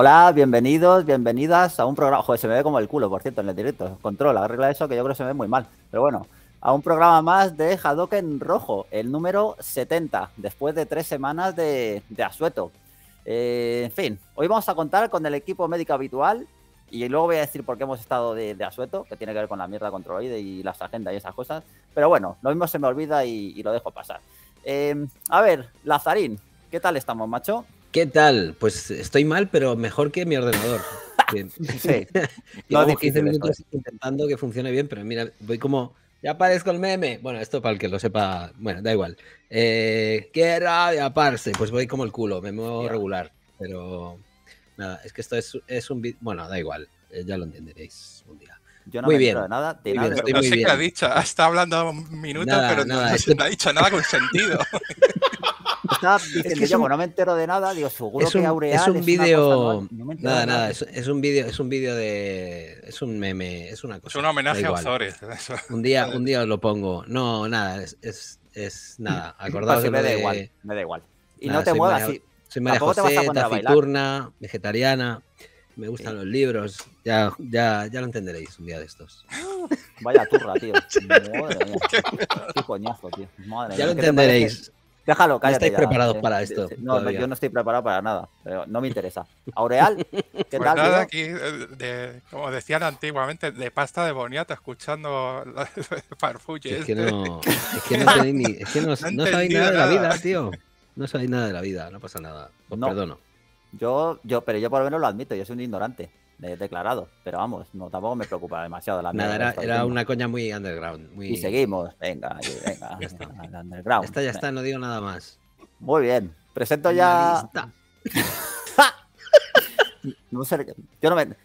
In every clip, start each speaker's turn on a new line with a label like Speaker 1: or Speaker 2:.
Speaker 1: Hola, bienvenidos, bienvenidas a un programa. Joder, se me ve como el culo, por cierto, en el directo. Control, arregla eso que yo creo que se me ve muy mal. Pero bueno, a un programa más de Hadoken Rojo, el número 70, después de tres semanas de, asueto. Eh, en fin, hoy vamos a contar con el equipo médico habitual y luego voy a decir por qué hemos estado de, asueto, que tiene que ver con la mierda controloide y las agendas y esas cosas. Pero bueno, lo mismo se me olvida y, lo dejo pasar. Eh, a ver, Lazarín, ¿qué tal estamos, macho?
Speaker 2: ¿Qué tal? Pues estoy mal, pero mejor que mi ordenador. sí. 15 minutos eh. intentando que funcione bien, pero mira, voy como. Ya aparezco el meme. Bueno, esto para el que lo sepa. Bueno, da igual. Eh, ¡Qué rabia, parse, Pues voy como el culo, me muevo regular. Pero. Nada, es que esto es, es un. Bueno, da igual. Eh, ya lo entenderéis un día. Yo no muy me bien. de nada. De nada bien, de no sé qué ha dicho.
Speaker 3: Está hablando minutos, pero no, ha dicho nada con sentido. Estaba
Speaker 1: diciendo que yo, no me entero de nada. Digo, seguro es que Aureal. Es un vídeo. nada,
Speaker 2: nada. Es, un vídeo. Es un vídeo de. Es un meme. Es una cosa. Es un homenaje a Osores. Un día, un día os lo pongo. No, nada. Es,
Speaker 1: es nada. Pues acordaos me da igual. Me da igual. Y no te muevas.
Speaker 2: Soy María José, taciturna, vegetariana me gustan los libros. Ya, ya, ya lo entenderéis un día de estos. Vaya turra, tío. Qué coñazo, tío. ya lo entenderéis. Déjalo, cállate. No estáis preparados ¿eh? para esto. No, yo
Speaker 1: no estoy preparado para nada. Pero no me interesa. Aureal, ¿qué pues tal? Nada,
Speaker 3: aquí, eh, de, como decían antiguamente, de pasta de boniato, escuchando farfulle. Es, que este. no,
Speaker 2: es que no ni. Es que no, sabéis nada, de la vida, tío. No sabéis nada de la vida, no pasa
Speaker 1: nada. Os perdono. Yo, yo, pero yo por lo menos lo admito, yo soy un ignorante declarado, pero vamos, no tampoco me preocupa demasiado la Nada, era, una coña muy underground. Muy... Y seguimos, venga, venga, underground. Esta ya está, no digo nada más. Muy bien, presento ya.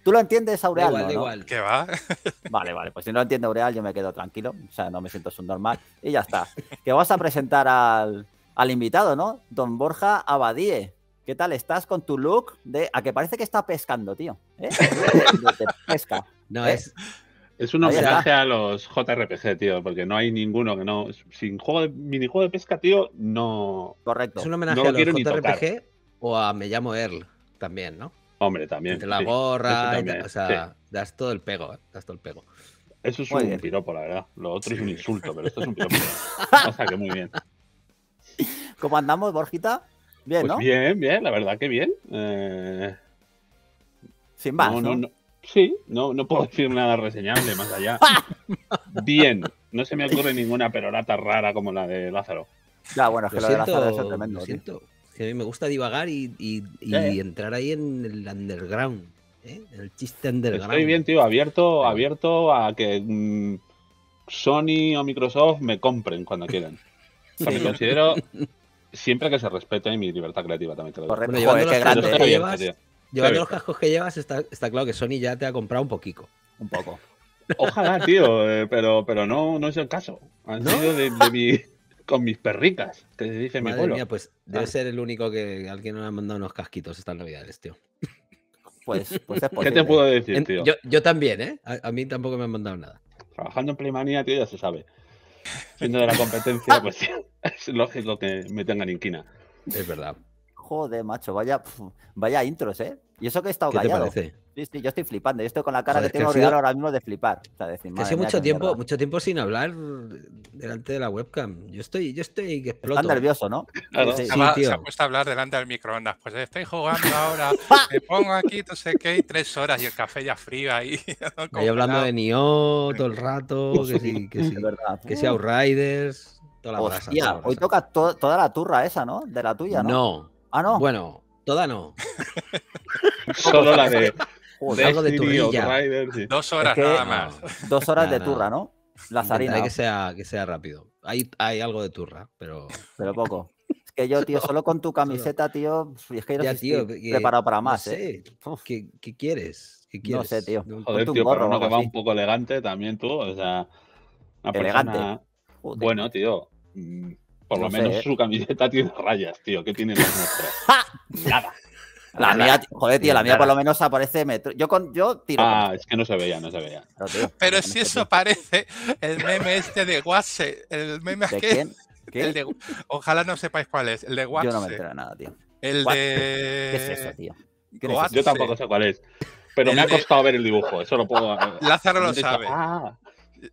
Speaker 1: Tú lo entiendes, Aureal. igual, igual. ¿Qué va? vale, vale, pues si no lo entiende Aureal, yo me quedo tranquilo, o sea, no me siento subnormal y ya está. Que vas a presentar al, al invitado, ¿no? Don Borja Abadíe. ¿Qué tal estás con tu look de a que parece que está pescando, tío? ¿Eh? De, pesca.
Speaker 4: No, ¿eh? es, es un homenaje a los JRPG, tío, porque no hay ninguno que no. Sin juego de, minijuego de pesca, tío, no. Correcto. Es un homenaje a los JRPG o a Me llamo Earl también, ¿no? Hombre, también. la gorra, o sea, das todo el pego, ¿eh? das todo el pego. Eso es un piropo, la verdad. Lo otro es un insulto, pero esto es un piropo. o sea que muy bien.
Speaker 1: ¿Cómo andamos, Borjita? Bien, pues ¿no? Bien,
Speaker 4: bien, la verdad que bien. Eh, Sin más. No, Sí, no, puedo decir nada reseñable más allá. Ah. bien, no se me ocurre ninguna perorata rara como la de Lázaro. Ya, bueno, es que lo, de Lázaro es tremendo. siento.
Speaker 2: Que a mí me gusta divagar y, entrar ahí en el underground. ¿eh? El chiste underground. Estoy
Speaker 4: bien, tío, abierto, abierto a que mm, Sony o Microsoft me compren cuando quieran. O sea, me considero siempre que se respete mi libertad creativa también te lo digo. bueno, llevas, llevando los
Speaker 2: cascos que llevas, está, claro que Sony ya te ha comprado
Speaker 4: un poquito. Un poco. Ojalá, tío, eh, pero, pero no, no es el caso. Han sido de, con mis perricas, que se dice pues debe ah. ser el único que
Speaker 2: alguien le ha mandado unos casquitos estas navidades, tío. Pues, pues es ¿Qué te puedo decir, tío? yo, también, ¿eh? A, mí tampoco me han mandado nada.
Speaker 4: Trabajando en primaria, tío, ya se sabe siendo de la competencia, pues es lógico que me tengan inquina. Es verdad.
Speaker 1: Joder, macho, vaya, vaya intros, ¿eh? Y eso que he estado ¿Qué Te parece? Sí, yo estoy flipando. Yo estoy con la cara que tengo que ahora mismo de flipar. Hace mucho tiempo,
Speaker 2: mucho tiempo sin hablar delante de la webcam. Yo estoy, yo estoy que nervioso, ¿no? se, ha
Speaker 1: puesto a hablar delante del
Speaker 3: microondas. Pues estoy jugando ahora, ¡Ah! me pongo aquí, no sé qué, y tres horas y el café ya frío ahí. estoy
Speaker 2: hablando de Nioh todo el rato, que sí, que sí. que sea Outriders, toda la brasa, Hoy
Speaker 1: toca toda la turra esa, ¿no? De la tuya, ¿no? No. Ah, no. Bueno, toda no.
Speaker 2: Solo la de Dos horas nada más. Dos horas de turra, ¿no? Lazarina. Que sea, que sea rápido. Hay, hay algo de turra, pero. Pero poco. Es que yo, tío, solo con tu camiseta, tío, es que yo no preparado para más, ¿eh? ¿Qué, quieres? ¿Qué quieres? No sé, tío. Joder, tío, uno que va un
Speaker 4: poco elegante también tú, o sea. elegante. Bueno, tío. Mm, por lo menos eh. su camiseta tiene rayas, tío. ¿Qué tiene las nuestras? Nada. La mía, joder, tío, la mía por lo menos
Speaker 1: aparece Yo, con, yo tiro. Ah,
Speaker 4: es que no se veía, no se veía.
Speaker 1: Pero, si eso parece el meme este de Guase,
Speaker 3: el meme ¿De ¿Qué? El de, ojalá no sepáis cuál es, el de Guase. Yo no me entero nada, tío. El
Speaker 4: de... ¿Qué es eso, tío? yo tampoco sé cuál es. Pero me ha costado ver el dibujo, eso lo puedo... Lázaro lo sabe. Ah.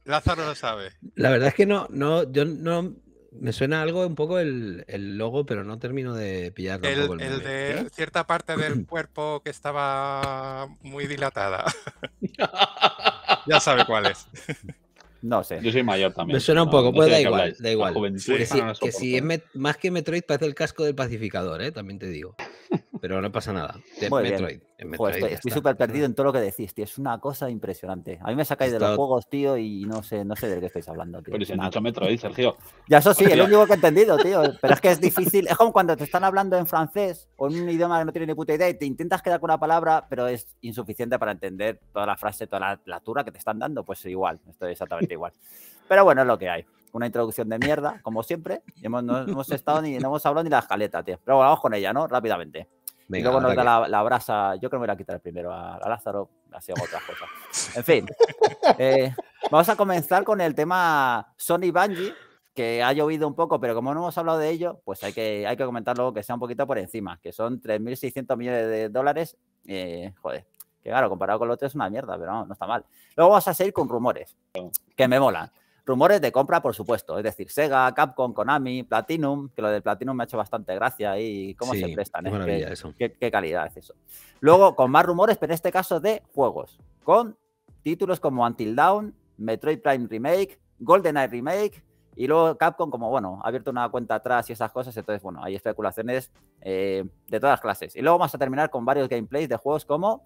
Speaker 4: Lázaro lo sabe.
Speaker 2: La verdad es que no, no, yo no, me suena algo un poco el, logo, pero no termino de pillarlo. el,
Speaker 3: de cierta parte del cuerpo que estaba muy dilatada.
Speaker 4: ya sabe cuál es. No sé. Yo soy mayor también. Me suena un poco, pues da, igual, da igual, Que, es
Speaker 2: más que Metroid parece el casco del pacificador, ¿eh? también te digo. Pero no pasa nada. es Metroid estoy, súper
Speaker 1: perdido en todo lo que decís, tío. Es una cosa impresionante. A mí me sacáis de los juegos, tío, y no sé, no sé de qué estáis hablando, tío. Pero si han dicho Sergio. Ya eso sí, es lo único que he entendido, tío. Pero es que es difícil. Es como cuando te están hablando en francés o en un idioma que no tiene ni puta idea y te intentas quedar con una palabra, pero es insuficiente para entender toda la frase, toda la latura que te están dando. Pues igual, estoy exactamente igual. Pero bueno, es lo que hay. Una introducción de mierda, como siempre. no hemos estado ni no hemos hablado ni la escaleta, tío. Pero bueno, vamos con ella, ¿no? Rápidamente.
Speaker 4: Luego nos da
Speaker 1: la, brasa. Yo creo que me voy a quitar primero a, Lázaro, así hago otras cosas. En fin, eh, vamos a comenzar con el tema Sony Bungie, que ha llovido un poco, pero como no hemos hablado de ello, pues hay que, hay que comentarlo que sea un poquito por encima, que son 3.600 millones de dólares. Eh, joder, que claro, comparado con lo otro es una mierda, pero no, no está mal. Luego vamos a seguir con rumores, que me molan. Rumores de compra, por supuesto, es decir, Sega, Capcom, Konami, Platinum, que lo del Platinum me ha hecho bastante gracia y cómo se prestan, ¿eh? qué, Qué, calidad es eso. Luego, con más rumores, pero en este caso de juegos, con títulos como Until Dawn, Metroid Prime Remake, GoldenEye Remake, y luego Capcom, como bueno, ha abierto una cuenta atrás y esas cosas, entonces bueno, hay especulaciones eh, de todas clases. Y luego vamos a terminar con varios gameplays de juegos como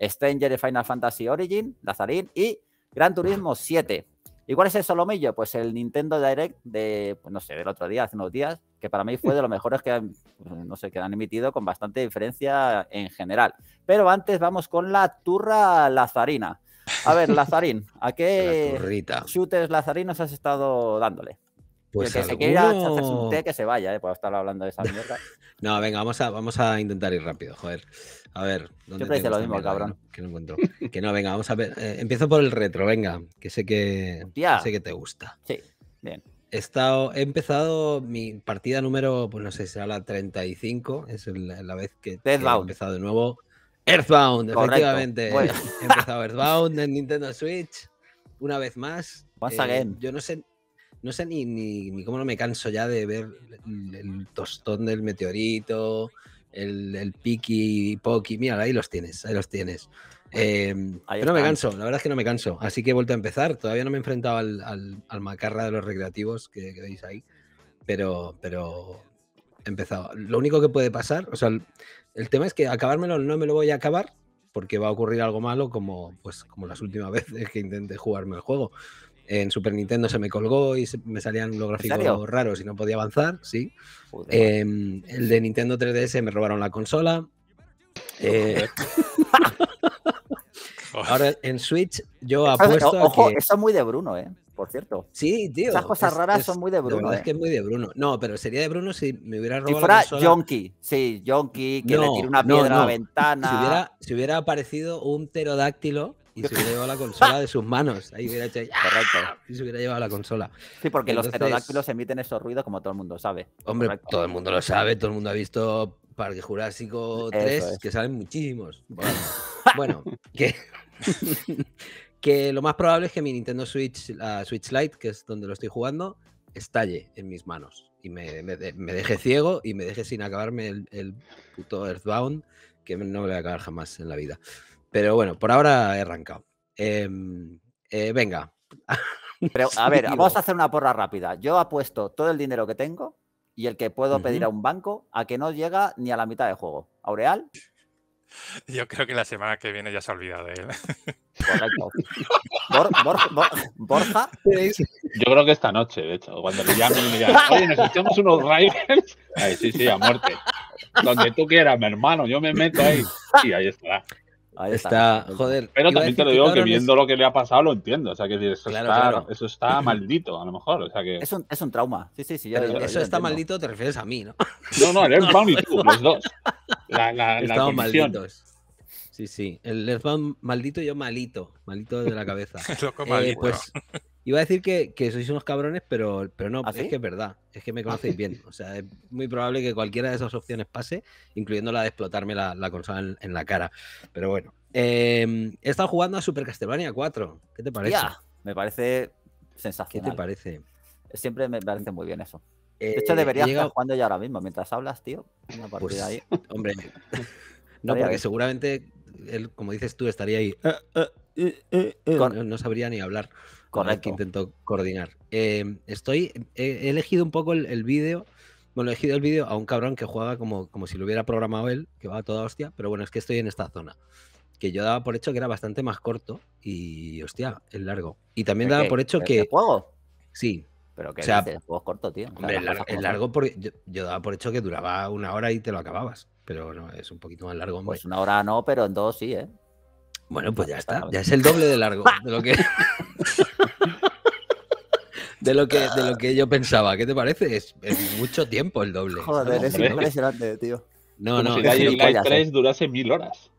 Speaker 1: Stranger Final Fantasy Origin, Lazarín y Gran Turismo 7 ¿Y cuál es el solomillo? Pues el Nintendo Direct de, pues no sé, del otro día, hace unos días, que para mí fue de los mejores que han, no emitido con bastante diferencia en general. Pero antes vamos con la turra lazarina. A ver, Lazarín, ¿a qué la shooters nos has estado dándole? Pues que se quiera un té, que se vaya, ¿eh? Puedo estar hablando de esa mierda.
Speaker 2: no, venga, vamos a, intentar ir rápido, joder. A ver. ¿dónde Siempre dice lo mismo, cabrón. Que no encuentro. que no, venga, vamos a ver. Eh, empiezo por el retro, venga, que sé que, sé que te gusta. Sí, bien. He, empezado mi partida número, pues no sé, será la 35, es la, vez que, he empezado de nuevo. Earthbound, efectivamente. Pues. He empezado Earthbound en Nintendo Switch, una vez más. Pasa eh, Yo no sé, no sé ni, ni, ni, cómo no me canso ya de ver el, tostón del meteorito, el, el y poqui. Mira, ahí los tienes, ahí los tienes. Eh, pero no me canso, la verdad es que no me canso. Así que he vuelto a empezar. Todavía no me he enfrentado al, al, macarra de los recreativos que, veis ahí. Pero, pero he empezado. Lo único que puede pasar, o sea, el, tema es que acabármelo no me lo voy a acabar porque va a ocurrir algo malo como, pues, como las últimas veces que intenté jugarme el juego. En Super Nintendo se me colgó y me salían los gráficos raros y no podía avanzar, sí. Em, el de Nintendo 3DS me robaron la consola. Eh, ahora en Switch yo apuesto a que... eso
Speaker 1: es muy de Bruno, ¿eh? Por cierto. Sí, tío. Esas cosas raras son muy de Bruno. es eh.
Speaker 2: que es muy de Bruno. No, pero sería de Bruno si me hubiera robado Si fuera la sí, Jonky,
Speaker 1: que le tira una piedra a la ventana.
Speaker 2: si hubiera aparecido un pterodáctilo y se hubiera llevado la consola de sus manos. Ahí correcto. Y se hubiera llevado la consola. Sí, porque los pterodáctilos
Speaker 1: emiten esos ruidos como todo el mundo sabe.
Speaker 2: Hombre, todo el mundo lo sabe, todo el mundo ha visto Parque Jurásico 3, que saben muchísimos. Bueno, que, que lo más probable es que mi Nintendo Switch, la Switch Lite, que es donde lo estoy jugando, estalle en mis manos y me, me, deje ciego y me deje sin acabarme el, puto Earthbound, que no me voy a acabar jamás en la vida. Pero bueno, por ahora he arrancado. Em, eh, venga.
Speaker 1: a ver, vamos a hacer una porra rápida. Yo apuesto todo el dinero que tengo y el que puedo pedir a un banco a que no llega ni a la mitad de juego. ¿Aureal?
Speaker 3: Yo creo que la semana que viene ya se ha olvidado de él.
Speaker 4: Correcto. ¿Borja? Pues, yo creo que esta noche, de hecho, cuando le llamen y me digan, oye, necesitamos unos Rivals? Ahí, sí, sí, a muerte. Donde tú quieras, mi hermano, yo me meto ahí sí ahí estará. Ahí está, joder. Pero también te lo digo que viendo lo que le ha pasado lo entiendo. O sea, que eso, está, eso está maldito, a lo mejor. O sea, que... es, un,
Speaker 2: es un trauma. Sí, sí, sí. eso, está maldito, te refieres a mí, ¿no? No, no, el Earthbound y tú, los dos. La, la, Estamos malditos. Sí, sí. El Earthbound maldito y yo malito. Malito de la cabeza. Loco eh, malito. Pues, Iba a decir que, sois unos cabrones, pero, pero no, ¿Ah, es que es verdad, es que me ah. conocéis bien. O sea, es muy probable que cualquiera de esas opciones pase, incluyendo la de explotarme la, consola en, la cara. Pero bueno, em, he estado jugando a Super
Speaker 1: Castlevania 4. ¿Qué te parece? me parece sensacional. ¿Qué te parece? Siempre me parece muy bien eso. de eh, hecho, deberías estar jugando ya ahora mismo, mientras hablas, tío. Pues,
Speaker 2: hombre, no, porque seguramente él, como dices tú, estaría ahí. Eh, eh, no sabría ni hablar que intento coordinar. Em, estoy, he elegido un poco el, vídeo, bueno, he elegido el vídeo a un cabrón que juega como, como si lo hubiera programado él, que va a toda hostia, pero bueno, es que estoy en esta zona. Que yo daba por hecho que era bastante más corto y, hostia, El largo.
Speaker 1: Y también daba por hecho que... ¿El juego? Sí. Pero que o sea, el corto, tío. largo
Speaker 2: yo, daba por hecho que duraba una hora y te lo acababas.
Speaker 1: Pero no, es un poquito más largo. Pues una hora no, pero en dos sí, ¿eh? Bueno, pues ya está. Ya es el doble de largo de lo que de lo que, de lo ah. que yo
Speaker 2: pensaba. ¿Qué te parece? Es, mucho tiempo el doble. Joder, es
Speaker 4: impresionante, tío. No, no. Si Dying 3 durase mil horas.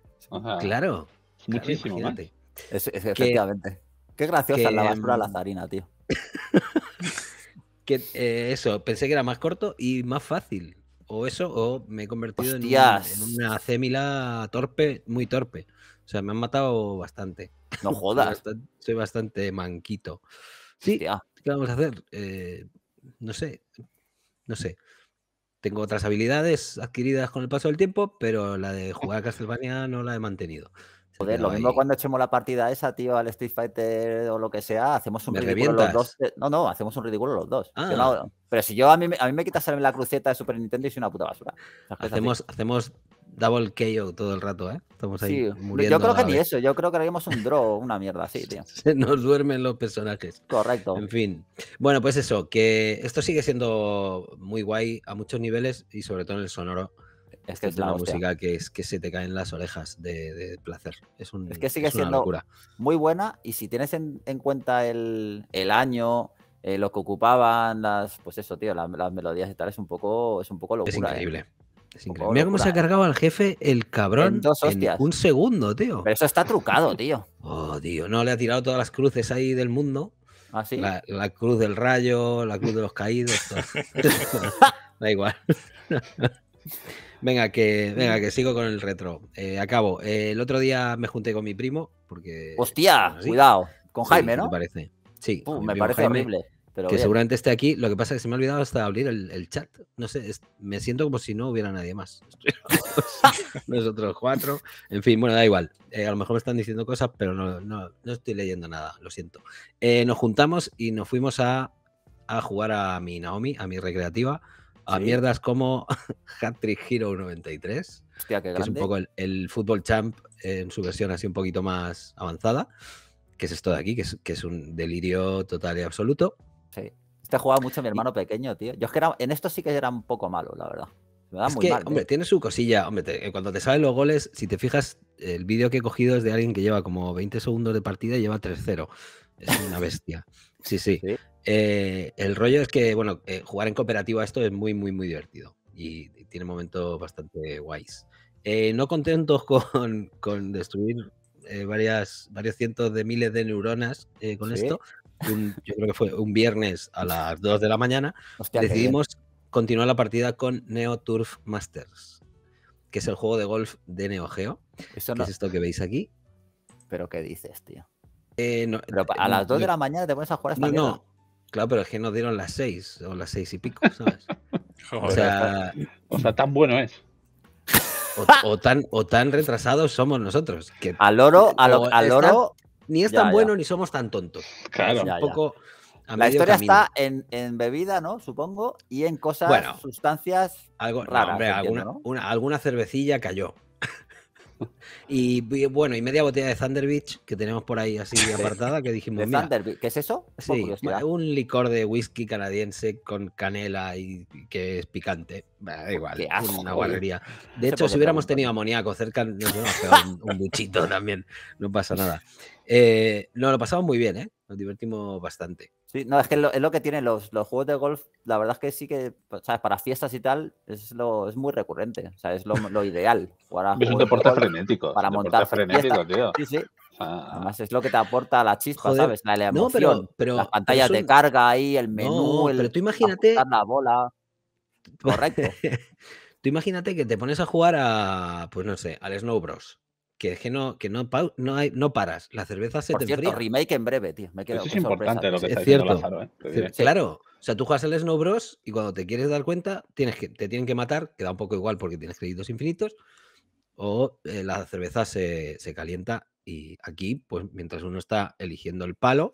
Speaker 4: claro. Muchísimo mate
Speaker 1: efectivamente.
Speaker 4: Qué graciosa la basura lazarina,
Speaker 1: em, tío. que
Speaker 2: eh, eso, pensé que era más corto y más fácil. O eso, o me he convertido en una, en cémila torpe, muy torpe. O sea, me han matado bastante. No jodas. Soy bastante, manquito. Sí. ¿Qué vamos a hacer? Eh, no sé, no sé. Tengo otras habilidades adquiridas con el paso del tiempo, pero la de jugar a Castlevania no la he mantenido. Joder, lo mismo
Speaker 1: cuando echemos la partida esa, tío, al Street Fighter o lo que sea, hacemos un ridículo los dos. No, no, hacemos un ridículo los dos. Ah. pero si yo a mí, a mí me quitas la cruceta de Super Nintendo y soy una puta basura. Hacemos,
Speaker 2: hacemos double KO todo el rato, ¿eh? Estamos ahí. yo creo que ni eso,
Speaker 1: yo creo que haríamos un draw, una mierda así, tío.
Speaker 2: Se nos duermen los personajes. Correcto. En fin. Bueno, pues eso, que esto sigue siendo muy guay a muchos niveles y sobre todo en el sonoro. Es que es, la música que es que se te caen las orejas de, placer. Es, un, es que sigue siendo
Speaker 1: muy buena y si tienes en, cuenta el, año, eh, lo que ocupaban las, pues eso, tío, las, melodías y tal, es un poco, es un poco locura. Es ¿eh? increíble. Mira cómo se ha cargado
Speaker 2: al jefe el cabrón en, un segundo, tío.
Speaker 1: Pero eso está trucado, tío. Oh,
Speaker 2: tío, no, le ha tirado todas las cruces ahí del mundo. ¿Ah, la, cruz del rayo, la cruz de los caídos. da igual. venga, que, venga, que sigo con el retro. Eh, acabo. Eh, el otro día me junté con mi primo porque... Hostia, cuidado. Con Jaime, ¿no? Me parece. Sí. me parece horrible que seguramente esté aquí. Lo que pasa es que se me ha olvidado hasta abrir el, chat. No sé, me siento como si no hubiera nadie más. Nosotros cuatro. En fin, bueno, da igual. Eh, a lo mejor me están diciendo cosas, pero no, no, estoy leyendo nada, lo siento. Eh, nos juntamos y nos fuimos a, jugar a mi Naomi, a mi recreativa, a mierdas como Hattrick Hero 93.
Speaker 1: Que es un poco
Speaker 2: el, el Champ en su versión así un poquito más avanzada.
Speaker 1: Que es esto de aquí, que que es un delirio total y absoluto Sí. Este jugaba mucho mi hermano pequeño, tío. Yo es que era, en esto sí que era un poco malo, la verdad. es que, hombre, tiene su cosilla.
Speaker 2: Hombre, eh, cuando te salen los goles, si te fijas, el vídeo que he cogido es de alguien que lleva como 20 segundos de partida y lleva 3-0. Es una bestia. Sí, sí. Eh, el rollo es que, bueno, eh, jugar en cooperativa esto es muy, muy, muy divertido. Y, tiene momentos bastante guays. no contentos con, destruir varias, varios cientos de miles de neuronas con esto, yo creo que fue un viernes a las 2 de la mañana, decidimos continuar la partida con Neo Turf Masters, que es el juego de golf de Neo Geo. es esto que veis aquí? ¿Pero qué dices, tío? Eh, eh, a las 2 de la mañana te pones a jugar esta No, Claro, pero es que nos dieron las 6 o las 6 y pico, ¿sabes? o, sea, tan bueno es. O, tan, o tan retrasados somos nosotros. al oro, al oro
Speaker 1: ni es tan bueno ni somos tan tontos.
Speaker 2: Claro. un poco la historia está
Speaker 1: en, bebida, ¿no? Supongo, y en cosas, sustancias
Speaker 2: algo, raras. alguna, alguna cervecilla cayó. Y bueno, y media botella de Thunder Beach que tenemos por ahí
Speaker 1: así apartada que dijimos. ¿Qué es eso? Es
Speaker 2: un licor de whisky canadiense con canela y que es picante. igual, una eh. De hecho, si hubiéramos tenido amoníaco cerca, nos un buchito también. No pasa nada. Eh, no, lo pasamos muy bien, ¿eh? Nos divertimos bastante.
Speaker 1: Sí, no, es que es lo, que tienen los, juegos de golf. La verdad es que sí que, ¿sabes? Para fiestas y tal, es, lo, es muy recurrente. O sea, es lo, ideal. es un deporte frenético. Para montar. frenético, tío. Sí, sí. Además, es lo que te aporta la chispa, ¿sabes? La, emoción, pero, las pantallas de carga ahí, el menú, pero tú imagínate... la bola.
Speaker 2: Correcto. tú imagínate que te pones a jugar a, pues no sé, al Snow Bros que es que no, que no, hay, no paras. La cerveza se Por cierto, remake
Speaker 1: en breve, tío. es importante es cierto. ¿eh? Claro.
Speaker 2: O sea, tú juegas el Snow Bros. y cuando te quieres dar cuenta, tienes que, te tienen que matar, queda un poco igual porque tienes créditos infinitos, o eh, la cerveza se, calienta y aquí, pues mientras uno
Speaker 1: está eligiendo el palo,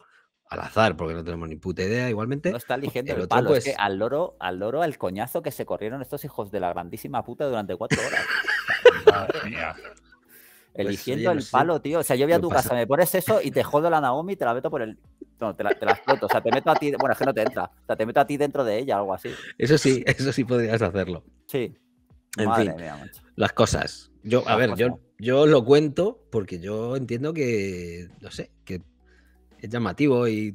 Speaker 1: al azar, porque no tenemos ni puta idea igualmente. No está eligiendo el, palo, es pues que al loro, al loro, al coñazo que se corrieron estos hijos de la grandísima puta durante cuatro horas. Madre mía. Pues Eligiendo el palo, tío. O sea, yo voy a tu casa, me pones eso y te jodo la Naomi y te la meto por el. No, te la, te exploto. O sea, te meto a ti. Bueno, es que no te entra. O sea, te meto a ti dentro de ella, algo así.
Speaker 2: Eso sí, eso sí podrías hacerlo. Sí. En fin, las cosas. Yo, a ver, yo, yo lo cuento porque yo entiendo que, no sé, que es llamativo y,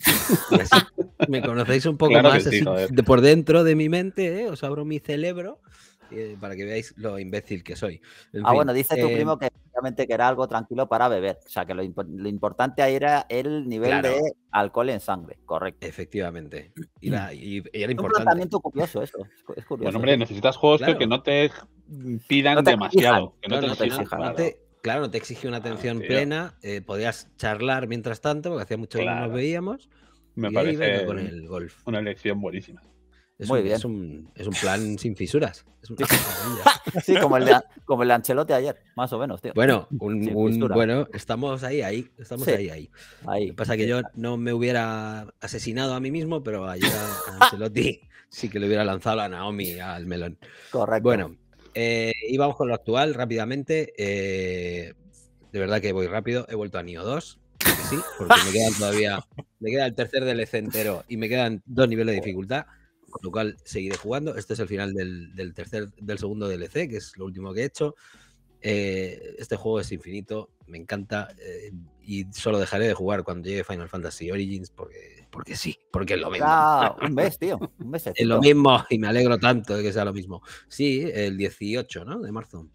Speaker 2: me conocéis un poco más de por dentro de mi mente, ¿eh? os abro mi cerebro
Speaker 1: eh, para que veáis lo imbécil que soy. ah, bueno, dice tu eh, primo que que era algo tranquilo para beber. O sea, que lo, importante ahí era el nivel de alcohol en sangre, correcto. Efectivamente. Y, era importante. Un tratamiento curioso eso. Es curioso. Bueno, hombre, necesitas juegos que no te pidan demasiado.
Speaker 2: Claro. no te exige una atención ah, plena. Eh, podías charlar mientras tanto, porque hacía mucho que no nos veíamos. Me parece con el
Speaker 4: golf. una elección buenísima.
Speaker 2: Es un, Es un, plan sin fisuras. sí, como el, de,
Speaker 1: como el ayer, más o menos, Bueno, un, bueno estamos ahí, ahí. Estamos ahí, ahí.
Speaker 2: Lo que pasa es que yo no me hubiera asesinado a mí mismo, pero ayer a Ancelotti sí que le hubiera lanzado a Naomi al melón. Correcto. Bueno, eh, y vamos con lo actual rápidamente. Eh, de verdad que voy rápido. He vuelto a Nio 2. Sí, porque me quedan todavía. Me queda el tercer DLC entero y me quedan dos niveles de dificultad lo cual seguiré jugando. Este es el final del, del tercer, del segundo DLC, que es lo último que he hecho. Eh, este juego es infinito, me encanta eh, y solo dejaré de jugar cuando llegue Final Fantasy Origins porque, porque sí, porque es lo mismo. Ah, un mes, tío.
Speaker 1: Un mes, es lo mismo
Speaker 2: y me alegro tanto de que sea lo mismo. Sí, el 18 de marzo.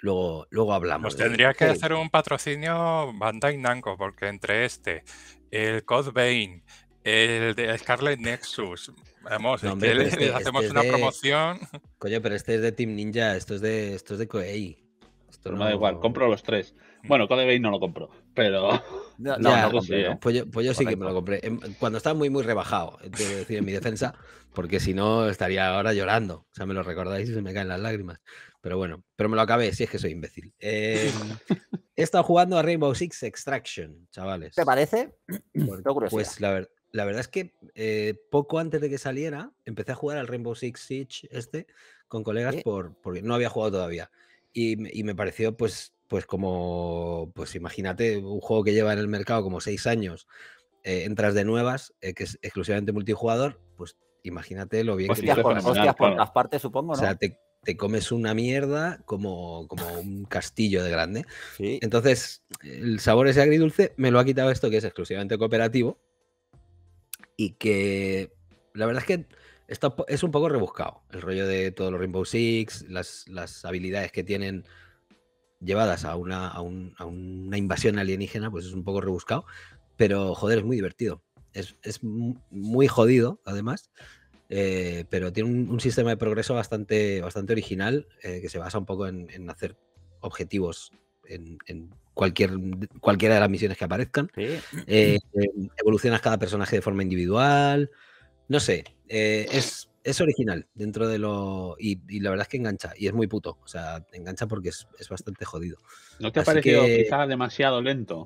Speaker 2: Luego, luego hablamos. Pues tendría que hacer
Speaker 3: un patrocinio Bandai Namco porque entre este, el Code Vein, el de Scarlet Nexus. Vamos, este, hacemos este una promoción.
Speaker 2: Coño, pero este es de Team Ninja, esto es de, estos de Koei. Pues no... da igual, compro los tres. Mm. Bueno, Koei no lo compro, pero. No, Pues yo, sí que me lo compré. Em, cuando estaba muy, muy rebajado, eh, tengo decir, en mi defensa, porque si no estaría ahora llorando. O sea, me lo recordáis y se me caen las lágrimas. Pero bueno, pero me lo acabé, si es que soy imbécil. Em, he estado jugando a Rainbow Six Extraction, chavales. ¿Te parece? pues la, verdad la verdad es que eh, poco antes de que saliera, empecé a jugar al Rainbow Six Siege este con colegas por, porque no había jugado todavía. Y, me pareció, pues, pues como, pues imagínate, un juego que lleva en el mercado como seis años, eh, entras de nuevas, eh, que es exclusivamente multijugador, pues imagínate lo bien que... Por, hostias por las partes, supongo, ¿no? O sea, te, comes una mierda como, como un castillo de grande. Entonces, el sabor ese agridulce me lo ha quitado esto que es exclusivamente cooperativo, y que la verdad es que es un poco rebuscado el rollo de todos los Rainbow Six, las, habilidades que tienen llevadas a una, a, una invasión alienígena, pues es un poco rebuscado, pero joder, es muy divertido. Es, muy jodido, además, eh, pero tiene un, sistema de progreso bastante, bastante original eh, que se basa un poco en, hacer objetivos en, cualquier, cualquiera de las misiones que aparezcan. Eh, em, evolucionas cada personaje de forma individual. No sé, eh, es, es, original dentro de lo. Y, la verdad es que engancha, y es muy puto. O sea, engancha porque es, bastante jodido.
Speaker 4: ¿No te ha parecido que... demasiado lento?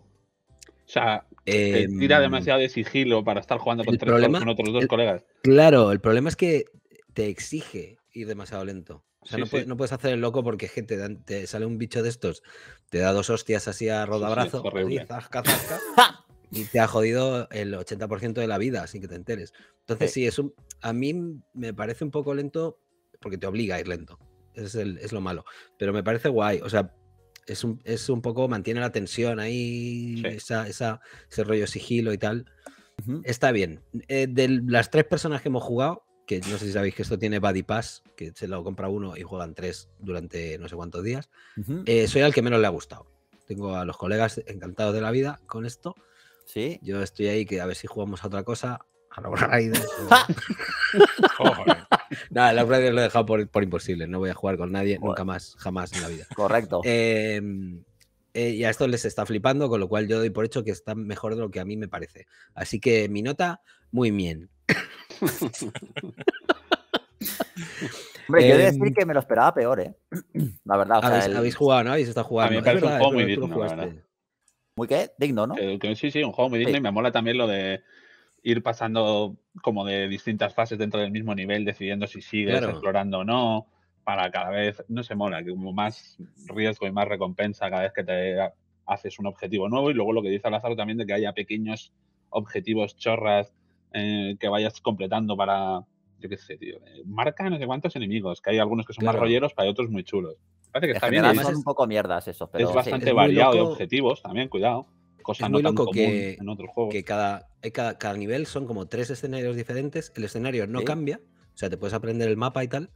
Speaker 4: O sea, em, tira demasiado de sigilo para estar jugando con, otros dos colegas.
Speaker 2: Claro, el problema es que te exige
Speaker 4: ir demasiado lento. O sea, no, puedes, hacer el loco porque
Speaker 2: gente te, sale un bicho de estos, te da dos hostias así a rodabrazo y, te ha jodido el 80% de la vida sin que te enteres. Entonces, sí, a mí me parece un poco lento porque te obliga a ir lento. Es, es lo malo. Pero me parece guay. O sea, es un, es un poco, mantiene la tensión ahí, esa, ese rollo sigilo y tal. Está bien. Eh, de las tres personas que hemos jugado, no sé si sabéis que esto tiene Buddy Pass, que se lo compra uno y juegan tres durante no sé cuántos días. Eh, soy al que menos le ha gustado. Tengo a los colegas encantados de la vida con esto. Sí. Yo estoy ahí que a ver si jugamos a otra cosa. A la Raiders. Nada, los Raiders lo he dejado por, imposible. No voy a jugar con nadie nunca más, jamás en la vida. Correcto. Em, eh, y a esto les está flipando, con lo cual yo doy por hecho que está mejor de lo que a mí me parece. Así que mi nota, muy bien.
Speaker 1: Hombre, yo he decir em, que me lo esperaba peor, ¿eh?
Speaker 4: La verdad. O sea, ¿Habéis, habéis,
Speaker 1: jugado, ¿no? Habéis estado jugando. A mí me parece un juego muy digno.
Speaker 4: Muy qué? Digno, ¿no? Eh, sí, sí, un juego muy digno y me mola también lo de ir pasando como de distintas fases dentro del mismo nivel, decidiendo si sigues explorando o no para cada vez, no se mola, que como más riesgo y más recompensa cada vez que te haces un objetivo nuevo y luego lo que dice Lázaro también de que haya pequeños objetivos chorras eh, que vayas completando para, yo qué sé, tío, eh, marca no sé cuántos enemigos, que hay algunos que son más rolleros, para otros muy chulos. Parece que está es, un poco mierdas esos, es bastante variado de objetivos también, cuidado. Cosa muy no tan loco que, en
Speaker 2: otros juegos. que eh, cada, cada, nivel son como tres escenarios diferentes, el escenario no cambia, o sea, te puedes aprender el mapa y tal,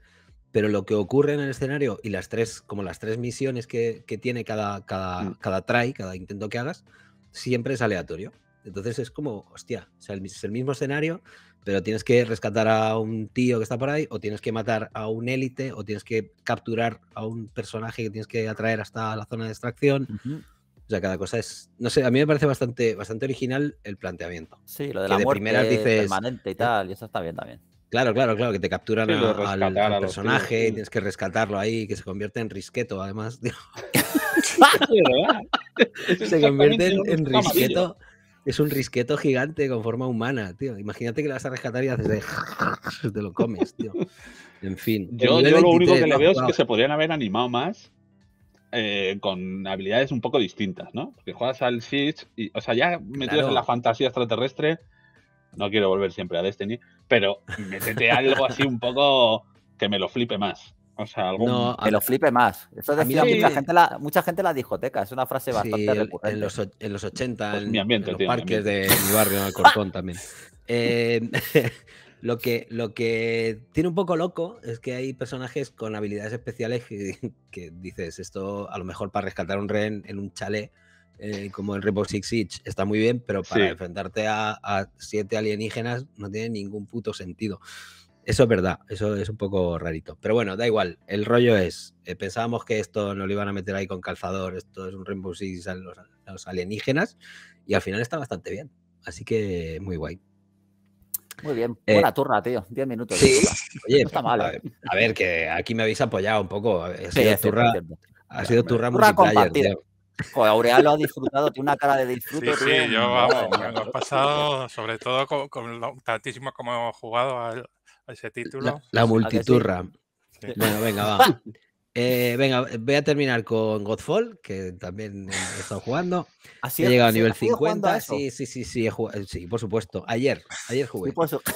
Speaker 2: pero lo que ocurre en el escenario y las tres, como las tres misiones que, tiene cada, cada, mm. cada try, cada intento que hagas, siempre es aleatorio. Entonces es como, hostia, o sea, es el mismo escenario, pero tienes que rescatar a un tío que está por ahí, o tienes que matar a un élite, o tienes que capturar a un personaje que tienes que atraer hasta la zona de extracción. O sea, cada cosa es. No sé, a mí me parece bastante, bastante original el planteamiento. Sí, lo de la muerte permanente
Speaker 1: y ah, tal, y eso está bien también.
Speaker 2: Claro, claro, claro, que te capturan al, personaje, y tienes que rescatarlo ahí, que se convierte en risqueto, además. se convierte en, risqueto. Es un risqueto gigante con forma humana, tío. Imagínate que lo vas a rescatar y haces de... te lo comes, tío.
Speaker 4: En fin. Yo, lo único que le veo es que se podrían haber animado más eh, con habilidades un poco distintas, ¿no? Porque juegas al Siege y, o sea, ya metidos en la fantasía extraterrestre, no quiero volver siempre a Destiny, pero metete algo así un poco que me lo flipe más. O sea, algo. que
Speaker 1: lo flipe más.
Speaker 4: Eso decía mucha,
Speaker 1: gente la, mucha discoteca. Es una frase bastante recurrente. En los, pues
Speaker 4: en 80,
Speaker 1: en, los
Speaker 4: parques de mi barrio, en Cortón también.
Speaker 2: Eh, lo, que, lo que tiene un poco loco es que hay personajes con habilidades especiales que, dices, esto a lo mejor para rescatar un ren en un chalet eh, como el Rainbow Six Siege está muy bien, pero para enfrentarte a, siete alienígenas no tiene ningún puto sentido. Eso es verdad, eso es un poco rarito. Pero bueno, da igual, el rollo es, eh, pensábamos que esto no lo iban a meter ahí con calzador, esto es un Rainbow Six a los, alienígenas, y al final está bastante bien. Así que muy guay.
Speaker 1: Muy bien, eh, buena turra, tío. 10 minutos. Sí,
Speaker 2: oye, está mal. A ver, que aquí me habéis apoyado un poco. Ha sido turra, ha sido turra, turra
Speaker 1: pues Aurea lo ha disfrutado, tiene una cara de disfrute. Sí, sí yo vamos, me he
Speaker 3: pasado, sobre todo con, lo tantísimo como hemos jugado a, ese título. La, multiturra.
Speaker 2: Bueno, venga, va. Eh, venga, voy a terminar con Godfall, que también he estado jugando. Ha llegado a nivel 50. sí, sí, sí, sí, sí, por supuesto. Ayer, ayer jugué.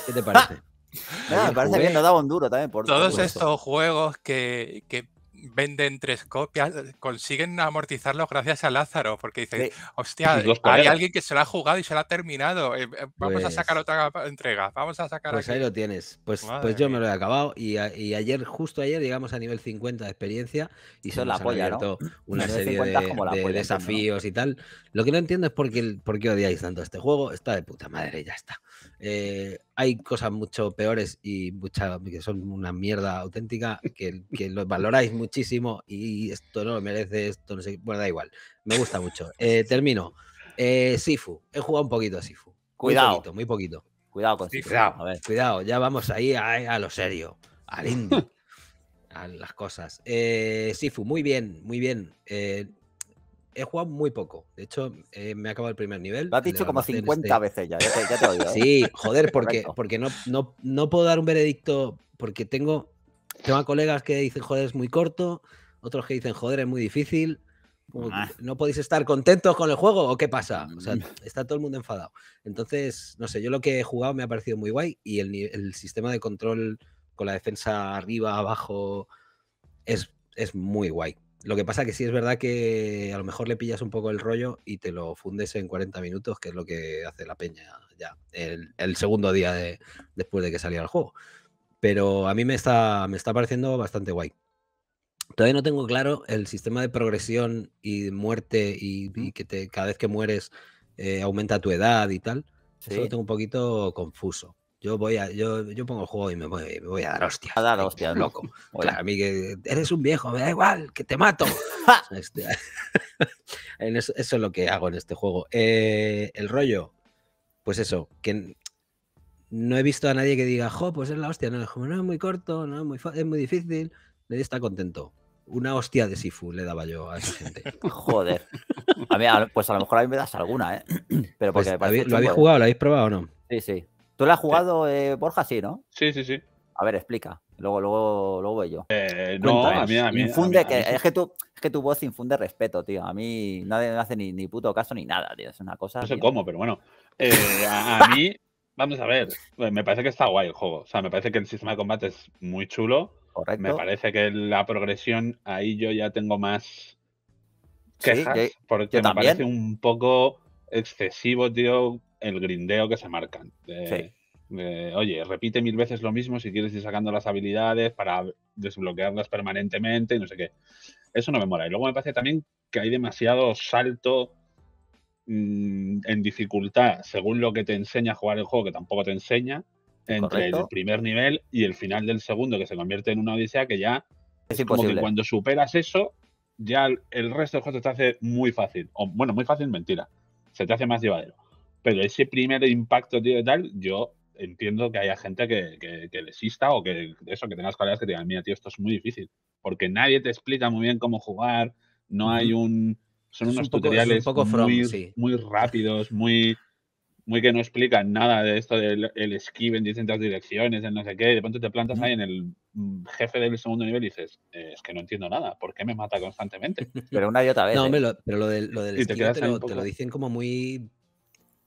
Speaker 2: ¿Qué te parece? me parece bien que nos daba un duro también. Por Todos estos
Speaker 3: juegos que, que venden tres copias, eh, consiguen amortizarlos gracias a Lázaro, porque dicen, hostia, hay alguien que se lo ha jugado y se lo ha terminado. Eh, eh, vamos a sacar pues otra entrega, vamos a sacar. Pues ahí lo
Speaker 2: tienes. Pues, pues yo me lo he acabado y, ayer, justo ayer, llegamos a nivel 50 de experiencia y son la una serie de, como desafíos y tal. Lo que no entiendo es por qué, por qué odiáis tanto este juego. Está de puta madre, ya está. Eh, hay cosas mucho peores y muchas que son una mierda auténtica, que, que los valoráis muchísimo y esto no lo merece, esto no sé, bueno, da igual, me gusta mucho. Eh, termino. Eh, Sifu, he jugado un poquito a Sifu. Cuidado. Muy poquito, Cuidado con Sifu. Cuidado, ya vamos ahí a, lo serio, al indie, a las cosas. Sifu, muy bien, muy bien he jugado muy poco. De hecho, eh, me he acabado el primer
Speaker 1: nivel. Lo has dicho como 50 este veces ya, ya te, lo digo. ¿eh? Sí,
Speaker 2: joder, porque, porque no, no, puedo dar un veredicto, porque tengo, tengo colegas que dicen, joder, es muy corto, otros que dicen, joder, es muy difícil. Ah. ¿No podéis estar contentos con el juego o qué pasa? O sea, mm. está todo el mundo enfadado. Entonces, no sé, yo lo que he jugado me ha parecido muy guay y el, el sistema de control con la defensa arriba, abajo, es, es muy guay. Lo que pasa que sí es verdad que a lo mejor le pillas un poco el rollo y te lo fundes en 40 minutos, que es lo que hace la peña ya el, segundo día de, después de que salía el juego. Pero a mí me está, me está pareciendo bastante guay. Todavía no tengo claro el sistema de progresión y muerte y, que te, cada vez que mueres eh, aumenta tu edad y tal. Sí. Eso lo tengo un poquito confuso. Yo voy a, yo, pongo el juego y me voy, a dar hostia
Speaker 1: A dar hostia Loco.
Speaker 2: a mí que eres un viejo, me da igual, que te mato. Este, eso, es lo que hago en este juego. Eh, el rollo, pues eso, que no he visto a nadie que diga, jo, pues es la hostia. No, es, muy corto, no, es muy, es muy difícil. Nadie está contento. Una hostia de
Speaker 1: Sifu le daba yo a esa gente. Joder. pues a lo mejor a mí me das alguna, ¿eh? Pero pues, porque ¿Lo habéis ¿eh? jugado?
Speaker 2: ¿Lo habéis probado o no?
Speaker 1: Sí, sí. ¿Tú la has jugado, eh, Borja? Sí, ¿no? Sí, sí, sí. A ver, explica. Luego, luego, luego yo. Eh, no, a mí, a mí. Infunde que, es, que tu, voz infunde respeto, tío. A mí nadie me hace ni, puto caso ni nada, tío. Es una cosa. No sé cómo, pero
Speaker 4: bueno. Eh, a, mí, vamos a ver. Pues, me parece que está guay el juego. O sea, me parece que el sistema de combate es muy chulo. Correcto. Me parece que la progresión ahí yo ya tengo más quejas. Sí, porque me parece un poco excesivo, tío, el grindeo que se marcan. oye, repite mil veces lo mismo si quieres ir sacando las habilidades para desbloquearlas permanentemente no sé qué. Eso no me mola. Y luego me parece también que hay demasiado salto mm, en dificultad según lo que te enseña a jugar el juego, que tampoco te enseña, entre el primer nivel y el final del segundo, que se convierte en una odisea que ya como que cuando superas eso, ya el resto del juego te hace muy fácil. O, bueno, muy fácil, mentira. Se te hace más llevadero. Pero ese primer impacto, tío, tal, yo entiendo que haya gente que, que, que o que eso, que tengas colegas que digan, mira, tío, esto es muy difícil. Porque nadie te explica muy bien cómo jugar, no hay un. Son unos tutoriales poco muy, muy rápidos, muy muy que no explican nada de esto del el esquive en distintas direcciones, en no sé qué, de pronto te plantas ahí en el mm, jefe del segundo nivel y dices, eh, es que no entiendo nada, ¿por qué me mata constantemente? Pero una y otra vez.
Speaker 2: ¿eh?
Speaker 1: pero lo del, lo
Speaker 4: te, lo, dicen
Speaker 1: como muy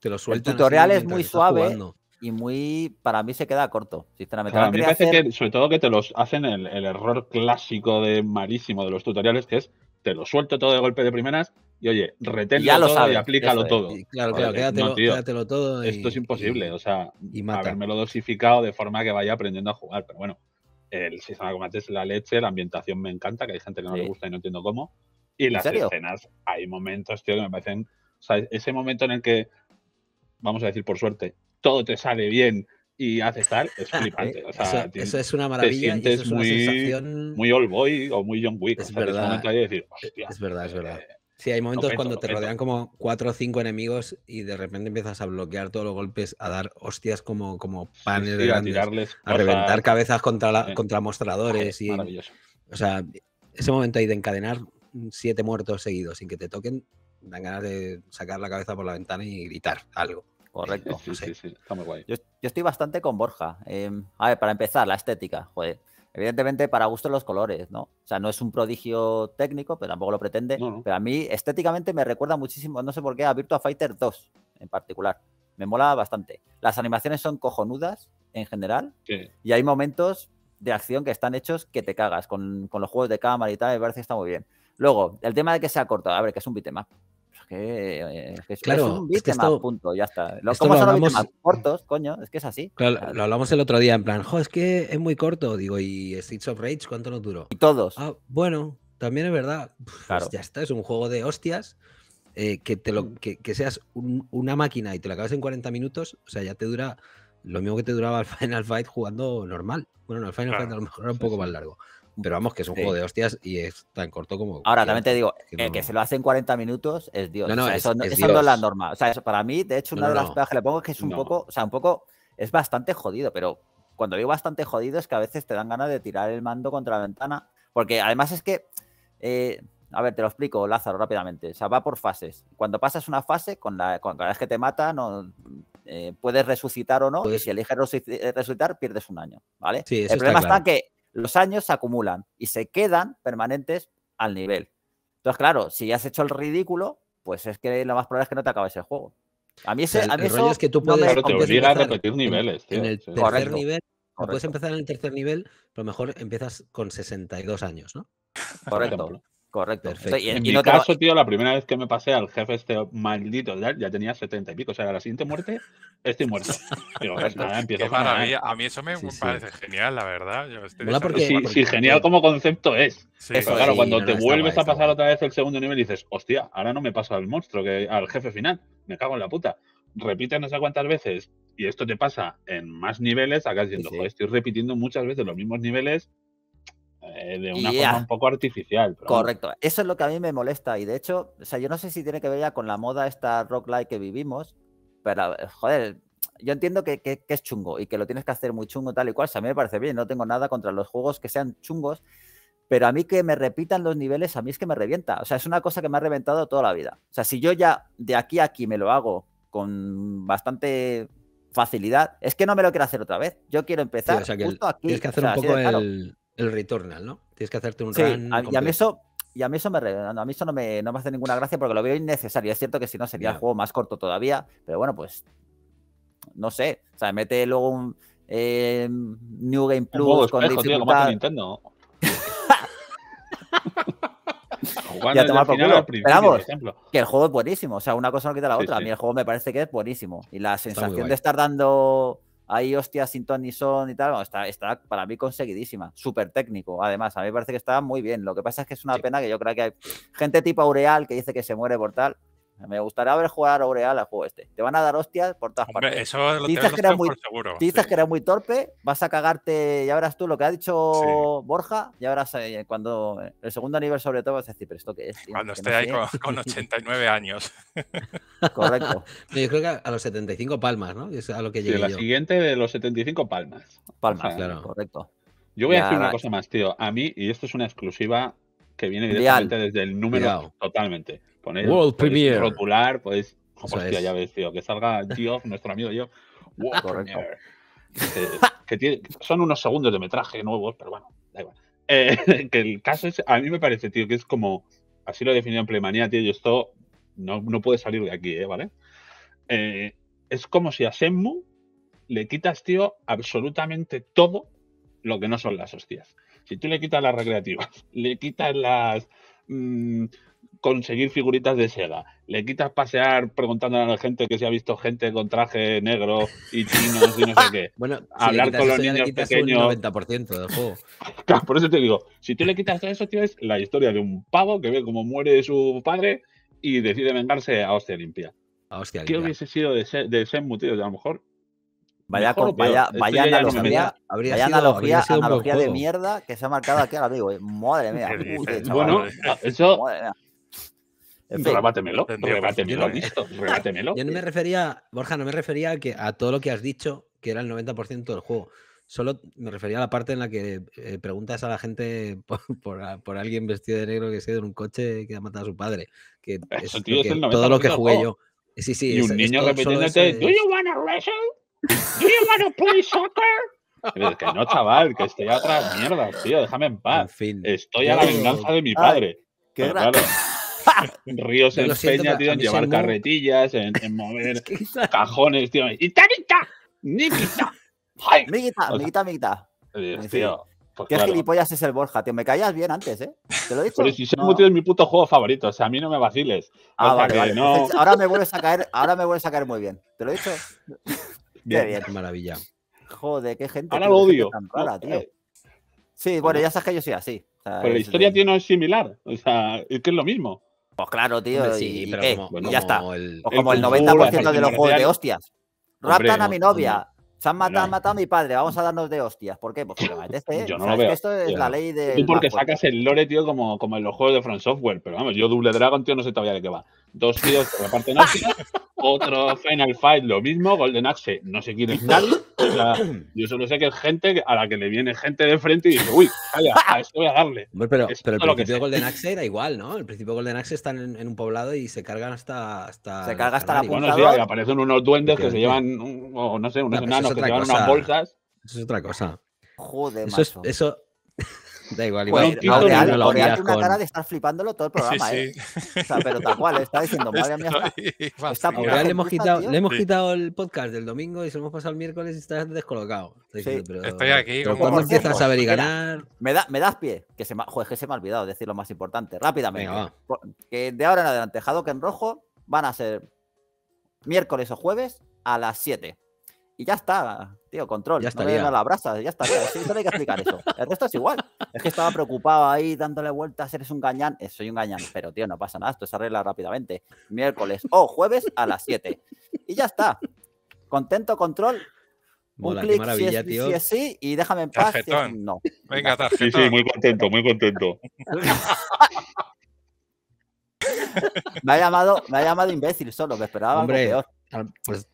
Speaker 4: el tutorial es muy suave.
Speaker 1: y muy para mí se queda corto, a mí me parece que
Speaker 4: sobre todo que te los hacen el, error clásico de malísimo de los tutoriales, que es te lo suelto todo de golpe de primeras y oye, retén todo y aplícalo todo. claro, claro, quédatelo, todo. esto es imposible, o sea, y lo dosificado de forma que vaya aprendiendo a jugar, pero bueno, el sistema de combate es la leche, la ambientación me encanta, que hay gente que no le gusta y no entiendo cómo, y las escenas, hay momentos, tío, que me parecen, o sea, ese momento en el que vamos a decir por suerte, todo te sale bien y haces tal, es ah, flipante. Eh, o sea, eso, es una maravilla. y es una muy, sensación... muy All Boy o muy young Wick. Es verdad. es verdad, es eh, Sí, hay momentos cuando te rodean
Speaker 2: como cuatro o cinco enemigos y de repente empiezas a bloquear todos los golpes, a dar hostias como, como panes de a, reventar cabezas contra, contra mostradores. y, O sea, ese momento ahí de encadenar siete muertos seguidos sin que te toquen, dan ganas de sacar la cabeza por la ventana y
Speaker 1: gritar algo. Correcto. está muy guay. Yo, estoy bastante con Borja. Em, a ver, para empezar, la estética, joder. Evidentemente, para gusto los colores, ¿no? O sea, no es un prodigio técnico, pero tampoco lo pretende. Pero a mí, estéticamente, me recuerda muchísimo, no sé por qué, a Virtua Fighter 2 en particular. Me mola bastante. Las animaciones son cojonudas en general. Y hay momentos de acción que están hechos que te cagas con, con los juegos de cámara y tal. Me parece que está muy bien. Luego, el tema de que se ha cortado A ver, que es un bitmap que, es que claro, eh, es un es punto, ya está. Lo, son hablamos, cortos, coño? Es que es así.
Speaker 2: Claro, lo hablamos el otro día, en plan, es que es muy corto, digo, ¿y Streets of Rage cuánto no duró? Y todos. Ah, bueno, también es verdad. Pues ya está, es un juego de hostias. Eh, que, te lo, mm. que, seas una máquina y te la acabas en 40 minutos, o sea, ya te dura lo mismo que te duraba el Final Fight jugando normal. Bueno, no, el Final Fight a lo mejor era un poco más largo. Pero vamos, que es un juego de hostias y es tan corto como. Ahora, también te digo, que, que, se
Speaker 1: lo hace en 40 minutos es Dios. No, no, eso, no es, la norma. O sea, para mí, de hecho, una de las pegas que le pongo es que es un poco, o sea, un poco, es bastante jodido, pero cuando digo bastante jodido es que a veces te dan ganas de tirar el mando contra la ventana. Porque además es que. Eh, a ver, te lo explico, Lázaro, rápidamente. O sea, va por fases. Cuando pasas una fase, con la, vez que te mata, no, eh, puedes resucitar o no. y si eliges resucitar, pierdes un año. ¿vale? el problema está, que los años se acumulan y se quedan permanentes al nivel. Entonces, claro, si ya has hecho el ridículo, pues es que lo más probable es que no te acabes el juego. A mí, ese, el, a es que tú puedes, claro, te obliga repetir niveles. En, el tercer nivel, puedes
Speaker 2: empezar en el tercer nivel, Lo mejor empiezas con 62 años, ¿no? Correcto.
Speaker 4: Correcto. en mi caso, tío, la primera vez que me pasé al jefe este maldito, ya tenía 70 y pico. O sea, la siguiente muerte, estoy muerto. Pues a mí eso me parece genial, la verdad. Yo sí, genial como concepto es. claro, cuando te vuelves a pasar otra vez el segundo nivel y dices, hostia, ahora no me paso al monstruo, que al jefe final. Me cago en la puta. Repite no sé cuántas veces y esto te pasa en más niveles, acá diciendo, estoy repitiendo muchas veces los mismos niveles eh, de una forma un poco artificial. Correcto,
Speaker 1: eso es lo que a mí me molesta y de hecho, o sea, yo no sé si tiene que ver ya con la moda esta rock light que vivimos, pero eh, joder, yo entiendo que, es chungo y que lo tienes que hacer muy chungo tal y cual, o sea, a mí me parece bien, no tengo nada contra los juegos que sean chungos, pero a mí que me repitan los niveles, a mí es que me revienta, o sea, es una cosa que me ha reventado toda la vida. O sea, si yo ya de aquí a aquí me lo hago con bastante facilidad, es que no me lo quiero hacer otra vez, yo quiero empezar justo aquí. Tienes que hacer un poco el...
Speaker 2: El Returnal, ¿no? Tienes que hacerte un run. y a mí eso,
Speaker 1: a eso, me, a mí no, me, hace ninguna gracia porque lo veo innecesario. Es cierto que si no sería el juego más corto todavía, pero bueno, pues no sé. O sea, mete luego un eh, New Game Plus con espejo, dificultad. Tío, Nintendo. ya tomar por culo. Esperamos que el juego es buenísimo. O sea, una cosa no quita la otra. A mí el juego me parece que es buenísimo. Y la sensación de estar dando Ahí, hostias, sin ton son y tal. está, está para mí conseguidísima. Súper técnico, además. A mí me parece que está muy bien. Lo que pasa es que es una pena que yo creo que hay gente tipo Aureal que dice que se muere por tal. Me gustaría ver jugar a Oreal al juego este. Te van a dar hostias por todas partes. Eso lo dices que, era muy, seguro, dices que era muy torpe, vas a cagarte, ya verás tú lo que ha dicho Borja, ya verás eh, cuando eh, el segundo nivel sobre todo vas
Speaker 4: a decir, pero esto qué es. cuando esté ahí con, 89 años.
Speaker 2: Correcto. yo creo que a los 75 palmas, ¿no? Es a lo que sí, La
Speaker 4: siguiente de los 75 palmas. Palmas, claro. Correcto. Yo voy a decir una cosa más, tío. A mí, y esto es una exclusiva que viene directamente desde el número totalmente. Ponéis, World Rotular, pues hostia, ya ves, tío, que salga Geoff, nuestro amigo Geoff. World Que, son unos segundos de metraje nuevos, pero bueno, da igual. Eh, que el caso es, a mí me parece, tío, que es como, así lo he definido en Playmania, tío, y esto no, no puede salir de aquí, ¿eh? ¿Vale? Eh, es como si a Senmu le quitas, tío, absolutamente todo lo que no son las hostias. Si tú le quitas las recreativas, le quitas las mm, conseguir figuritas de Sega, le quitas pasear preguntando a la gente que se ha visto gente con traje negro y chinos y no sé qué.
Speaker 2: Bueno, hablar con los niños pequeños. Un
Speaker 4: 90% del juego. por eso te digo, si tú le quitas todo eso, es la historia de un pavo que ve cómo muere su padre y decide vengarse a hostia limpia. ¿Qué hubiese sido de, de A lo mejor Vaya, analogía, analogía, de
Speaker 1: mierda que se ha marcado aquí al amigo. ¿eh? Madre mía. bueno, eh, eso.
Speaker 4: Madre Yo no me
Speaker 2: refería, Borja, no me refería que a todo lo que has dicho, que era el 90% del juego. Solo me refería a la parte en la que eh, preguntas a la gente por, alguien vestido de negro que se ha ido en un coche que ha matado a su padre. Que, es, todo lo que jugué yo. Sí, sí, y un niño repitiéndote, ¿Do you
Speaker 4: wanna wrestle? ¿Do you soccer? que no, chaval, que estoy a otras mierdas, tío, déjame en paz. Estoy a la venganza de mi ah, padre. qué Ríos en peña, tío, en llevar carretillas, en, mover cajones, tío. ¡Y ¡Niquita! Miguita, eh, tío. Pues qué gilipollas
Speaker 1: es el Borja, tío. Me callas bien antes, ¿eh?
Speaker 4: Te lo he dicho. Pero si no. es mi puto juego favorito, o sea, a mí no me vaciles. Ah, ahora
Speaker 1: me vuelves a caer, ahora me vuelves a caer muy bien. Te lo he dicho.
Speaker 4: Bien, bien. Qué maravilla.
Speaker 1: Joder, qué gente. Ahora lo odio. Tan rara, tío. Eh, sí, bueno, ya sabes que yo soy así. pero la historia
Speaker 4: tío, tiene es similar. O sea, es que es lo mismo. Pues claro, tío. y, pero pues ya está. o pues como el, 90% de los juegos de hostias. Raptan a mi novia.
Speaker 1: Se han matado, a mi padre, vamos a darnos de hostias. ¿Por qué? Pues porque me apetece. ¿eh? Yo no lo veo. esto es la ley de. Tú porque sacas
Speaker 4: el lore, tío, como, como en los juegos de Front Software. Pero vamos, yo Double Dragon, tío, no sé todavía de qué va dos tíos por la parte nazi, otro Final Fight, lo mismo, Golden Axe, no sé quién es nadie. O sea, yo solo sé que es gente a la que le viene gente de frente y dice, uy, a esto voy a darle. Pero, el principio de Golden Axe era
Speaker 2: igual, ¿no? El principio de Golden Axe están en, en, un poblado y se cargan hasta. hasta se carga hasta la punta. Bueno, sí, aparecen unos duendes que se llevan,
Speaker 4: o no sé, unos enanos que llevan unas bolsas. Eso
Speaker 2: es otra cosa.
Speaker 1: Joder, eso, es, eso
Speaker 4: Da igual, pues igual. no, una cara
Speaker 1: de estar flipándolo todo el programa, ¿eh? O sea, pero tal cual, está diciendo, madre mía, está, le hemos, quitado, le hemos
Speaker 2: quitado el podcast del domingo y se lo hemos pasado el miércoles y está descolocado. Estoy, sí. aquí. Pero empiezas a averiguar.
Speaker 1: Me, da, me das pie, que se joder, que se me ha olvidado decir lo más importante, rápidamente. que de ahora en adelante, que en rojo van a ser miércoles o jueves a las 7 y ya está, tío, control. Ya está. a la brasa, ya está. Tío. hay que explicar eso. El resto es igual. Es que estaba preocupado ahí dándole vueltas, eres un gañán. Eh, soy un gañán, pero tío, no pasa nada, esto se arregla rápidamente. Miércoles o jueves a las 7. Y ya está. Contento, control. un clic si, es, tío. sí y déjame en paz. no.
Speaker 3: Venga,
Speaker 4: Sí, sí, muy contento, muy contento.
Speaker 1: me, ha llamado, me ha llamado imbécil solo, que esperaba peor.
Speaker 2: Pues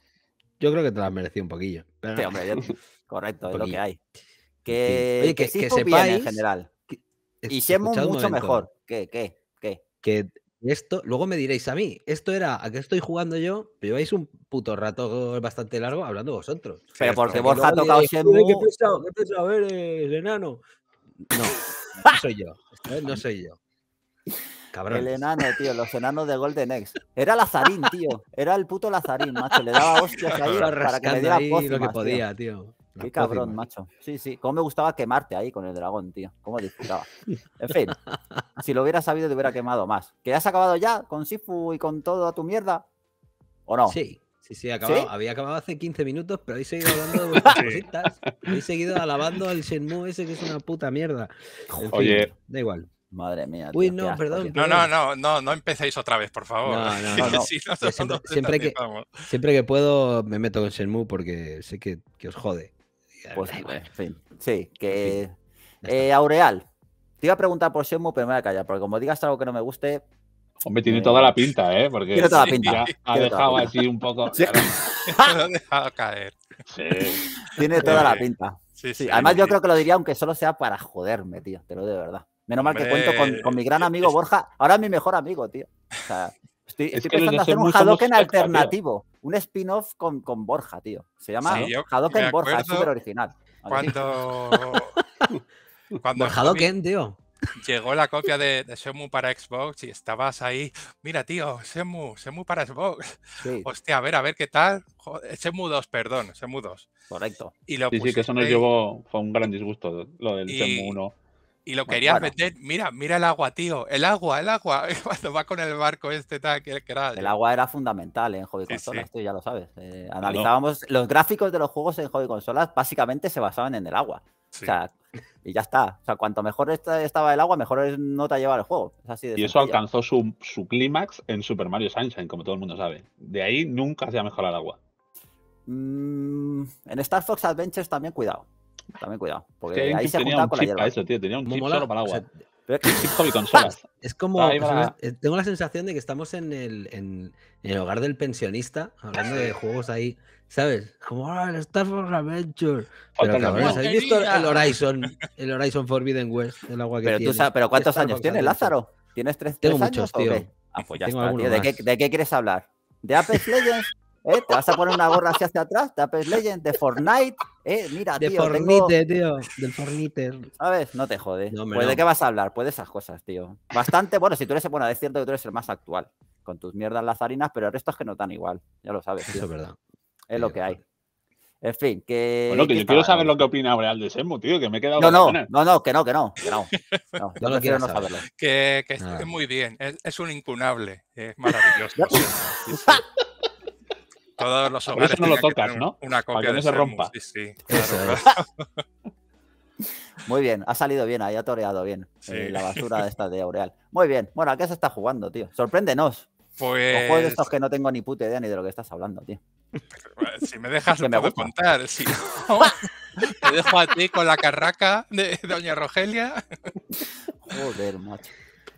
Speaker 2: yo creo que te las merecí un poquillo.
Speaker 1: correcto, es lo que hay. Que, Oye, que, que, en general. y Shemu mucho mejor. ¿Qué, qué, qué?
Speaker 2: Que esto, luego me diréis a mí, esto era a qué estoy jugando yo, lleváis un puto rato bastante largo hablando vosotros. Pero porque vos ha tocado Shemu. ¿Qué pesado, qué pesado
Speaker 1: eres, enano?
Speaker 2: No,
Speaker 1: no soy yo. No soy yo. El enano, tío, los enanos de Golden X. Era Lazarín, tío. Era el puto Lazarín, macho. Le daba hostias ahí para que me diera pócimas, lo que podía, tío. Qué cabrón, macho. Sí, sí. Cómo me gustaba quemarte ahí con el dragón, tío. Cómo disfrutaba. En fin, si lo hubiera sabido te hubiera quemado más. ¿Que has acabado ya con Sifu y con toda tu mierda? ¿O no? Sí.
Speaker 2: Sí, sí, había acabado hace 15 minutos, pero he seguido hablando de vuestras cositas. He seguido alabando al Shenmue ese que es una puta mierda. Oye, da igual. Madre mía. Tío, Uy, no, perdón, No, no,
Speaker 3: no, no, empecéis otra vez, por favor. siempre, que, siempre,
Speaker 2: que, puedo me meto con Shenmue porque sé que, que os jode.
Speaker 1: Pues, en fin. Sí, que. eh, Aureal, te iba a preguntar por Shenmue, pero me voy a callar, porque como digas algo que no me guste.
Speaker 4: Hombre, tiene eh, toda la pinta, ¿eh? Porque tiene toda la pinta. Ha, dejado así un poco.
Speaker 1: Ha dejado caer. Sí. Tiene toda la pinta.
Speaker 4: Sí, sí, Además, yo
Speaker 1: creo que lo diría aunque solo sea para joderme, tío. Te lo de verdad. Menos mal que cuento con, mi gran amigo Borja, ahora es mi mejor amigo, tío. O sea, estoy, pensando hacer un Hadoken alternativo, un spin-off con, con, Borja, tío. Se llama Hadoken Borja, es súper original. Cuando. cuando Hadoken, tío.
Speaker 3: Llegó la copia de, Semu para Xbox y estabas ahí. Mira, tío, Semu, Semu para Xbox. Hostia, a ver, a ver qué tal. Joder, Semu 2, perdón, Semu 2. Correcto. Y sí, sí, que eso nos
Speaker 4: llevó, fue un gran disgusto, lo del y, 1
Speaker 3: y lo pues querías meter. Mira, mira el agua, tío. El agua, el
Speaker 1: agua. Cuando va con el barco este, tal, que era. El agua era fundamental en hobby consolas, tú ya lo sabes. Eh, analizábamos los gráficos de los juegos en hobby consolas, básicamente se basaban en el agua. O
Speaker 4: sea, y ya está. O sea, cuanto mejor
Speaker 1: estaba el agua, mejor no nota llevado el juego. así y eso alcanzó
Speaker 4: su, clímax en Super Mario Sunshine, como todo el mundo sabe. De ahí nunca se ha mejorado el agua.
Speaker 1: Mm, en Star Fox Adventures también, cuidado.
Speaker 4: También cuidado. Porque ahí se tenía un con chip eso, tío. Tenía un chip solo para agua. es, como. Eh,
Speaker 2: tengo la sensación de que estamos en el, en, en el hogar del pensionista, hablando de juegos ahí, ¿sabes? Como ah, el Star Wars Adventure. Pero ¿habéis visto el Horizon, el Horizon Forbidden West, el agua que pero Tú sabes, pero ¿cuántos años tienes, Lázaro? ¿Tienes tres, Tengo muchos, años, tío. Tengo ah, pues ya tío. ¿De, qué,
Speaker 1: ¿De qué quieres hablar? ¿De Apex Legends? ¿Eh? Te vas a poner una gorra hacia, hacia atrás, ¿Tapes Legend? de Fortnite. ¿Eh? Mira, de tío. Fornite, Fortnite, tío. Del Fornite. ¿Sabes? No te jodes. ¿puede pues de qué vas a hablar, pues de esas cosas, tío. Bastante, bueno, si tú eres, bueno, es cierto que tú eres el más actual, con tus mierdas lazarinas, pero el resto es que no tan igual. Ya lo sabes. Tío. Eso es verdad. Es lo que hay. En fin, que. Bueno, que yo quiero saber lo que
Speaker 4: opina Breal de Semo, tío, que me he quedado. No, no,
Speaker 1: no, no, que no, que no, no. yo no quiero no saberlo. Que, que esté
Speaker 4: muy
Speaker 3: bien. Es, es un incunable. Es maravilloso. Todos los hogares eso no lo tocas, ¿no? Una copia Para que no se rompa. Sí, sí,
Speaker 1: Muy bien, ha salido bien ahí, ha toreado bien eh, la basura de esta de Aureal. Muy bien, bueno, ¿a qué se está jugando, tío? Sorpréndenos.
Speaker 3: Pues... Los juegos estos
Speaker 1: que no tengo ni puta idea ni de lo que estás hablando, tío.
Speaker 3: si me dejas, lo puedo contar. Si no, te dejo a ti con la carraca de Doña Rogelia.
Speaker 2: Joder, macho.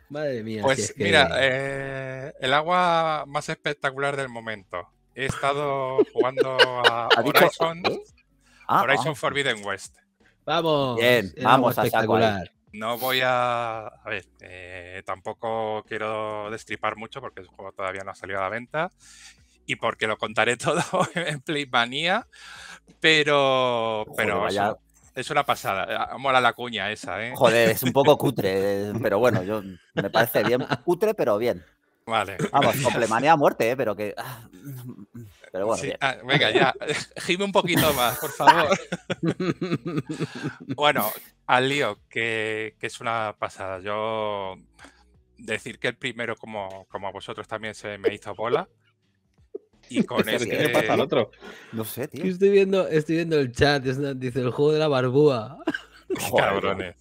Speaker 2: Madre mía. Pues mira,
Speaker 3: eh, el agua más espectacular del momento he estado jugando a ah, Horizon, Horizon ah. Forbidden West.
Speaker 2: Vamos.
Speaker 1: vamos a espectacular.
Speaker 3: No voy a. A ver, eh, tampoco quiero destripar mucho porque el juego todavía no ha salido a la venta y porque lo contaré todo en Playmania. pero. pero vaya... Es una pasada, ah, mola la cuña esa, ¿eh? Joder, es un
Speaker 1: poco cutre, eh, pero bueno, yo me parece bien. Cutre, pero bien. Vale. Vamos, ah, pues, complemania a muerte, ¿eh? pero que. Ah, pero bueno. Sí. Ah, venga, ya. Gime un poquito más, por favor.
Speaker 3: bueno, al lío, que, es una pasada. Yo. Decir que el primero, como, como a vosotros también, se me hizo bola. Y con este... ¿Qué
Speaker 4: pasa al otro? No sé, tío.
Speaker 2: Estoy viendo, estoy viendo el chat, dice el juego de la barbúa. Cabrones.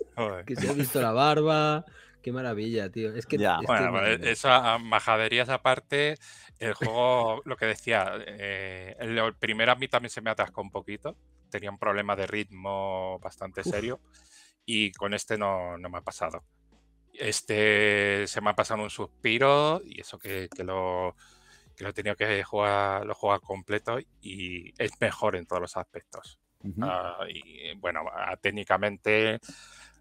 Speaker 2: Que se ha visto la barba. Qué maravilla, tío. Es que, ya. bueno, e,
Speaker 3: esa majaderías aparte, el juego, lo que decía, eh, el primero a mí también se me atascó un poquito. Tenía un problema de ritmo bastante serio. Y con este no, no, me ha pasado. Este se me ha pasado un suspiro y eso que, que lo que lo he tenido que jugar, lo juega completo y es mejor en todos los aspectos. Ah, y bueno, técnicamente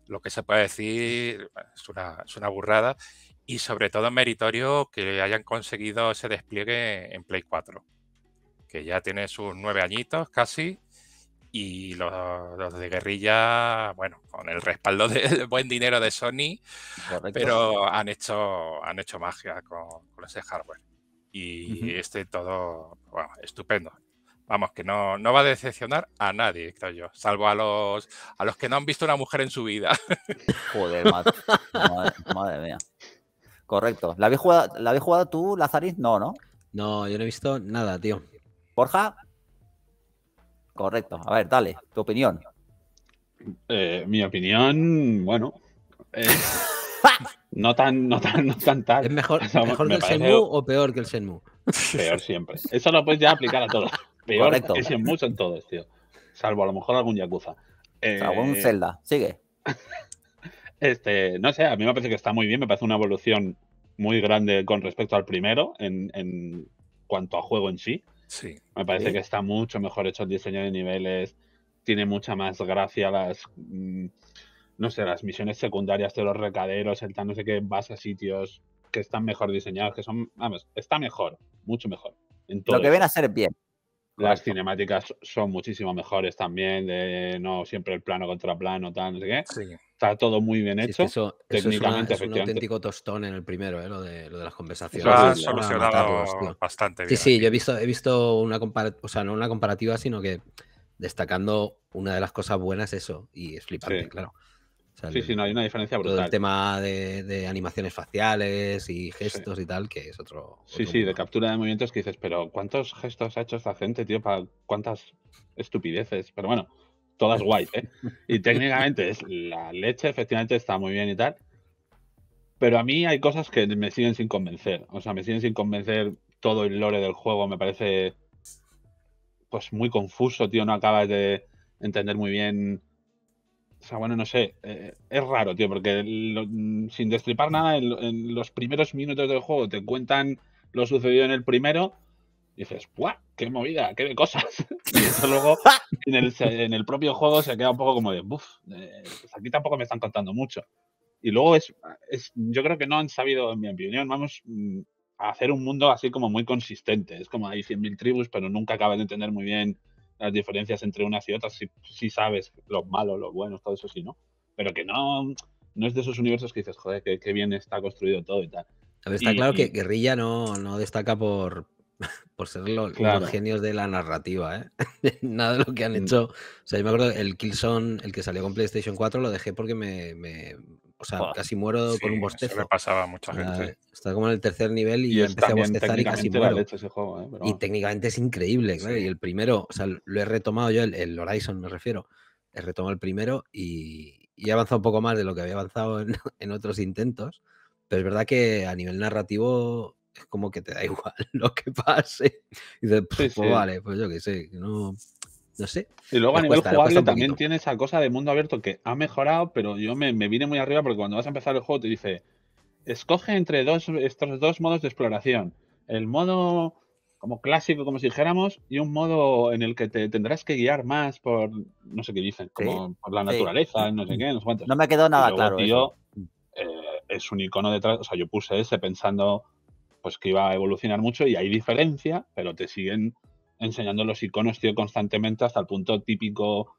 Speaker 3: lo que se puede decir es una, es una burrada y sobre todo meritorio que hayan conseguido ese despliegue en Play 4, que ya tiene sus nueve añitos casi y los, los, de guerrilla, bueno, con el respaldo del buen dinero de Sony, pero han hecho, han hecho magia con, ese hardware. Y este todo, bueno, estupendo. Vamos, que no, no va a decepcionar a nadie, está yo. Salvo a los, a los que no han visto una mujer en su vida.
Speaker 1: Joder, madre, madre, mía. Correcto. ¿La habéis, jugado, ¿La jugado tú, Lazaris? No, ¿no? No, yo no he visto nada, tío. ¿Porja? Correcto. A ver, dale, tu opinión.
Speaker 4: Eh, mi opinión, bueno. no tan, no tan, no tan tal. ¿Es mejor, que el Shenmue o peor que el Senmu. Peor siempre. Eso lo puedes ya aplicar a todos. Peor es mucho en todos, tío. Salvo a lo mejor algún Yakuza. Eh, algún Zelda. Sigue. este, no sé, a mí me parece que está muy bien. Me parece una evolución muy grande con respecto al primero en, cuanto a juego en sí. Sí. Me parece que está mucho mejor hecho el diseño de niveles. Tiene mucha más gracia las. Mm, no sé, las misiones secundarias de los recaderos, el tan no sé qué, vas a sitios que están mejor diseñados, que son, vamos, está mejor, mucho mejor. Lo que ven a ser
Speaker 1: bien. Las
Speaker 4: cinemáticas son muchísimo mejores también, de no siempre el plano contra plano, tal, no qué. Está todo muy bien hecho. eso, técnicamente, es, un auténtico tostón en el primero, ¿eh? lo, de, lo, de, las conversaciones. Eso solucionado bastante bien. Sí, sí, yo he
Speaker 2: visto, he visto una comparativa, o sea, no una comparativa, sino que destacando una de las cosas buenas eso, y es flipante,
Speaker 4: claro sí, sí, no, hay una diferencia brutal. Todo el tema de, animaciones faciales y gestos y tal, que es otro. sí, sí, de captura de movimientos que dices, pero ¿cuántos gestos ha hecho esta gente, tío? Para cuántas estupideces. Pero bueno, todas guay, ¿eh? Y técnicamente es la leche, efectivamente está muy bien y tal. Pero a mí hay cosas que me siguen sin convencer. O sea, me siguen sin convencer todo el lore del juego. Me parece pues muy confuso, tío. No acabas de entender muy bien o sea, bueno, no sé. Eh, es raro, tío, porque mm, sin destripar nada, en, los primeros minutos del juego te cuentan lo sucedido en el primero. Y dices, ¡guau ¡Qué movida! ¡Qué de cosas! y luego en el, propio juego se queda un poco como de, ¡buf! Eh, pues aquí tampoco me están contando mucho. Y luego es, yo creo que no han sabido, en mi opinión, vamos mm, a hacer un mundo así como muy consistente. Es como hay 100.000 tribus, pero nunca acaban de entender muy bien las diferencias entre unas y otras, si, sabes los malos, los buenos, todo eso sí, ¿no? Pero que no, no es de esos universos que dices, joder, qué, bien está construido todo y tal. A ver, está claro que
Speaker 2: Guerrilla no, no destaca por, por ser los genios de la narrativa, ¿eh? Nada de lo que han mm. hecho. O sea, yo me acuerdo el Killzone, el que salió con PlayStation 4, lo dejé porque me, o sea, casi muero con un bostezo. repasaba a mucha gente. Estaba como en el tercer nivel y, y empecé a bostezar y casi muero. ¿eh? Y técnicamente es increíble, Y el primero, o sea, lo he retomado yo, el, Horizon me refiero. He retomado el primero y, y, he avanzado un poco más de lo que había avanzado en, en otros intentos. Pero es verdad que a nivel narrativo es como que te da igual lo que pase. Y dices, pues, vale, pues yo qué sé, no y luego a nivel jugable también
Speaker 4: tiene esa cosa de mundo abierto que ha mejorado, pero yo me, vine muy arriba porque cuando vas a empezar el juego te dice, escoge entre dos, estos dos modos de exploración. El modo como clásico, como si dijéramos, y un modo en el que te tendrás que guiar más por, no sé qué dicen, como por la naturaleza, no sé mm. qué, no sé No me quedó nada claro. Tío, eh, es un icono detrás, o sea, yo puse ese pensando pues que iba a evolucionar mucho y hay diferencia, pero te siguen enseñando los iconos, tío, constantemente hasta el punto típico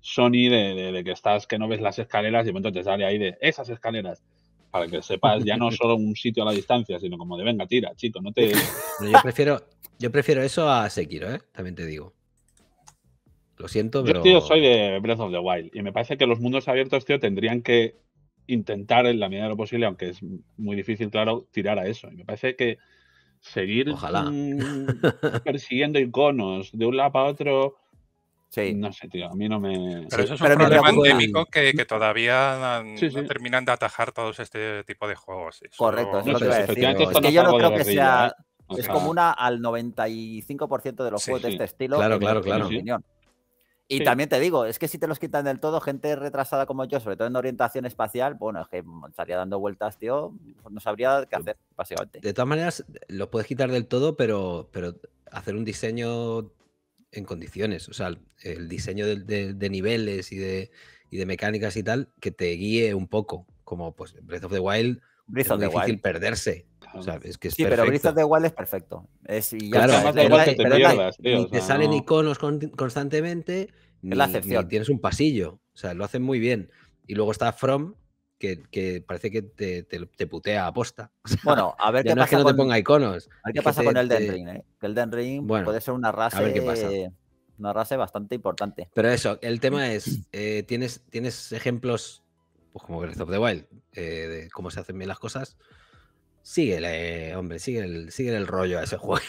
Speaker 4: Sony de, que estás, que no ves las escaleras y de te sale ahí de esas escaleras para que sepas ya no solo un sitio a la distancia, sino como de venga, tira, chico, no te. yo prefiero, yo prefiero
Speaker 2: eso a Sekiro,
Speaker 4: ¿eh? También te digo. Lo siento, pero. Yo, tío, soy de Breath of the Wild y me parece que los mundos abiertos, tío, tendrían que intentar en la medida de lo posible, aunque es muy difícil, claro, tirar a eso. Y me parece que seguir mm, persiguiendo iconos de un lado a otro. Sí. No sé, tío, a mí no me. Pero eso es un problema endémico
Speaker 3: que, todavía no terminan de atajar todos este tipo de juegos. Correcto, eso no, es lo que iba a decir. Es yo no creo que sea. ¿eh?
Speaker 1: Es sea... como una al 95% de los juegos de este estilo. Claro, claro, claro. Opinión. Y también te digo, es que si te los quitan del todo, gente retrasada como yo, sobre todo en orientación espacial, bueno, es que estaría dando vueltas, tío, no sabría qué hacer, básicamente.
Speaker 2: De todas maneras, los puedes quitar del todo, pero, pero hacer un diseño en condiciones, o sea, el diseño de, niveles y de, de mecánicas y tal, que te guíe un poco, como pues Breath of the Wild, es difícil perderse, sí, pero Breath of
Speaker 1: the Wild es perfecto. Es, y
Speaker 2: claro, que te pierdas, ni te salen iconos constantemente,
Speaker 4: ni, la excepción. tienes un
Speaker 2: pasillo. O sea, lo hacen muy bien. Y luego está From, que, que parece que te, te, putea a posta. bueno, a ver qué pasa. que con, no te ponga iconos. A ver qué pasa con el Den Ring. ¿eh?
Speaker 1: El Den Ring puede ser una raza. una raza bastante importante. Pero eso, el tema es, eh, tienes, tienes
Speaker 2: ejemplos, pues como Breath of the Wild, eh, de cómo se hacen bien las cosas, Sigue, eh, hombre, sigue el, sigue el rollo a ese juego.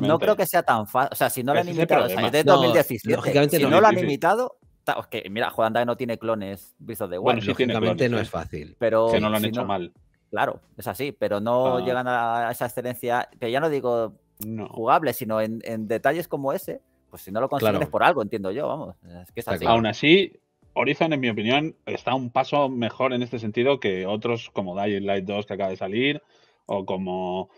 Speaker 2: no, creo, que
Speaker 1: sea tan fácil. O sea, si no lo han imitado, es de si no, lo han imitado, que, mira, Juan Day no tiene clones vistos de Bueno, lógicamente no es fácil. Pero que no lo han hecho mal. Claro, es así, pero no ah. llegan a esa excelencia, que ya no digo jugable, sino en, detalles como ese, pues si no lo consigues por algo, entiendo yo, vamos. Es que es así. Aún
Speaker 4: así, Horizon, en mi opinión, está un paso mejor en este sentido que otros como Dying Light 2 que acaba de salir o como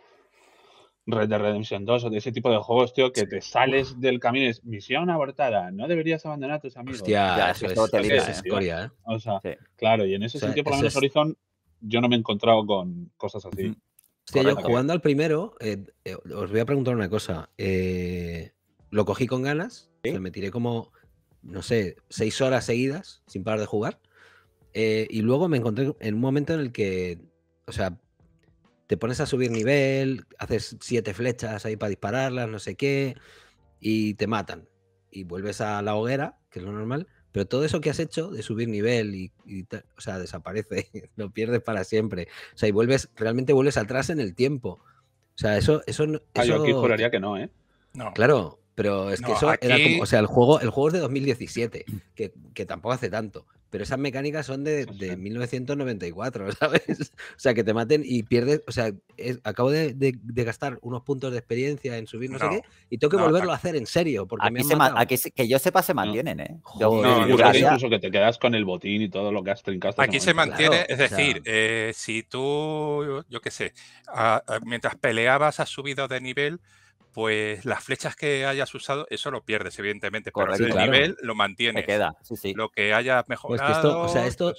Speaker 4: Red Dead Redemption 2 o de ese tipo de juegos, tío, que te sales del camino y es misión abortada, no deberías abandonar a tus amigos. Hostia, ya, eso es, hotelera, es, historia, ¿eh? ¿eh? O sea, claro, y en ese sentido, por lo menos Horizon, yo no me he encontrado con cosas así. Hostia, yo jugando
Speaker 2: al primero, eh, eh, os voy a preguntar una cosa. lo cogí con ganas, me tiré como no sé, seis horas seguidas sin parar de jugar. Eh, y luego me encontré en un momento en el que, o sea, te pones a subir nivel, haces siete flechas ahí para dispararlas, no sé qué, y te matan. Y vuelves a la hoguera, que es lo normal, pero todo eso que has hecho de subir nivel y, o sea, desaparece, lo pierdes para siempre. O sea, y vuelves, realmente vuelves atrás en el tiempo. O sea, eso, eso, eso... Ah, yo aquí juraría
Speaker 4: que no, ¿eh? No.
Speaker 2: Claro, pero es que eso era como, o sea, el juego, el juego es de 2017, que, que tampoco hace tanto, pero esas mecánicas son de, 1994, ¿sabes? O sea, que te maten y pierdes, o sea, acabo de, gastar unos puntos de experiencia en subir no, sé qué y tengo
Speaker 1: que volverlo a hacer
Speaker 4: en serio, porque aquí, se que yo sepa se mantienen, ¿eh? incluso que te quedas con el botín y todo lo que has trincado. Aquí se mantiene, es decir,
Speaker 3: eh, si tú, yo qué sé, mientras peleabas has subido de nivel pues las flechas que hayas usado, eso lo pierdes, evidentemente, Correcto, el nivel lo mantienes. queda, Lo que hayas mejorado.
Speaker 2: o sea, esto,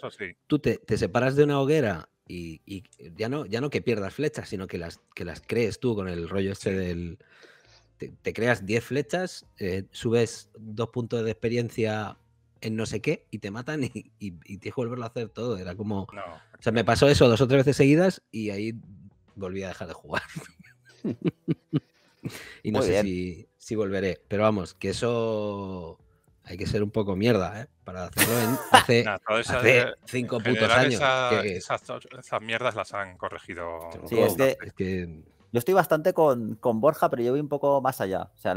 Speaker 2: tú te, separas de una hoguera y, ya, no, ya no que pierdas flechas, sino que las, que las crees tú con el rollo este del. Te, creas 10 flechas, eh, subes dos puntos de experiencia en no sé qué y te matan y, y, tienes que volverlo a hacer todo. Era como. O sea, me pasó eso dos o tres veces seguidas y ahí volví a dejar de jugar. y no sé si, volveré. Pero vamos, que eso hay que ser un poco mierda, ¿eh? Para hacerlo
Speaker 1: en hace, cinco putos años.
Speaker 3: esas, mierdas las han corregido.
Speaker 1: Yo estoy bastante con, con, Borja, pero yo voy un poco más allá. O sea, a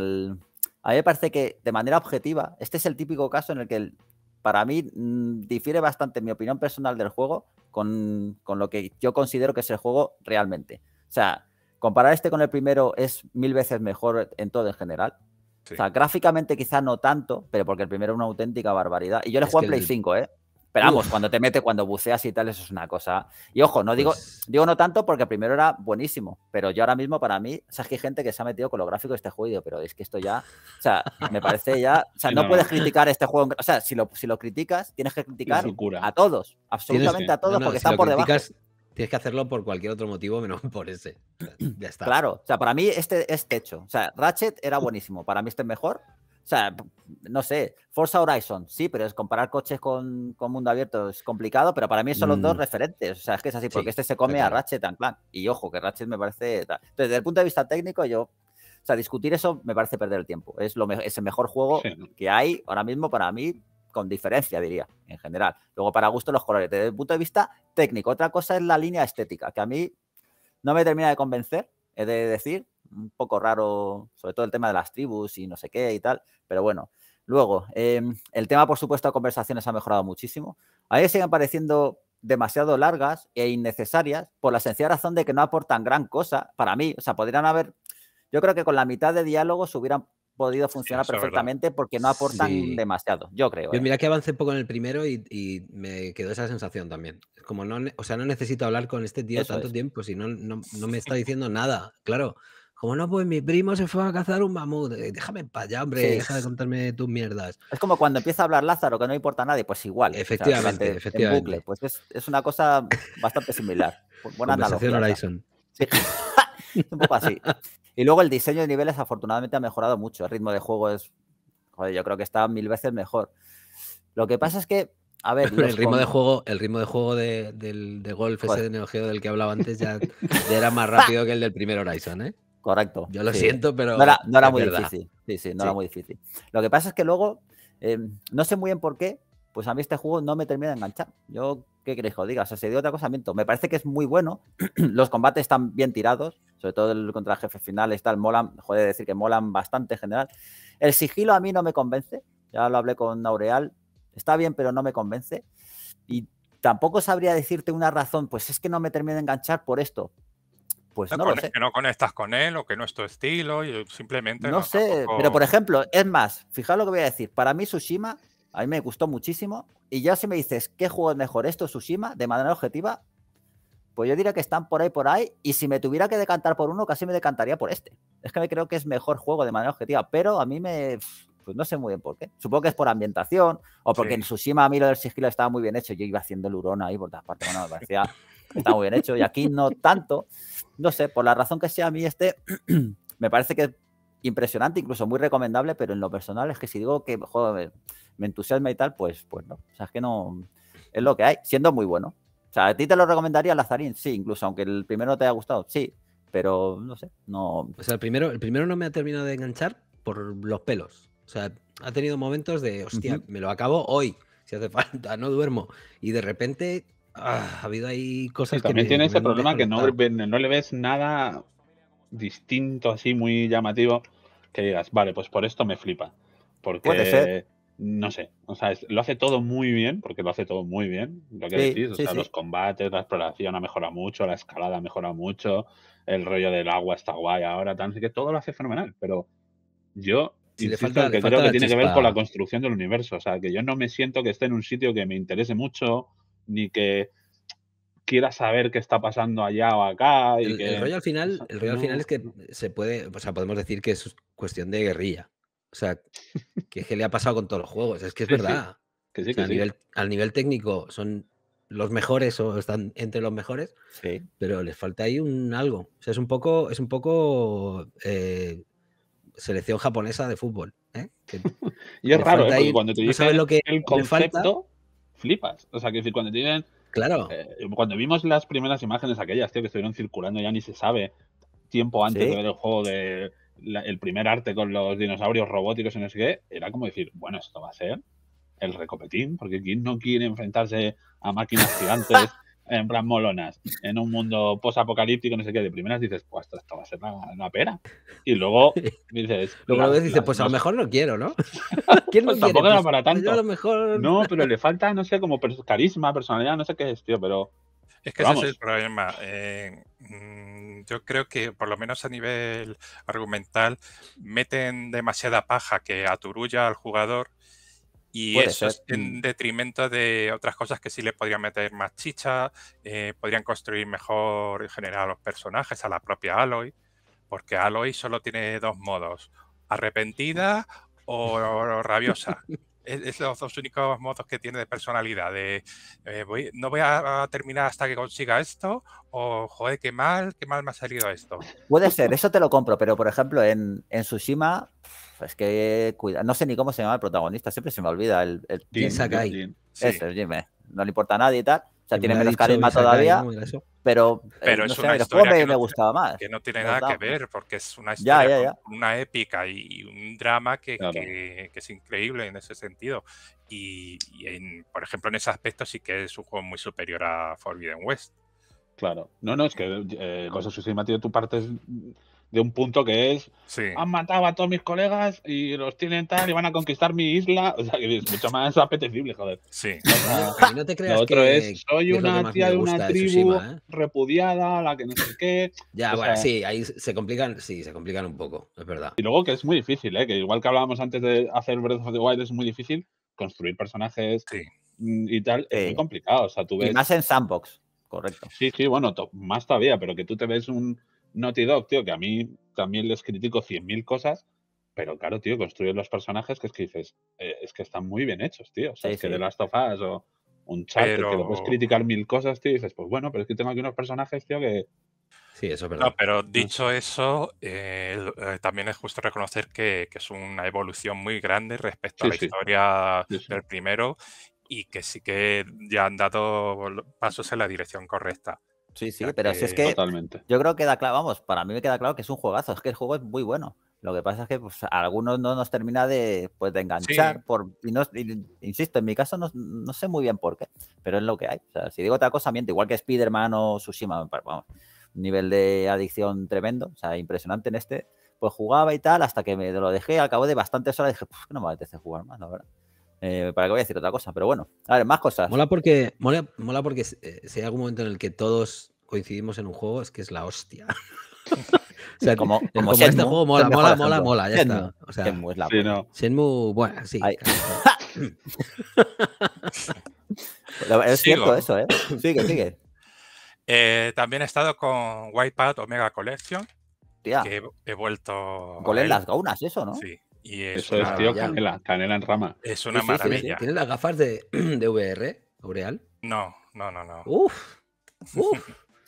Speaker 1: mí me parece que de manera objetiva, este es el típico caso en el que para mí mm, difiere bastante mi opinión personal del juego con, con lo que yo considero que es el juego realmente. O sea, comparar este con el primero es mil veces mejor en todo en general. O sea, gráficamente quizá no tanto, pero porque el primero es una auténtica barbaridad. Y yo le juego a Play 5, ¿eh? Pero vamos, cuando te mete, cuando buceas y tal, eso es una cosa. Y ojo, no digo, pues digo no tanto porque el primero era buenísimo, pero yo ahora mismo para mí, sabes que hay gente que se ha metido con lo gráfico de este juego, pero es que esto ya, o sea, me parece ya, o sea, no, puedes criticar este juego, o sea, si lo, si lo criticas, tienes que criticar a todos, absolutamente a todos, porque están por debajo Tienes que hacerlo por cualquier otro motivo menos por ese. Ya está. Claro, o sea, para mí este es techo. O sea, Ratchet era buenísimo. Para mí este es mejor. O sea, no sé, Forza Horizon, sí, pero es comparar coches con, mundo abierto es complicado, pero para mí son los dos mm. referentes. O sea, es que es así, porque este se come a Ratchet and plan. Y ojo, que Ratchet me parece. Entonces, desde el punto de vista técnico, yo o sea, discutir eso me parece perder el tiempo. Es, lo el mejor juego que hay ahora mismo para mí con diferencia, diría, en general. Luego, para gusto, los colores, desde el punto de vista técnico. Otra cosa es la línea estética, que a mí no me termina de convencer, es de decir, un poco raro, sobre todo el tema de las tribus y no sé qué y tal, pero bueno. Luego, em, el tema, por supuesto, de conversaciones ha mejorado muchísimo. A mí siguen pareciendo demasiado largas e innecesarias por la sencilla razón de que no aportan gran cosa para mí. O sea, podrían haber, yo creo que con la mitad de diálogos hubieran podido funcionar perfectamente porque no aportan demasiado, yo creo. Yo ¿eh?
Speaker 2: mira que avancé un poco en el primero y, me quedó esa sensación también. Como no, o sea, no necesito hablar con este tío tanto tiempo, si no, no, me está diciendo nada, claro. Como no, pues mi primo se fue a cazar un mamut. Eh, déjame para allá, hombre. Deja de contarme tus mierdas.
Speaker 1: Es como cuando empieza a hablar Lázaro, que no importa a nadie. Pues igual. Efectivamente, efectivamente. Pues es, una cosa bastante similar. Buena analogía. Horizon. Sí. un poco así. Y luego el diseño de niveles afortunadamente ha mejorado mucho. ¿eh? El ritmo de juego es, joder, yo creo que está mil veces mejor. Lo que pasa es que, a ver... El ritmo, de
Speaker 2: juego, el ritmo de juego de, golf ese pues de Neo Geo del que hablaba antes ya,
Speaker 1: era más rápido que el del primer Horizon, ¿eh? Correcto. Yo lo siento, pero... No era, no era muy difícil. Sí, sí, no era muy difícil. Lo que pasa es que luego, eh, no sé muy bien por qué, pues a mí este juego no me termina de enganchar. Yo, ¿qué queréis que os diga? O sea, si digo otra cosa, miento. Me parece que es muy bueno. Los combates están bien tirados sobre todo el contra final está el molan, joder, decir que molan bastante general. El sigilo a mí no me convence, ya lo hablé con Aureal, está bien, pero no me convence. Y tampoco sabría decirte una razón, pues es que no me termina de enganchar por esto. Pues no, que
Speaker 3: no conectas con él o que no es tu estilo, y simplemente. No, sé, pero por
Speaker 1: ejemplo, es más, fijaos lo que voy a decir. Para mí, Tsushima, a mí me gustó muchísimo. Y ya si me dices, ¿qué juego es mejor esto, Tsushima? De manera objetiva, pues yo diría que están por ahí, por ahí, y si me tuviera que decantar por uno, casi me decantaría por este. Es que me creo que es mejor juego de manera objetiva, pero a mí me... Pues no sé muy bien por qué. Supongo que es por ambientación, o porque en Tsushima a mí lo del sigilo estaba muy bien hecho. Yo iba haciendo el hurón ahí por todas partes, bueno, me parecía está muy bien hecho, y aquí no tanto. No sé, por la razón que sea, a mí este me parece que es impresionante, incluso muy recomendable, pero en lo personal es que si digo que me entusiasma y tal, pues, pues no. O sea, que no. Es lo que hay, siendo muy bueno. O sea, ¿a ti te lo recomendaría Lazarín? Sí, incluso aunque el primero te haya gustado, sí. Pero no sé, no. O sea, el primero, el primero no me ha terminado
Speaker 2: de enganchar por los pelos. O sea, ha tenido momentos de, hostia, me lo acabo hoy, si hace falta,
Speaker 4: no duermo. Y de repente ah, ha habido ahí cosas que. También tiene ese problema que no, no le ves nada distinto, así muy llamativo, que digas, vale, pues por esto me flipa. Porque. Puede ser no mm. sé, o sea, lo hace todo muy bien, porque lo hace todo muy bien, lo que o sea, los combates, la exploración ha mejorado mucho, la escalada ha mejorado mucho, el rollo del agua está guay ahora, tan, así que todo lo hace fenomenal, pero yo insisto que creo que tiene que ver con la construcción del universo, o sea, que yo no me siento que esté en un sitio que me interese mucho, ni que quiera saber qué está pasando allá o acá. Y rollo al final, el rollo al final es que
Speaker 2: se puede, o sea, podemos decir que es cuestión de guerrilla. O sea, que, que le ha pasado con todos los juegos. Es que es verdad. al nivel técnico son los mejores o están entre los mejores, pero les falta ahí un algo. O sea, es un poco, es un poco eh, selección japonesa de fútbol. ¿eh? y es raro, ¿eh? cuando te dicen lo que el concepto,
Speaker 4: flipas. O sea, que decir, cuando te dicen. Claro. cuando vimos las primeras imágenes aquellas, tío, que estuvieron circulando, ya ni se sabe tiempo antes de ver el juego de el primer arte con los dinosaurios robóticos en ese que era como decir, bueno, esto va a ser el recopetín, porque quien no quiere enfrentarse a máquinas gigantes en plan molonas en un mundo posapocalíptico, no sé qué? De primeras dices, pues esto va a ser una pera. Y luego dices. pues a lo mejor no quiero, ¿no? ¿Quién no pues quiere? Tampoco era pues para tanto. lo mejor... No, pero le falta, no sé, como carisma, personalidad, no sé qué es, tío, pero es que ese es el problema. Eh,
Speaker 3: mm, yo creo que, por lo menos a nivel argumental, meten demasiada paja que aturulla al jugador y eso es en mm. detrimento de otras cosas que sí le podrían meter más chicha, eh, podrían construir mejor en general a los personajes, a la propia Aloy, porque Aloy solo tiene dos modos, arrepentida o rabiosa. E-, es, son los dos únicos modos que tiene de personalidad. De, eh, no voy a terminar hasta que consiga esto, o joder, qué mal, qué mal me ha salido esto.
Speaker 1: Puede ser, eso te lo compro, pero por ejemplo, en, en Tsushima, es que cuida, no sé ni cómo se llama el protagonista, siempre se me olvida el, el Sakai. Eh, no le importa a nadie y tal sea, tiene menos carisma todavía, pero, pero es una historia que me, gustaba más. Que no tiene nada que ver, porque es una historia,
Speaker 3: una épica y un drama que, es increíble en ese sentido. Y, por ejemplo, en ese aspecto sí que es un juego muy superior a Forbidden
Speaker 4: West. Claro. No, no, es que eh, Ghost of tu parte de un punto que es, han matado a todos mis colegas y los tienen tal y van a conquistar mi isla, o sea, que es mucho más apetecible, joder. Sí. no te creas otro es, soy una tía de una tribu ¿eh? repudiada, la que no sé qué. Ya, bueno, sí, ahí se complican, sí, se complican un poco, es verdad. Y luego que es muy difícil, ¿eh? que igual que hablábamos antes de hacer Breath of the Wild es muy difícil construir personajes y tal, es muy complicado. O sea, tú ves... más en sandbox, correcto. Sí, sí, bueno, más todavía, pero que tú te ves un Naughty Dog, tío, que a mí también les critico 100.000 cosas, pero claro, tío, construyen los personajes que es que dices, eh, es que están muy bien hechos, tío. O sea, es que de Last of Us o un chat que lo puedes criticar mil cosas, tío, dices, pues bueno, pero es que tengo aquí unos personajes, tío, que. Sí, eso es No, pero mm. dicho
Speaker 3: eso, eh, eh, también es justo reconocer que, es una evolución muy grande respecto a la historia del primero y que sí que ya han dado pasos en la dirección correcta. Sí, sí, pero si es que
Speaker 1: yo creo que da claro, vamos, para mí me queda claro que es un juegazo, es que el juego es muy bueno. Lo que pasa es que pues, a algunos no nos termina de, pues, enganchar. Por, y no, insisto, en mi caso no, sé muy bien por qué, pero es lo que hay. O sea, si digo otra cosa, miento. Igual que Spider-Man o Tsushima, vamos, un nivel de adicción tremendo, o sea, impresionante en este. Pues jugaba y tal, hasta que me lo dejé. Al cabo de bastantes horas dije, pues no me apetece jugar más, la verdad. Eh, para que voy a decir otra cosa, pero bueno, a ver, más cosas.
Speaker 2: Mola porque, mola, mola porque eh, si hay algún momento en el que todos coincidimos en un juego es que es la hostia.
Speaker 4: o sea, como, como, este juego mola, mola, mola, mola, ya está. O sea,
Speaker 2: Shenmue es la sí, no. bueno, sí.
Speaker 1: es cierto eso, ¿eh? Sigue, sigue.
Speaker 3: Eh, también he estado con Whitepad Omega Collection. Tía. Que he, vuelto. con las
Speaker 4: gaunas, eso, ¿no? Sí. Y eso es, tío, canela, canela en rama. Es una maravilla. ¿Tienes las gafas de, de VR, Aureal? No,
Speaker 2: no, no, no. Uf.
Speaker 4: Uf.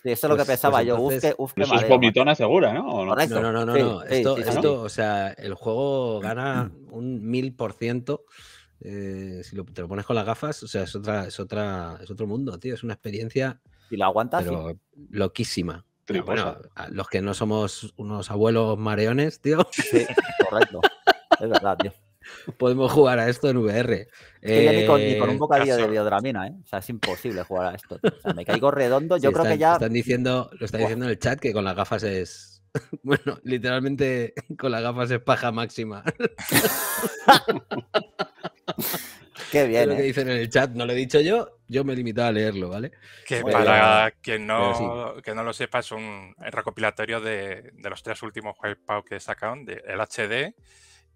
Speaker 4: Sí, eso es lo que pues, pues pensaba yo.
Speaker 2: Entonces, uf, que, eso es segura, ¿no? No? no? no, no, no, esto, o sea, el juego gana un mil por ciento. Eh, si te lo pones con las gafas, o sea, es otra, es otra, es otro mundo, tío. Es una experiencia. Y la aguantas. Pero loquísima. Ah, bueno, los que no somos unos abuelos mareones, tío. Sí, correcto. Es verdad, tío podemos jugar a esto en VR. ni, con, eh, un bocadillo de
Speaker 1: biodramina, ¿eh? O sea, es imposible jugar a esto. me caigo redondo, yo creo que ya. Están
Speaker 2: diciendo, lo están diciendo en el chat que con las gafas es. Bueno, literalmente con las gafas es paja máxima. Qué bien. lo que ¿eh? dicen en el chat, no lo he dicho yo, yo me he limitado a leerlo, ¿vale? Que para quien no,
Speaker 3: que no lo sepa, es un recopilatorio de, los tres últimos juegos que sacaron, del el HD,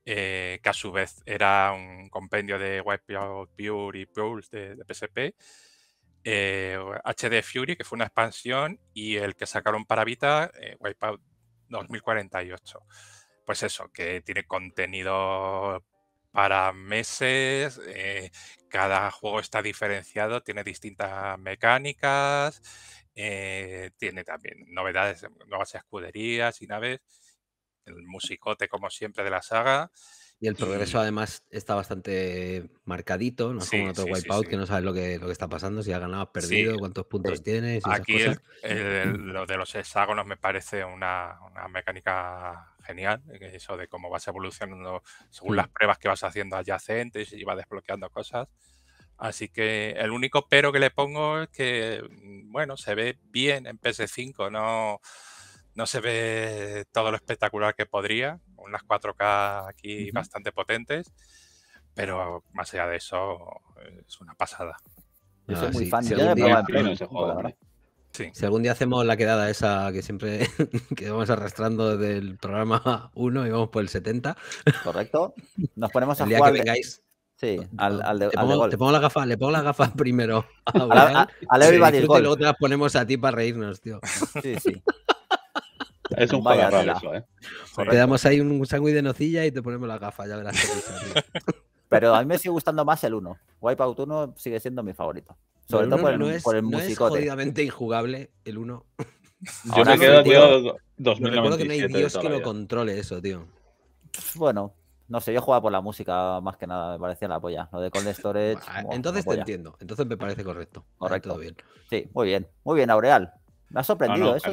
Speaker 3: eh, que a su vez era un compendio de Wipeout Pure y Pulse de, PSP, HD eh, Fury, que fue una expansión, y el que sacaron para Vita, eh, Wipeout 2048. Pues eso, que tiene contenido para meses, cada juego está diferenciado, tiene distintas mecánicas, tiene también novedades, nuevas escuderías y naves el musicote como siempre de la saga.
Speaker 2: Y el progreso además está bastante marcadito, no es como otro Wipeout que no sabes lo que, lo que está pasando, si has ganado, has perdido, cuántos puntos eh, tienes. Aquí
Speaker 3: lo de los hexágonos me parece una, una, mecánica genial, eh, eso de cómo vas evolucionando según las mm. pruebas que vas haciendo adyacentes y vas desbloqueando cosas. Así que el único pero que le pongo es que, mm, bueno, se ve bien en PS5, no no se ve todo lo espectacular que podría, unas 4K aquí bastante potentes, pero más allá de eso, es una pasada. Yo ah, muy fan si ese juego,
Speaker 2: Sí. Si algún día hacemos la quedada esa que siempre que vamos arrastrando desde el programa 1 y vamos por el 70. Correcto. Nos ponemos a Que vengáis, sí, al, de, te, pongo, la gafa, le pongo las gafas primero. luego te las ponemos a ti para reírnos, tío. Sí, sí.
Speaker 4: Es
Speaker 1: un juego
Speaker 2: eso,
Speaker 4: ¿eh? Te damos ahí
Speaker 2: un sándwich de nocilla y te ponemos la
Speaker 1: gafa, ya verás. Pero a mí me sigue gustando más el 1. Wipeout 1 sigue siendo mi favorito. Sobre todo por el, músico. es, por el no es jodidamente injugable el 1.
Speaker 2: Yo me quedo, tío, 2097. Recuerdo que no hay Dios que lo
Speaker 1: controle eso, tío. Bueno, no sé, yo he jugado por la música más que nada, me parecía la polla. Lo de Cold Storage. Ah, entonces te entiendo, entonces me parece correcto. Correcto. Todo bien. Sí, muy bien. Muy bien, Aureal. Me ha sorprendido eso.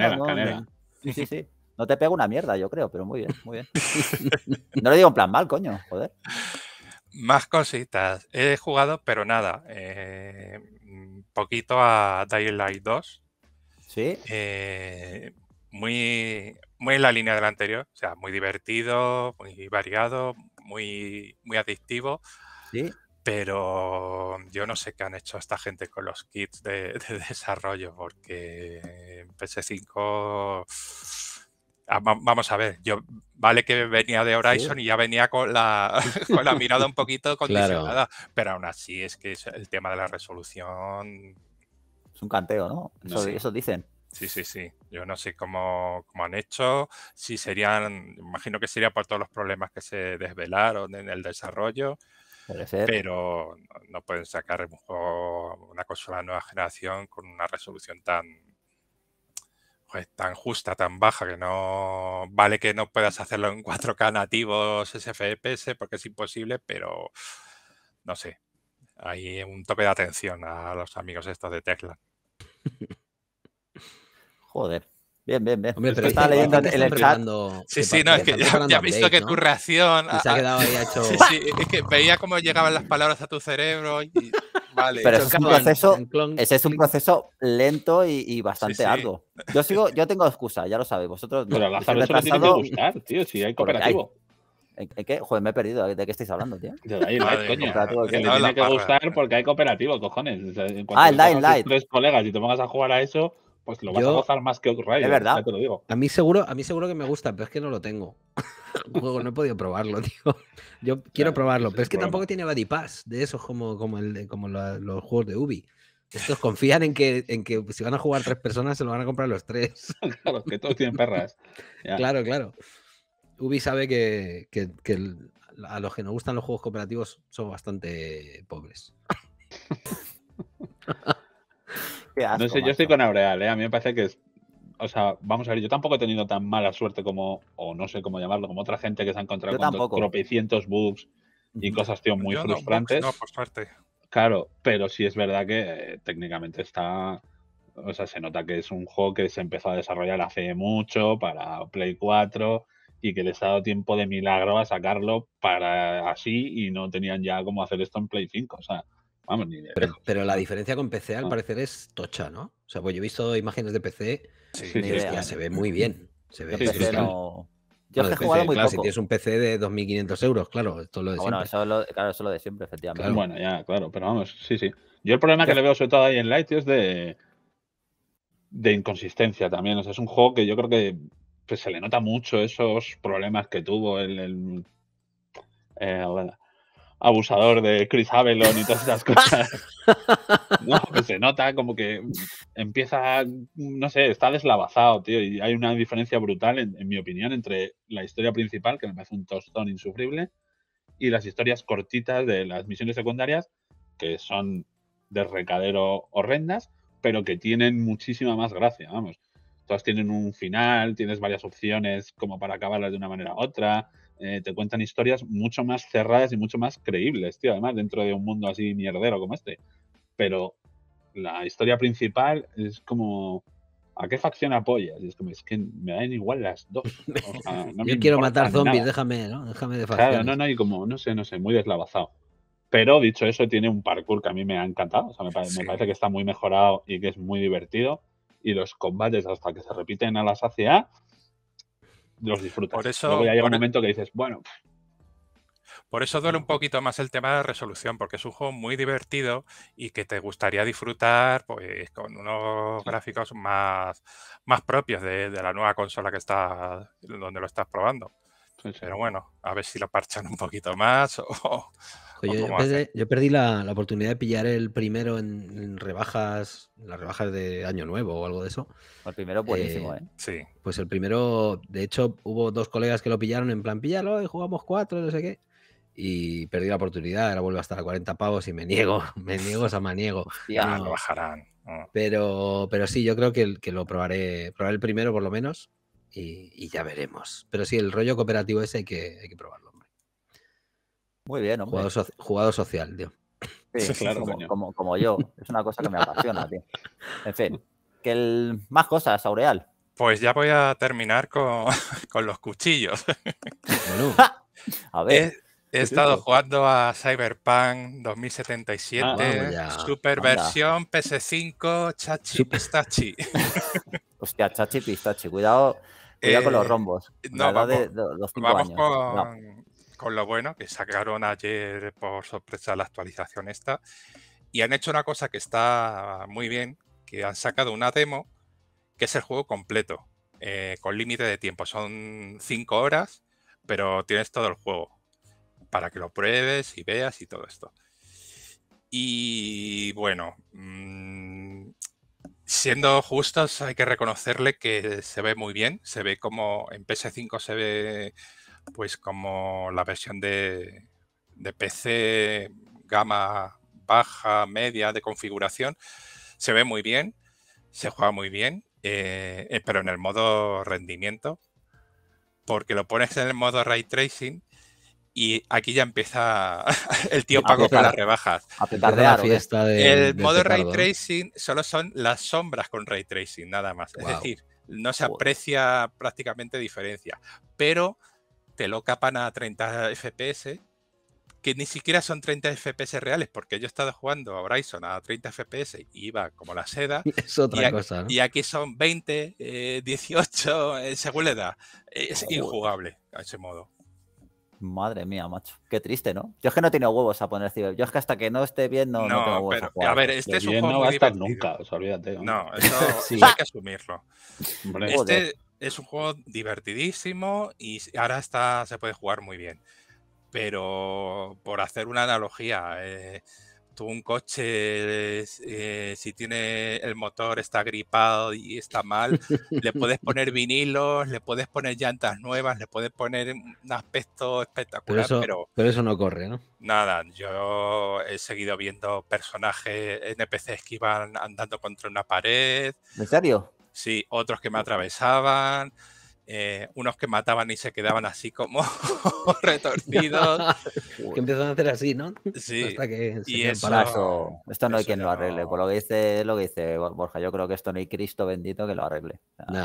Speaker 1: Sí, sí. No te pega una mierda, yo creo, pero muy bien, muy bien. No lo digo en plan mal, coño, joder.
Speaker 3: Más cositas. He jugado, pero nada. Eh, poquito a Daylight 2. Sí. Eh, muy, muy en la línea del anterior. O sea, muy divertido, muy variado, muy, muy adictivo. Sí. Pero yo no sé qué han hecho esta gente con los kits de, desarrollo, porque PS5 ah, Vamos a ver, yo vale que venía de Horizon y ya venía con la, mirada un poquito condicionada, pero aún así es que el tema de la resolución.
Speaker 1: Es un canteo, ¿no? Eso, dicen.
Speaker 3: Sí, sí, sí. Yo no sé cómo, cómo, han hecho, si serían, imagino que sería por todos los problemas que se desvelaron en el desarrollo, pero no, pueden sacar una consola nueva generación con una resolución tan, tan justa, tan baja, que no vale que no puedas hacerlo en 4K nativos SFPS porque es imposible, pero no sé. Hay un toque de atención a los amigos estos de Tesla.
Speaker 1: Joder. Bien, bien, bien. estaba leyendo en el chat. Sí, sí, no, es que ya, he visto que tu
Speaker 3: reacción. se ha quedado ahí hecho. es que veía cómo llegaban las palabras a tu cerebro. Y... Vale. Pero ese es, un proceso,
Speaker 1: ese es un proceso lento y, bastante arduo. Yo sigo, yo tengo excusa, ya lo sabéis. Vosotros Pero la tiene que gustar,
Speaker 4: tío, si hay cooperativo.
Speaker 1: ¿Eh, qué? Joder,
Speaker 4: me he perdido. ¿De qué estáis hablando, tío? De ahí, coño. que tiene que gustar porque hay cooperativo, cojones. ah, el Dying Light. Tres colegas y te pongas a jugar a eso, pues lo vas a gozar más que Outriders. Es verdad. te lo digo.
Speaker 2: A mí seguro, a mí seguro que me gusta, pero es que no lo tengo. no he podido probarlo, tío. Yo quiero probarlo, pero es, que tampoco tiene Buddy Pass de esos como, como, el, como los juegos de Ubi. Estos confían en que, en que si van a jugar tres personas se lo van a comprar los tres. claro, que todos tienen perras. Claro, claro. Ubi sabe que, que a los que nos gustan los juegos cooperativos son bastante pobres
Speaker 4: no sé, yo estoy con Aureal, ¿eh? A mí me parece que es. O sea, vamos a ver, yo tampoco he tenido tan mala suerte como, o no sé cómo llamarlo, como otra gente que se ha encontrado con tropecientos bugs y cosas, tío, muy frustrantes. No, Claro, pero sí es verdad que eh, técnicamente está. O sea, se nota que es un juego que se empezó a desarrollar hace mucho para Play 4 y que les ha dado tiempo de milagro a sacarlo para así y no tenían ya cómo hacer esto en Play 5. O sea, Vamos, ni pero, la
Speaker 2: diferencia con PC al ah. parecer es tocha, ¿no? O sea, pues yo he visto imágenes de PC ¿eh? y ya se ve muy bien. Se ve Yo he jugado muy claro, poco. Si tienes un PC de 2.500 euros,
Speaker 4: claro, esto lo de ah, siempre. eso
Speaker 1: es lo, claro, eso lo de siempre, efectivamente. Bueno, ya,
Speaker 4: claro, pero vamos, sí, sí. Yo el problema que le veo sobre todo ahí en Light es de, de inconsistencia también. O sea, es un juego que yo creo que pues, se le nota mucho esos problemas que tuvo el, el eh, abusador de Chris Avelon y todas esas cosas. se nota como que empieza, no sé, está deslavazado, tío. Y hay una diferencia brutal, en, mi opinión, entre la historia principal, que me parece un tostón insufrible, y las historias cortitas de las misiones secundarias, que son de recadero horrendas, pero que tienen muchísima más gracia, vamos. Todas tienen un final, tienes varias opciones como para acabarlas de una manera u otra eh, te cuentan historias mucho más cerradas y mucho más creíbles, tío, además dentro de un mundo así mierdero como este. Pero la historia principal es como... ¿A qué facción apoyas? es que me dan igual las dos. Yo quiero matar zombies,
Speaker 2: déjame, ¿no? Déjame de facción. Claro, no,
Speaker 4: no, y como, no sé, no sé, muy deslavazado. Pero dicho eso, tiene un parkour que a mí me ha encantado. O sea, me, parece que está muy mejorado y que es muy divertido. Y los combates, hasta que se repiten a la saciedad, los Por eso, un e- momento que dices, bueno.
Speaker 3: Por eso duele un poquito más el tema de resolución, porque es un juego muy divertido y que te gustaría disfrutar pues, con unos gráficos más, más propios de, la nueva consola que está, donde lo estás probando. Pero bueno, a ver si lo parchan un poquito más.
Speaker 2: yo, perdí, la, oportunidad de pillar el primero en, rebajas, las rebajas de Año Nuevo o algo de eso.
Speaker 3: El primero
Speaker 1: buenísimo, eh, eh,
Speaker 3: Sí.
Speaker 2: Pues el primero, de hecho, hubo dos colegas que lo pillaron en plan, píllalo y eh, jugamos cuatro, no sé qué. Y perdí la oportunidad, ahora vuelvo a estar a 40 pavos y me niego, me niego, o sea, me niego. Ya ah, bajarán. Ah. Pero, pero sí, yo creo que, que lo probaré, probaré el primero por lo menos y, ya veremos. Pero sí, el rollo cooperativo ese hay que, probarlo, hombre. Muy bien, hombre. Jugado social, tío.
Speaker 1: Sí, claro, como, yo. Es una cosa que me apasiona, tío. En fin, que el... más cosas, Aureal. Pues ya
Speaker 3: voy a terminar con, los cuchillos. a ver. He, estado jugando a Cyberpunk 2077, Superversión, PS5, chachi
Speaker 1: pistachi. Hostia, chachi pistachi, cuidado con los eh, rombos. No, vamos,
Speaker 3: Con, lo bueno, que sacaron ayer por sorpresa la actualización esta. Y han hecho una cosa que está muy bien, que han sacado una demo, que es el juego completo, eh, con límite de tiempo. Son cinco horas, pero tienes todo el juego para que lo pruebes y veas y todo esto. Y bueno, mm, siendo justos, hay que reconocerle que se ve muy bien. Se ve como en PS5 se ve pues como la versión de, PC gama baja, media de configuración. Se ve muy bien, se juega muy bien, eh, eh, pero en el modo rendimiento. Porque lo pones en el modo ray tracing y aquí ya empieza el tío Paco para las rebajas. A de la fiesta de, El modo ray tracing solo son las sombras con ray tracing, nada más. Es decir, no se aprecia prácticamente diferencia, pero te lo capan a 30 FPS, que ni siquiera son 30 FPS reales, porque yo he estado jugando a Horizon a 30 FPS y iba como la seda.
Speaker 1: Es otra cosa.
Speaker 3: Y aquí son 20, 18, eh, eh, según la edad. Es injugable a ese modo.
Speaker 1: Madre mía, macho. Qué triste, ¿no? Yo es que no tiene huevos a poner Ciber. Yo es que hasta que no esté bien no, no, no tengo pero, a ver, este es un juego no va a estar nunca, olvídate. ¿no? eso hay
Speaker 3: que asumirlo. este es un juego divertidísimo y ahora está, se puede jugar muy bien. Pero por hacer una analogía, eh, tú un coche, eh, si tiene el motor está gripado y está mal, le puedes poner vinilos, le puedes poner llantas nuevas, le puedes poner un aspecto espectacular, pero eso, pero,
Speaker 2: eso no corre, ¿no?
Speaker 3: Nada, yo he seguido viendo personajes NPCs que iban andando contra una pared. ¿En serio? Sí, otros que me atravesaban. Eh, unos que mataban y se quedaban así como retorcidos.
Speaker 2: que empiezan a hacer así, ¿no?
Speaker 1: Sí. y eso, esto no hay quien lo arregle. Por lo que dice, lo que dice Borja, yo creo que esto no hay Cristo bendito que lo arregle.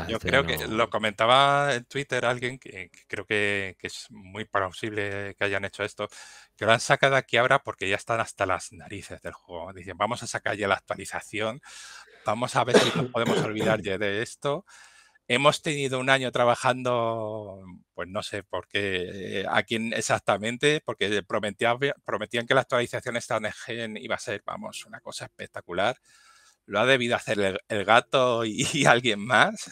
Speaker 1: yo este creo
Speaker 3: que lo comentaba en Twitter alguien que, creo que, que, es muy plausible que hayan hecho esto, que lo han sacado aquí ahora porque ya están hasta las narices del juego. Dicen, vamos a sacar ya la actualización, vamos a ver si nos podemos olvidar ya de esto. Hemos tenido un año trabajando, pues no sé por qué, eh, a quién exactamente, porque prometían, prometían que la actualización de esta gen iba a ser, vamos, una cosa espectacular. Lo ha debido hacer el, gato y, alguien más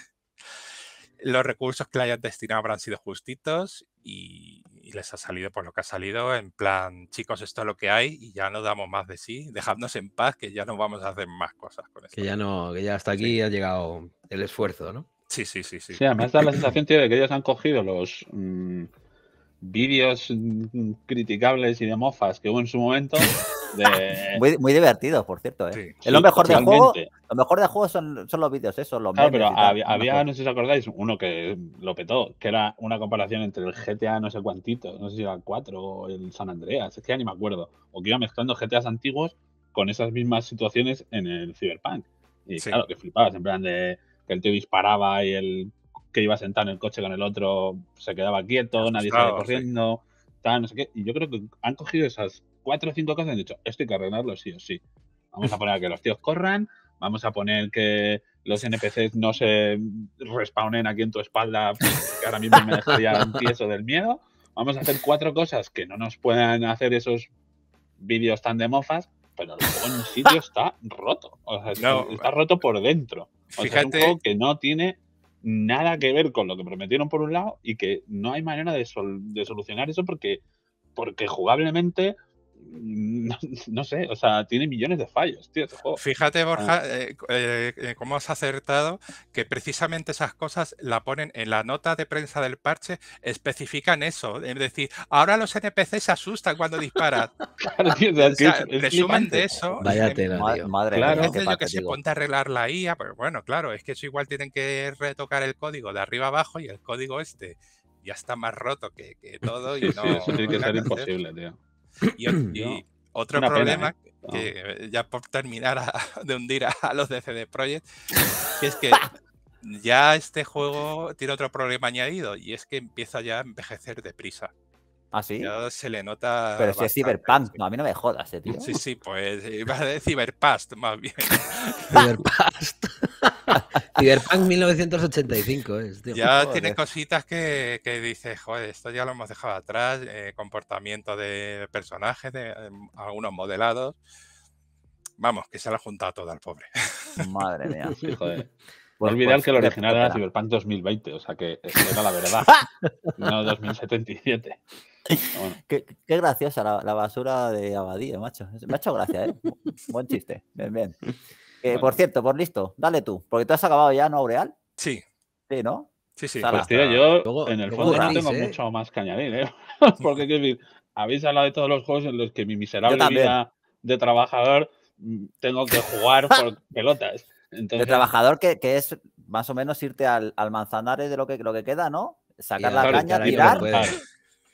Speaker 3: los recursos que le hayan destinado habrán sido justitos y, les ha salido por lo que ha salido. En plan, chicos, esto es lo que hay y ya no damos más de sí. Dejadnos en paz que ya no vamos a
Speaker 4: hacer más cosas con esto. Que ya no, que ya hasta aquí ha llegado el esfuerzo, ¿no?
Speaker 3: Sí, sí, sí, sí.
Speaker 2: Sí,
Speaker 4: además da la sensación, tío, de que ellos han cogido los mm, vídeos mm, criticables y de mofas que hubo en su momento. muy, divertido, por cierto. ¿eh? es lo mejor del juego. Lo mejor del juego son, los vídeos, eso los Claro, pero había, no sé si os acordáis, uno que lo petó, que era una comparación entre el GTA no sé cuántito, no sé si era el 4 o el San Andreas, es que ya ni me acuerdo. O que iba mezclando GTAs antiguos con esas mismas situaciones en el Cyberpunk. Y claro, que flipabas, en plan de que el tío disparaba y el que iba sentado en el coche con el otro se quedaba quieto, nadie estaba corriendo, tal, no sé qué. Y yo creo que han cogido esas cuatro o cinco cosas y han dicho, esto hay que arreglarlo sí o sí. Vamos a poner que los tíos corran, vamos a poner que los NPCs no se respawnen aquí en tu espalda, que ahora mismo me dejaría un piezo del miedo. Vamos a hacer cuatro cosas que no nos puedan hacer esos vídeos tan de mofas, pero el en un sitio está roto. O sea, está roto por dentro. Fíjate. que no tiene nada que ver con lo que prometieron por un lado y que no hay manera de, de solucionar eso porque, porque jugablemente no, sé, o sea, tiene millones de fallos, tío,
Speaker 3: Fíjate, ah. Borja, eh, eh, eh, cómo has acertado que precisamente esas cosas la ponen en la nota de prensa del parche, especifican eso, es decir, ahora los NPC se asustan cuando disparan. resumen de eso. Vaya
Speaker 1: Madre claro, que que se ponte
Speaker 3: a arreglar la IA, pero pues bueno, claro, es que eso igual tienen que retocar el código de arriba abajo y el código este ya está más roto que, todo y no, eso tiene que ser imposible, tío. Y, otro problema, ¿eh? que ya por terminar de hundir a, los de CD Projekt, que es que ya este juego tiene otro problema añadido y es que empieza ya a envejecer deprisa. ¿Ah, sí? Ya se le nota. Pero si es
Speaker 1: Cyberpunk, a mí no me jodas, ese ¿eh, tío. Sí, sí,
Speaker 3: pues iba a Cyberpast, más bien.
Speaker 2: Cyberpast. Cyberpunk 1985. Eh, ya tiene
Speaker 3: cositas que, dice, dices, joder, esto ya lo hemos dejado atrás, eh, comportamiento de personajes, de, algunos modelados. Vamos, que se la ha juntado toda al pobre. Madre mía. joder. Pues, que el original era
Speaker 4: Cyberpunk 2020, o sea que era la verdad, no 2077. Qué,
Speaker 1: qué, graciosa la, basura de Abadía, macho. Me ha hecho gracia, ¿eh? Buen chiste. Bien, bien. Eh, por cierto, por pues listo, dale tú, porque tú has acabado ya, ¿no, Aureal? Sí. Sí, ¿no?
Speaker 4: Sí, sí. Pues, yo en el fondo no tengo ¿eh? mucho más que añadir, ¿eh? porque decir, habéis hablado de todos los juegos en los que mi miserable vida de trabajador mm, tengo que jugar por pelotas. De trabajador
Speaker 1: que, es más o menos irte al, al manzanares de lo que, lo que queda, ¿no? Sacar la caña, tirar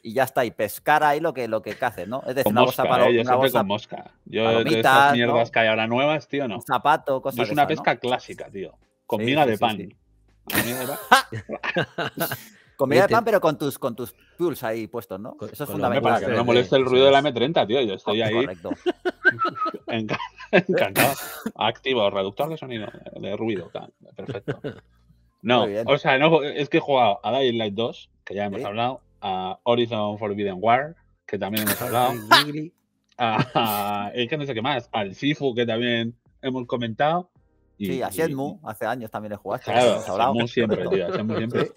Speaker 1: y ya está, y pescar ahí lo que, lo que ¿no? Es decir, una mosca, para eh, con mosca. Yo de esas mierdas que
Speaker 4: hay ahora nuevas, tío, no. zapato, cosas es una pesca clásica, tío. Con de pan. comida de pan. pero con
Speaker 1: tus, con tus pulls ahí puestos, ¿no? Eso es fundamental. Para que no moleste el ruido de la
Speaker 4: M30, tío. Yo estoy ah, ahí. Correcto. Encantado. Activo, reductor de sonido, de ruido. Perfecto. No, o sea, no, es que he jugado a Dying Light 2, que ya hemos hablado, a Horizon Forbidden War, que también hemos hablado. a, es que no sé qué más, al Sifu, que también hemos comentado. Y, sí, a Shenmue, hace años también le jugaste. Claro, siempre, siempre.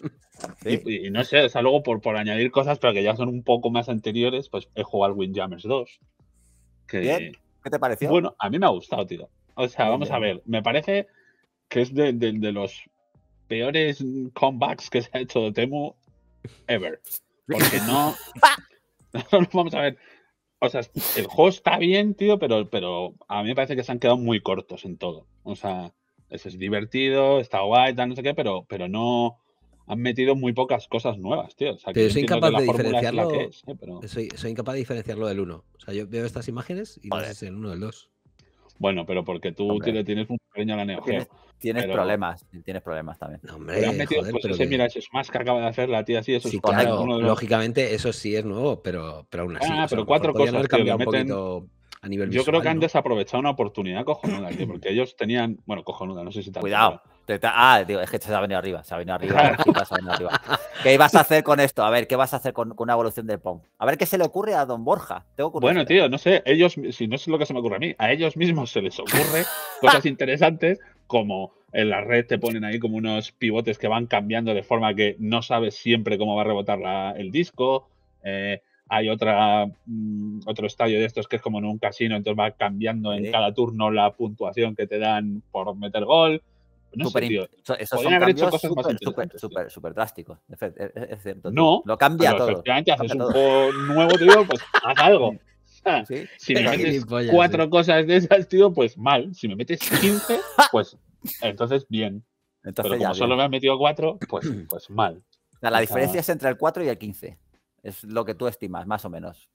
Speaker 4: Y, no sé, o sea, luego por, por añadir cosas, pero que ya son un poco más anteriores, pues he jugado al Windjammers 2. Bien. ¿Qué te pareció? Bueno, a mí me ha gustado, tío. O sea, vamos a ver, me parece que es de, de, de los peores comebacks que se ha hecho de Temu ever. Porque no. Vamos a ver. O sea, el juego está bien, tío, pero, pero a mí me parece que se han quedado muy cortos en todo. O sea, es, divertido, está guay, tal, no sé qué, pero, pero no han metido muy pocas cosas nuevas, tío. O sea, pero soy incapaz de diferenciarlo. ¿eh?
Speaker 2: soy, incapaz de diferenciarlo del uno O sea, yo veo estas imágenes y
Speaker 4: no sé es el uno del 2. Bueno, pero porque tú tienes un Tienes problemas,
Speaker 1: tienes problemas
Speaker 2: también.
Speaker 4: hombre, joder, pues que... que acaba de hacer la tía, sí, eso
Speaker 2: Lógicamente, eso sí es nuevo, pero, pero aún así. Ah, pero cuatro cosas que meten...
Speaker 4: a
Speaker 2: nivel Yo creo que han
Speaker 4: desaprovechado una oportunidad cojonuda, porque ellos tenían, bueno, cojonuda, no sé si tal. Cuidado. Ah, digo, es que se ha venido arriba, se ha venido arriba,
Speaker 1: ¿Qué ibas a hacer con esto? A ver, ¿qué vas a hacer con, una evolución del POM? A ver qué se le ocurre a Don Borja. bueno,
Speaker 4: tío, no sé, ellos, si no es lo que se me ocurre a mí, a ellos mismos se les ocurre cosas interesantes como en la red te ponen ahí como unos pivotes que van cambiando de forma que no sabes siempre cómo va a rebotar el disco. Eh, hay otra, mm, otro estadio de estos que es como en un casino, entonces va cambiando en cada turno la puntuación que te dan por meter gol. No super, sé, tío. Esos son haber hecho cosas super, más súper
Speaker 1: super, super drásticos. E, e, es cierto, no, lo cambia pero todo. Efectivamente, haces todo. un juego
Speaker 4: nuevo, tío, pues haz algo. ¿Sí? Si me metes pollas, cuatro sí. cosas de esas, tío, pues mal. Si me metes 15, pues entonces bien. Entonces, pero como solo me han metido cuatro, pues, pues mal. La, la diferencia
Speaker 1: es entre el 4 y el 15. Es lo que tú estimas, más o menos.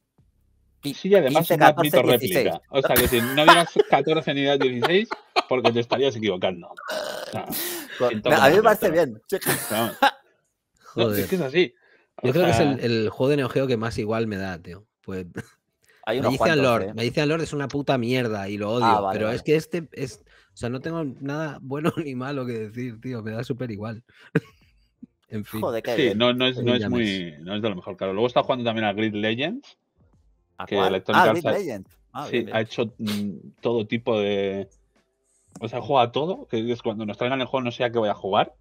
Speaker 4: Sí, además es una no réplica. O sea, que si no digas 14 ni 16 porque te estarías equivocando. a mí me parece bien.
Speaker 5: Joder. es que es así.
Speaker 2: Yo creo que es el, juego de Neo Geo que más igual me da, tío. Pues... me, dice Lord, eh. me dice Lord es una puta mierda y lo ah, odio. pero es que este es. O sea, no tengo nada bueno ni malo que decir, tío. Me da súper igual.
Speaker 4: en fin. sí, no, no, es, no es muy, no es de lo mejor, claro. Luego está jugando también a Grid Legends que Electronic ah, ha, ah, sí, ha hecho mm, todo tipo de. O sea, juega todo. Que es cuando nos traigan el juego, no sé a qué voy a jugar.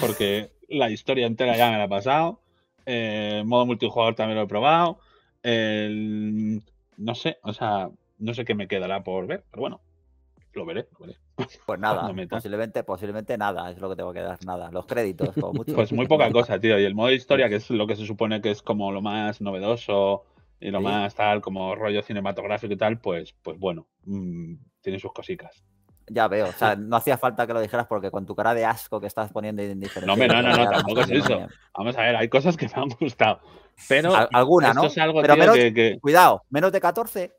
Speaker 4: Porque la historia entera ya me la ha pasado. Eh, modo multijugador también lo he probado. no sé, o sea, no sé qué me quedará por ver, pero bueno, lo veré, Pues nada, posiblemente, posiblemente nada, es lo que tengo que dar, nada. Los créditos, Pues muy poca cosa, tío. Y el modo de historia, pues que es lo que se supone que es como lo más novedoso y lo más tal, como rollo cinematográfico y tal, pues, pues bueno, mm, tiene sus cositas.
Speaker 1: Ya veo, o sea, no hacía falta que lo dijeras porque con tu cara de asco que estás poniendo indiferente. No, no, no, tampoco es eso. Vamos a ver, hay cosas que me han gustado. Pero. ¿no? Cuidado, menos de 14,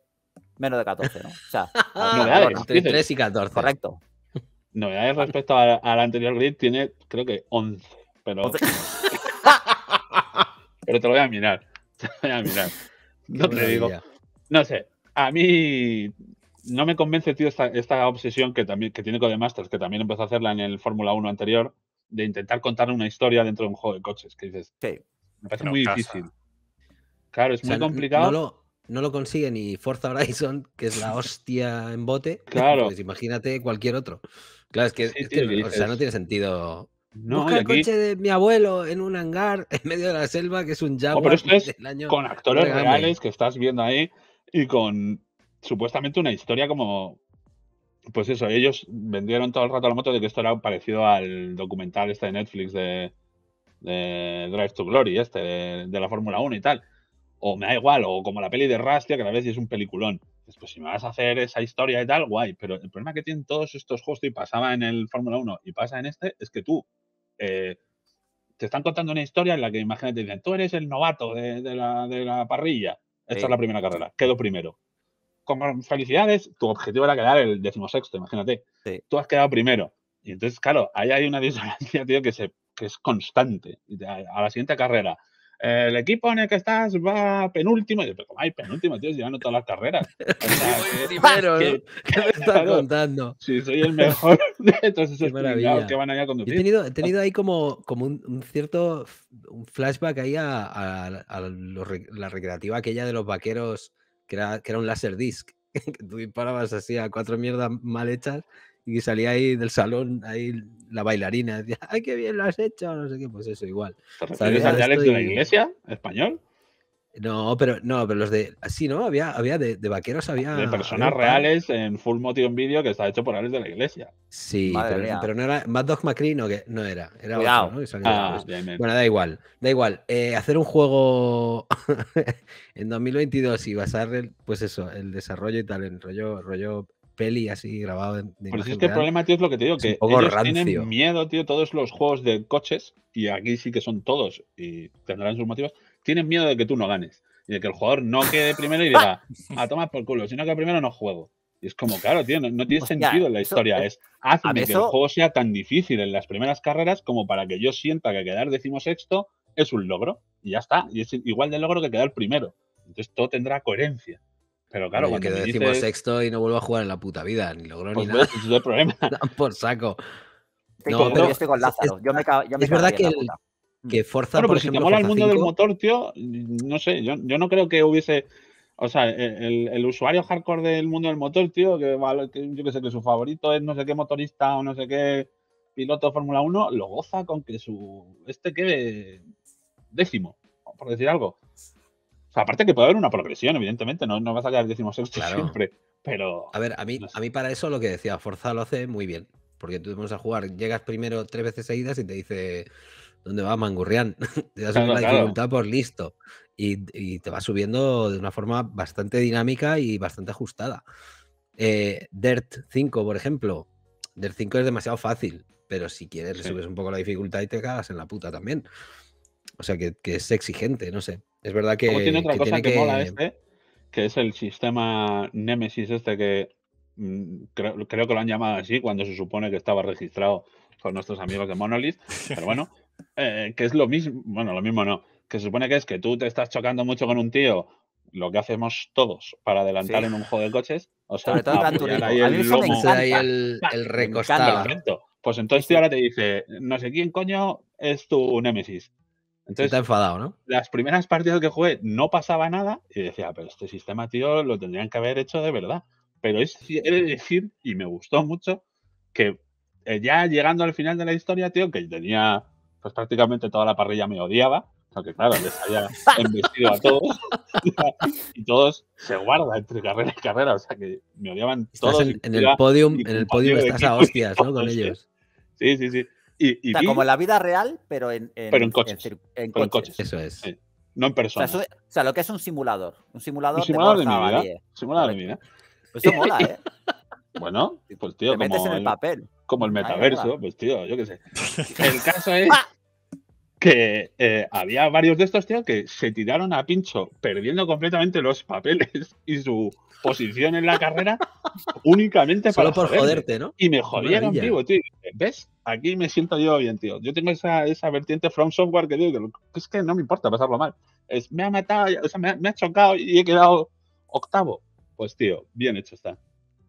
Speaker 4: menos de 14, ¿no? O sea, ah, novedades, 3 y 14. Correcto. Novedades respecto al anterior grid, tiene creo que 11, pero. pero te lo voy a mirar. Te lo voy a mirar no te digo. No sé, a mí no me convence, tío, esta, obsesión que, también, que tiene con Masters, que también empezó a hacerla en el Fórmula 1 anterior, de intentar contar una historia dentro de un juego de coches, que dices, me parece muy difícil. Claro, es muy complicado.
Speaker 2: No lo, consigue ni Forza Horizon, que es la hostia en bote. Claro. Pues imagínate cualquier otro. Claro, es que, o sea, no tiene sentido no, el coche de mi abuelo en un hangar en medio de la selva, que es un Jaguar. esto con actores reales
Speaker 4: que estás viendo ahí y con supuestamente una historia como. Pues eso, ellos vendieron todo el rato la moto de que esto era parecido al documental este de Netflix de, Drive to Glory, este, de, la Fórmula 1 y tal. O me da igual, o como la peli de Rastia, que a la vez es un peliculón. Pues si me vas a hacer esa historia y tal, guay. Pero el problema que tienen todos estos juegos y pasaba en el Fórmula 1 y pasa en este, es que tú eh, te están contando una historia en la que imagínate, dicen, tú eres el novato de, la, de la, parrilla. Esta es la primera carrera, quedo primero. Con felicidades, tu objetivo era quedar el decimosexto, imagínate. Tú has quedado primero. Y entonces, claro, ahí hay una disonancia, tío, que, se, que es constante. A la siguiente carrera, eh, el equipo en el que estás va penúltimo. Y yo, pero hay penúltimo, tío, llevando todas las carreras. ¿qué me estás contando? Sí, soy el mejor entonces esos maravilla. que van allá a conducir. he tenido, he tenido
Speaker 2: ahí como, como un, cierto flashback ahí a, la recreativa aquella de los vaqueros, que era, que era un laser disc. Que tú disparabas así a cuatro mierdas mal hechas y salía ahí del salón, ahí la bailarina, decía, ¡ay, qué bien lo has hecho! No sé qué, pues eso, igual. ¿Te refieres Alex de la iglesia? ¿Español? No, pero no, pero los de. Sí, ¿no? Había, había de, vaqueros, había. De personas reales
Speaker 4: en full motion video que está hecho por Alex de la Iglesia.
Speaker 2: Sí, pero, no era. Mad Dog McCree no, que, no era. Era Otro, ¿no? Ah, bueno, da igual. Da igual. Eh, hacer un juego en 2022 y basar el, pues eso, el desarrollo y tal, en rollo, rollo peli así grabado en Pero si es que el problema, tío, es lo que te digo, que ellos tienen
Speaker 4: miedo, tío, todos los juegos de coches, y aquí sí que son todos, y tendrán sus motivos, tienen miedo de que tú no ganes, y de que el jugador no quede primero y diga, a tomar por culo, si no que primero no juego. Y es como, claro, tío, no, tiene sentido la historia. es, hazme que el juego sea tan difícil en las primeras carreras como para que yo sienta que quedar decimosexto es un logro, y ya está, y es igual de logro que quedar primero. Entonces todo tendrá coherencia. Pero claro, cuando. Yo
Speaker 2: sexto y no vuelvo a jugar en la puta vida, ni logro ni pues nada. Es
Speaker 4: problema. por saco.
Speaker 1: no, con, pero estoy con Lázaro. Es, yo me verdad que,
Speaker 4: que Forza. Bueno, pero por si ejemplo, te mola el mundo del motor, tío, no sé, yo, yo no creo que hubiese. O sea, el, el, usuario hardcore del mundo del motor, tío, que, yo que sé, que su favorito es no sé qué motorista o no sé qué piloto de Fórmula 1, lo goza con que su. Este quede décimo, por decir algo aparte que puede haber una progresión, evidentemente, no, no vas a quedar al claro. siempre. Pero. A ver, a mí, a mí para eso lo que decía, Forza lo
Speaker 2: hace muy bien. Porque tú vamos a jugar, llegas primero tres veces seguidas y te dice. ¿Dónde va Mangurrián? te das claro, la dificultad por listo. Y, te va subiendo de una forma bastante dinámica y bastante ajustada. Eh, Dirt 5, por ejemplo. Dirt 5 es demasiado fácil, pero si quieres le subes un poco la dificultad y te cagas en la puta también. O sea que es exigente, no sé. Es verdad que. tiene otra cosa que, mola este,
Speaker 4: que es el sistema Nemesis, este que mm, creo, que lo han llamado así cuando se supone que estaba registrado por nuestros amigos de Monolith. Pero bueno, eh, que es lo mismo. Bueno, lo mismo no. Que se supone que es que tú te estás chocando mucho con un tío lo que hacemos todos para adelantar en un juego de coches. O sea, Sobre todo el Ahí el, lomo, recostado. Pues entonces este ahora te dice, no sé quién coño es tu Nemesis. Entonces, Está enfadado, ¿no? Las primeras partidas que jugué no pasaba nada y decía, pero este sistema, tío, lo tendrían que haber hecho de verdad. Pero es, decir, y me gustó mucho, que eh, ya llegando al final de la historia, tío, que tenía pues prácticamente toda la parrilla me odiaba, porque claro, les había embestido a todos y todos se guardan entre carrera y carrera, o sea que me odiaban todos. En, el podium, en el podium estás a hostias, ¿no? Con ellos. Sí, sí, sí. Y, y o sea, como la vida real, pero en, pero en coches. Eso es. No en persona. O
Speaker 1: sea, lo que es un simulador. Un simulador, de, mi vida.
Speaker 4: Simulador de mi vida. Pues eso mola, ¿eh? Bueno, pues tío, Te como metes en el, papel. Como el metaverso, pues tío, yo qué sé. El caso es. Ah, que eh, había varios de estos, tío, que se tiraron a pincho, perdiendo completamente los papeles y su posición en la carrera únicamente para por joderte, ¿no? Y me jodieron vivo, tío. ¿Ves? Aquí me siento yo bien, tío. Yo tengo esa, esa vertiente from software que digo, que es que no me importa pasarlo mal. Es, me ha matado, o sea, me ha, chocado y he quedado octavo. Pues, tío, bien hecho está.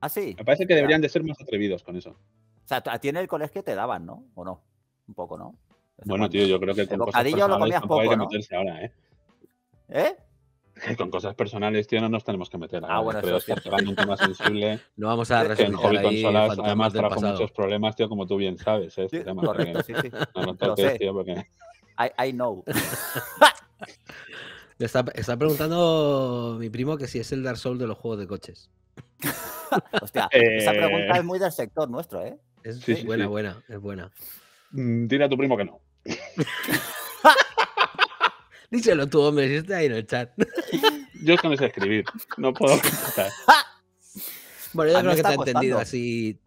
Speaker 4: Ah, sí. Me parece que deberían de ser más atrevidos con eso. O sea, a ti en el colegio te daban, ¿no? ¿O no? Un poco, ¿no? Bueno, tío, yo creo que con cosas personales hay que ahora, ¿eh? ¿Eh? Con cosas personales, tío, no nos tenemos que meter. Ah, bueno, eso es cierto. un tema sensible. No vamos a eh, resolver. ahí, además, trajo muchos problemas, tío, como tú bien sabes. ¿eh? Este sí, sí.
Speaker 1: I, know.
Speaker 2: Me está, preguntando mi primo que si es el Dark Souls de los juegos de coches.
Speaker 1: Hostia, esa eh. pregunta es muy del sector nuestro, ¿eh? Es buena, buena, es buena. Mm, dile a tu primo que no.
Speaker 2: Díselo tú, hombre, si está ahí en el chat. yo es que no sé escribir, no puedo contestar.
Speaker 1: bueno, yo creo que te ha entendido
Speaker 2: así.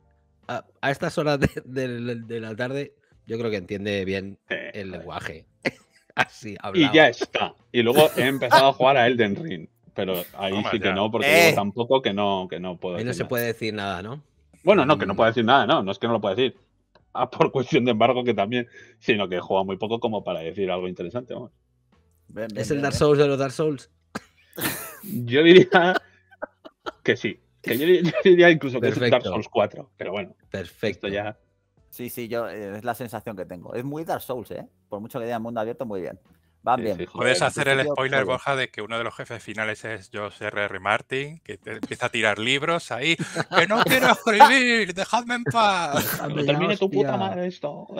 Speaker 2: A, estas horas de, la tarde, yo creo que entiende bien el lenguaje. así, Y ya está. Y luego he empezado a jugar a Elden Ring. Pero ahí
Speaker 4: sí que no, porque eh. tampoco que no, que no puedo. Y no se puede decir nada, ¿no? Bueno, no, mm. que no puedo decir nada, no, no es que no lo pueda decir a por cuestión de embargo que también, sino que juega muy poco como para decir algo interesante. ¿Es el Dark
Speaker 2: Souls de los Dark Souls?
Speaker 4: Yo diría que sí. Que yo, diría incluso que es es Dark Souls 4, pero bueno.
Speaker 1: Perfecto. ya... Sí, sí, yo, eh, es la sensación que tengo. Es muy Dark Souls, ¿eh? Por mucho que diga mundo abierto, muy bien bien. Puedes hacer el spoiler, Borja,
Speaker 3: de que uno de los jefes finales es George R.R. R. Martin, que empieza a tirar libros ahí. ¡Que no quiero escribir! ¡Dejadme en paz! Cuando termine tu puta madre esto.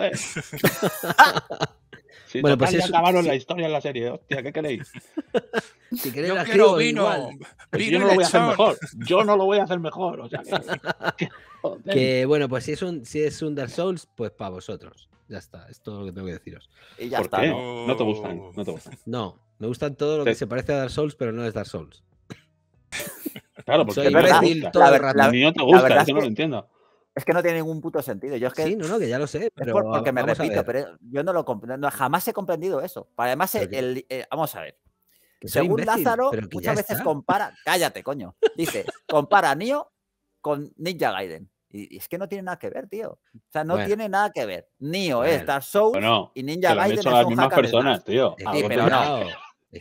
Speaker 4: bueno, pues acabaron la historia en la serie. Hostia, ¿qué queréis? Si queréis yo la quiero vino. Pues yo no lo voy a hacer mejor. Yo no lo voy a hacer mejor. que, bueno, pues
Speaker 2: si es un, si es un Dark Souls, pues para vosotros. Ya está, es todo lo que tengo que deciros. Y ya ¿Por está, qué? ¿no? te gustan, no te gustan. No, me gustan todo lo que se parece a Dark Souls, pero no es Dark Souls.
Speaker 4: claro, porque Soy verdad, la, el La, Ni no te gusta, yo no lo entiendo. Es que no tiene
Speaker 1: ningún puto sentido. Yo es que, sí, no, no, que ya lo sé. Pero porque me repito, pero yo no lo jamás he comprendido eso. Además, el, eh, vamos a ver. Según Lázaro, muchas veces compara. Cállate, coño. Dice, compara Nio con Ninja Gaiden. Y, es que no tiene nada que ver, tío. O sea, no tiene nada que ver. Nio bueno. es Souls y Ninja Gaiden Son las mismas personas, tío. no.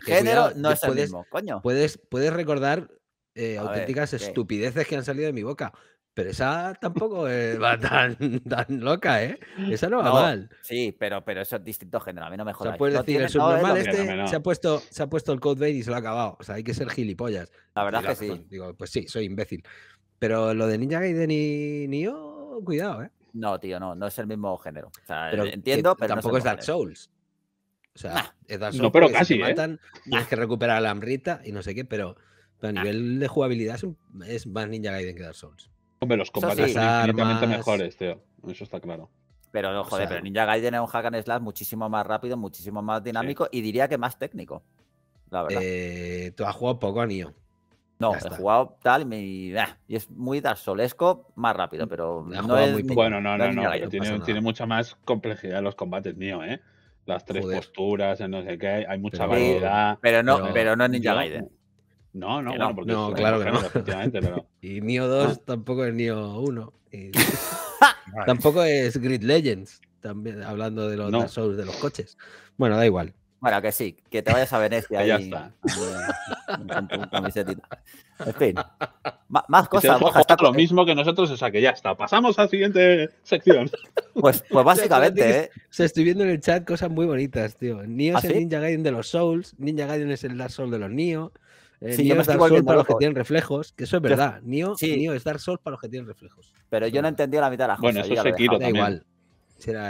Speaker 1: Género no es puedes, el mismo, coño.
Speaker 2: Puedes, recordar
Speaker 1: eh, auténticas
Speaker 2: estupideces que han salido de mi boca. Pero esa tampoco va tan, loca, ¿eh? Esa no va mal.
Speaker 1: Sí, pero, pero eso es distinto género. A mí no me jodas. O decir, el subnormal este se, ha
Speaker 2: puesto, se ha puesto el code bait y se lo ha acabado. O sea, hay que ser gilipollas. La verdad que pues, sí. Digo, pues sí, soy imbécil. Pero lo de Ninja Gaiden y Nioh, cuidado, ¿eh? No, tío, no, no es el mismo género. O sea, pero entiendo, pero. Tampoco es, Dark Souls. O sea, es Dark Souls. No, pero casi. te ¿eh? matan, tienes que recuperar la Amrita y no sé qué, pero, a nivel de jugabilidad
Speaker 1: es, más Ninja Gaiden que Dark Souls.
Speaker 4: Hombre, los combates son infinitamente mejores,
Speaker 1: tío. Eso está claro. Pero, no, joder, pero Ninja Gaiden es un hack and slash muchísimo más rápido, muchísimo más dinámico y diría que más técnico. La verdad. Eh, tú has jugado poco a Nioh. No, he jugado tal y, me, eh, y, es muy darsolesco más rápido, mm, pero no muy Bueno, no, no, no, tiene,
Speaker 4: mucha más complejidad los combates mío, ¿eh? Las tres posturas, no sé qué, hay mucha variedad. Pero no, pero, no es Ninja Gaiden. No, no, bueno, porque no, claro que no. pero... Y Nio 2
Speaker 2: tampoco es Nio 1. tampoco es Grid Legends, también hablando de los Dark Souls, de los coches. Bueno, da igual.
Speaker 1: Bueno, que sí, que te vayas a Venecia. ya ahí, está. En fin,
Speaker 4: más cosas. Boja, está lo mismo que nosotros, o sea que ya está. Pasamos a la siguiente sección. Pues, pues básicamente. ¿eh?
Speaker 2: Se estoy viendo en el chat cosas muy bonitas, tío. Nio ¿Ah, es el Ninja Gaiden de los Souls, Ninja Gaiden es el Dark Souls de los Nio. Eh, sí, es Dark Souls para los que tienen reflejos, que eso es verdad. Nio, es Dark Souls para los que tienen reflejos. Pero yo no entendido la mitad de las bueno, Bueno, eso es Sekiro Da igual.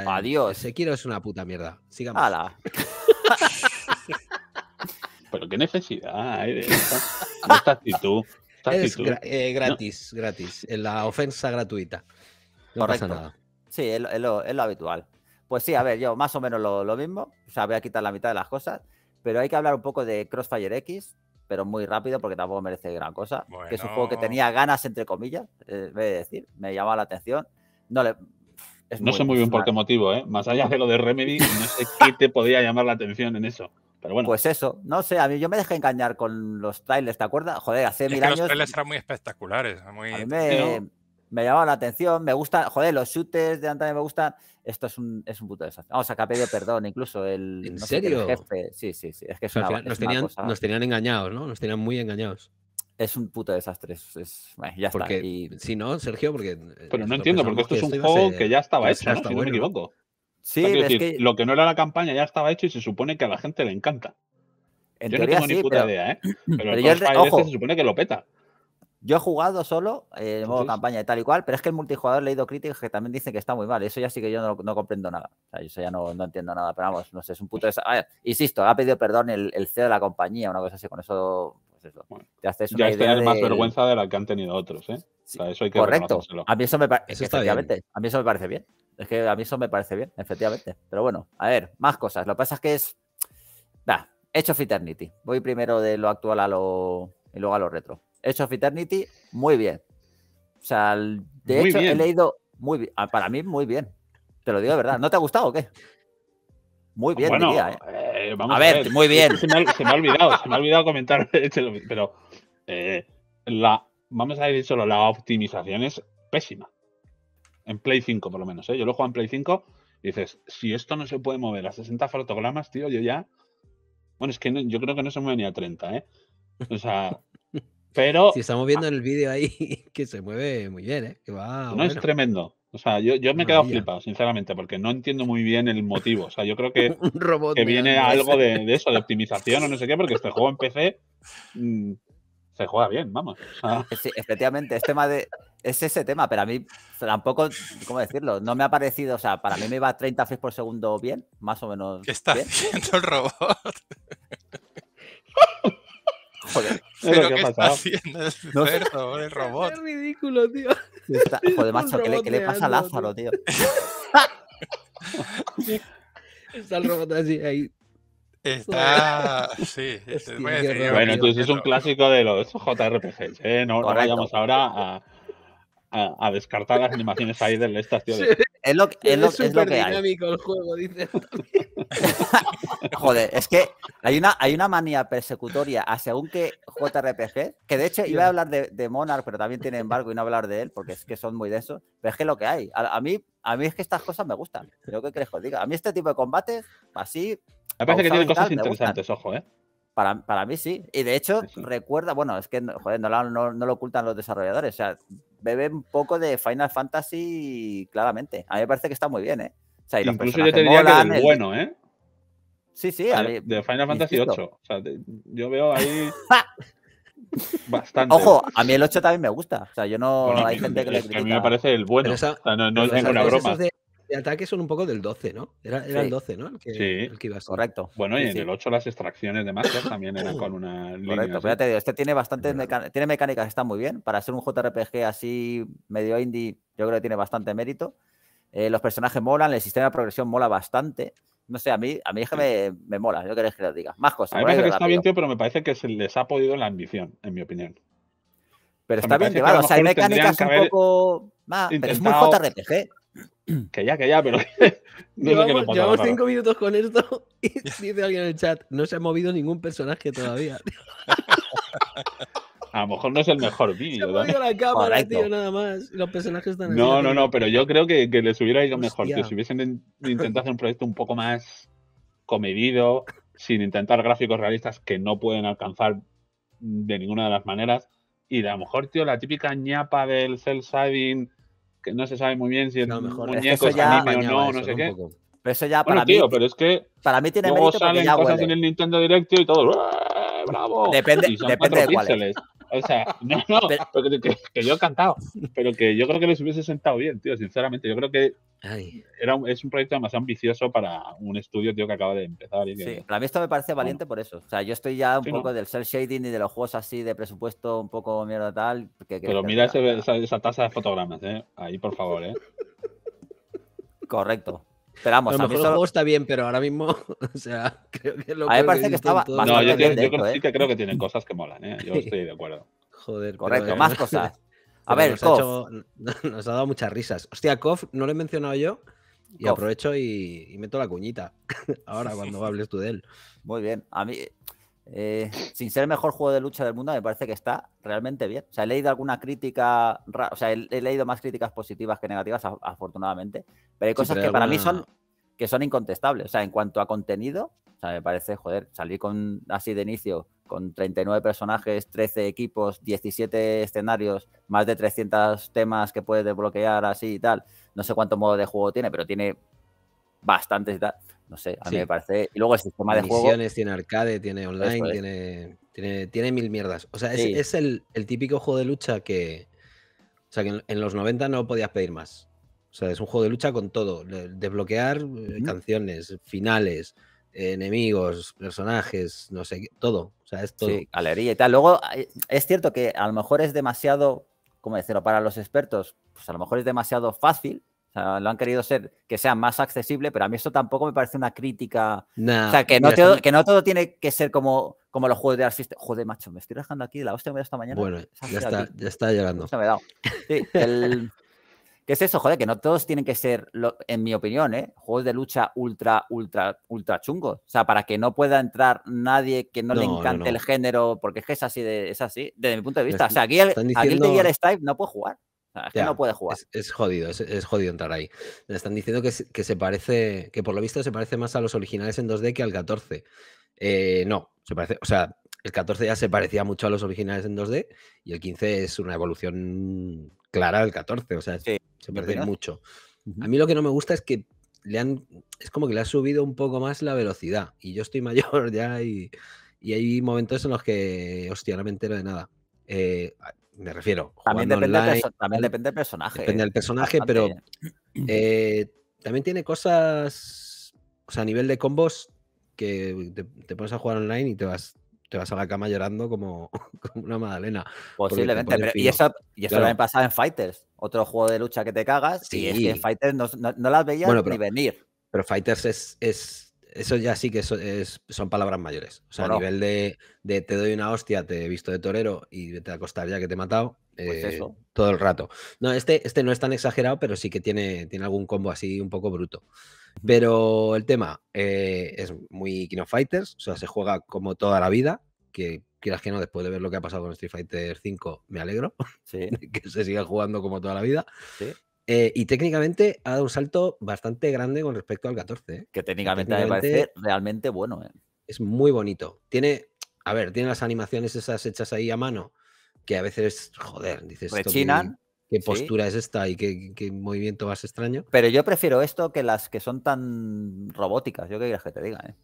Speaker 2: Adiós. Sekiro es una puta mierda. Sigamos. Hala pero qué necesidad hay de esta, actitud. Eh, gratis, gratis. La ofensa gratuita. Correcto.
Speaker 1: Sí, es lo, habitual. Pues sí, a ver, yo más o menos lo, mismo. O sea, voy a quitar la mitad de las cosas. Pero hay que hablar un poco de Crossfire X, pero muy rápido porque tampoco merece gran cosa. Que es un juego que tenía ganas, entre comillas, eh, voy a decir. Me llamaba la atención. No le, no sé muy bien por qué
Speaker 4: motivo, ¿eh? Más allá de lo de Remedy, no sé qué te podía llamar
Speaker 1: la atención en eso. Pues eso, no sé, a mí yo me dejé engañar con los trailers, ¿te acuerdas? Joder, hace es mil años. Los trailers
Speaker 3: eran muy espectaculares. Muy... A mí
Speaker 1: me, ¿no? la atención, me gusta, joder, los shooters de antaño me gustan. Esto es un, es un puto desastre. Vamos, ha pedido perdón, incluso el, ¿En serio? jefe. Sí, sí, sí. Es que es una, nos, tenían, nos
Speaker 2: tenían engañados, ¿no? Nos tenían muy engañados
Speaker 4: es un puto desastre. Es, ya está. Y... Si no, Sergio, porque. Eh, Pero no entiendo, porque esto es un juego que ya estaba hecho, ¿no? si no me equivoco.
Speaker 1: Sí,
Speaker 4: lo que no era la campaña ya estaba hecho y se supone que a la gente le encanta. yo no tengo ni puta idea, ¿eh? Pero, el yo, se supone que
Speaker 1: lo peta. Yo he jugado solo eh, en modo campaña y tal y cual, pero es que el multijugador ha leído críticas que también dicen que está muy mal. Eso ya sí que yo no, comprendo nada. O sea, eso ya no, entiendo nada, pero vamos, no sé, es un puto. insisto, ha pedido perdón el, CEO de la compañía, una cosa así, con eso. Pues te haces una ya más vergüenza
Speaker 4: de la que han tenido otros, ¿eh? O eso hay que Correcto. A mí eso me, a
Speaker 1: mí eso me parece bien. Es que a mí eso me parece bien, efectivamente. Pero bueno, a ver, más cosas. Lo que pasa es que es. da Hecho of Eternity. Voy primero de lo actual a lo. y luego a lo retro. Hecho of Eternity, muy bien. O sea, de hecho, he leído. Muy bien. Ah, para mí, muy bien. Te lo digo de verdad. ¿No te ha gustado o qué? Muy bien, ¿eh?
Speaker 4: Eh, a, ver, muy bien. Se me, ha, olvidado, se me ha olvidado comentar, este pero eh, la, vamos a decir solo, la optimización es pésima. En Play 5, por lo menos. ¿eh? Yo lo juego en Play 5 y dices, si esto no se puede mover a 60 fotogramas, tío, yo ya. Bueno, es que yo creo que no se mueve ni a 30, ¿eh? O sea. pero. Si estamos viendo en
Speaker 2: el vídeo ahí, que se mueve muy bien, ¿eh? no es
Speaker 4: tremendo. O sea, yo, me he quedado flipado, sinceramente, porque no entiendo muy bien el motivo. O sea, yo creo que, Un robot que viene algo de, eso, de optimización o no sé qué, porque este juego en PC mm, se juega
Speaker 1: bien, vamos. sí, efectivamente, es este tema de es ese tema, pero a mí tampoco, ¿cómo decirlo? No me ha parecido, o sea, para mí me iba 30 frames por segundo bien, más o menos. ¿Qué está haciendo el robot? Joder. ¿qué, está
Speaker 3: haciendo el, no el robot? Es ridículo, tío.
Speaker 2: joder, macho, ¿qué le, pasa a Lázaro, tío? está el robot así ahí.
Speaker 3: Está.
Speaker 5: Sí. Este, este, este, bueno, entonces es un
Speaker 4: clásico de los JRPGs, ¿eh? No, no vayamos ahora a a, descartar las animaciones ahí de estas, estación Es lo, que lo, es, dinámico
Speaker 2: el juego, dice. Joder,
Speaker 1: es que hay una, hay una manía persecutoria a según que JRPG, que de hecho iba a hablar de, de Monarch, pero también tiene embargo y no hablar de él, porque es que son muy densos, pero es que lo que hay. A, mí, a mí es que estas cosas me gustan, creo que crees A mí este tipo de combates, así... Me parece que tienen cosas interesantes, ojo, ¿eh? Para, para, mí sí. Y de hecho, recuerda, bueno, es que no, no, lo ocultan los desarrolladores. O sea, bebe un poco de Final Fantasy claramente. A mí me parece que está muy bien, ¿eh? O sea, Incluso yo te diría que del bueno, ¿eh? Sí, sí. de Final Fantasy 8. O
Speaker 4: sea, yo veo ahí.
Speaker 1: Bastante. Ojo, a mí el 8 también me gusta. O sea, yo no. hay gente que, le critica. A mí me parece
Speaker 4: el bueno. o sea, no, no
Speaker 1: es
Speaker 2: ninguna broma de ataque son un poco del 12, ¿no? Era, el 12, ¿no?
Speaker 4: sí. iba Correcto. Bueno, y en el 8 las extracciones de Master también eran con una línea. Correcto, Fíjate,
Speaker 1: pues este tiene bastantes tiene mecánicas que están muy bien. Para ser un JRPG así medio indie, yo creo que tiene bastante mérito. Eh, los personajes molan, el sistema de progresión mola bastante. No sé, a mí, a mí es que me, mola, yo quería que lo diga. Más cosas. A mí me parece que está bien,
Speaker 4: tío, pero me parece que se les ha podido la ambición, en mi opinión. Pero está bien llevado, o sea, hay mecánicas un
Speaker 1: poco. pero es muy JRPG.
Speaker 4: Que ya, que ya, pero. no llevamos, cinco
Speaker 2: minutos con esto y dice alguien en el chat: no se ha movido ningún personaje todavía.
Speaker 4: A lo mejor no es el mejor vídeo. Los
Speaker 2: personajes están. No, no,
Speaker 4: no, pero yo creo que, les hubiera ido mejor. si hubiesen intentado hacer un proyecto un poco más comedido, sin intentar gráficos realistas que no pueden alcanzar de ninguna de las maneras. Y a lo mejor, tío, la típica ñapa del cel shading que no se sabe muy bien si el mejor. muñeco es, o no, no sé qué. Pero eso ya bueno, para tío, pero es que. Para mí tiene luego mérito salen ya cosas en el Nintendo Direct y todo. ¡ah, ¡Bravo! Depende, depende de cuál o sea, no, no, que, yo he cantado, pero que yo creo que les hubiese sentado bien, tío, sinceramente. Yo creo que Era es un proyecto demasiado ambicioso para un estudio, tío, que acaba de empezar. Sí, a
Speaker 1: mí esto me parece valiente por eso. O sea, yo estoy ya un poco del cel shading y de los juegos así de presupuesto un poco mierda tal. pero
Speaker 4: mira esa, esa tasa de fotogramas, ¿eh? Ahí, por favor, ¿eh? Correcto esperamos vamos, a el juego
Speaker 1: está bien, pero ahora mismo, o sea,
Speaker 4: creo que lo A mí me parece que, estaba No, yo, creo, ¿eh? sí que creo tienen cosas que molan, ¿eh? Yo estoy de acuerdo. Joder. Correcto, eh, más cosas. A ver, nos,
Speaker 2: Ha nos ha dado muchas risas. Hostia, Kof,
Speaker 1: no lo he mencionado yo. Y aprovecho y, meto la cuñita. Ahora, cuando hables tú de él. Muy bien. A mí, eh, sin ser el mejor juego de lucha del mundo, me parece que está realmente bien. O sea, he leído alguna crítica, o sea, he, leído más críticas positivas que negativas, afortunadamente, pero hay cosas que para mí son que son incontestables. O sea, en cuanto a contenido, o sea, me parece, joder, salir con así de inicio con 39 personajes, 13 equipos, 17 escenarios, más de 300 temas que puedes desbloquear así y tal. No sé cuánto modo de juego tiene, pero tiene bastantes y tal. No sé, a mí me parece. Y luego el sistema de juego.
Speaker 2: Tiene arcade, tiene online, tiene, tiene, tiene, mil mierdas. O sea, es, el, el, típico juego de lucha que. O sea, que en, los 90 no podías pedir más. O sea, es un juego de lucha con todo. Desbloquear eh, canciones, finales, eh, enemigos, personajes, no sé, todo. O sea, es todo. Sí,
Speaker 1: galería y tal. Luego, eh, es cierto que a lo mejor es demasiado, como decirlo? Para los expertos, pues a lo mejor es demasiado fácil o sea, lo han querido ser que sea más accesible, pero a mí eso tampoco me parece una crítica. o sea, que no, todo, que no todo tiene que ser como, como los juegos de Arsiste. Joder, macho, me estoy dejando aquí, la hostia me dado esta mañana. Bueno, ya está, ya
Speaker 2: está llegando.
Speaker 1: Me dado. ¿Qué es eso? Joder, que no todos tienen que ser, en mi opinión, ¿eh? juegos de lucha ultra, ultra, ultra chungos. O sea, para que no pueda entrar nadie que no, le encante el género, porque es que es así, es así, desde mi punto de vista. O sea, aquí el, aquí el de no puede jugar
Speaker 2: es no puede jugar. Es, jodido, es, jodido entrar ahí. Me están diciendo que, se parece, que por lo visto se parece más a los originales en 2D que al 14. Eh, no, se parece, o sea, el 14 ya se parecía mucho a los originales en 2D y el 15 es una evolución clara del 14, o sea, se parece mucho. A mí lo que no me gusta es que le han, es como que le ha subido un poco más la velocidad y yo estoy mayor ya y, y hay momentos en los que, hostia, no me entero de nada. Eh, me refiero. También depende, del, también depende personaje. Depende del personaje, ¿eh? pero eh, también tiene cosas, o sea, a nivel de combos, que te, pones a jugar online y te vas, te vas a la cama llorando como, una madalena Posiblemente, pero y eso, y eso también
Speaker 1: pasaba en Fighters, otro juego de lucha que te cagas, sí. y es que en Fighters no, las veías ni
Speaker 2: venir. Pero Fighters es eso ya sí que son palabras mayores. O sea, a nivel de, te doy una hostia, te he visto de torero y te acostaría ya que te he matado. Pues eh, eso. Todo el rato. No, este, este no es tan exagerado, pero sí que tiene, tiene algún combo así un poco bruto. Pero el tema eh, es muy Kino Fighters, o sea, se juega como toda la vida, que quieras que no, después de ver lo que ha pasado con Street Fighter 5, me alegro que se siga jugando como toda la vida. Sí. Eh, y técnicamente ha dado un salto bastante grande con respecto al 14. ¿eh? Que técnicamente, me parece realmente bueno. ¿eh? Es muy bonito. Tiene, a ver, tiene las animaciones esas hechas ahí a mano, que a veces, joder, dices. ¿Qué, postura es esta y qué, movimiento más extraño?
Speaker 1: Pero yo prefiero esto que las que son tan robóticas. Yo qué quieres que te diga,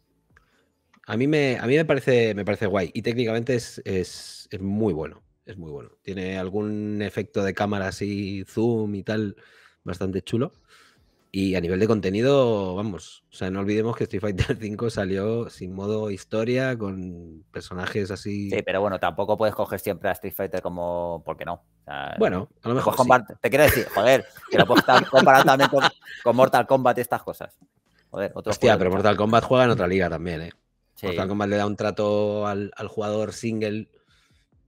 Speaker 2: A mí me, a mí me, parece, me parece guay. Y técnicamente es, es, es muy bueno. Es muy bueno. Tiene algún efecto de cámara así, zoom y tal bastante chulo. Y a nivel de contenido, vamos, o sea, no olvidemos que Street Fighter V salió sin
Speaker 1: modo historia, con personajes así. Sí, pero bueno, tampoco puedes coger siempre a Street Fighter como. ¿Por qué no? bueno, a lo mejor. Te quiero decir, joder, que lo puedes comparar también con, Mortal Kombat y estas cosas. Joder, otro Hostia, pero Mortal
Speaker 2: Kombat juega en otra liga también, ¿eh? Mortal Kombat le da un trato al jugador single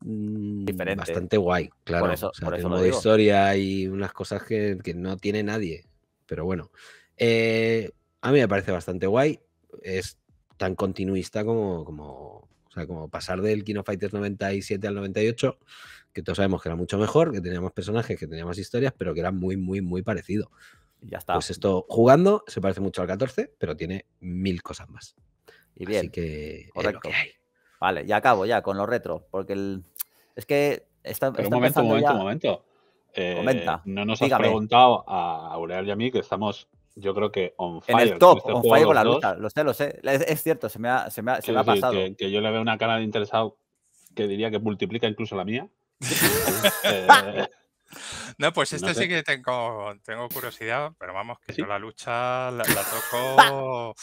Speaker 2: Mm, bastante guay, claro. Por historia y unas cosas que, que, no tiene nadie. Pero bueno, eh, a mí me parece bastante guay. Es tan continuista como, como, o sea, como pasar del Kino Fighters 97 al 98, que todos sabemos que era mucho mejor, que tenía más personajes, que tenía más historias, pero que era muy, muy, muy parecido. Ya está. Pues esto jugando se parece mucho al 14, pero tiene mil cosas más. Y bien,
Speaker 1: Así que, que hay. Vale, ya acabo ya con los retro, porque el... es que está, está un momento, un momento, un momento.
Speaker 4: Eh, no nos ha has preguntado a Aurel y a mí que estamos, yo creo que on fire. En el top, on fire con este la lucha,
Speaker 1: lo sé, lo sé. Es, cierto, se me ha,
Speaker 4: se me ha, se me ha pasado. Que, que, yo le veo una cara de interesado que diría que multiplica incluso la mía. eh, no, pues este sí
Speaker 3: que tengo, tengo curiosidad, pero vamos, que la lucha la, toco.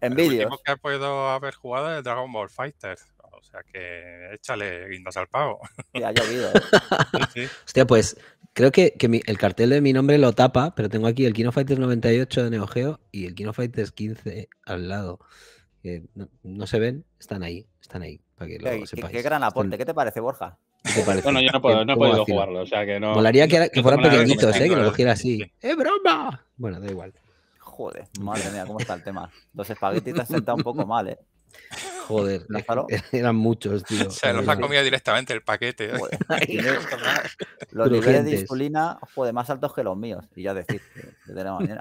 Speaker 3: en vídeo. que puedo haber jugado es Dragon Ball Fighter. O sea que échale guindas al pago. Ya ha llovido.
Speaker 2: ¿eh? Hostia, pues creo que, el cartel de mi nombre lo tapa, pero tengo aquí el Kino Fighters 98 de Neo Geo y el Kino Fighters 15 al lado. no, se ven, están ahí, están ahí, ¿Qué, gran aporte,
Speaker 1: ¿qué te parece, Borja? Bueno, yo no, puedo, no he podido jugarlo, o sea que no. Volaría que, fueran pequeñitos, ¿eh? Que lo cogiera así. ¡Eh, ¡Es broma! Bueno, da igual. Joder, madre mía, cómo está el tema. Los espaguetis te han sentado un poco mal, ¿eh? Joder,
Speaker 2: eran muchos, tío. O sea, nos ha comido
Speaker 1: directamente el paquete. ¿eh? los niveles de insulina, joder, más altos que los míos. Y ya decir, de la manera.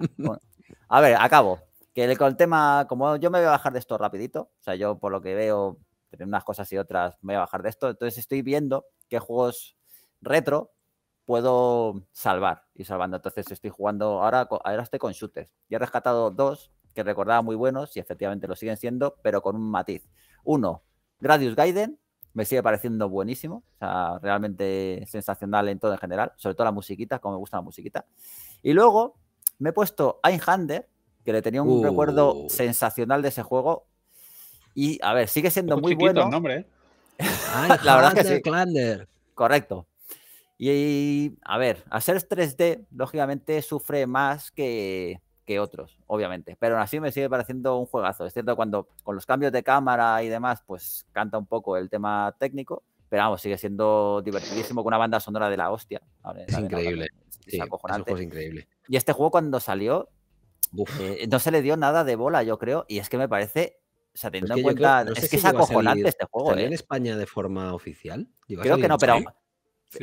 Speaker 1: a ver, acabo. Que con el tema, como yo me voy a bajar de esto rapidito, o sea, yo por lo que veo ...tener unas cosas y otras me voy a bajar de esto. Entonces estoy viendo qué juegos retro puedo salvar y salvando. Entonces estoy jugando ahora, ahora estoy con shooters. Y he rescatado dos que recordaba muy buenos y efectivamente lo siguen siendo, pero con un matiz. Uno, Gradius Gaiden, me sigue pareciendo buenísimo, o sea, realmente sensacional en todo en general, sobre todo la musiquita, como me gusta la musiquita. Y luego me he puesto Einhander, que le tenía un uh. recuerdo sensacional de ese juego, y a ver, sigue siendo muy bueno. El
Speaker 4: nombre, ah, la verdad que sí. Clander.
Speaker 1: Correcto. Y a ver, hacer 3D, lógicamente, sufre más que, otros, obviamente. Pero aún así me sigue pareciendo un juegazo. Es cierto, cuando con los cambios de cámara y demás, pues canta un poco el tema técnico. Pero vamos, sigue siendo divertidísimo con una banda sonora de la hostia. es increíble. Es, acojonante. increíble. Y este juego cuando salió, eh, no se le dio nada de bola, yo creo. Y es que me parece o sea, teniendo en cuenta. es que es acojonante este juego. ¿Salió en ¿eh?
Speaker 2: España de forma oficial? Creo que no, pero.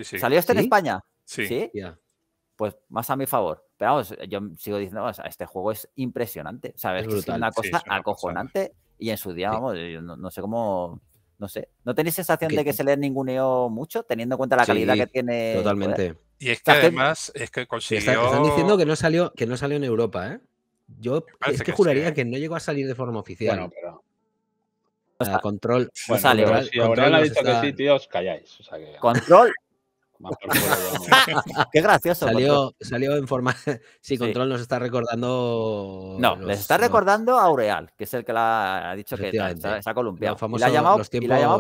Speaker 2: ¿Salió este en España?
Speaker 1: Sí. Pues más a mi favor. Pero vamos, yo sigo diciendo, o este juego es impresionante. ¿Sabes? Es, es una cosa acojonante. Y en su día, vamos, yo no, sé cómo no sé. ¿No tenéis sensación de que se le ninguneó mucho, teniendo en cuenta la calidad que tiene? Totalmente. Y es que además es que consiguió. están,
Speaker 2: diciendo que no salió, que no salió en Europa, ¿eh? Yo es que, juraría ¿eh? que no llegó a salir de forma oficial. pero Ah, control. si Aureal ha dicho que sí,
Speaker 4: tío, os calláis.
Speaker 2: Control. Qué gracioso. Salió, salió en forma.
Speaker 1: Sí, Control nos está recordando. No, le está recordando a Aureal, que es el que la ha dicho que está, se ha columpiado. la ha llamado,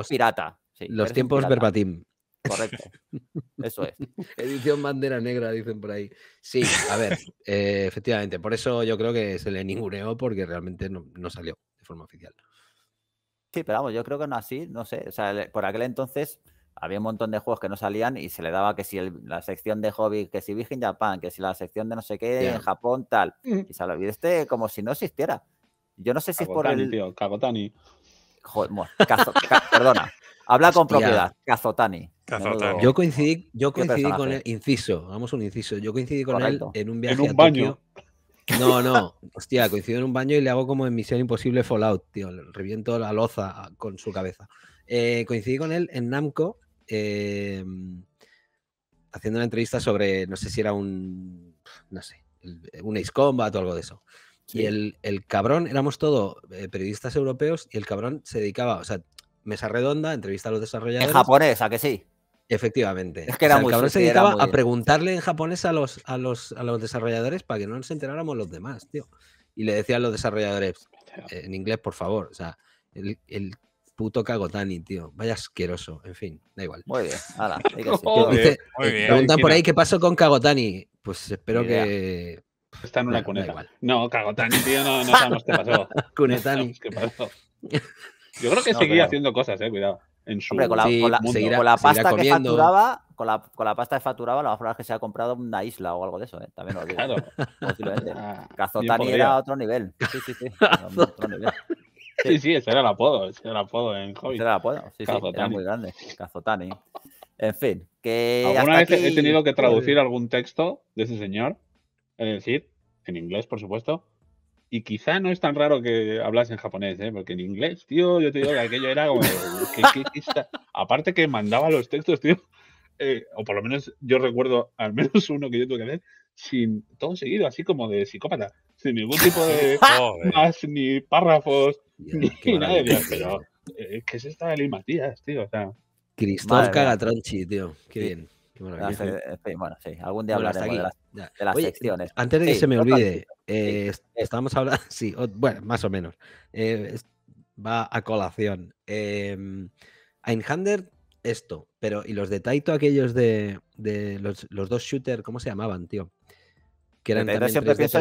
Speaker 1: pirata. los tiempos verbatim.
Speaker 2: Correcto. Eso es. Edición bandera negra, dicen por ahí. Sí, a ver, eh, efectivamente. Por eso yo creo que se le ninguneó porque realmente no salió de forma oficial.
Speaker 1: Sí, pero vamos, yo creo que no así, no sé. O sea, por aquel entonces había un montón de juegos que no salían y se le daba que si la sección de hobby, que si Virgin Japan, que si la sección de no sé qué en Japón, tal. Mm. Y se lo este como si no existiera. Yo no sé si es por el. Tío, perdona. Habla con propiedad. Kazotani. Yo coincidí, yo coincidí con él,
Speaker 2: inciso, vamos un inciso. Yo coincidí con él en un viaje. un baño. Tokio. No, no, hostia, coincido en un baño y le hago como en Misión Imposible Fallout, tío, reviento la loza ah, con su cabeza. Eh, coincidí con él en Namco em, haciendo una entrevista sobre, no sé si era un, no sé, un Ace Combat o algo de eso. Y el, cabrón, éramos todos eh, periodistas europeos y el cabrón se dedicaba, o sea, mesa redonda, entrevista a los desarrolladores. En ¿a que sí? Efectivamente. Es que era muy el cabrón se dedicaba a preguntarle en japonés a los, los, a los desarrolladores para que no nos enteráramos los demás, tío. Y le decían los desarrolladores, eh, en inglés, por favor. O sea, el, el puto Kagotani, tío. Vaya asqueroso. En fin, da igual.
Speaker 1: Muy bien. Ala,
Speaker 4: eh, Preguntan por ahí qué
Speaker 2: pasó con Kagotani. Pues espero
Speaker 4: que. Está en una No, Kagotani, tío, no, no sabemos qué pasó. Cunetani. Yo creo que seguía haciendo cosas, eh, cuidado en con la, pasta que facturaba,
Speaker 1: con la, con la, pasta que facturaba, la más es que se ha comprado una isla o algo de eso, ¿eh? También lo digo. Claro. Ah, Cazotani era otro nivel. Sí, sí, sí.
Speaker 4: Sí. sí, ese era el apodo, ese era el apodo en hobby era el apodo, sí, Cazotani. sí, era muy grande. Cazotani. En fin, que. Alguna vez he tenido que traducir algún texto de ese señor, el decir, en inglés, por supuesto, y quizá no es tan raro que hablas en japonés, ¿eh? porque en inglés, tío, yo te digo que aquello era como. Aparte que mandaba los textos, tío, eh, o por lo menos yo recuerdo al menos uno que yo tuve que hacer, sin todo seguido, así como de psicópata, sin ningún tipo de más, ni párrafos, ni nada de Pero, eh, es que es esta de Matías, tío? Cristóbal Cagatronchi, tío, qué bien. Bueno, algún día bueno, de las,
Speaker 2: secciones. Antes de que se me olvide, eh, estábamos hablando, sí, bueno, más o menos. Eh, va a colación. Em, Einhander, esto, pero y los de Taito, aquellos de, los, dos shooters, ¿cómo se llamaban, tío? Que eran verticales.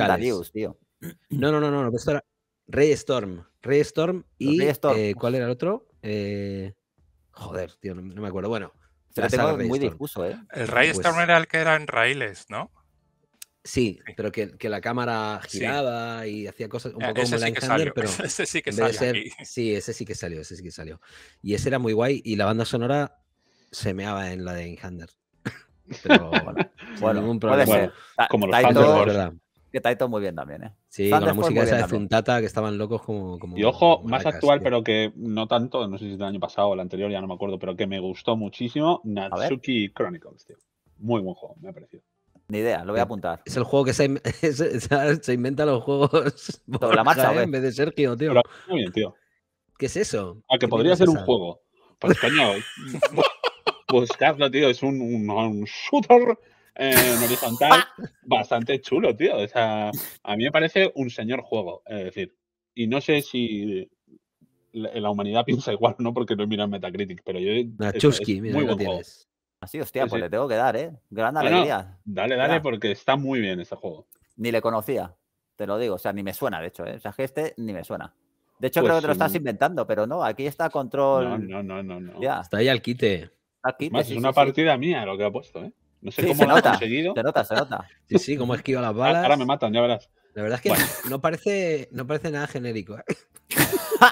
Speaker 2: No, no, no, no, no esto era Storm, rey Storm y eh, ¿cuál era el otro? Eh, joder, tío, no me acuerdo. Bueno, pero muy difuso, ¿eh? El Ray Storm pues
Speaker 3: era el que era en raíles, ¿no?
Speaker 2: Sí, pero que, la cámara giraba
Speaker 3: y hacía cosas un eh, poco como la
Speaker 2: Enhander, pero ese sí que salió. sí, ese sí que salió, ese sí que salió. Y ese era muy guay y la banda sonora se meaba en la de Inhander. Pero bueno, ningún problema. como los Taito,
Speaker 1: que está todo muy bien también, ¿eh?
Speaker 4: Sí, con la música esa de
Speaker 2: Funtata, que estaban locos como. y ojo, más actual,
Speaker 4: pero que no tanto, no sé si es del año pasado o el anterior, ya no me acuerdo, pero que me gustó muchísimo, Natsuki Chronicles, tío. Muy buen juego, me ha parecido. Ni idea, lo voy a apuntar. Es el
Speaker 2: juego que se, se inventa los juegos por la marcha, en vez
Speaker 4: de Sergio, tío. muy bien, tío. ¿Qué es eso? Ah, que podría ser un juego. Pues coño, tío. Es un, un, un shooter en eh, horizontal bastante chulo, tío. O sea, a mí me parece un señor juego. Es decir, y no sé si la, humanidad piensa igual no, porque no mira Metacritic, pero yo. Nachuski, mira, muy buen juego. Así, ah, hostia, pues le tengo que dar, ¿eh? Gran ah, alegría. dale, dale,
Speaker 1: porque está muy bien este juego. Ni le conocía, te lo digo. O sea, ni me suena, de hecho, ¿eh? O sea, este ni me suena.
Speaker 4: De hecho, creo pues que te lo estás
Speaker 1: inventando, pero no, aquí está control. No, no, no, no. Está ahí al quite. es una partida mía lo que ha puesto, ¿eh? No sé cómo lo nota, Se nota, se
Speaker 2: nota. Sí, sí, cómo esquiva las ah, balas. Ahora me matan, ya verás. La verdad es que no, parece, no parece nada genérico.
Speaker 4: ¿eh?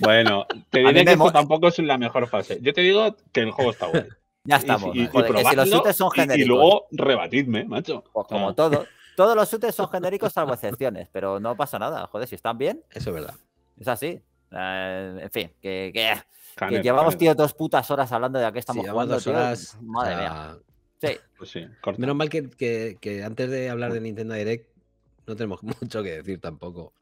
Speaker 4: Bueno, te diré que tampoco es la mejor fase. Yo te digo que el juego está bueno. Ya estamos. Y, los son genéricos. Y, luego rebatidme, macho. Pues como todo.
Speaker 1: Todos los suites son genéricos salvo excepciones, pero no pasa nada. Joder, si están bien. Eso es verdad. Es así. Eh, en fin, que, que, llevamos, tío, dos putas horas hablando de a qué estamos jugando. Tío. Madre mía. Sí. Pues Menos mal que,
Speaker 2: antes de hablar de Nintendo Direct no tenemos mucho que decir tampoco.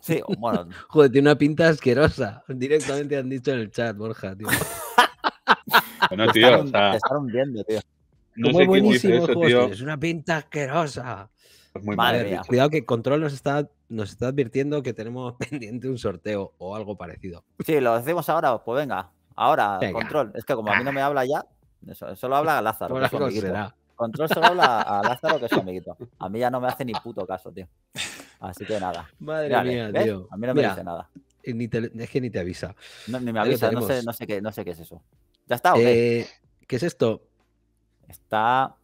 Speaker 2: Sí, bueno. Joder, tiene una pinta asquerosa. Directamente han dicho en el chat, Borja, tío. bueno, tío, están viendo, tío. No sé juego, Es una pinta
Speaker 1: asquerosa.
Speaker 4: Pues
Speaker 2: muy Cuidado que Control nos está, nos está advirtiendo que tenemos pendiente un sorteo o algo parecido.
Speaker 1: Sí, lo decimos ahora, pues venga. Ahora, Control. Es que como a mí no me habla ya, solo habla a Lázaro. Control solo habla a Lázaro, que es su amiguito. A mí ya no me hace ni puto caso, tío. Así que nada. Madre mía, tío. A mí no me dice nada.
Speaker 2: Eh, es que ni te avisa. ni me avisa, no sé,
Speaker 1: qué, no sé qué es eso. ¿Ya está eh, ¿Qué es esto? Está.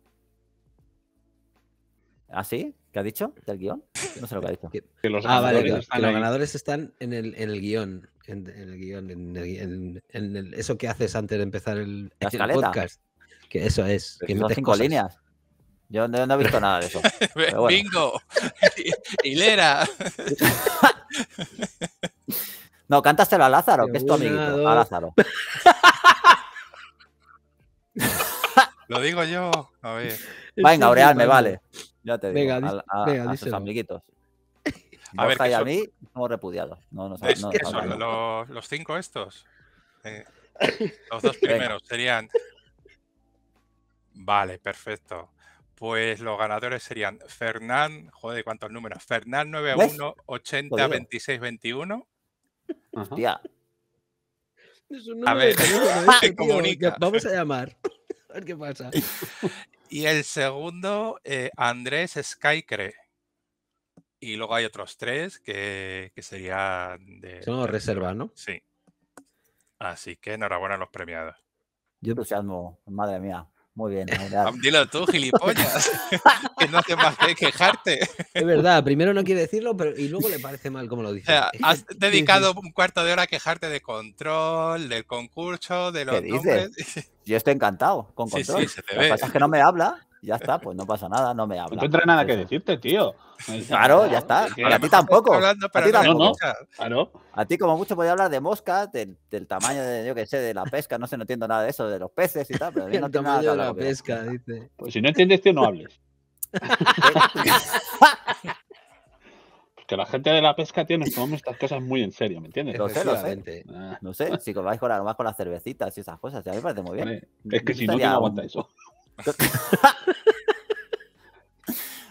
Speaker 1: ¿Ah, sí? ¿Qué ha dicho del guión? No sé lo que ha dicho. Que, los ah, vale, los, ganadores
Speaker 2: están en el, en el guión en, el guión, en, eso que haces antes de
Speaker 1: empezar el, podcast. Que eso es. Que metes cinco líneas. Yo no, he visto nada de eso. Bingo. Hilera. no, cántaselo a Lázaro, que es tu amiguito. A Lázaro. Lo digo yo. Venga, Aureal, me vale. Ya te digo. a, a, amiguitos.
Speaker 4: A ver, y a mí
Speaker 1: hemos repudiado No, los,
Speaker 3: cinco estos. Eh, los dos primeros serían. Vale, perfecto. Pues los ganadores serían Fernán, joder, ¿cuántos números? Fernán 91802621. 80 26 21.
Speaker 1: Hostia.
Speaker 2: comunica. Vamos a llamar. A ver qué pasa.
Speaker 3: Y el segundo, eh, Andrés Skycre, y luego hay otros tres que, que serían de.
Speaker 1: Son reservas, reserva, ¿no? Sí.
Speaker 3: Así que enhorabuena a los premiados.
Speaker 1: Yo entusiasmo, madre mía. Muy bien. Dilo tú, gilipollas.
Speaker 3: que no hace más que quejarte. Es
Speaker 1: verdad, primero no quiere decirlo pero, y luego le parece mal como lo dice. O
Speaker 3: has dedicado un cuarto de hora a quejarte de control, del concurso, de los que Nombres.
Speaker 1: Yo estoy encantado con control. Sí, lo que pasa es que no me habla ya está, pues no pasa nada, no me hablas No tendré nada que decirte, tío. claro, ya está. a ti tampoco. a ti tampoco. A ti como mucho podía hablar de mosca del, tamaño de, yo qué sé, de la pesca, no sé, no entiendo nada
Speaker 4: de eso, de los peces y
Speaker 1: tal, pero a mí no tengo nada de la
Speaker 4: pesca, dice. Pues si no entiendes, tío, no hables. que la gente de la pesca tiene estas
Speaker 1: cosas muy en serio, ¿me entiendes? Pero sé, ah. No sé, si vais con, con las cervecitas y esas cosas, a mí me parece muy bien. Es que si no, ¿quién aguanta eso?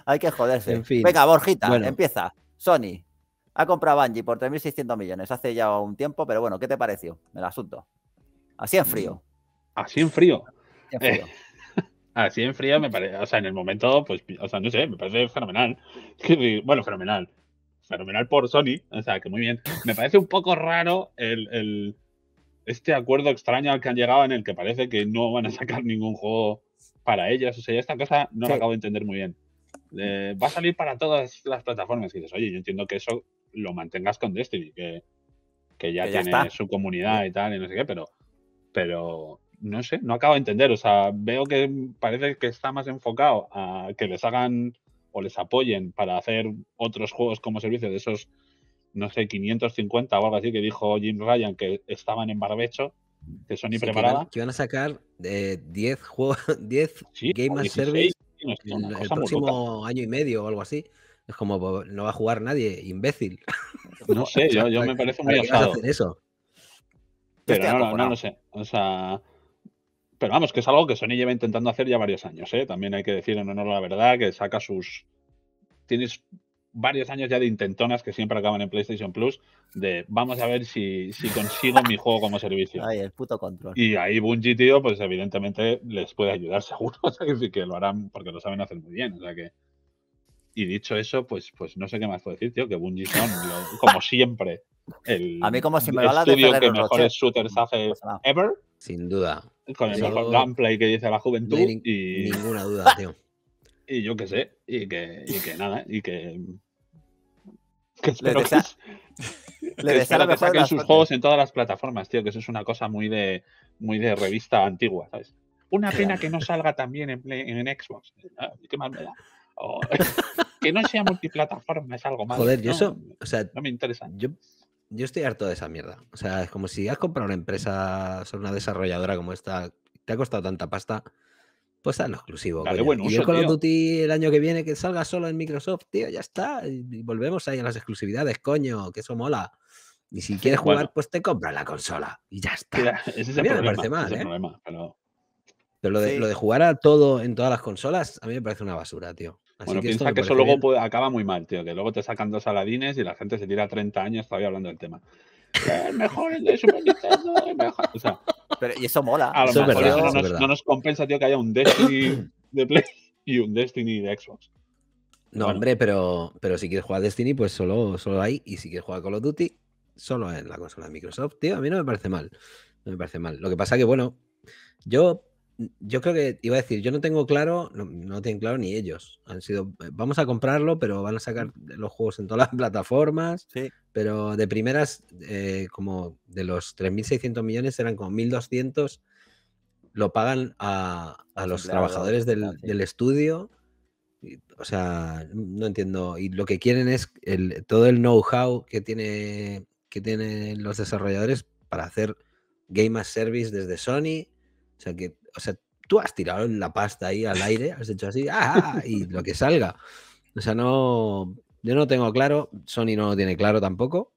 Speaker 1: Hay que joderse. Venga, Borjita, empieza. Sony ha comprado Bungie por 3.600 millones hace ya un tiempo, pero bueno, ¿qué te pareció el asunto? Así en frío. Mm,
Speaker 4: así en frío. Así en frío. Eh, me parece, o sea, en el momento, pues, o sea, no sé, me parece fenomenal. Bueno, fenomenal. Fenomenal por Sony, o sea, que muy bien. Me parece un poco raro el este acuerdo extraño al que han llegado en el que parece que no van a sacar ningún juego para ellas. O sea, esta cosa no la acabo de entender muy bien. Eh, va a salir para todas las plataformas. Y dices, oye, yo entiendo que eso lo mantengas con Destiny, que, que ya, tiene su comunidad y tal, y no sé qué, pero, pero no sé, no acabo de entender. O sea, veo que parece que está más enfocado a que les hagan o les apoyen para hacer otros juegos como servicio de esos, no sé, 550 o algo así que dijo Jim Ryan que estaban en barbecho de Sony preparada. Que,
Speaker 2: van, a sacar 10 eh, juegos, 10 Game as Service en el próximo año y medio o algo así. Es como, no va a jugar nadie, imbécil. No sé, yo, me parece muy osado. eso?
Speaker 4: Pero este no, sé. O sea, pero vamos, que es algo que Sony lleva intentando hacer ya varios años, ¿eh? También hay que decir en honor a la verdad que saca sus. Tienes varios años ya de intentonas que siempre acaban en PlayStation Plus, de vamos a ver si, si consigo mi juego como servicio. Ay,
Speaker 1: el puto control. Y
Speaker 4: ahí Bungie, tío, pues evidentemente les puede ayudar seguro, o sea, que, que lo harán porque lo saben hacer muy bien, o sea que... Y dicho eso, pues, pues no sé qué más puedo decir, tío, que Bungie son, como siempre, el a mí como estudio que shooters hace ever. Sin duda. Con el mejor gameplay que dice la juventud. y... Ninguna duda, tío. Y yo qué sé, y que nada, y que que les desea, que, sus juegos en todas las plataformas, tío, que eso es una cosa muy de, muy de revista antigua, ¿sabes? Una pena que no salga también en, Xbox. Ah, ¿Qué que no sea multiplataforma es algo más. Joder, yo no, eso, no me interesa. Yo, yo estoy harto de esa mierda.
Speaker 2: O sea, es como si has comprado una empresa, una desarrolladora como esta, te ha costado tanta pasta cosa pues lo exclusivo. y el Duty el año que viene que salga solo en Microsoft, tío, ya está. volvemos ahí a las exclusividades, coño, que eso mola. Y si quieres jugar, pues te compras la consola y ya está. Ese me parece mal. ¿eh? pero... lo, de, jugar a todo en todas las consolas, a mí me parece una basura, tío. bueno, piensa que eso luego
Speaker 4: acaba muy mal, tío, que luego te sacan dos aladines y la gente se tira 30 años todavía hablando del tema. Eh, mejor, el de Super pero, y eso mola. no, nos, compensa, tío, que haya un Destiny de Play y un Destiny de Xbox.
Speaker 2: No, hombre, pero, pero si quieres jugar Destiny, pues solo, solo hay. Y si quieres jugar Call of Duty, solo en la consola de Microsoft, tío. A mí no me parece mal. No me parece mal. Lo que pasa que, bueno, yo yo creo que iba a decir, yo no tengo claro, no, tienen claro ni ellos. Han sido, eh, vamos a comprarlo, pero van a sacar los juegos en todas las plataformas. Pero de primeras, eh, como de los 3.600 millones, eran como 1.200, lo pagan a, los trabajadores del, estudio. o sea, no entiendo. Y lo que quieren es el, todo el know-how que, tiene, que tienen los desarrolladores para hacer Game as Service desde Sony. O sea, que o sea, tú has tirado la pasta ahí al aire, has hecho así, ¡ah! ah, ah y lo que salga. O sea, no, yo no tengo claro, Sony no lo tiene claro tampoco.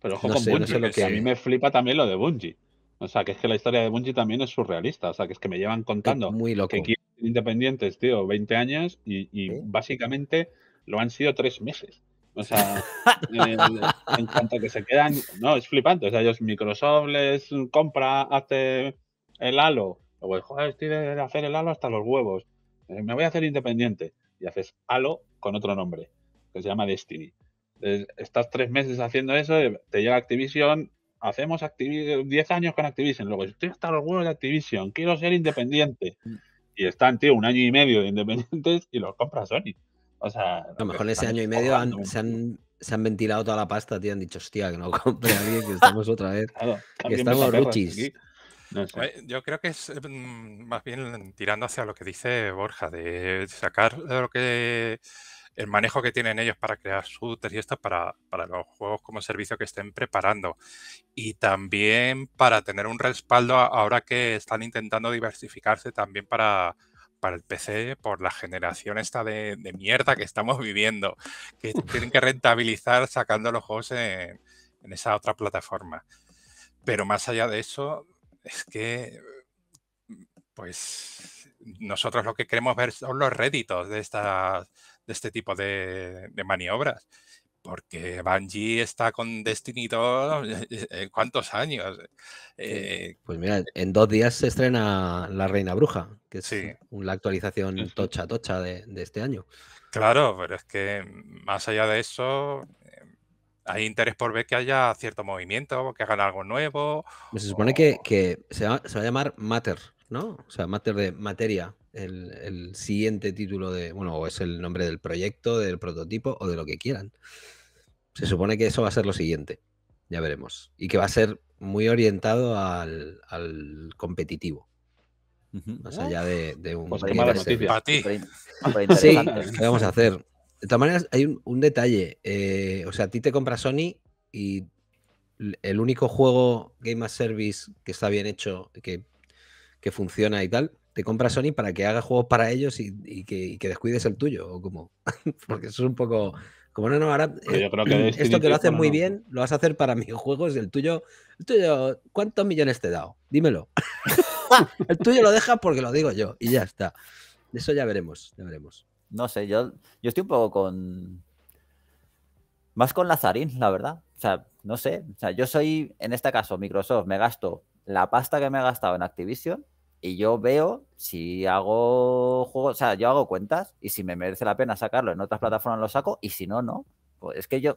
Speaker 4: Pero ojo con lo que... a mí me flipa también lo de Bungie. O sea, que es que la historia de Bungie también es surrealista. O sea, que es que me llevan contando que quieren independientes, tío, 20 años y, básicamente lo han sido tres meses. O sea, en cuanto que se quedan, no, es flipante. O sea, ellos Microsoft les compra, hace el Halo, Luego, joder, estoy de hacer el halo hasta los huevos. Eh, me voy a hacer independiente. Y haces halo con otro nombre, que se llama Destiny. estás tres meses haciendo eso, eh, te llega Activision, hacemos 10 eh, años con Activision. Luego, estoy hasta los huevos de Activision, quiero ser independiente. Mm. Y están, tío, un año y medio de independientes y los compra Sony. O sea, a lo mejor ese año
Speaker 2: y medio se, han, ventilado toda la pasta, tío. Han dicho, hostia, que no compre a alguien, que estamos otra vez. que estamos ruchis.
Speaker 3: Yo creo que es eh, mm, más bien tirando hacia lo que dice Borja, de sacar lo que el manejo que tienen ellos para crear shooters y esto para, los juegos como servicio que estén preparando. Y también para tener un respaldo ahora que están intentando diversificarse también para, para el PC por la generación esta de, mierda que estamos viviendo, que tienen que rentabilizar sacando los juegos en, esa otra plataforma. Pero más allá de eso, es que, pues, nosotros lo que queremos ver son los réditos de, esta, de este tipo de, maniobras porque Bungie está con Destiny 2 eh, eh, cuántos años. Eh,
Speaker 2: pues mira, en dos días se estrena La Reina Bruja, que es la actualización tocha tocha de, este
Speaker 3: año. Claro, pero es que más allá de eso, hay interés por ver que haya cierto movimiento, que hagan algo nuevo.
Speaker 2: Se supone que, se, va, a llamar Matter, ¿no? O sea, Matter de materia, el, siguiente título de, bueno, o es el nombre del proyecto, del prototipo o de lo que quieran. Se supone que eso va a ser lo siguiente, ya veremos. Y que va a ser muy orientado al, competitivo. Más allá de, un... Pues para Sí, ¿qué vamos a hacer? De todas maneras, hay un, detalle. Eh, o sea, a ti te compra Sony y el único juego Game as Service que está bien hecho, que, que funciona y tal, te compra Sony para que haga juegos para ellos y, que, descuides el tuyo. O como, porque eso es un poco. Como no, no, ahora. Eh, esto que lo haces muy bien, lo vas a hacer para mis juegos y el tuyo. El tuyo, ¿cuántos millones te he dado? Dímelo.
Speaker 1: el tuyo lo dejas porque lo digo yo y ya está. Eso ya veremos, ya veremos no sé, yo, yo estoy un poco con. Más con Lazarín, la verdad. O sea, no sé. O sea, yo soy, en este caso, Microsoft, me gasto la pasta que me he gastado en Activision y yo veo si hago juegos, o sea, yo hago cuentas y si me merece la pena sacarlo en otras plataformas lo saco y si no, no. Pues es que yo, o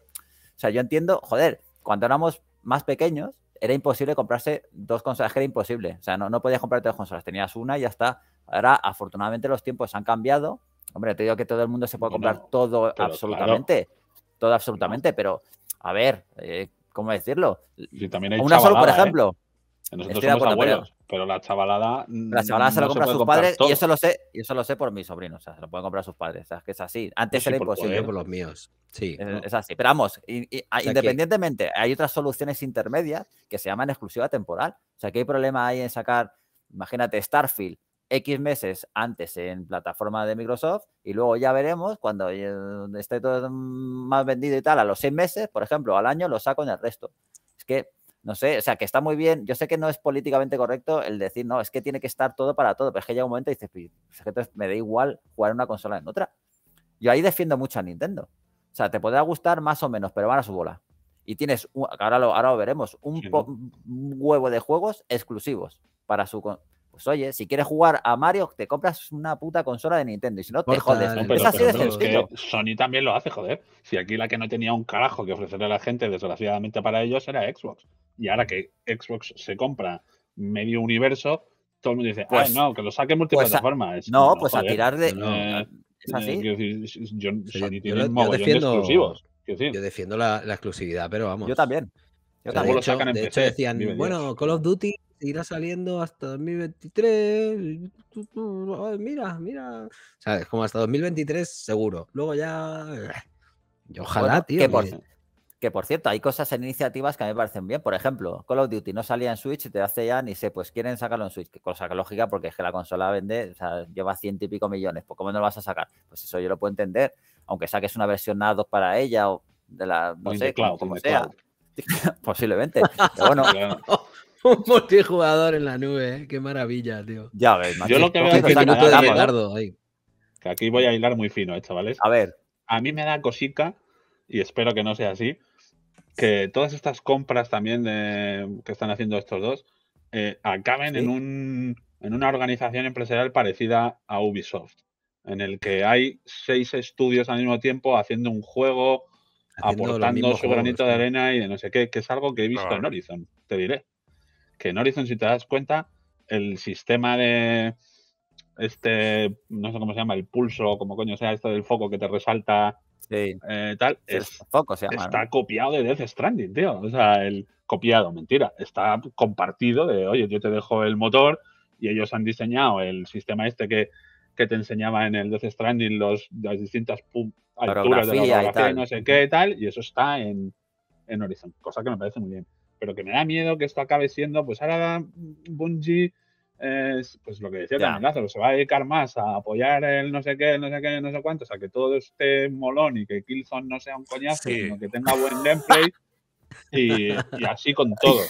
Speaker 1: sea, yo entiendo, joder, cuando éramos más pequeños era imposible comprarse dos consolas, que era imposible. O sea, no, no podías comprarte dos consolas, tenías una y ya está. Ahora, afortunadamente, los tiempos han cambiado Hombre, te digo que todo el mundo se puede comprar todo absolutamente. Todo absolutamente, pero a ver, eh, ¿cómo decirlo? una sola, por ¿eh? ejemplo. Nosotros somos abuelos, pero, la chavalada. La chavalada se lo compra a sus padres y eso lo sé, y eso sé por mis sobrinos. O sea, se lo pueden comprar a sus padres. O sea, es que es así. Antes era imposible. por los míos. Sí. Es, así. Pero vamos, independientemente, hay otras soluciones intermedias que se llaman exclusiva temporal. O sea, que hay problema hay en sacar? Imagínate, Starfield X meses antes en plataforma de Microsoft y luego ya veremos cuando eh, esté todo más vendido y tal, a los seis meses, por ejemplo, al año lo saco en el resto. Es que, no sé, o sea, que está muy bien. Yo sé que no es políticamente correcto el decir, no, es que tiene que estar todo para todo, pero es que llega un momento y dices, me da igual jugar una consola en otra. Yo ahí defiendo mucho a Nintendo. O sea, te podrá gustar más o menos, pero van a su bola. Y tienes, ahora, lo, ahora veremos, un huevo de juegos exclusivos para su pues, oye, si quieres jugar a Mario, te compras una puta consola de Nintendo. Y si no, te jodes. Pero, es que
Speaker 4: Sony también lo hace, joder. Si aquí la que no tenía un carajo que ofrecerle a la gente, desgraciadamente para ellos, era Xbox. Y ahora que Xbox se compra medio universo, todo el mundo dice, pues, no, que lo saque pues, multiplataforma. no, pues a tirar de.
Speaker 2: es así. yo, defiendo, la, exclusividad, pero vamos. Yo también.
Speaker 4: Yo también. De hecho, decían, bueno,
Speaker 2: Call of Duty irá saliendo hasta 2023. mira, mira. es Como hasta 2023 seguro.
Speaker 1: Luego ya... ojalá, tío. Que por, cierto, hay cosas en iniciativas que a mí me parecen bien. Por ejemplo, Call of Duty no salía en Switch y te hace ya ni sé, pues quieren sacarlo en Switch. cosa que lógica porque es que la consola vende, o sea, lleva ciento y pico millones. Pues ¿cómo no lo vas a sacar? Pues eso yo lo puedo entender. Aunque saques una versión A2 para ella o de la... No sé, sea.
Speaker 4: Posiblemente. bueno,
Speaker 2: un multijugador en la nube, eh. qué maravilla, tío. Ya ves, Yo lo que veo es que,
Speaker 4: aquí voy a hilar muy fino, ¿eh, chavales. A ver. A mí me da cosica, y espero que no sea así, que todas estas compras también que están haciendo estos dos eh, acaben en, un, en una organización empresarial parecida a Ubisoft, en el que hay seis estudios al mismo tiempo haciendo un juego, aportando su granito de arena y de no sé qué, que es algo que he visto ah. en Horizon, te diré que en Horizon, si te das cuenta, el sistema de este, no sé cómo se llama, el pulso, como coño sea esto del foco que te resalta eh, tal, es, se está copiado de Death Stranding, tío. O sea, el copiado, mentira, está compartido de, oye, yo te dejo el motor y ellos han diseñado el sistema este que, te enseñaba en el Death Stranding los, las distintas alturas de la fotografía no sé qué tal, y eso está en Horizon, cosa que me parece muy bien pero que me da miedo que esto acabe siendo, pues ahora Bungie, pues lo que decía también Lázaro, se va a dedicar más a apoyar el no sé qué, el no sé qué, el no sé cuánto, o sea, que todo esté molón y que Killzone no sea un coñazo, sino que tenga buen gameplay y, así con todo.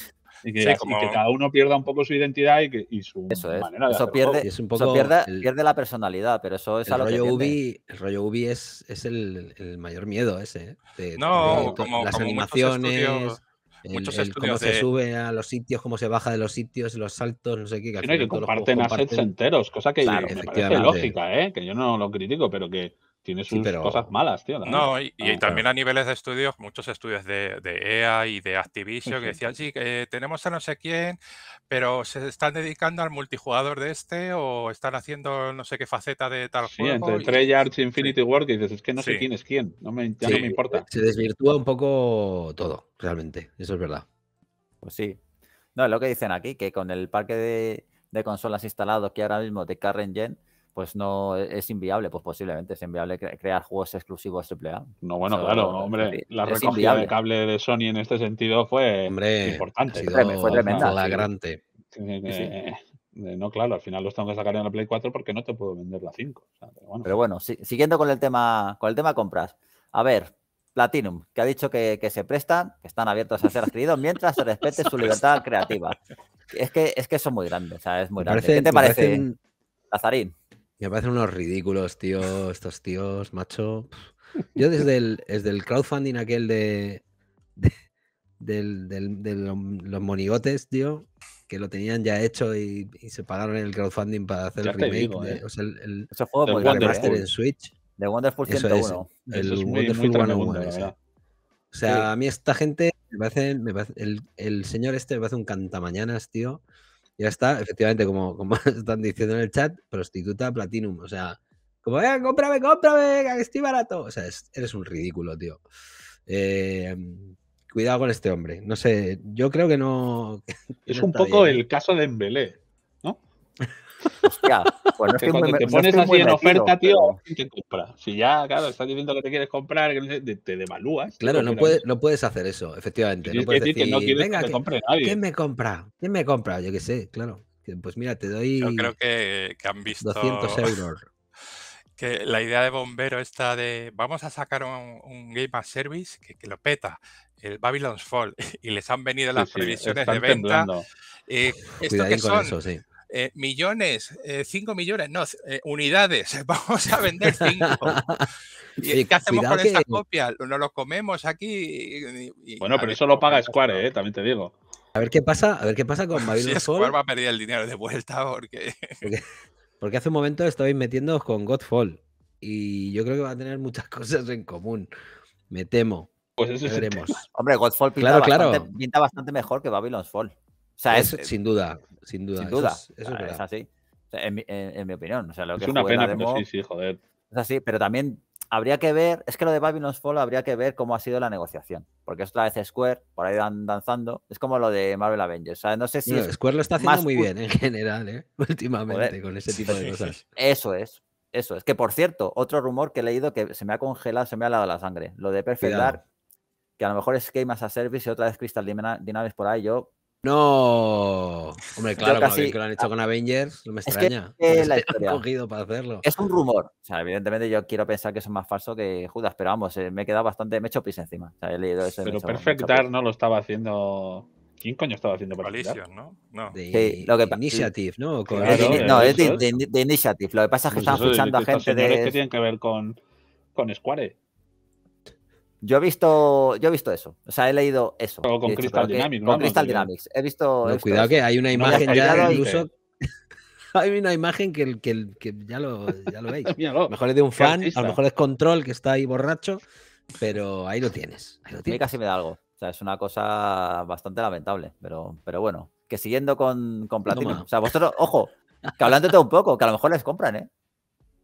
Speaker 1: Y que, cada
Speaker 4: uno pierda un poco su identidad y, que, su eso manera eso pierde, eso pierde,
Speaker 1: la personalidad, pero eso es el a rollo que Ubi, El rollo
Speaker 2: Ubi es, es el, mayor miedo ese. ¿eh? no, las animaciones... Muchos cómo se sube a los sitios, cómo se baja de los sitios, los saltos, no sé qué. Que, que comparten assets enteros,
Speaker 4: cosa que me parece lógica, ¿eh? que yo no lo critico, pero que tienes cosas malas, tío. No, y, también
Speaker 3: a niveles de estudios, muchos estudios de, EA e y de Activision que decían, sí, que eh, tenemos a no sé quién, pero se están dedicando al multijugador de este o están haciendo no sé qué faceta de tal juego.
Speaker 4: Entre y... Treyarch, Infinity War, que dices, es que no sé quién es quién, no me, importa. Se desvirtúa
Speaker 1: un poco todo, realmente, eso es verdad. Pues sí. No, es lo que dicen aquí, que con el parque de, consolas instalados que ahora mismo de Karen Gen, pues no e, es inviable, pues posiblemente es inviable crear juegos exclusivos AAA. No, bueno, claro, hombre, la recogida de
Speaker 4: cable de Sony en este sentido fue importante. fue tremenda. Eh, eh, no, claro, al final los tengo que sacar en la Play 4 porque no te puedo vender la 5. pero bueno, siguiendo con el
Speaker 1: tema con el tema compras. A ver, Platinum, que ha dicho que, se presta que están abiertos a ser adquiridos mientras se respete su libertad creativa. Es que, es que son muy grandes, es muy grande. ¿Qué te parece, Lazarín?
Speaker 2: Me parecen unos ridículos, tío, estos tíos, macho. Yo desde el, crowdfunding aquel de, del, del, los, monigotes, tío, que lo tenían ya hecho y, se pagaron en el crowdfunding para hacer el remake. Eh. o sea, el, el, juego el remaster en Switch. De Wonderful 101. es, el Wonderful 101. O sea, a mí esta gente me parece, el, el, señor este me parece un cantamañanas, tío. Ya está, efectivamente, como, como están diciendo en el chat, prostituta Platinum. O sea, como, venga, cómprame, cómprame,
Speaker 4: que estoy barato.
Speaker 2: O sea, eres un ridículo, tío. Em, cuidado con este hombre. No sé, yo creo que no. es un poco
Speaker 4: el ¿eh? caso de Embelé, ¿no? Hostia, pues que te pones así en oferta, tío, ¿quién te compra. Si ya, claro, estás diciendo que te quieres comprar, te, te devalúas. Claro, no,
Speaker 2: no puedes hacer eso, efectivamente. No puedes decir, que no venga, que, compre nadie. ¿quién me compra? ¿Quién me compra? Yo qué sé, claro. Pues mira, te doy. Yo creo
Speaker 3: que, han visto. 200 euros. Que la idea de bombero está de vamos a sacar un, game as service que, lo peta, el Babylon's Fall, y les han venido las previsiones de venta. Eh, ¿Esto que son? sí. Eh, millones, 5 eh, millones, no, eh, unidades, vamos a vender 5.
Speaker 2: ¿Y qué hacemos con esas copia?
Speaker 3: copias? ¿Nos lo comemos aquí? bueno, pero eso lo
Speaker 4: paga Square, también te digo.
Speaker 2: A ver qué pasa, a ver qué pasa con Babylon Square va
Speaker 4: a perder el dinero de vuelta porque...
Speaker 2: porque... hace un momento estabais metiéndoos con Godfall y yo creo que va
Speaker 1: a tener muchas cosas en común,
Speaker 2: me temo. Pues eso veremos. Hombre, Godfall pinta,
Speaker 1: pinta bastante mejor que Babylon's Fall. O sea, es, eh, sin duda, sin duda. Sin duda. Eso es, ah, así. en, mi opinión. O sea, lo que es una pena, sí, sí, joder. Es así, pero también habría que ver, es que lo de Babylon's Fall habría que ver cómo ha sido la negociación. Porque es otra vez Square, por ahí van danzando. Es como lo de Marvel Avengers. O sea, no sé si. Square lo está haciendo muy bien
Speaker 2: en general, ¿eh? últimamente, con ese tipo de cosas.
Speaker 1: Eso es. Eso es. Que por cierto, otro rumor que he leído que se me ha congelado, se me ha helado la sangre. Lo de Perfect Dark, que a lo mejor es Game as a Service y otra vez Crystal Dynamics por ahí. Yo no, hombre, claro, casi, que lo han hecho con Avengers, no me es extraña. Que, para hacerlo. Es un rumor. O sea, evidentemente yo quiero pensar que eso es más falso que Judas, pero vamos, eh, me he quedado bastante, me he hecho pis encima. pero perfectar Perfect
Speaker 4: no lo estaba haciendo. ¿Quién coño estaba haciendo Perfect ¿no? no. De, Initiative, ¿no? Eh, no, es de, de, Initiative. Lo que pasa es que pues están fichando a gente de. que tienen que ver con, con
Speaker 1: Square. Yo he visto, yo he visto eso. O sea, he leído eso. con Crystal Dynamics, ¿no? Con Crystal Dynamics. He visto.
Speaker 4: cuidado que hay una
Speaker 2: imagen ya hay una imagen que, que, ya, lo, ya veis.
Speaker 1: mejor es de un fan, a lo mejor es
Speaker 2: control que está ahí borracho, pero ahí lo tienes.
Speaker 1: Ahí A casi me da algo. O sea, es una cosa bastante lamentable, pero, pero bueno, que siguiendo con, con Platinum. o sea, vosotros, ojo, que hablándote un poco, que a lo mejor les compran, ¿eh?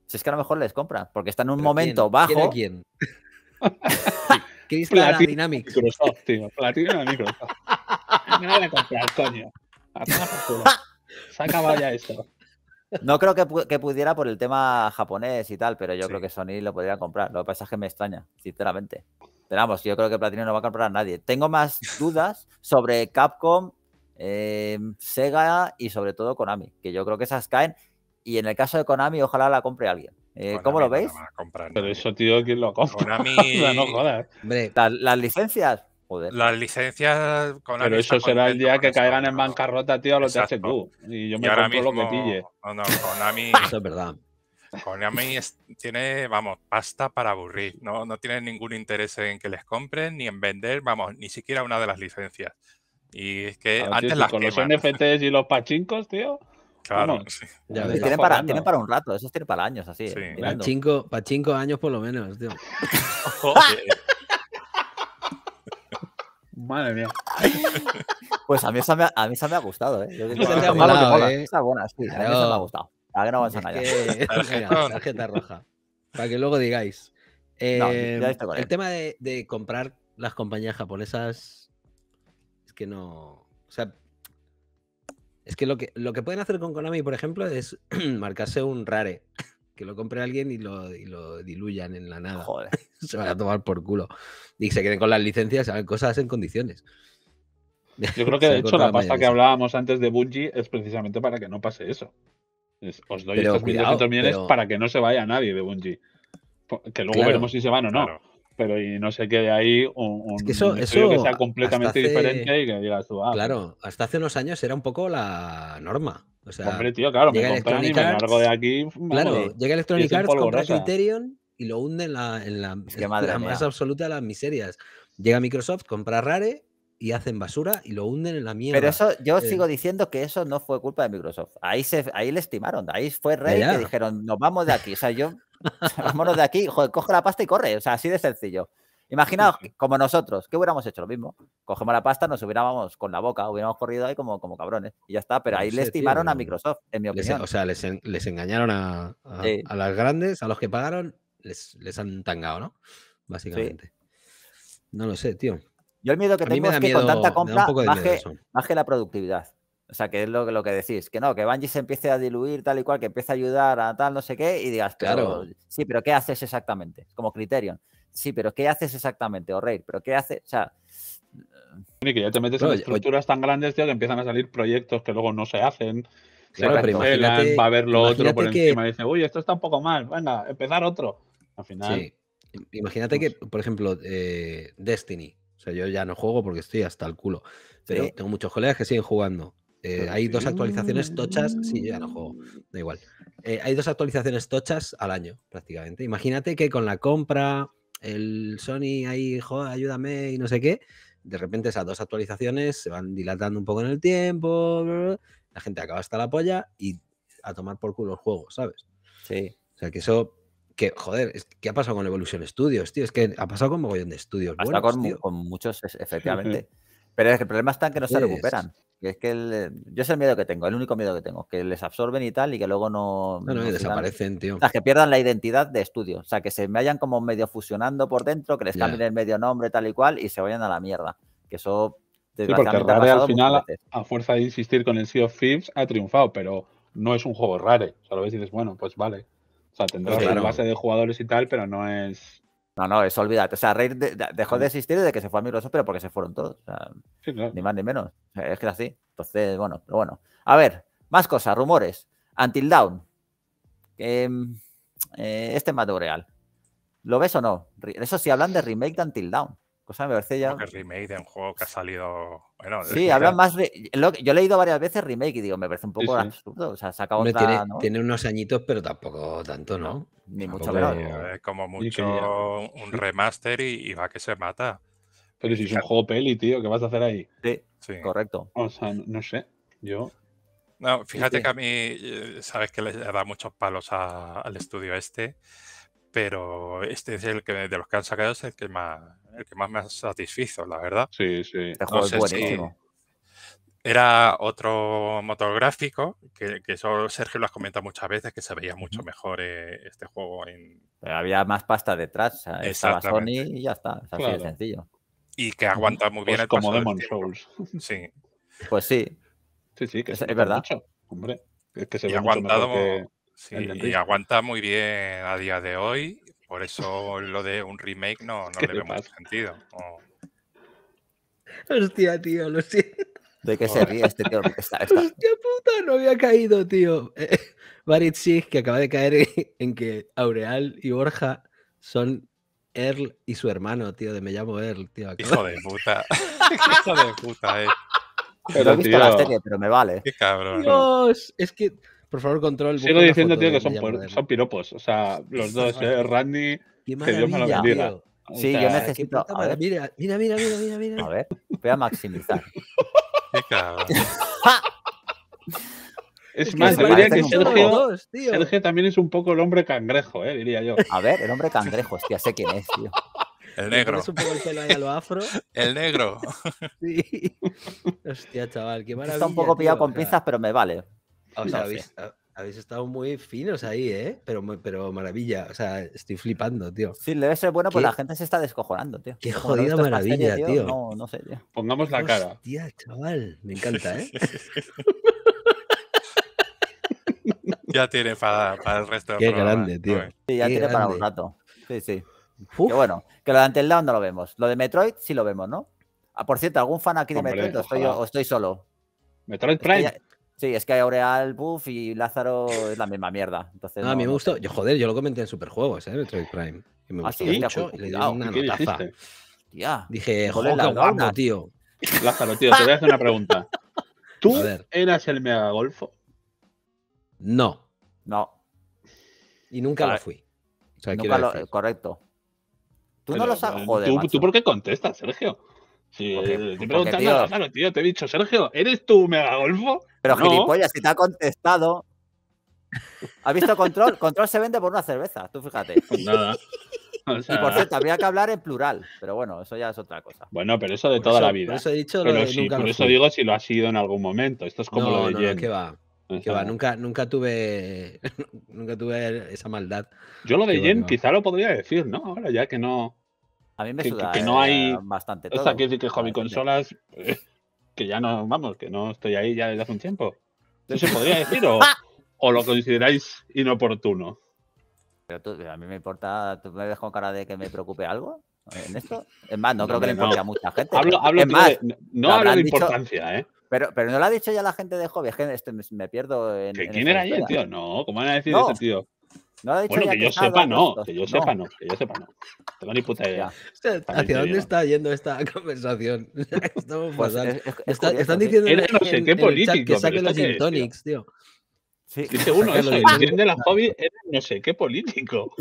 Speaker 1: Si es que a lo mejor les compran, porque está en un momento bajo.
Speaker 4: Crystal Dynamics. Microsoft, tío. Microsoft. Me a esto.
Speaker 1: No creo que, pudiera por el tema japonés y tal, pero yo creo que Sony lo podría comprar. Lo que pasa es que me extraña, sinceramente. Pero vamos, yo creo que Platino no va a comprar a nadie. Tengo más dudas sobre Capcom, eh, Sega y sobre todo Konami, que yo creo que esas caen. Y en el caso de Konami, ojalá la compre alguien. Eh, pues ¿Cómo lo veis? Pero eso,
Speaker 4: tío, ¿quién lo compra? Konami... no ¿las, licencias? Joder. Las
Speaker 3: licencias Pero eso será el
Speaker 4: día que caigan en bancarrota, tío, a los hace tú. Y yo me y lo que pille.
Speaker 3: No, no, Konami... eso es verdad. Konami es, tiene, vamos, pasta para aburrir. No, no tienen ningún interés en que les compren ni en vender, vamos, ni siquiera una de las
Speaker 4: licencias. Y es que antes la las con los NFTs y los pachincos, tío. Claro, ¿Cómo? sí. Ya, tienen, para, tienen, para, un rato, eso tiene para años, así. Eh, sí. Eh, para,
Speaker 2: cinco, para cinco años por lo
Speaker 1: menos, tío. Madre mía. Pues a mí esa me ha, a mí esa me ha gustado, ¿eh? Yo que no, malo Eh. Esa buena, sí, a mí esa me ha gustado. A que no a nada. Tarjeta roja. Para que luego digáis.
Speaker 2: Eh, no, el tema de, de comprar las compañías japonesas es que no. O sea, es que lo que, lo que pueden hacer con Konami, por ejemplo, es marcarse un rare. Que lo compre alguien y lo, diluyan en la nada. Joder. se van a tomar por culo. Y se queden con las licencias cosas en condiciones.
Speaker 4: Yo creo que de hecho la pasta que hablábamos antes de Bungie es precisamente para que no pase eso. os doy estos 1.200 millones para que no se vaya nadie de Bungie. Que luego veremos si se van o no pero y no se quede ahí un, es que, eso, estudio eso, que sea completamente diferente y que digas tú, ah, Claro,
Speaker 2: pues-". hasta hace unos años era un poco la norma. O sea, hombre, tío, claro, me compran y me largo de aquí. Claro, llega Electronic Arts, compra Criterion y lo hunde en la, en la, en la más absoluta de las miserias. Llega Microsoft, compra Rare y hacen basura y lo hunden en la
Speaker 1: mierda. Pero eso, yo eh. sigo
Speaker 2: diciendo que eso no fue culpa de Microsoft.
Speaker 1: Ahí se, ahí le estimaron, ahí fue Rey que dijeron, nos vamos de aquí. O sea, yo vámonos de aquí, joder, coge la pasta y corre. O sea, así de sencillo. Imaginaos, como nosotros, ¿qué hubiéramos hecho? Lo mismo. Cogemos la pasta, nos hubiéramos con la boca, hubiéramos corrido ahí como, como cabrones. Y ya está, pero ahí le estimaron a Microsoft, en mi opinión. o
Speaker 2: sea, les, engañaron a, las grandes, a los que pagaron, les, han tangado, ¿no? Básicamente. No lo sé, tío. Yo el miedo que tengo es que con tanta compra
Speaker 1: baje la productividad. O sea, que es lo, lo que decís, que no, que Bungie se empiece a diluir tal y cual, que empiece a ayudar a tal, no sé qué, y digas, claro. sí, pero ¿qué haces exactamente? Como criterio. Sí, pero ¿qué haces exactamente? O pero ¿qué haces? O sea.
Speaker 4: Y que ya te metes en estructuras tan grandes, tío, que empiezan a salir proyectos que luego no se hacen. se va a haber lo otro por encima. Y dicen, uy, esto está un poco mal, venga, empezar otro. Al final.
Speaker 2: Imagínate que, por ejemplo, eh, Destiny. O sea, yo ya no juego porque estoy hasta el culo. Pero tengo muchos colegas que siguen jugando. Eh, hay dos actualizaciones tochas. Sí, ya no juego, da igual. Eh, hay dos actualizaciones tochas al año, prácticamente. Imagínate que con la compra, el Sony ahí, joder, ayúdame y no sé qué. De repente esas dos actualizaciones se van dilatando un poco en el tiempo. la gente acaba hasta la polla y a tomar por culo el juego, ¿sabes? Sí. O sea que eso que, joder, ¿qué ha pasado con
Speaker 1: Evolution Studios, tío? Es que ha pasado con mogollón de estudios. Ha con, muchos, efectivamente. Pero el problema está en que no se recuperan es que eh, yo es el miedo que tengo, el único miedo que tengo, que les absorben y tal y que luego no... No, no, desaparecen, tío. O sea, que pierdan la identidad de estudio, o sea, que se me vayan como medio fusionando por dentro, que les cambien el medio nombre tal y cual y se vayan a la mierda. Que
Speaker 4: eso... Sí, porque Rare al final, a fuerza de insistir con el Sea of Thieves, ha triunfado, pero no es un juego Rare. O sea, lo ves y dices, bueno, pues vale. O sea, tendrá una base de jugadores y tal, pero no
Speaker 1: es no, no, es olvídate. O sea, Rey dejó de existir desde que se fue a Microsoft, pero porque se fueron todos. Ni más ni menos. es que así. Entonces, bueno, pero bueno. A ver, más cosas, rumores. Until Down. Em, eh, este es más real. ¿Lo ves o no? Eso sí, hablan de remake de Until Down sea, me parece ya.
Speaker 3: remake de un juego que ha salido. Bueno, sí, más
Speaker 1: Yo he leído varias veces remake y digo, me parece un poco absurdo.
Speaker 3: O sea, saca acabó tiene,
Speaker 2: unos añitos, pero tampoco tanto, ¿no? ni mucho menos. como
Speaker 3: mucho un remaster y, va que se mata.
Speaker 4: Pero si es un juego peli, tío, ¿qué vas a hacer ahí? Sí, correcto. O sea, no sé. Yo.
Speaker 3: No, fíjate que a mí, eh, sabes que le da muchos palos al estudio este pero este es el que de los que han sacado es el que más el que más me satisfizo, la verdad.
Speaker 4: Sí, sí. Este juego es buenísimo.
Speaker 3: era otro motográfico, que, que Sergio lo has comentado muchas veces, que se veía mucho mejor eh, este juego
Speaker 1: había más pasta detrás, estaba Sony y ya está, es así de sencillo. Y que aguanta muy bien pues Es como Demon Souls. Sí.
Speaker 4: Pues sí. Sí, sí, que es, verdad. Hombre, es que se y aguantado mucho mejor Sí, y aguanta
Speaker 3: muy bien a día de hoy. Por eso lo de un remake no, no le mucho sentido.
Speaker 2: Hostia, tío, lo siento.
Speaker 3: ¿De qué se ríe este tío? que está. Hostia
Speaker 2: puta, no había caído, tío. Eh, Barit que acaba de caer en que Aureal y Borja son Earl y su hermano, tío, de Me llamo Earl, tío. Hijo de
Speaker 3: puta. Hijo
Speaker 4: de puta, eh. Pero, he visto pero me vale. Qué cabrón.
Speaker 1: Dios, es que
Speaker 2: por favor, control. Sigo diciendo, tío, que son,
Speaker 4: son, piropos. O sea, los dos, ¿eh? Randy, que Dios me lo bendiga. Sí, yo necesito.
Speaker 1: Mira, mira, mira, mira, mira.
Speaker 4: A ver, voy a maximizar.
Speaker 1: Es más, diría
Speaker 4: que Sergio, Sergio, también es un poco el hombre cangrejo, eh, diría yo. A ver, el hombre cangrejo, hostia, sé quién es, tío. El negro. Un
Speaker 2: poco el pelo ahí a lo afro. El negro. Hostia, chaval, qué maravilla. Está un poco pillado con pinzas,
Speaker 1: pero me vale habéis,
Speaker 2: estado muy finos ahí, ¿eh? Pero, pero maravilla, o sea, estoy flipando, tío.
Speaker 1: Sí, debe ser bueno, pues la gente se está descojonando, tío. Qué jodida maravilla, tío. No, no sé, tío.
Speaker 4: Pongamos la cara. Hostia, chaval, me encanta, ¿eh?
Speaker 1: ya tiene para, para, el resto de Qué grande, tío. Sí, ya tiene para un rato. Sí, sí. Que bueno, que lo de Anteldown no lo vemos. Lo de Metroid sí lo vemos, ¿no? Ah, por cierto, ¿algún fan aquí de Metroid o estoy, o estoy, solo? ¿Metroid Prime? Sí, es que Aureal, Buff y Lázaro es la misma mierda. Entonces, a mí me gustó.
Speaker 2: Yo, joder, yo lo comenté en Superjuegos, ¿eh? Metroid Prime. Y me
Speaker 1: ah, gustó y le di una nota notaza. Dije, joder, la gana,
Speaker 4: tío. Lázaro, tío, te voy a hacer una pregunta. ¿Tú eras el megagolfo? No. No. Y nunca lo fui. correcto.
Speaker 1: Tú no lo sabes, eh, joder. ¿Tú, por qué contestas, Sergio? Sí, porque, eh, te
Speaker 4: Lázaro, tío, te he dicho, Sergio, ¿eres tú megagolfo? Pero gilipollas,
Speaker 1: si te ha contestado. ¿Has visto Control? Control se vende por una cerveza, tú fíjate. Pues y por cierto, habría que hablar en plural, pero bueno, eso ya es otra cosa. Bueno, pero eso de toda la vida. Por eso, digo
Speaker 4: si lo ha sido en algún momento. Esto es como lo de Jen. que va. Nunca, nunca, tuve, nunca tuve esa maldad. Yo lo de Jen quizá lo podría decir, ¿no? Ahora ya que no. A mí me que, que, no eh, hay. Bastante. o sea, quiere decir que hobby consolas que ya no, vamos, que no estoy ahí ya desde hace un tiempo. ¿Eso podría decir o, o lo consideráis inoportuno?
Speaker 1: Pero, a mí me importa, me ves con cara de que me preocupe algo? en esto. Es más, no, creo que le importe a mucha gente. Hablo, más, no hablo de importancia, ¿eh? Pero, pero no lo ha dicho ya la gente de hobby, es que me pierdo en. ¿Quién era tío? No, ¿cómo van a decir tío?
Speaker 4: No bueno, que yo, sepa, no, que yo sepa, no, que yo sepa, no, Tengo ni puta idea. ¿Hacia dónde
Speaker 2: está yendo esta conversación? Estamos están diciendo no sé qué político, que saquen los Intonics, tío. Dice uno, eso, el de la hobby
Speaker 4: es no sé qué político.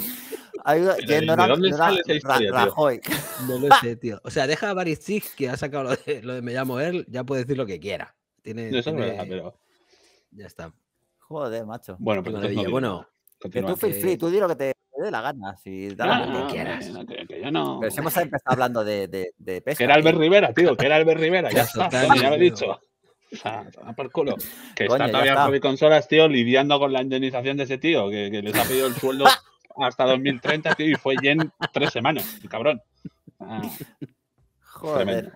Speaker 4: ¿De no dónde sale Rajoy.
Speaker 2: No lo sé, tío. O sea, deja a Barisic que ha sacado lo de, me llamo él, ya puede decir lo que quiera. Tiene, no, eso pero...
Speaker 1: Ya está. Joder, macho. Bueno, pues bueno, que tú, feel free, tú di lo que te, dé la gana, si da lo que quieras.
Speaker 4: yo no. Pero
Speaker 1: si hemos empezado hablando de, de, pesca. Que era Albert
Speaker 4: Rivera, tío, que era Albert Rivera, ya está, ya lo he dicho. O sea, por culo. Que está todavía Javi Consolas, tío, lidiando con la indemnización de ese tío, que, les ha pedido el sueldo hasta 2030, tío, y fue en tres semanas, el cabrón.
Speaker 1: Joder.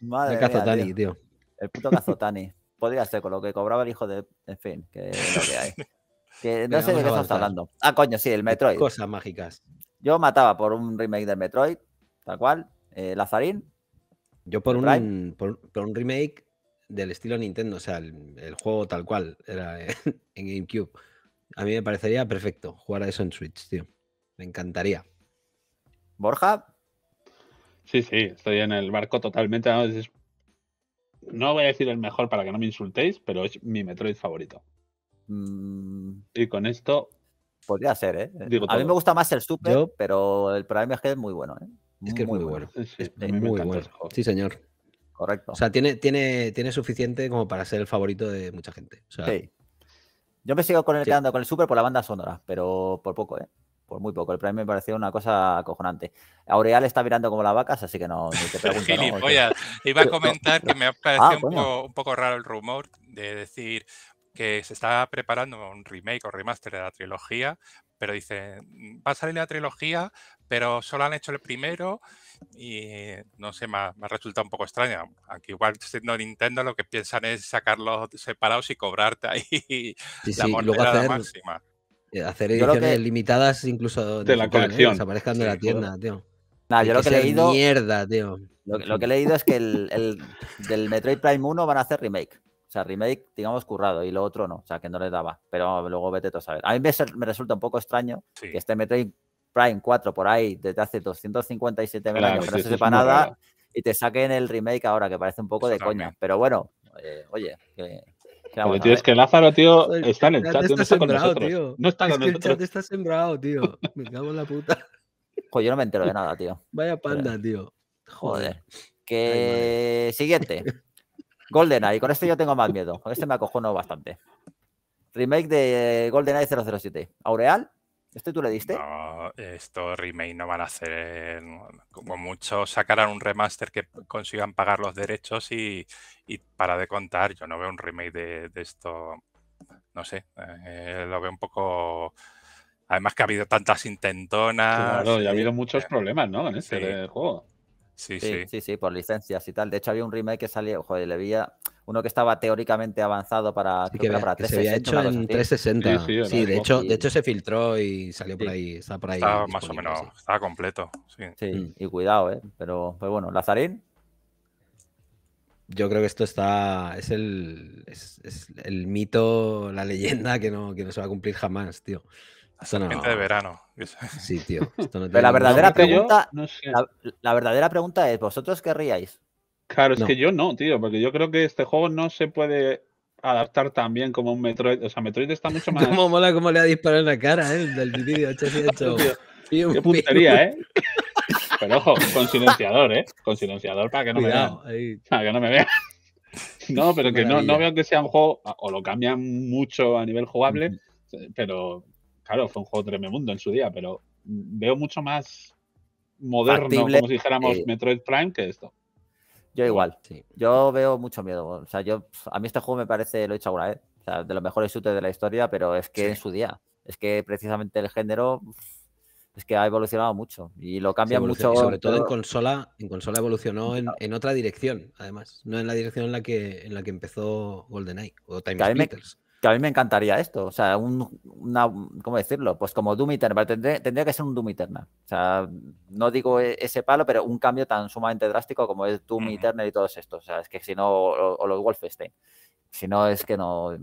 Speaker 1: Madre el cazotani, tío. El puto cazotani. Podría ser con lo que cobraba el hijo de. En fin, que lo que hay. no sé de qué estás hablando. Ah, coño, sí, el Metroid. Cosas mágicas. Yo mataba por un remake del Metroid, tal cual. Eh, Lazarín.
Speaker 2: Yo por un, por, un remake del estilo Nintendo, o sea, el, juego tal cual era en GameCube. A mí me parecería perfecto jugar a eso en Switch, tío. Me encantaría.
Speaker 4: ¿Borja? Sí, sí, estoy en el barco totalmente. No, voy a decir el mejor para que no me insultéis, pero es mi Metroid favorito. Mm, y con esto. Podría ser, ¿eh? a mí me gusta más el Super, pero el
Speaker 1: Prime es que es muy bueno, ¿eh?
Speaker 2: Es que es muy bueno. muy bueno. Este, sí, señor. Correcto. O sea,
Speaker 1: tiene, tiene, tiene suficiente como para ser el favorito de mucha gente. sí. Yo me sigo con con el Super por la banda sonora, pero por poco, ¿eh? Por muy poco. El Prime me pareció una cosa acojonante. Aureal está mirando como las vacas, así que no te pregunto. iba a comentar que me ha ah, parecido
Speaker 3: un, poco, raro el rumor de decir, que se está preparando un remake o remaster de la trilogía, pero dice, mm, va a salir la trilogía, pero solo han hecho el primero y no sé, me ha, resultado un poco extraña. Aunque igual siendo Nintendo lo que piensan es sacarlos separados y cobrarte ahí sí, la sí,
Speaker 2: hacer, máxima. Eh, hacer ediciones limitadas incluso de la colección. ¿eh? desaparezcan de la tienda, tío. yo lo que, he leído. Mierda, que
Speaker 1: he leído es que el, el, del Metroid Prime 1 van a hacer remake. O sea, remake, digamos, currado y lo otro no, o sea, que no le daba. Pero luego vete tú a saber. A mí me, resulta un poco extraño que este Metroid Prime 4 por ahí desde hace 257 años que no se sepa nada y te saquen el remake ahora, que parece un poco de coña. Pero bueno, eh, oye, que,
Speaker 4: es que Lázaro, tío, está en el chat,
Speaker 1: no está en con nosotros. No está es que nosotros. El chat
Speaker 2: está sembrado, tío. Me cago en la puta.
Speaker 1: Pues yo no me entero de nada, tío. Vaya panda, tío. Joder. Que... Siguiente. GoldenEye, con este yo tengo más miedo. Con este me acojono bastante. Remake de GoldenEye 007. ¿Aureal? ¿Este tú le diste?
Speaker 3: No, estos remake no van a hacer. Eh, como muchos sacarán un remaster que consigan pagar los derechos y, para de contar. Yo no veo un remake de, esto. No sé. Eh, lo veo un poco. Además que ha habido tantas intentonas. Claro, ya ha habido muchos
Speaker 1: eh, problemas, ¿no? En este juego. Sí, sí, sí, por licencias y tal. De hecho, había un remake que salía, joder, le veía uno que estaba teóricamente avanzado para, que, 360, se había hecho en
Speaker 2: 360. Sí, de, hecho, de
Speaker 1: hecho se filtró y salió por ahí. por ahí estaba más o menos, estaba completo. Sí, mm. y cuidado, ¿eh? Pero, pues bueno, Lazarín. Yo creo que esto está. Es el, el mito, la leyenda que no,
Speaker 2: que no se va a cumplir jamás, tío de verano. Sí, tío. la verdadera
Speaker 1: pregunta.
Speaker 4: la, verdadera pregunta es: ¿vosotros querríais? Claro, es que yo no, tío, porque yo creo que este juego no se puede adaptar tan bien como un Metroid. O sea, Metroid está mucho más. como
Speaker 2: mola como le ha disparado en la cara, ¿eh? Del vídeo 800. Este
Speaker 4: qué puntería, ¿eh? Pero ojo, con silenciador, ¿eh? Con silenciador para que no me vean. Para que no me vean. No, pero que no, no, veo que sea un juego, o lo cambian mucho a nivel jugable, pero claro, fue un juego tremendo en su día, pero veo mucho más moderno, como si dijéramos eh, Metroid Prime, que esto.
Speaker 1: Yo igual, sí. Yo veo mucho miedo. O sea, yo pues, a mí este juego me parece, lo he dicho ahora, ¿eh? de los mejores shooters de la historia, pero es que en su día. Es que precisamente el género es que ha evolucionado mucho y lo cambia mucho. sobre todo, en
Speaker 2: consola, en consola evolucionó en, otra dirección, además, no en la
Speaker 1: dirección en la que en la que empezó GoldenEye o Time Splitters que a mí me encantaría esto. O sea, un, una, ¿cómo decirlo? Pues como Doom Eternal, tendría, que ser un Doom Eternal. O sea, no digo e, ese palo, pero un cambio tan sumamente drástico como es Doom Eternal y todos esto, O sea, es que si no, o, los Wolfenstein. Si no, es que no.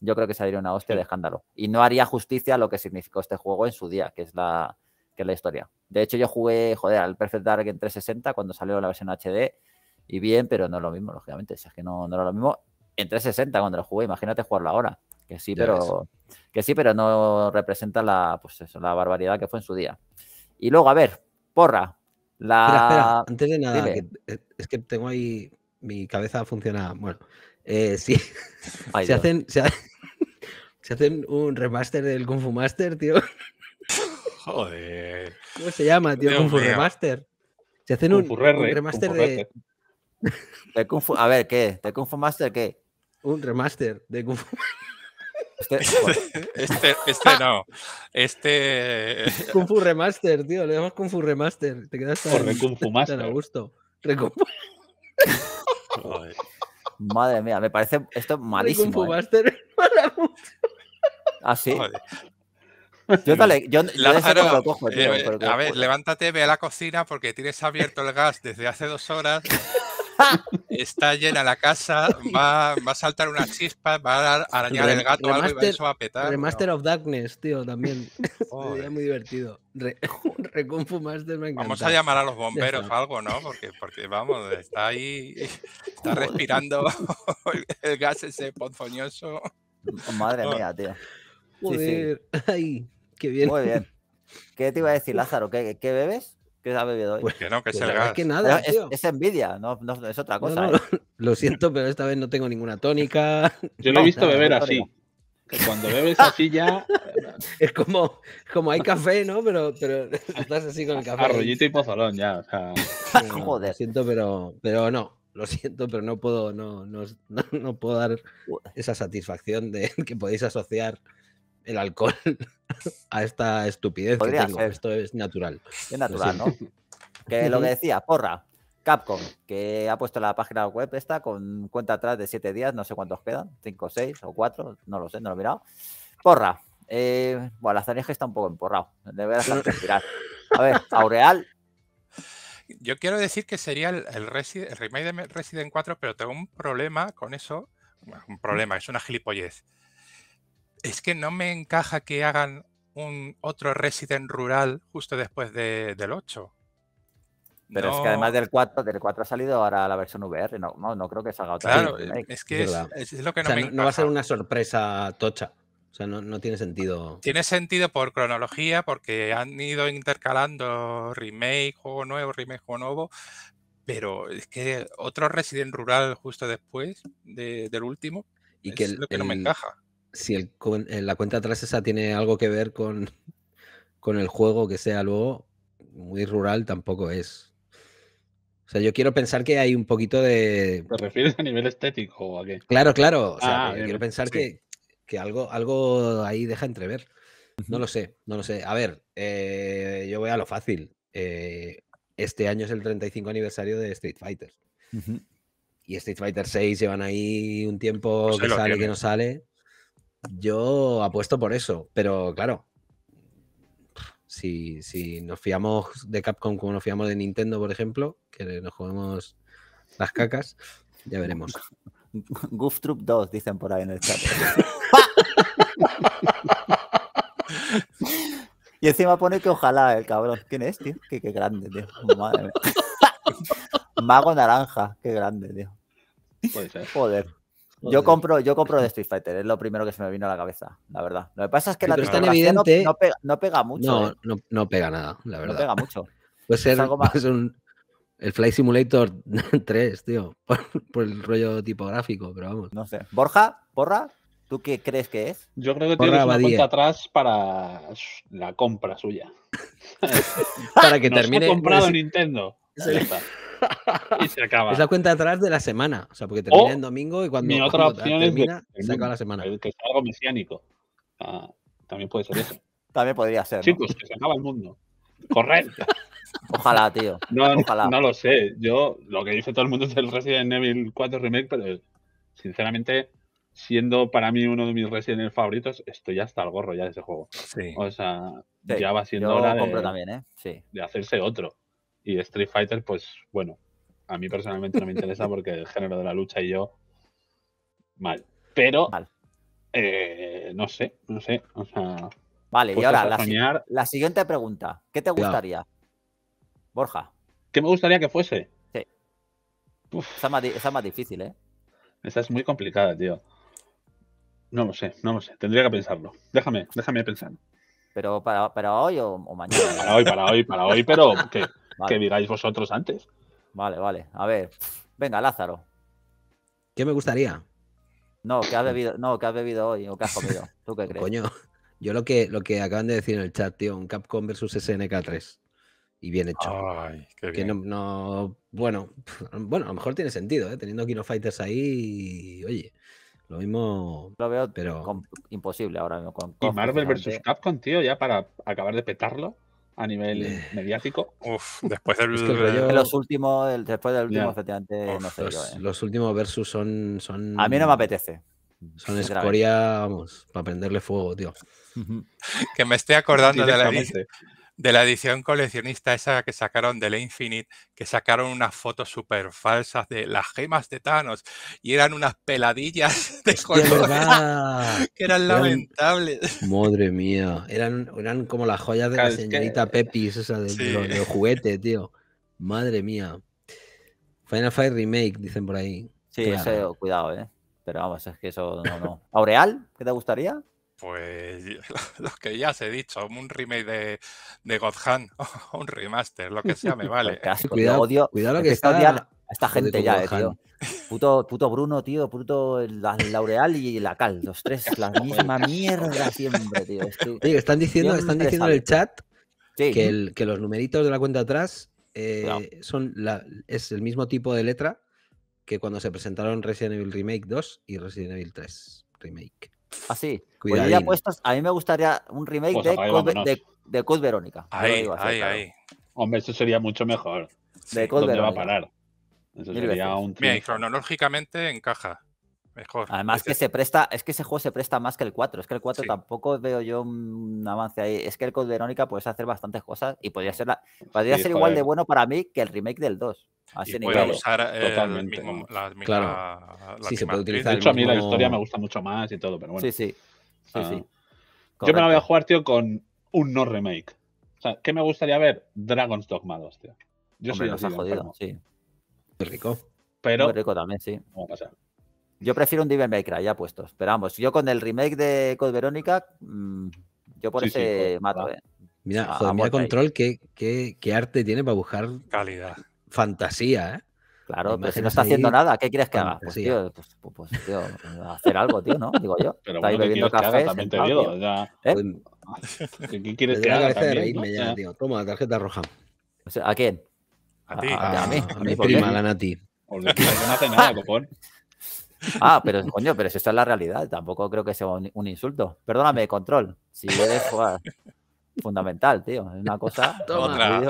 Speaker 1: Yo creo que saldría una hostia de escándalo. Y no haría justicia a lo que significó este juego en su día, que es la, que la historia. De hecho, yo jugué, joder, al Perfect Dark en 360 cuando salió la versión HD. Y bien, pero no es lo mismo, lógicamente. O sea, es que no, no era lo mismo en 360 cuando lo jugué, imagínate jugarlo ahora. Que sí, pero, que sí, pero no representa la, pues la barbaridad que fue en su día. Y luego, a ver, porra. La... Espera, espera, antes de nada,
Speaker 2: eh, es que tengo ahí, mi cabeza funciona, bueno, eh, sí, se, hacen, se, hacen un remaster del Kung Fu Master, tío.
Speaker 3: Joder. ¿Cómo se llama,
Speaker 2: tío? Kung Fu Remaster. Se hacen un, remaster de...
Speaker 1: a ver, ¿qué? ¿De Kung Fu Master qué? un remaster de Kung Fu. Este,
Speaker 3: este, este, no. Este. Kung Fu
Speaker 2: Remaster, tío. Le damos Kung Fu Remaster. Te quedas tan, Por Kung Fu Master. a gusto.
Speaker 1: Madre mía, me parece esto malísimo. Kung Fu eh. Master Ah, sí. Yo, dale, yo, Lázaro, lo cojo, tío, eh, a ver, levántate,
Speaker 3: ve a la cocina porque tienes abierto el gas desde hace dos horas Está llena la casa, va, a saltar una chispa, va a arañar el gato algo va a petar. Master
Speaker 2: of Darkness, tío, también.
Speaker 3: Sería muy divertido. Vamos a llamar a los bomberos o algo, ¿no? Porque, porque vamos, está ahí, está respirando el gas ese ponzoñoso. Oh, madre mía,
Speaker 1: tío. bien. Muy bien. ¿Qué te iba a decir, Lázaro? ¿Qué, qué bebes? que ha bebido hoy. Pues es el gas. Es que nada, es, envidia, no, es otra cosa. ¿eh?
Speaker 2: Lo siento, pero esta vez no tengo ninguna tónica. Yo no he visto beber así. Que cuando bebes así ya. es como, como hay café, ¿no? Pero, pero estás así con el café. Arrollito
Speaker 4: ah, y pozolón ya. O sea... Ah, joder. Lo
Speaker 2: siento, pero, pero no. Lo siento, pero no puedo, no, no, no puedo dar esa satisfacción de que podéis asociar el alcohol a esta estupidez que tengo. Esto es natural. Es natural, ¿no?
Speaker 1: que lo que decía, porra, Capcom, que ha puesto la página web esta con cuenta atrás de siete días, no sé cuántos quedan, 5, 6 o 4, no lo sé, no lo he mirado. Porra, eh, bueno, la Zaneja está un poco emporrado, que respirar. A ver, Aureal.
Speaker 3: Yo quiero decir que sería el, Resident, el remake de Resident 4, pero tengo un problema con eso. un problema, es una gilipollez es que no me encaja que hagan un otro Resident Rural justo después del
Speaker 1: 8. Pero es que además del 4, del 4 ha salido ahora la versión VR, no, no, creo que salga otra. Claro, es que
Speaker 2: lo que no va a ser una sorpresa tocha. O sea, no, tiene sentido. Tiene
Speaker 3: sentido por cronología, porque han ido intercalando remake, juego nuevo, remake, juego nuevo. Pero es que otro Resident Rural justo después del último y es que lo que no me encaja
Speaker 2: si eh, la cuenta atrás esa tiene algo que ver con, el juego que sea luego, muy rural tampoco es. O sea, yo quiero pensar que hay un poquito de. ¿Te
Speaker 4: refieres a nivel estético o a qué? Claro, claro. O sea, ah, quiero pensar que, algo, algo
Speaker 2: ahí deja entrever. No lo sé, no lo sé. A ver, eh, yo voy a lo fácil. Eh, este año es el 35 aniversario de Street Fighter. Y Street Fighter 6 llevan ahí un tiempo pues que sale, y que no sale. Yo apuesto por eso, pero claro, si, nos fiamos de Capcom como nos fiamos de Nintendo, por ejemplo, que nos juguemos las cacas, ya
Speaker 1: veremos. Goof Troop 2, dicen por ahí en el chat. y encima pone que ojalá el cabrón. ¿Quién es, tío? Qué, qué grande, tío. Madre mía. Mago naranja, qué grande, tío. Puede ser. Joder. Yo compro, yo compro de Street Fighter, es lo primero que se me vino a la cabeza, la verdad. Lo que pasa es que la tan no, pega, no, pega, mucho. No, ¿eh? no, no, pega nada, la verdad. No pega mucho.
Speaker 2: Puede ser, más. un, el Fly Simulator 3, tío, por, el rollo tipográfico, pero vamos. No sé.
Speaker 1: Borja,
Speaker 4: ¿Borra? ¿tú qué crees que es? Yo creo que tiene tienes una atrás para la compra suya.
Speaker 2: para que termine. ha comprado
Speaker 4: Nintendo y se acaba. Es la
Speaker 2: cuenta atrás de la semana. O
Speaker 4: sea, porque termina el domingo y cuando, otra opción termina, es que, se acaba la semana. Que es algo mesiánico. Ah, también puede ser eso. también podría ser. Chicos, que se acaba el mundo. Correcto. Ojalá, tío. No, lo sé. Yo, lo que dice todo el mundo es el Resident Evil 4 Remake, pero sinceramente, siendo para mí uno de mis Resident Evil favoritos, estoy hasta el gorro ya de ese juego. O sea, ya va siendo hora también, ¿eh? de hacerse otro. Y Street Fighter, pues bueno, a mí personalmente no me interesa porque el género de la lucha y yo, mal. Pero, eh, no sé, no sé. vale, y ahora la,
Speaker 1: siguiente pregunta. ¿Qué te gustaría,
Speaker 4: Borja? ¿Qué me gustaría que fuese? Sí. Esa es, más, difícil, ¿eh? Esa es muy complicada, tío. No lo sé, no lo sé. Tendría que pensarlo. Déjame, déjame pensar.
Speaker 1: ¿Pero para, hoy o, mañana? para hoy, para hoy, para hoy, pero que digáis vosotros antes. Vale, vale. A ver, venga, Lázaro. ¿Qué me gustaría? No, ¿qué has bebido, no, que has bebido hoy o qué has comido. ¿Tú qué crees? Coño,
Speaker 2: yo lo que, lo que acaban de decir en el chat, tío, un Capcom versus SNK 3. Y bien hecho. Ay, qué bien. Que no, bueno, bueno, a lo mejor tiene sentido, ¿eh? teniendo Kino
Speaker 4: Fighters ahí, oye, lo mismo. Lo veo pero... imposible ahora mismo. Con, Marvel vs Capcom, tío, ya para acabar de petarlo a nivel eh. mediático. Uf, después del. los
Speaker 1: últimos, el, después del último, no sé. Los, yo, eh. los, últimos
Speaker 2: versus son, son. A mí no me apetece. Son escoria, vamos, para prenderle fuego, tío.
Speaker 3: que me esté acordando de la, de la edición coleccionista esa que sacaron de la Infinite, que sacaron unas fotos súper falsas de las gemas de Thanos y eran unas peladillas de color. que eran, lamentables.
Speaker 2: Madre mía, eran, eran como las joyas de la señorita Pepis, esa de, juguetes, tío. Madre mía. Final Fight Remake, dicen por ahí. Sí,
Speaker 1: cuidado, eh. Pero vamos, es que eso no, no. ¿Aureal? ¿Qué te gustaría?
Speaker 3: Pues lo que ya se he dicho, un remake de, de God Hand, un remaster, lo que sea, me vale. cuidado, cuidado que está. esta gente ya, eh, tío.
Speaker 1: Puto, Bruno, tío, puto Laureal y la Cal, los tres, la misma mierda siempre, tío.
Speaker 2: están diciendo, están diciendo en el chat que, los numeritos de la cuenta atrás eh, son es el mismo tipo de letra que cuando se presentaron Resident Evil Remake 2 y Resident Evil 3 Remake. Así. sí. Pues
Speaker 1: a mí me gustaría un remake pues de, Code, Verónica. Ahí, Hombre, eso sería mucho mejor. De Code Verónica. va a parar? Eso sería un Mira, y
Speaker 3: cronológicamente encaja. Mejor.
Speaker 1: Además que se presta, es que ese juego se presta más que el 4. Es que el 4 tampoco veo yo un avance ahí. Es que el Code Verónica puedes hacer bastantes cosas y podría ser podría ser igual de bueno para mí que el remake del 2 y usar eh, la, claro. sí, se puede utilizar. De hecho, a mí la historia me gusta
Speaker 4: mucho más y todo, pero bueno. Sí, sí. sí, ah. Yo me la voy a jugar, tío, con un no remake. O sea, ¿qué me gustaría ver? Dragon's Dogma 2, tío. Yo soy jodido, sí. Muy rico. Pero. Muy rico también, sí.
Speaker 1: Yo prefiero un Devil Maker, Cry ya puesto. vamos, Yo con el remake de Code Verónica, mm, yo por ese mato, ah. eh. Mira, joder, mira Control,
Speaker 2: qué, arte tiene para buscar. Calidad fantasía, ¿eh? Claro, pero si no está haciendo nada,
Speaker 1: ¿qué quieres que haga?
Speaker 2: Pues, tío, pues,
Speaker 4: pues, pues, tío, hacer algo, tío, ¿no? Digo yo. está ahí bebiendo café. también ¿Qué quieres que haga? También, reírme ya, tío.
Speaker 2: Toma, la tarjeta roja.
Speaker 1: ¿A quién? A
Speaker 4: ti. A, mí. A, mi prima, la Nati. Pues no hace nada, copón.
Speaker 1: Ah, pero coño, pero si esa es la realidad, tampoco creo que sea un, un insulto. Perdóname, control. Si puedes jugar fundamental, tío. Es una cosa. Otra.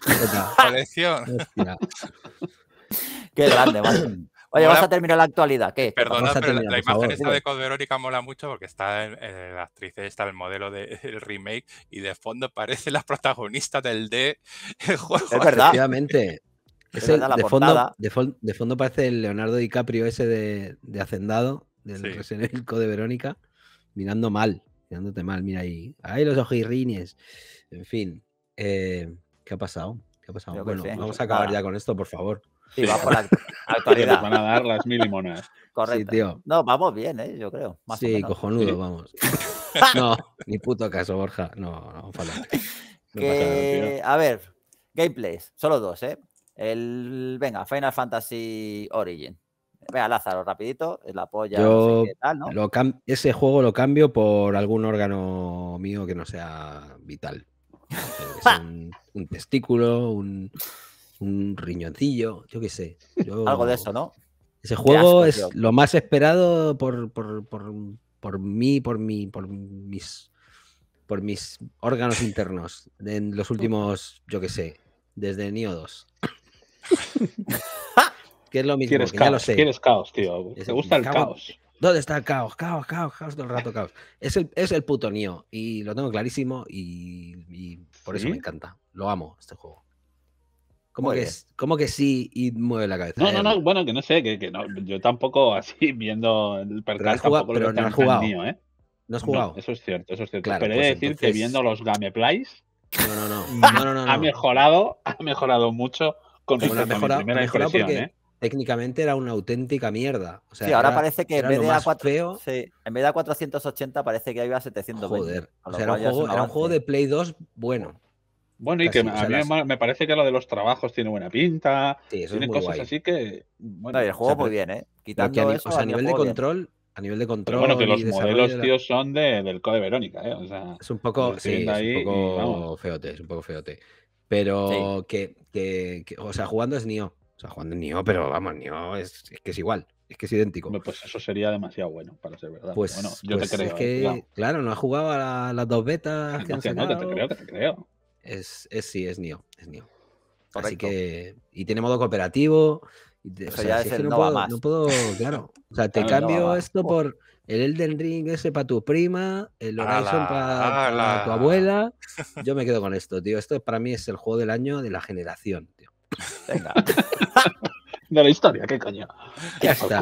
Speaker 1: Colección. Qué grande, vale Oye, vas a terminar la actualidad. ¿Qué? Perdona, pero la, imagen esta de
Speaker 3: Code Verónica mola mucho porque está la actriz está el modelo del remake y de fondo parece la protagonista del D de, Es verdad.
Speaker 2: Efectivamente. de, fondo, de, fondo, parece el Leonardo DiCaprio ese de, Hacendado, del sí. Resident Code Verónica, mirando mal quedándote mal, mira ahí. Ahí los ojirrines. En fin, eh, ¿qué ha pasado? ¿Qué ha pasado? Bueno, vamos a acabar ya con esto, por favor. Sí, va por la actualidad. van a dar
Speaker 4: las mil
Speaker 1: limonas. Correcto. No, vamos bien, ¿eh? yo creo. sí, cojonudo, vamos. No,
Speaker 2: ni puto caso, Borja. No, no, No
Speaker 1: a ver, gameplays, solo dos, ¿eh? El, venga, Final Fantasy Origin vea Lázaro, rapidito, el eh, apoyo Yo
Speaker 2: ese juego lo cambio por algún órgano mío que no sea vital. un, testículo, un, riñoncillo, yo qué sé. Algo de eso,
Speaker 1: ¿no? Ese juego es
Speaker 2: lo más esperado por, por, por, por mí, por mí, por mis por mis órganos internos en los últimos, yo qué sé, desde Nio 2. que es lo mismo, que caos, ya lo sé. Quieres caos, tío. Te gusta el caos. ¿Dónde está el caos? Caos, caos, caos todo el rato, caos. Es el, es el puto Nio y lo tengo clarísimo y, por eso me encanta. Lo amo, este
Speaker 4: juego. ¿Cómo que,
Speaker 2: ¿Cómo que, sí y mueve la cabeza? No, eh, no, no,
Speaker 4: bueno, que no sé, que, que no, yo tampoco así viendo el percal tampoco lo no has jugado. Mío, ¿eh? No has jugado. eso es cierto, eso es cierto. pero he pues de decir que viendo los gameplays. No, no, no. ha mejorado, ha mejorado mucho con bueno, mi primera impresión,
Speaker 2: técnicamente era una auténtica mierda. O sí, ahora parece que en vez, de a
Speaker 1: cuatro, en vez de a 480 parece que iba a 720.
Speaker 4: Joder, o sea, era, un
Speaker 2: juego, de Play 2 bueno.
Speaker 4: Bueno, y que a mí me parece que lo de los trabajos tiene buena pinta. Sí, tiene cosas así que. Bueno, el juego muy bien, ¿eh? Quitando a, o sea, a nivel de control.
Speaker 2: A nivel de control. bueno, que los modelos, tío,
Speaker 4: son de, del Code Verónica, ¿eh? es un poco, sí, es un poco feote, es un poco feote.
Speaker 2: Pero que, o sea, jugando es Nioh o sea, jugando en Nioh, pero vamos, Nioh es, que es igual, es que es idéntico. Pues eso sería demasiado bueno, para ser verdad. Pues, bueno, yo pues te creo. Es eh, que, claro. no ha jugado a las dos betas. Que no, no, te creo, te creo. Es, sí, es Nioh, es Nio. Así que, y tiene modo cooperativo. o sea, ya no, puedo, claro. O sea, te cambio esto por el Elden Ring ese para tu prima, el Horizon para, para tu abuela. Yo me quedo con esto, tío. Esto para mí es el juego del año de la generación. de la historia, qué coño. Ya está.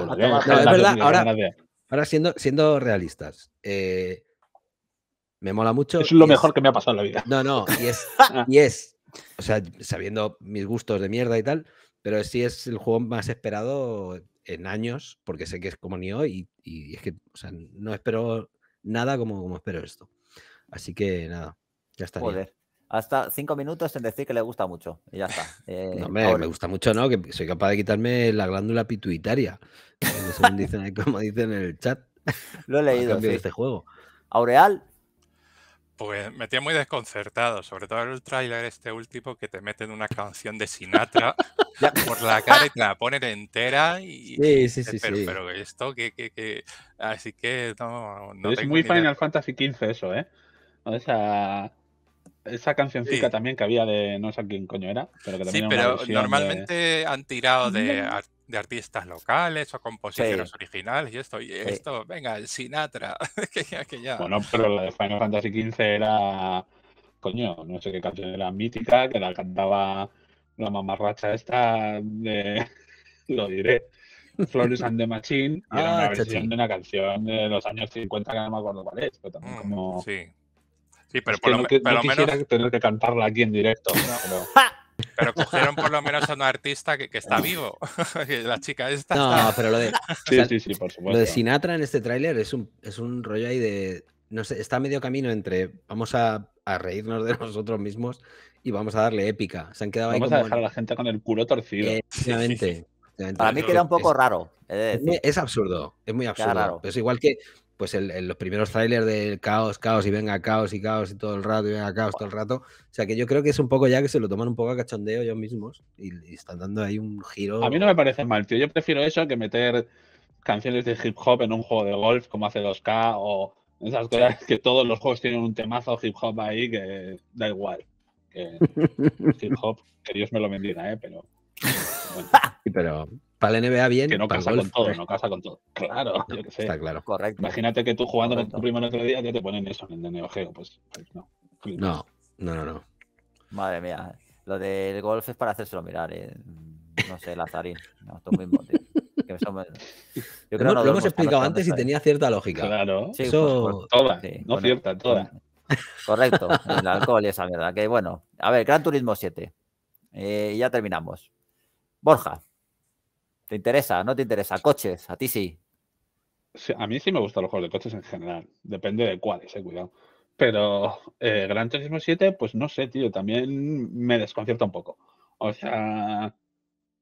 Speaker 2: ahora, siendo, siendo realistas, eh, me mola mucho. Es lo mejor que me ha pasado en la vida. No, no, y es, y es, o sea, sabiendo mis gustos de mierda y tal, pero sí es el juego más esperado en años, porque sé que es como ni hoy, y, es que, no espero nada como, como espero esto. Así que nada, ya está. Joder
Speaker 1: hasta cinco minutos en decir que le gusta mucho. Y ya está. no, eh, me,
Speaker 2: gusta mucho, ¿no? Que soy capaz de quitarme la glándula pituitaria. Eh, como dicen en el chat. Lo he leído. este juego.
Speaker 1: Aureal.
Speaker 3: Pues me tiene muy desconcertado, sobre todo el tráiler este último que te meten una canción de Sinatra por la cara y te la ponen entera. Y, sí, sí, sí. Pero, esto que, Así que no, Es muy Final
Speaker 4: Fantasy XV eso, ¿eh? O sea, esa cancioncita también que había de no sé quién coño era, pero que también Sí, pero normalmente
Speaker 3: han tirado de, artistas locales o
Speaker 4: composiciones
Speaker 3: originales y esto, y esto, venga, el Sinatra. que ya, Bueno,
Speaker 4: pero la de Final Fantasy XV era, coño, no sé qué canción era mítica, que la cantaba la mamarracha esta de, lo diré, Flores and the Machine, era ah, una versión de una canción de los años 50 que no me acuerdo cuál es, pero también mm, como... Sí, pero por lo, menos... quisiera tener que cantarla aquí en directo.
Speaker 3: Pero... cogieron por lo menos a un artista que, está ah. vivo. La chica esta. No, pero
Speaker 4: lo de.
Speaker 5: Sí, sí, sí, por supuesto. Lo de
Speaker 2: Sinatra en este tráiler es un, es un rollo ahí de. No sé, está medio camino entre vamos a, reírnos de nosotros mismos y vamos a darle épica. Se han quedado ahí a dejar a la
Speaker 4: gente con el culo torcido. Exactamente. Eh, Para mí queda un poco raro. Es,
Speaker 2: absurdo, es muy absurdo. Pero Es igual que pues los primeros trailers del caos, caos y venga caos y caos y todo el rato y venga caos todo el rato. O sea que yo creo que es un poco ya que se lo toman un poco a cachondeo ellos mismos y, están dando ahí un giro. A mí no me parece mal,
Speaker 4: tío. Yo prefiero eso que meter canciones de hip hop en un juego de golf como hace 2K o esas cosas que todos los juegos tienen un temazo hip hop ahí que da igual. Que
Speaker 2: hip
Speaker 4: hop, que Dios me lo bendiga, ¿eh? Pero.
Speaker 2: pero para la NBA bien. Que no casa con todo, no
Speaker 4: casa con todo. Claro, yo que sé. Está claro. Correcto. Imagínate que tú jugando con tu primo el otro día ya te ponen eso en el Neo Geo, pues, pues no.
Speaker 1: No, no, no,
Speaker 4: Madre mía, lo del
Speaker 1: golf es para hacérselo mirar, ¿eh? No sé, Lazarín. No, esto muy importante. Yo creo que lo, hemos explicado antes y tenía cierta lógica. Claro, eso... Pues, pues, toda, no cierta, toda. Correcto, el alcohol y esa mierda. Que bueno, a ver, Gran Turismo 7. Eh, ya terminamos. Borja, ¿Te interesa? ¿No te interesa? ¿Coches?
Speaker 4: ¿A ti sí? a mí sí me gusta los juegos de coches en general. Depende de cuáles, eh, cuidado. Pero eh, Gran Turismo 7, pues no sé, tío, también me desconcierta un poco. O sea,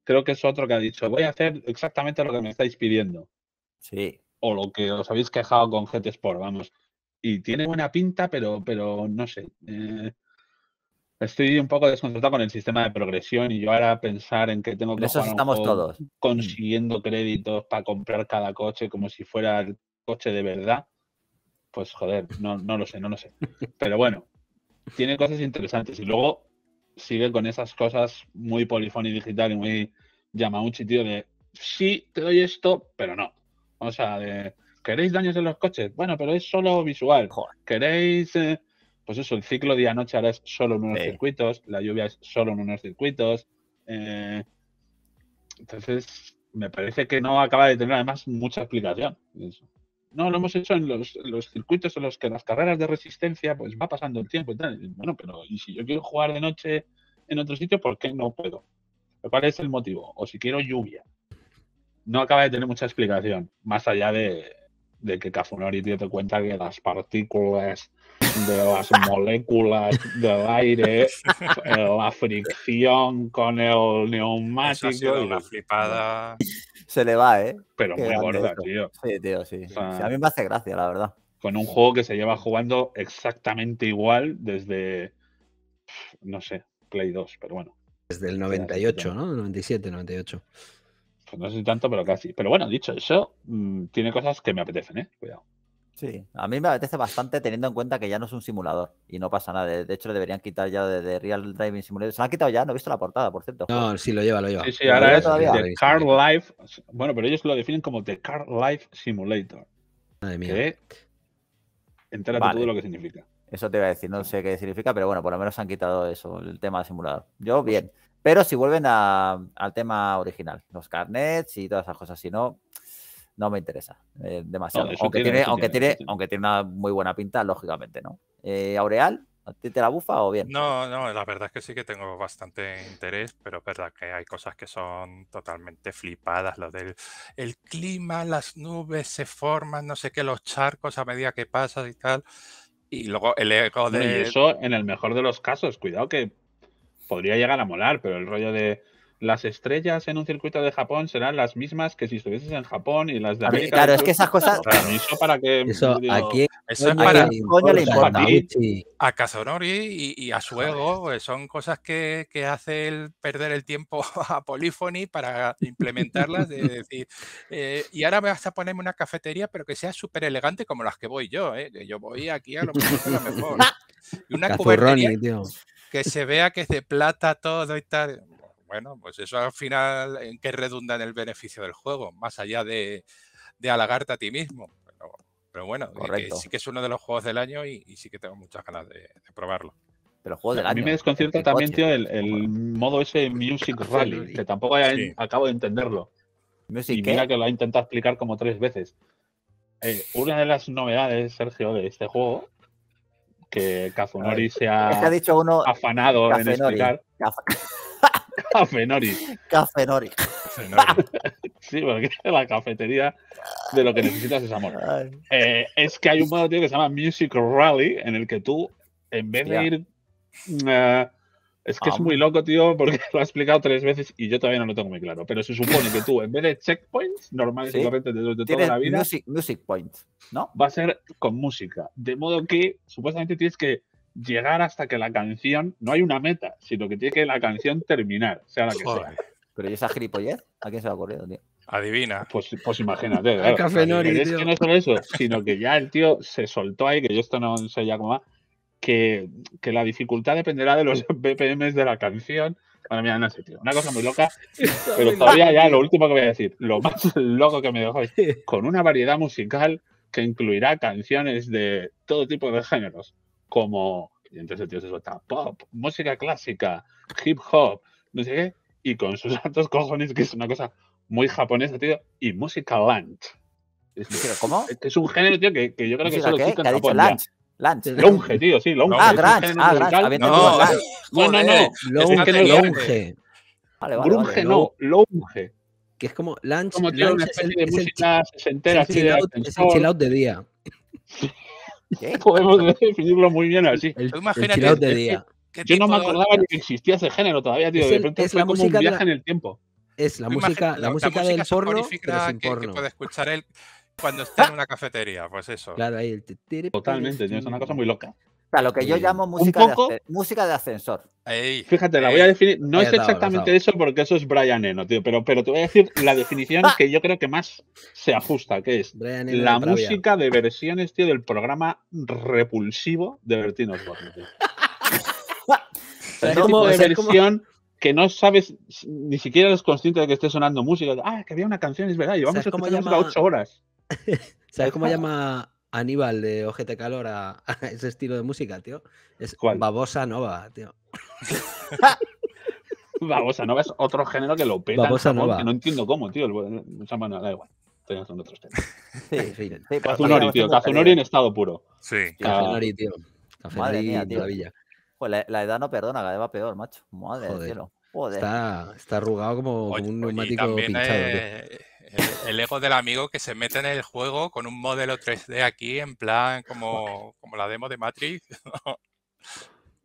Speaker 4: creo que es otro que ha dicho, voy a hacer exactamente lo que me estáis pidiendo. Sí. O lo que os habéis quejado con GT Sport, vamos. Y tiene buena pinta, pero, pero no sé. Eh, Estoy un poco desconcertado con el sistema de progresión y yo ahora pensar en que tengo que estamos todos. consiguiendo créditos para comprar cada coche como si fuera el coche de verdad. Pues joder, no, lo sé, no lo sé. Pero bueno, tiene cosas interesantes y luego sigue con esas cosas muy y digital y muy Yamauchi, tío, de sí, te doy esto, pero no. O sea, de ¿queréis daños en los coches? Bueno, pero es solo visual. ¿Queréis eh, pues eso, el ciclo día-noche ahora es solo en unos circuitos, la lluvia es solo en unos circuitos. Eh, entonces, me parece que no acaba de tener además mucha explicación. No, lo hemos hecho en los, circuitos en los que las carreras de resistencia, pues va pasando el tiempo bueno, pero ¿y si yo quiero jugar de noche en otro sitio, por qué no puedo? ¿Cuál es el motivo? O si quiero lluvia. No acaba de tener mucha explicación, más allá de, de que Cafunori te cuenta que las partículas de las moléculas del aire, eh, la fricción con el neumático. Eso una flipada. Se le va, ¿eh? Pero muy gorda, tío. Sí, tío, sí. A mí me hace gracia, la verdad. Con un juego que se lleva jugando exactamente igual desde, no sé, Play 2, pero bueno. Desde el 98, ¿no? 97, 98. Pues no sé tanto, pero casi. Pero bueno, dicho eso, mm, tiene cosas que me apetecen, ¿eh? Cuidado.
Speaker 1: Sí, a mí me apetece bastante teniendo en cuenta que ya no es un simulador y no pasa nada. De, hecho, le deberían quitar ya de, Real Driving Simulator. Se lo han quitado ya, no he visto la
Speaker 4: portada, por cierto. No, sí, lo lleva, lo lleva. Sí, sí, ahora es The Car Life. Bueno, pero ellos lo definen como The Car Life Simulator. Madre mía. todo lo que significa.
Speaker 1: Eso te iba a decir, no sé qué significa, pero bueno, por lo menos han quitado eso, el tema de simulador. Yo, pues bien. Pero si vuelven al tema original, los carnets y todas esas cosas, si no, no me interesa eh, demasiado. aunque, tiene, aunque, tiene, aunque tiene una muy buena pinta, lógicamente, ¿no? Eh, Aureal, te la bufa o bien?
Speaker 3: No, no, la verdad es que sí que tengo bastante interés, pero es verdad que hay cosas que son totalmente flipadas, lo del
Speaker 1: el clima,
Speaker 3: las nubes se forman, no sé qué, los charcos a medida que pasas y tal.
Speaker 4: Y luego el eco de... y eso en el mejor de los casos, cuidado que podría llegar a molar, pero el rollo de las estrellas en un circuito de Japón serán las mismas que si estuvieses en Japón y las de América. Claro, es que esas cosas. Eso es para.
Speaker 3: a Kazunori y, a su ego pues, son cosas que, hace el perder el tiempo a Polyphony para implementarlas. De decir, eh, y ahora me vas a ponerme una cafetería, pero que sea súper elegante como las que voy yo. ¿eh? Yo voy aquí a lo mejor. Y una cubertería que se vea que es de plata todo y tal. Bueno, pues eso al final, ¿en qué redunda en el beneficio del juego? Más allá de, halagarte a ti mismo. Pero, bueno, eh, sí que es uno de los juegos del año y, sí que tengo muchas ganas de, probarlo.
Speaker 4: Pero A mí me desconcierta también, tío, el, modo ese Music Rally, que tampoco acabo de entenderlo. y mira que lo ha intentado explicar como tres veces. Eh, una de las novedades, Sergio, de este juego que Kazunori se ha, dicho uno, afanado en explicar. Cafenori. Cafenori. sí, porque la cafetería de lo que necesitas es amor. Eh, es que hay un modo tío, que se llama Music Rally, en el que tú, en vez de ir. Eh, es que es muy loco, tío, porque lo ha explicado tres veces y yo todavía no lo tengo muy claro. Pero se supone que tú, en vez de checkpoints normales y corrientes de, toda la vida. Music, music points, ¿no? Va a ser con música. De modo que supuestamente tienes que llegar hasta que la canción, no hay una meta, sino que tiene que la canción terminar, sea la que sea. Pero ¿y esa gilipollez? ¿A quién se va ha tío? Adivina. Pues, pues imagínate, claro. Café eso, sino que ya el tío se soltó ahí, que yo esto no sé ya cómo va, que, que la dificultad dependerá de los BPMs de la canción. Bueno, mira, no sé, tío. Una cosa muy loca, pero todavía ya lo último que voy a decir, lo más loco que me dejó es con una variedad musical que incluirá canciones de todo tipo de géneros como, y entonces el tío se suelta, pop, música clásica, hip hop, no sé qué, y con sus santos cojones, que es una cosa muy japonesa, tío, y música lunch. ¿Cómo? es un género, tío, que, que yo creo que solo existe en Japón. Lunch? Lunch. Longe, tío, sí, longe. Ah, grunge, ah, grunge. No, no, no, eh, no. Longe,
Speaker 2: Vale, vale, Grunge no, longe. Que es como lunch. Como tiene una especie de música
Speaker 4: sesentera. Es el chill out de día. Podemos definirlo muy bien así. El, pues Imagínate, el de día. Yo no me acordaba ni que existía ese género todavía, tío. de repente es fue la como un viaje en el tiempo. Es la música, la, música, del porno, pero sin que, que puede
Speaker 3: escuchar él cuando está en una cafetería, pues eso.
Speaker 4: Totalmente, es una cosa muy loca. O sea, lo que yo eh, llamo música, de,
Speaker 1: música de ascensor.
Speaker 4: Fíjate, la voy a definir. No es exactamente eso porque eso es Brian Eno, tío. Pero, pero te voy a decir la definición que yo creo que más se ajusta, que es la música de versiones, tío, del programa repulsivo de Bertino Osborne. es como de versión que no sabes, ni siquiera eres consciente de que esté sonando música. Ah, que había una canción, es verdad, a cómo llama... 8 horas. ¿Sabes cómo llama Aníbal de Ojete Calor a, ese
Speaker 2: estilo de música, tío. Es Babosa Nova, tío.
Speaker 4: Babosa Nova es otro género que lo peta. Babosa Nova. Que no entiendo cómo, tío. No eh, bueno, da igual. Estoy haciendo otros temas. Sí, sí, sí Kazunori, tío. Kazunori en estado puro. Sí. Kazunori, tío. mía, maravilla.
Speaker 1: Pues la, edad no perdona, cada vez va peor, macho. Madre mía,
Speaker 2: Está, está arrugado como, como un neumático pinchado. Tío
Speaker 1: el, ego del amigo
Speaker 3: que se mete en el juego con un modelo 3D aquí, en plan como, como la demo de
Speaker 1: Matrix.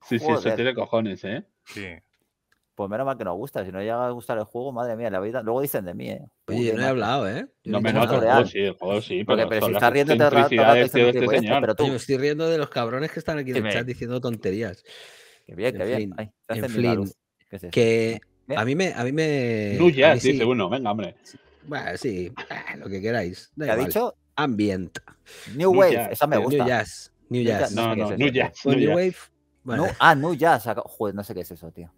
Speaker 4: sí, sí, eso tiene cojones, ¿eh? Sí. Pues menos
Speaker 1: mal que nos gusta, si no llega a gustar el juego, madre mía, la vida. Luego dicen de mí, ¿eh? ¿eh? yo no he hablado, ¿eh? no me noto, el juego sí, el juego sí. Pero, pero si estás riendo, te rato, este pero tú.
Speaker 2: estoy riendo de los cabrones que están aquí en chat diciendo tonterías. Qué bien, qué bien. que a mí me. A mí me... ya, dice uno, venga, hombre. Bueno, sí, ah, lo que
Speaker 1: queráis. ha dicho? Ambient. New, Wave, esa me gusta. New Jazz. New Jazz. No, no, New Jazz. New, Wave. ah, New Jazz. Joder, no sé qué es eso, tío.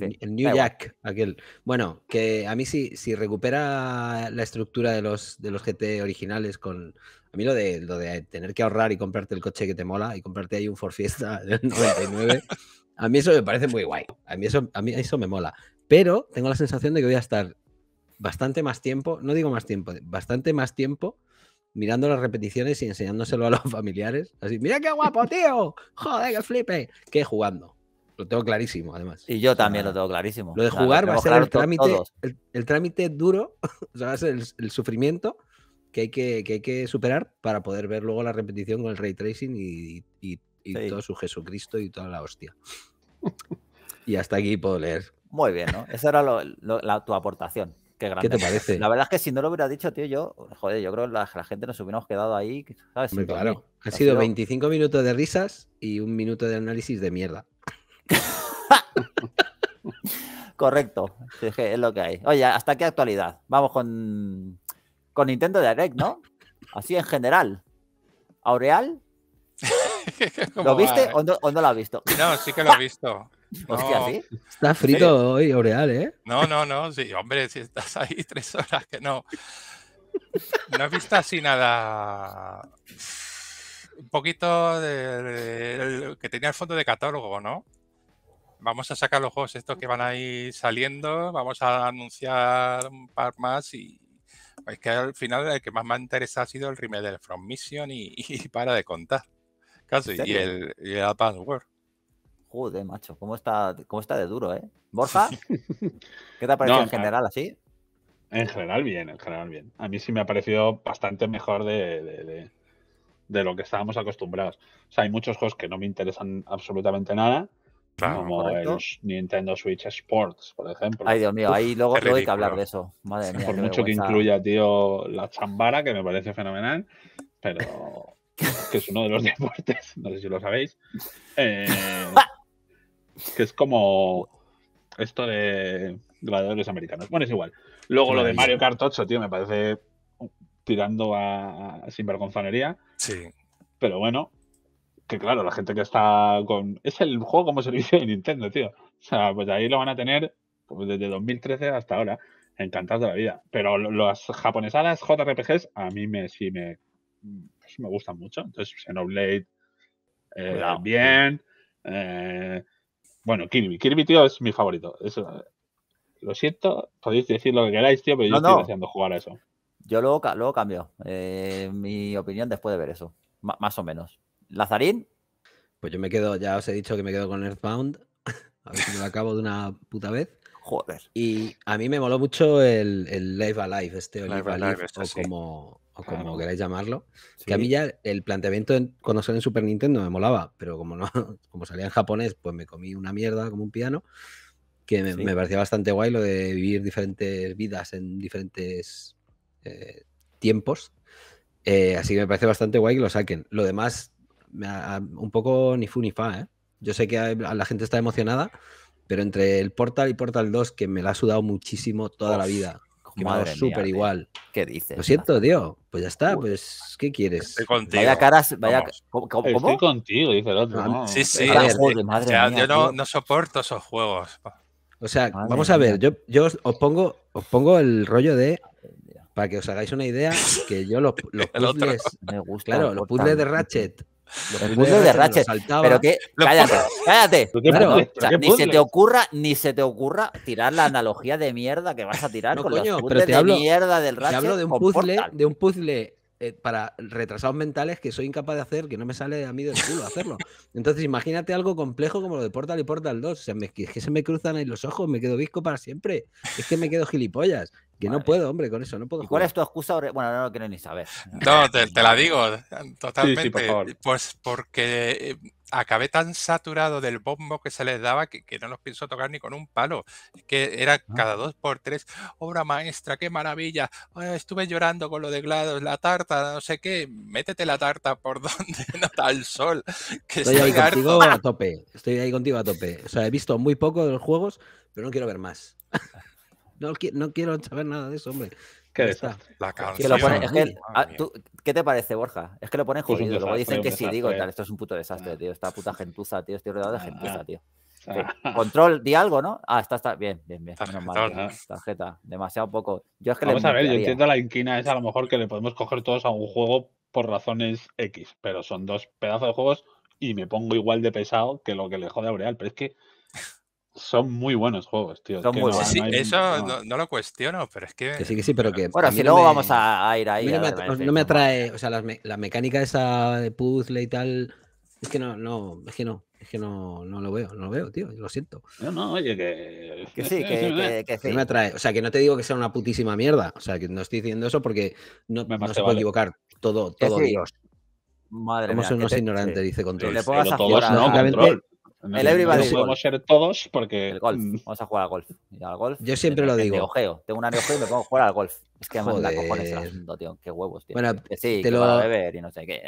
Speaker 1: el New
Speaker 2: Jack, aquel. Bueno, que a mí sí, si recupera la estructura de los, de los GT originales con. A mí lo de, tener que ahorrar y comprarte el coche que te mola y comprarte ahí un Ford Fiesta del 99, a mí eso me parece muy guay. A mí eso, a mí eso me mola. Pero tengo la sensación de que voy a estar bastante más tiempo, no digo más tiempo, bastante más tiempo mirando las repeticiones y enseñándoselo a los familiares. Así, mira qué guapo, tío. Joder, que flipe. Que jugando. Lo tengo clarísimo, además. Y yo también lo tengo clarísimo. Lo de jugar va a ser el trámite, el, trámite duro, o sea, va a ser el, sufrimiento que hay que, hay que, superar para poder ver luego la repetición con el ray tracing y, todo su Jesucristo y toda la hostia. y hasta aquí puedo leer.
Speaker 1: Muy bien, ¿no? Esa era la, tu aportación. Qué, te parece? La verdad es que si no lo hubiera dicho, tío, yo, joder, yo creo que la, gente nos hubiéramos quedado ahí, claro, ha, sido,
Speaker 2: 25 minutos de risas
Speaker 1: y un minuto de análisis de mierda. Correcto, es lo que hay. Oye, ¿hasta qué actualidad? Vamos con, con de Direct, ¿no? Así en general. ¿Aureal? ¿Lo viste o no, o no, lo has visto? No, sí que lo he
Speaker 3: visto. Hostia,
Speaker 2: Está frito hoy, Oreal, ¿eh?
Speaker 3: No, no, no, sí, hombre, si estás ahí tres horas que no. No he visto así nada. Un poquito de, que tenía el fondo de catálogo, ¿no? Vamos a sacar los juegos estos que van a ir saliendo, vamos a anunciar un par más y es que al final el que más me ha interesado ha sido el remake del From Mission y, para de contar. Casi. Y el,
Speaker 1: y World. Joder, macho, ¿cómo está, cómo está de duro, eh? Borja,
Speaker 4: ¿qué te ha parecido en general así? En general bien, en general bien. A mí sí me ha parecido bastante mejor de, lo que estábamos acostumbrados. O sea, hay muchos juegos que no me interesan absolutamente nada, como el Nintendo Switch Sports, por ejemplo. Ay, Dios mío, ahí luego, hay que hablar de eso. Madre mía. Por mucho que incluya, tío, la chambara, que me parece fenomenal, pero que es uno de los deportes, no sé si lo sabéis. Eh, que es como esto de gladiadores americanos. Bueno, es igual. Luego lo de Mario Kart 8, tío, me parece tirando a, a Sí. Pero bueno, que claro, la gente que está con... Es el juego como servicio de Nintendo, tío. O sea, pues ahí lo van a tener pues, desde 2013 hasta ahora. Encantados de la vida. Pero las japonesadas JRPGs a mí me, sí me, me gustan mucho. Entonces, Xenoblade, eh, bien. Eh, bueno, Kirby. Kirby, tío, es mi favorito. Eh, lo siento, podéis decir lo que queráis, tío, pero yo estoy deseando jugar a eso. Yo luego, luego
Speaker 1: cambio eh, mi opinión después de ver eso, más o menos. ¿Lazarín? Pues yo me quedo, ya os he dicho que me quedo con Earthbound. a ver si me lo acabo de una puta vez. Joder.
Speaker 2: Y a mí me moló mucho el, el Live Alive, este, Live Alive, Alive, o como, o como queráis llamarlo, que a mí ya el planteamiento en, cuando en Super Nintendo me molaba, pero como no, como salía en japonés, pues me comí una mierda como un piano, que me, parecía bastante guay lo de vivir diferentes vidas en diferentes eh, tiempos. Eh, así que me parece bastante guay que lo saquen. Lo demás, un poco ni fu ni fa, ¿eh? Yo sé que la gente está emocionada, pero entre el Portal y Portal 2, que me la ha sudado muchísimo toda la vida,
Speaker 4: Madre súper
Speaker 2: igual. ¿Qué dices? Lo siento, tío. Pues ya está, pues, ¿qué quieres? Vaya caras, vaya. ¿Cómo? Estoy
Speaker 4: contigo, dice el
Speaker 2: otro. Ah, sí, sí. madre yo
Speaker 3: no, soporto esos juegos.
Speaker 2: O sea, vamos a ver, yo, yo os, pongo, os pongo el rollo de. Para que os hagáis una idea, que yo los, puzzles. Me gusta claro, los puzzles de Ratchet los puzzles de, de Ratchet. Pero que, cállate, cállate. ni se te
Speaker 1: ocurra, ni se te ocurra tirar la analogía de mierda que vas a tirar con coño, los pero de mierda del Ratchet. Te hablo de un puzzle,
Speaker 2: de un puzzle eh, para retrasados mentales que soy incapaz de hacer, que no me sale a mí del culo hacerlo. Entonces, imagínate algo complejo como lo de Portal y Portal 2. es que se me cruzan ahí los ojos, me quedo visco para siempre. Es que me quedo gilipollas. Que no puedo, hombre, con eso, no puedo. ¿Y ¿Cuál es
Speaker 1: tu excusa? Bueno, no lo quiero ni saber. No, te, la digo, totalmente.
Speaker 3: Pues porque eh, acabé tan saturado del bombo que se les daba que, no los pienso tocar ni con un palo. Que era ah. cada dos por tres, obra maestra, qué maravilla. Ah, estuve llorando con lo de GLaDOS, la tarta, no sé qué. Métete la tarta por donde no está el sol. Estoy ahí contigo a
Speaker 2: tope. Estoy ahí contigo a tope. O sea, he visto muy poco de los juegos, pero no quiero ver más. No, no quiero saber nada de eso, hombre. Qué La
Speaker 1: ¿Qué te parece, Borja? Es que lo ponen jodido. Luego dicen que sí, digo, tal, esto es un puto desastre, tío. Esta puta gentuza, tío. Estoy rodeado de ah, gentuza, ah. tío. Ah. Control, di algo, ¿no? Ah, está, está. Bien, bien, bien. Tarjeta,
Speaker 4: tarjeta. demasiado poco. Yo es que Vamos a ver, yo entiendo la inquina es a lo mejor que le podemos coger todos a un juego por razones X, pero son dos pedazos de juegos y me pongo igual de pesado que lo que le jode a Boreal. Pero es que son muy buenos juegos, tío. eso
Speaker 3: no. lo cuestiono, pero es que. sí, sí, pero que. Bueno,
Speaker 4: si luego vamos a, ir ahí.
Speaker 3: no me,
Speaker 2: atrae, o sea, la, la, mecánica esa de puzzle y tal. Es que no, no, es que no, es que no, no lo veo, no lo veo, tío, lo siento. No, no,
Speaker 4: oye, que. Que sí, que, que sí. No me atrae,
Speaker 2: o sea, que no te digo que sea una putísima mierda, o sea, que no estoy diciendo eso porque no, me se puede ¿eh? equivocar todo, todo Dios.
Speaker 1: Madre Somos unos ignorantes, dice Control. no,
Speaker 2: control. No, el everybody. podemos
Speaker 1: ser todos porque. El golf. Mm. Vamos a jugar al golf. Yo, siempre lo digo. Tengo un Neogeo y me pongo a jugar al golf. Es que además la cojones el asunto, tío. Qué huevos, tío. Bueno, sí, te que a beber y no sé qué.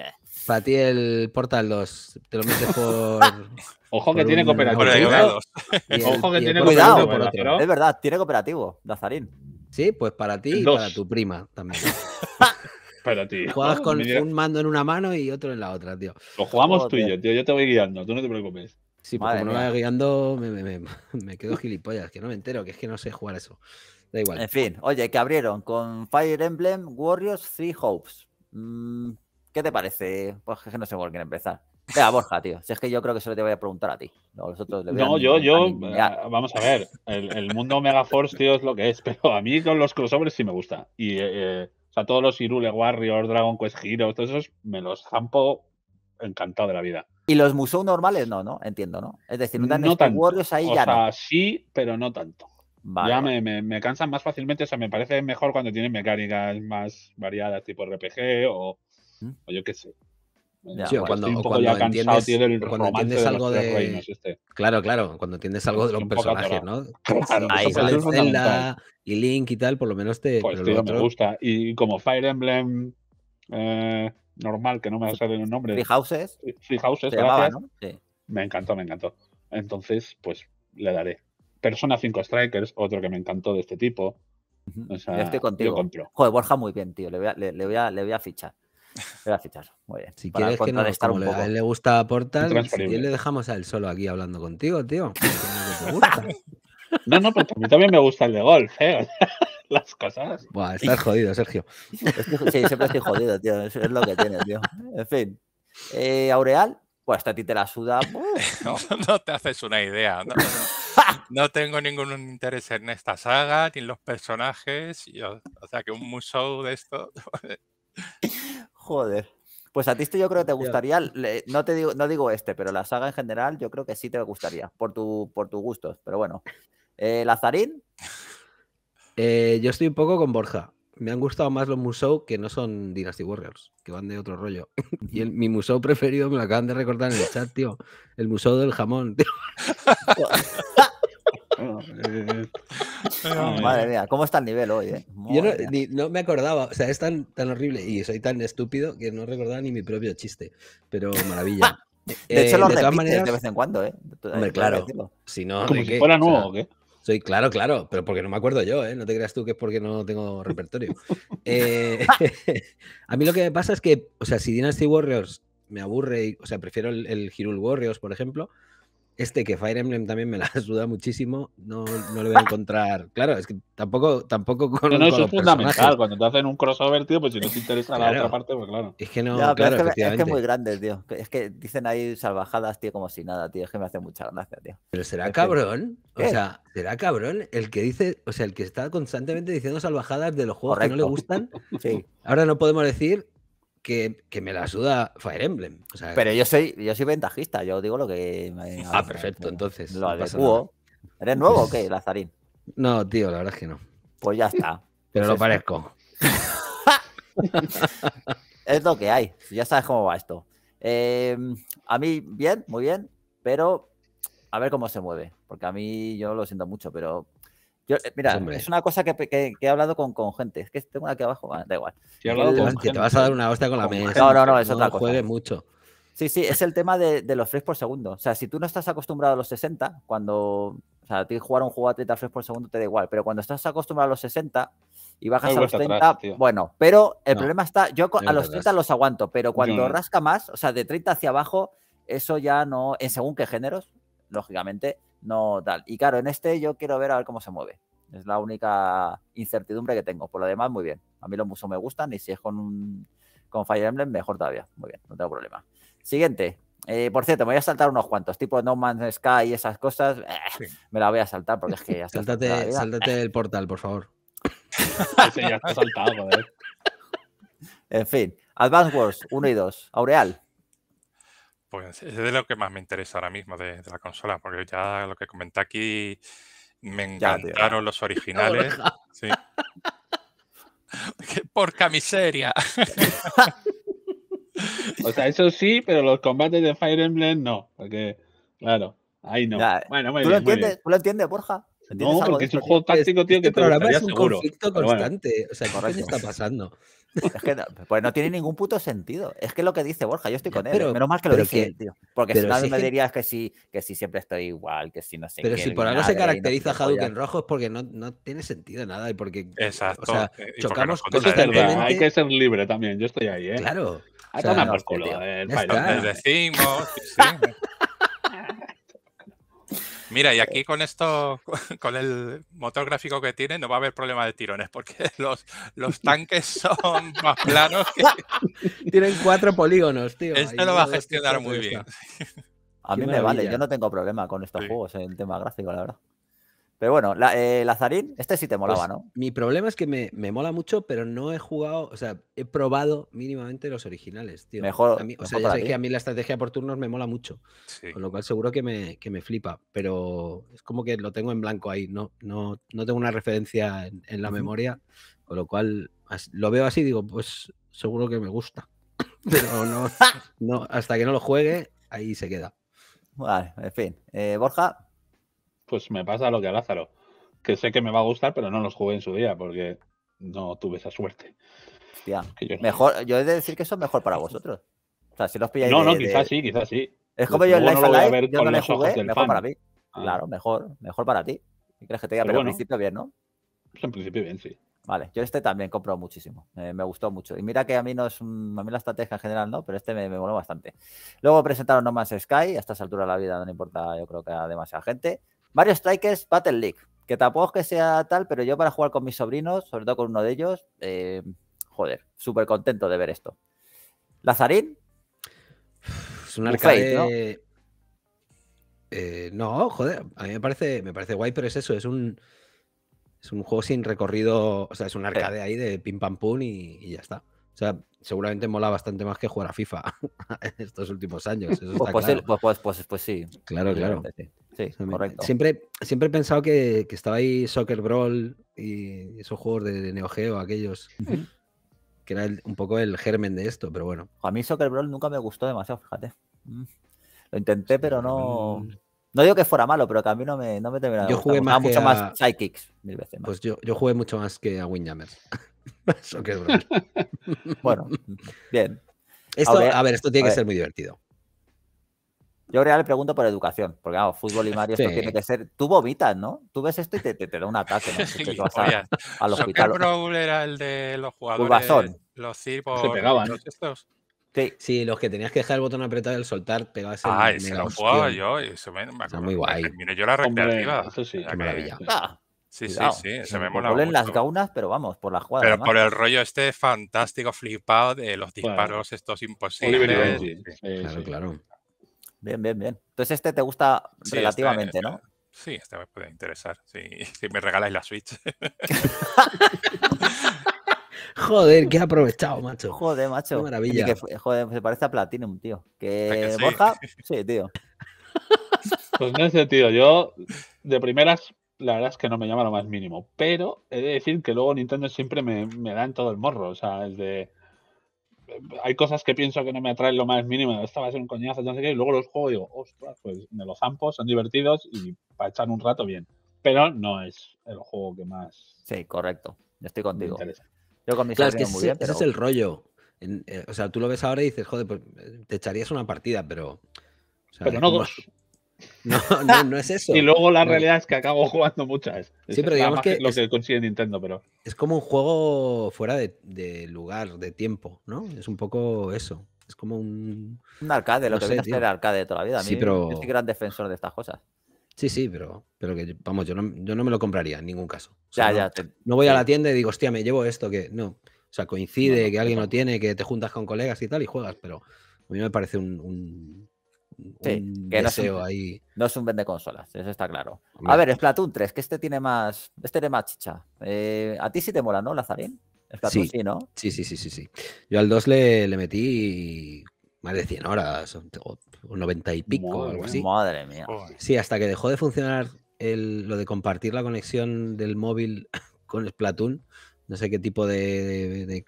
Speaker 2: Para ti el Portal 2. Te lo metes por. Ojo que tiene cooperativo. Ojo que tiene cooperativo. Es
Speaker 1: verdad, tiene cooperativo, Dazarín. Sí, pues para
Speaker 2: ti y para tu prima también.
Speaker 4: para ti Juegas con un
Speaker 2: mando en una mano y otro en la otra, tío.
Speaker 4: Lo jugamos tú y yo, tío. Yo te voy guiando, tú no te preocupes. Sí, pues no me
Speaker 2: guiando, me, quedo gilipollas, que no me entero, que es
Speaker 1: que no sé jugar eso. Da igual. En fin, oye, que abrieron con Fire Emblem Warriors Three Hopes. Mm, ¿Qué te parece? Pues que no sé por quién empezar. Vea Borja, tío. Si es que yo creo que solo te voy a preguntar a ti. No, yo, yo. Eh,
Speaker 4: vamos a ver. El, mundo mundo Force, tío, es lo que es. Pero a mí con los crossovers sí me gusta. Y, eh, eh, o sea, todos los Irule Warriors, Dragon Quest Heroes, todos esos me los zampo encantado de la vida.
Speaker 1: Y los Musou normales no, ¿no? Entiendo, ¿no?
Speaker 4: Es decir, ¿no tan no Warriors ahí o ya. Sea, sí, pero no tanto. Ya me, me, cansan más fácilmente, o sea, me parece mejor cuando tienen mecánicas más variadas, tipo RPG o, o yo qué sé. Sí, o cuando, o cuando entiendes, cuando entiendes algo de. este.
Speaker 2: Claro, claro, cuando entiendes algo de los personajes, ¿no? Ahí sale Zelda y Link y tal, por lo menos te.
Speaker 4: Pues, tío, me gusta. Y como Fire Emblem. Eh, normal, que no me salir el nombre. Free Houses. Free Houses, ¿no? Me encantó, me encantó. Entonces, pues le daré. Persona 5 Strikers, otro que me encantó de este tipo. O estoy contigo. compro. Joder, Borja, muy bien, tío. Le voy a, le,
Speaker 1: voy a, fichar. Le voy a fichar. Muy bien. Si quieres que nos... un poco. a él le
Speaker 2: gusta Portal, si le dejamos a él solo aquí hablando contigo, tío. No, no, porque a mí
Speaker 1: también me gusta el de golf, ¿eh?
Speaker 4: las cosas. Buah, estás
Speaker 2: jodido,
Speaker 1: Sergio. sí, siempre estoy jodido, tío. es lo que tienes tío. En fin. Eh, Aureal, pues hasta a ti te la suda.
Speaker 3: No, te haces una idea. No, tengo ningún interés en esta saga, ni en los personajes. o sea, que un museo de esto.
Speaker 1: Joder. Pues a ti esto yo creo que te gustaría, no te digo, no digo este, pero la saga en general yo creo que sí te gustaría, por tu, por tus gustos, pero bueno. Eh, ¿Lazarín?
Speaker 2: Eh, yo estoy un poco con Borja. Me han gustado más los Musou que no son Dynasty Warriors, que van de otro rollo. Y mi Musou preferido me lo acaban de recordar en el chat, tío. El Musou del jamón, madre mía, ¿cómo está el nivel hoy? Eh? Yo no, me acordaba, o sea, es tan, horrible y soy tan estúpido que no recordaba ni mi propio chiste, pero maravilla. De hecho, lo de vez en cuando, ¿eh? claro. Si Como si fuera nuevo, qué? Soy, claro, claro, pero porque no me acuerdo yo, ¿eh? No te creas tú que es porque no tengo repertorio. Eh, a mí lo que me pasa es que, o sea, si Dynasty Warriors me aburre, o sea, prefiero el, el Warriors, por ejemplo, este que Fire Emblem también me la suda muchísimo, no, no voy a encontrar. Claro, es que tampoco, tampoco No, eso es fundamental.
Speaker 4: Cuando te hacen un crossover, tío, pues si no te
Speaker 1: interesa la otra parte, pues claro. Es que no, claro, es que, es que, muy grande, tío. Es que dicen ahí salvajadas, tío, como si nada, tío. Es que me hace mucha gracia, tío.
Speaker 2: Pero será cabrón, o sea, será cabrón el que dice, o sea, el que está constantemente diciendo salvajadas de los juegos que no le gustan. sí. Ahora no podemos
Speaker 1: decir que, me la suda Fire Emblem. pero yo soy, yo soy ventajista, yo digo lo que. Ah, perfecto, eh, entonces. Lo ¿Eres nuevo o qué, Lazarín?
Speaker 2: No, tío, la verdad es que no.
Speaker 1: Pues ya está.
Speaker 2: Pero lo pues parezco.
Speaker 1: es lo que hay. Ya sabes cómo va esto. Em, a mí, bien, muy bien, pero a ver cómo se mueve. Porque a mí yo lo siento mucho, pero eh, mira, es una cosa que, he hablado con, gente. Es que tengo aquí abajo, da igual. con gente, te vas a dar una
Speaker 2: hostia con la mesa. No, no, no, es otra cosa.
Speaker 1: mucho. Sí, sí, es el tema de, los frames por segundo. O sea, si tú no estás acostumbrado a los 60, cuando. O sea, a ti jugar un juego a 30 frames por segundo te da igual, pero cuando estás acostumbrado a los 60 y bajas a los 30, bueno, pero el problema está, yo a los 30 los aguanto, pero cuando rasca más, o sea, de 30 hacia abajo, eso ya no, en según qué géneros, lógicamente, no tal. Y claro, en este yo quiero ver a ver cómo se mueve. Es la única incertidumbre que tengo. Por lo demás, muy bien. A mí los musos me gustan y si es con, un, con Fire Emblem, mejor todavía. Muy bien, no tengo problema. Siguiente. Eh, por cierto, me voy a saltar unos cuantos, tipo No Man's Sky y esas cosas. Eh, me la voy a saltar porque es que ya Sáltate, sáltate el portal, por favor.
Speaker 4: ya está saltado,
Speaker 1: En fin, advanced Wars 1 y 2. Aureal.
Speaker 3: Pues, es de lo que más me interesa ahora mismo de, la consola, porque ya lo que comenté aquí me encantaron los originales. por sí.
Speaker 4: o sea, eso sí, pero los combates de Fire Emblem no, porque, claro, ahí no. bueno, lo
Speaker 1: entiendes, Borja? No, porque este es un juego táctico, tío, que programa es un conflicto constante. O sea, ¿qué está
Speaker 4: pasando? Es
Speaker 1: que no, pues no tiene ningún puto sentido. Es que lo que dice Borja, yo estoy con él. Pero, ¿eh? menos mal que lo dije, tío. Porque si no, me dirías que sí, que sí siempre estoy igual, que sí no sé Pero si por algo se caracteriza no Hadouken en
Speaker 2: rojo es porque no, no, tiene sentido nada y porque. Exacto. O sea, chocamos constantemente. Hay que
Speaker 1: ser libre
Speaker 4: también, yo estoy ahí, ¿eh? Claro. Hay que tomar por culo.
Speaker 2: Decimos.
Speaker 3: Mira, y aquí eh. con esto, con el motor gráfico que tiene, no va a haber problema de tirones, porque los, los tanques son más planos
Speaker 2: Tienen cuatro polígonos, tío. Este lo va a
Speaker 3: gestionar muy bien.
Speaker 1: A mí me vale, yo no tengo problema con estos juegos en tema gráfico, la verdad. Pero bueno, la, eh, Lazarín, este sí te molaba, pues, ¿no?
Speaker 2: Mi problema es que me, mola mucho, pero no he jugado, o sea, he probado mínimamente los originales, tío. Mejor. o sea, ya sé que a mí la estrategia por turnos me mola mucho. Con lo cual seguro que me, flipa, pero es como que lo tengo en blanco ahí, no, no, tengo una referencia en, la memoria, con lo cual lo veo así digo, pues seguro que me gusta. Pero no, no hasta que no lo juegue, ahí se queda.
Speaker 4: Vale, en fin. Eh, Borja pues me pasa lo que a Lázaro, que sé que me va a gustar, pero no los jugué en su día porque no tuve esa suerte. Hostia, mejor, yo he de decir que eso es mejor para vosotros. O sea, si los pilláis. No, no, quizás sí, quizás sí. Es como yo en Life no Alive, yo no le jugué, mejor para mí. Ah. Claro, mejor, mejor
Speaker 1: para ti. y crees que te diga? Pero, en principio bien, ¿no? Pues en principio bien, sí. Vale, yo este también compro muchísimo. me gustó mucho. Y mira que a mí no es a mí la estrategia en general no, pero este me, me bastante. Luego presentaron nomás Sky, a estas alturas de la vida no importa, yo creo que a demasiada gente. Mario Strikers Battle League, que tampoco es que sea tal, pero yo para jugar con mis sobrinos, sobre todo con uno de ellos, joder, súper contento de ver esto. Lazarín.
Speaker 2: Es un arcade... ¿no? joder, a mí me parece, me parece guay, pero es eso, es un, es un juego sin recorrido, o sea, es un arcade ahí de pim pam pum y, ya está. O sea, seguramente mola bastante más que jugar a FIFA en estos últimos años. Eso
Speaker 1: pues, pues, sí. Claro, claro. Sí, correcto.
Speaker 2: Siempre, siempre he pensado que, estaba ahí Soccer Brawl y esos juegos de, Neo Geo, aquellos. Que era un poco
Speaker 1: el germen de esto, pero bueno. A mí Soccer Brawl nunca me gustó demasiado, fíjate. Mm. Lo intenté, pero no. No digo que fuera malo, pero que a mí no me, no Yo jugué más mucho más Psychics,
Speaker 2: mil veces Pues yo, jugué mucho más que a Windjammer, Soccer Brawl. bueno,
Speaker 1: bien. Esto, a ver, esto tiene que ser muy divertido. Yo ahora le pregunto por educación, porque vamos, fútbol y Mario, esto tiene que ser. Tú vomitas, ¿no? Tú ves esto y te, te, da un ataque, ¿no? Sí, al hospital.
Speaker 3: era el de los jugadores. Los Se pegaban.
Speaker 2: Sí. los que tenías que dejar el botón apretado y el soltar pegabas el. Ah, ese lo jugaba yo. y me, me muy guay. yo la recreativa.
Speaker 3: Ah, sí. Sí, sí, se me, mola. Mucho. las
Speaker 1: gaunas, pero vamos, por la jugada. Pero por el
Speaker 3: rollo este fantástico flipado de los disparos estos imposibles. sí, claro, claro.
Speaker 1: Bien, bien, bien. Entonces este te gusta relativamente, ¿no?
Speaker 3: Sí, este me puede interesar. Si, me regaláis
Speaker 1: la Switch. Joder, qué aprovechado, macho. Joder, macho. Qué maravilla. joder, se parece a Platinum, tío. Que, sí? Borja, sí, tío.
Speaker 4: Pues no ese tío. Yo, de primeras, la verdad es que no me llama lo más mínimo. Pero he de decir que luego Nintendo siempre me, me da en todo el morro. O sea, es de hay cosas que pienso que no me atraen lo más mínimo, esta va a ser un coñazo, no sé qué, y luego los juego digo, ostras, pues me los zampo, son divertidos y para echar un rato bien. Pero no es el juego que más. Sí, correcto, estoy contigo. Yo con mis claro, muy bien, pero... es el
Speaker 2: rollo. Eh, o sea, tú lo ves ahora y dices, joder, pues te echarías una partida, pero. no dos. No,
Speaker 4: no, no es eso. y luego la realidad es que acabo jugando muchas. Sí, pero digamos que. Lo que consigue Nintendo, pero.
Speaker 2: Es como un juego fuera de, lugar, de tiempo, ¿no? Es un poco eso. Es como un. Un arcade, lo que viene arcade de toda la vida. pero... Yo soy
Speaker 1: gran defensor de estas cosas.
Speaker 2: Sí, sí, pero, pero que vamos, yo no, yo no me lo compraría en ningún
Speaker 1: caso. ya,
Speaker 2: no, voy a la tienda y digo, hostia, me llevo esto, que no. O sea, coincide que alguien lo tiene, que te juntas con colegas y tal y juegas, pero a mí me parece un que no es un, ahí.
Speaker 1: No un vende consolas, eso está claro. A ver, Splatoon 3, que este tiene más. Este tiene más chicha. Eh, a ti sí te mola, ¿no, Lazarín? Splatoon sí, sí, ¿no? Sí, sí, sí, sí, sí.
Speaker 2: Yo al 2 le, metí más de 100 horas, o 90 y pico, algo así. Madre mía. Sí, hasta que dejó de funcionar lo de compartir la conexión del móvil con Splatoon. No sé qué tipo de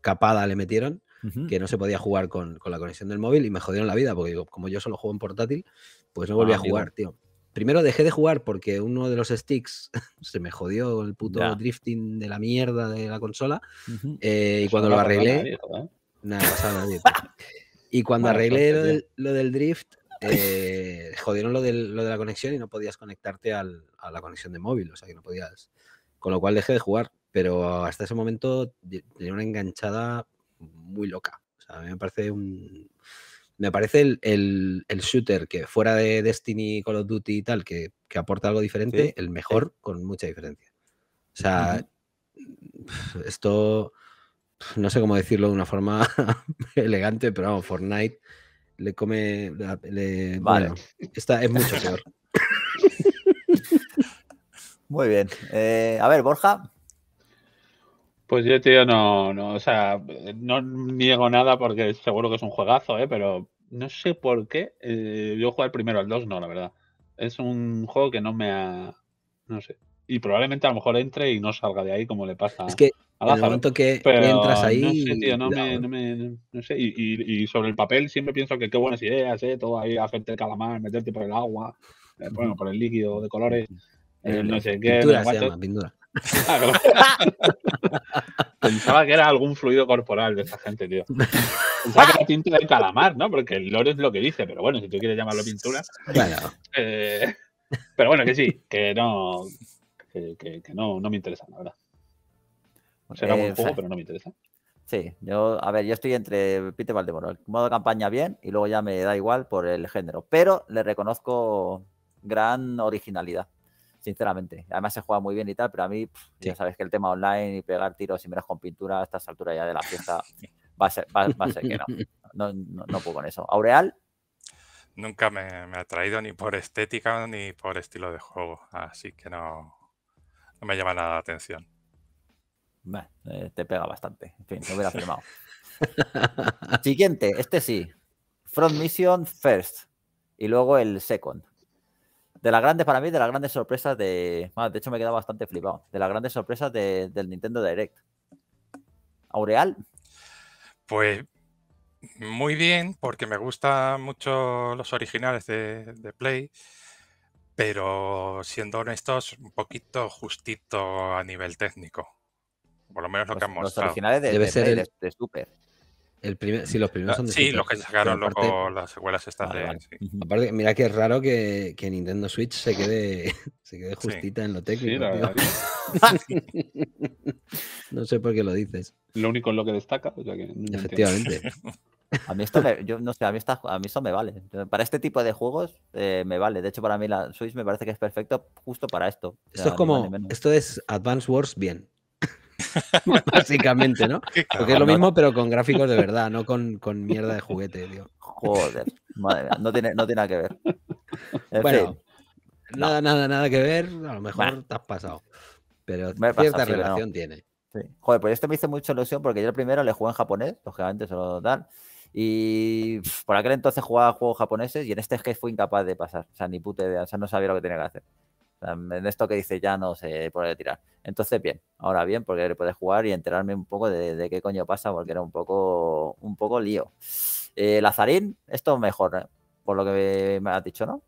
Speaker 2: capada le metieron que no se podía jugar con, la conexión del móvil y me jodieron la vida, porque como yo solo juego en portátil, pues no volví ah, a jugar, tío. Primero dejé de jugar porque uno de los sticks se me jodió el puto drifting de la mierda de la consola. y cuando lo arreglé. Nada, Y cuando arreglé lo del, drift, eh, jodieron lo, del, lo, de la conexión y no podías conectarte a la conexión de móvil, o sea que no podías. Con lo cual dejé de jugar, pero hasta ese momento tenía una enganchada muy loca. a mí me parece un. Me parece el, shooter que fuera de Destiny, Call of Duty y tal, que, aporta algo diferente, el mejor con mucha diferencia. O sea, esto no sé cómo decirlo de una forma elegante, pero vamos, Fortnite le come.
Speaker 1: vale. esta es mucho peor. Muy bien.
Speaker 4: Eh, a ver, Borja. Pues yo, tío, no, no, o sea, no niego nada porque seguro que es un juegazo, ¿eh? pero no sé por qué. Eh, yo jugar primero al 2, no, la verdad. Es un juego que no me ha. No sé. Y probablemente a lo mejor entre y no salga de ahí como le pasa. Es que al momento que entras ahí. No sé, tío, no, me, no, me, sé. Y, sobre el papel siempre pienso que qué buenas ideas, ¿eh? Todo ahí, hacerte el calamar, meterte por el agua, eh, bueno, por el líquido de colores. Eh, no sé qué. Pintura se llama, pintura. claro. Pensaba que era algún fluido corporal de esta gente, tío. Pensaba que era tinta de calamar, ¿no? Porque el lore es lo que dice, pero bueno, si tú quieres llamarlo pintura. Eh, pero bueno, que sí, que no. Que, no, me interesa, la verdad. Será buen eh, juego, pero no me interesa. Sí,
Speaker 1: yo, a ver, yo estoy entre Peter Valdemoro. El modo campaña bien y luego ya me da igual por el género. Pero le reconozco gran originalidad sinceramente. Además se juega muy bien y tal, pero a mí, ya sabes que el tema online y pegar tiros y miras con pintura a estas alturas ya de la fiesta va a ser, que no. No, puedo con eso. ¿Aureal? Nunca
Speaker 3: me, ha traído ni por estética ni por estilo de juego, así que no, me llama nada la atención.
Speaker 1: Eh, te pega bastante. En fin, lo hubiera firmado. Siguiente, este sí. Front Mission First. Y luego el Second de las grandes, para mí, de las grandes sorpresas de. de hecho, me he quedado bastante flipado. De las grandes sorpresas del Nintendo Direct. ¿Aureal?
Speaker 3: Pues muy bien, porque me gustan mucho los originales de, Play. Pero siendo honestos, un poquito justito a nivel técnico. Por lo menos lo que pues han mostrado. Los originales
Speaker 1: Debe ser de Super.
Speaker 2: El sí, los primeros ah, son de Sí, los que ¿eh? sacaron luego
Speaker 3: las secuelas estas de.
Speaker 2: mira que es raro que, Nintendo Switch se quede, se justita en lo técnico. Sí, no sé por qué lo dices.
Speaker 4: Lo único en lo que destaca. O
Speaker 1: que Efectivamente. A mí esto me, vale. Para este tipo de juegos eh, me vale. De hecho, para mí la Switch me parece que es perfecto justo para esto. esto es como,
Speaker 2: esto es Advance Wars bien.
Speaker 1: Básicamente, ¿no? Porque es lo mismo, pero
Speaker 2: con gráficos de verdad, no con, mierda de juguete, tío. Joder, madre mía, no tiene, no tiene nada que ver. bueno, nada, nada, nada que ver, a lo mejor te has pasado.
Speaker 1: Pero cierta relación tiene. Joder, pues esto me hizo mucha ilusión porque yo el primero le jugué en japonés, lógicamente solo dan. Y por aquel entonces jugaba juegos japoneses y en este es que fui incapaz de pasar. O sea, ni puta idea. O sea, no sabía lo que tenía que hacer. En esto que dice ya no se puede tirar. Entonces, bien, ahora bien, porque le jugar y enterarme un poco de, qué coño pasa, porque era un poco, un poco lío. Eh, Lazarín, esto mejor, ¿eh? por lo que me has dicho, ¿no?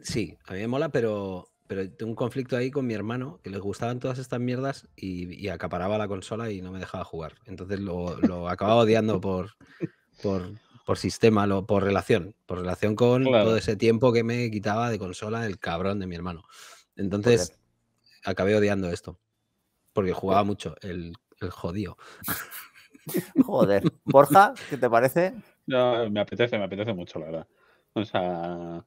Speaker 1: Sí, a mí me mola, pero, pero tengo un conflicto ahí con mi hermano, que le
Speaker 2: gustaban todas estas mierdas y, acaparaba la consola y no me dejaba jugar. Entonces lo, acababa odiando por, por, sistema, lo, por relación, por relación con todo ese tiempo que me quitaba de consola el cabrón de mi hermano. Entonces acabé odiando esto. Porque jugaba mucho el, el jodío. Joder.
Speaker 4: Borja, ¿qué te parece? No, me apetece, me apetece mucho, la verdad. O sea,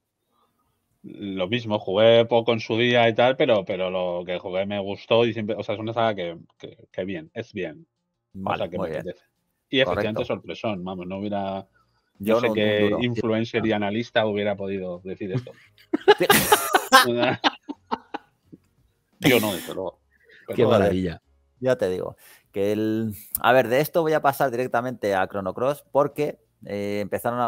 Speaker 4: lo mismo, jugué poco en su día y tal, pero, pero lo que jugué me gustó y siempre, o sea, es una saga que, bien, es bien. Vale, que me bien. Y efectivamente sorpresón, vamos, no hubiera... Yo sé qué influencer y ah. analista hubiera podido decir esto. Yo no, luego.
Speaker 1: Qué maravilla. Ya te digo. Que el... A ver, de esto voy a pasar directamente a Chrono Cross porque eh, empezaron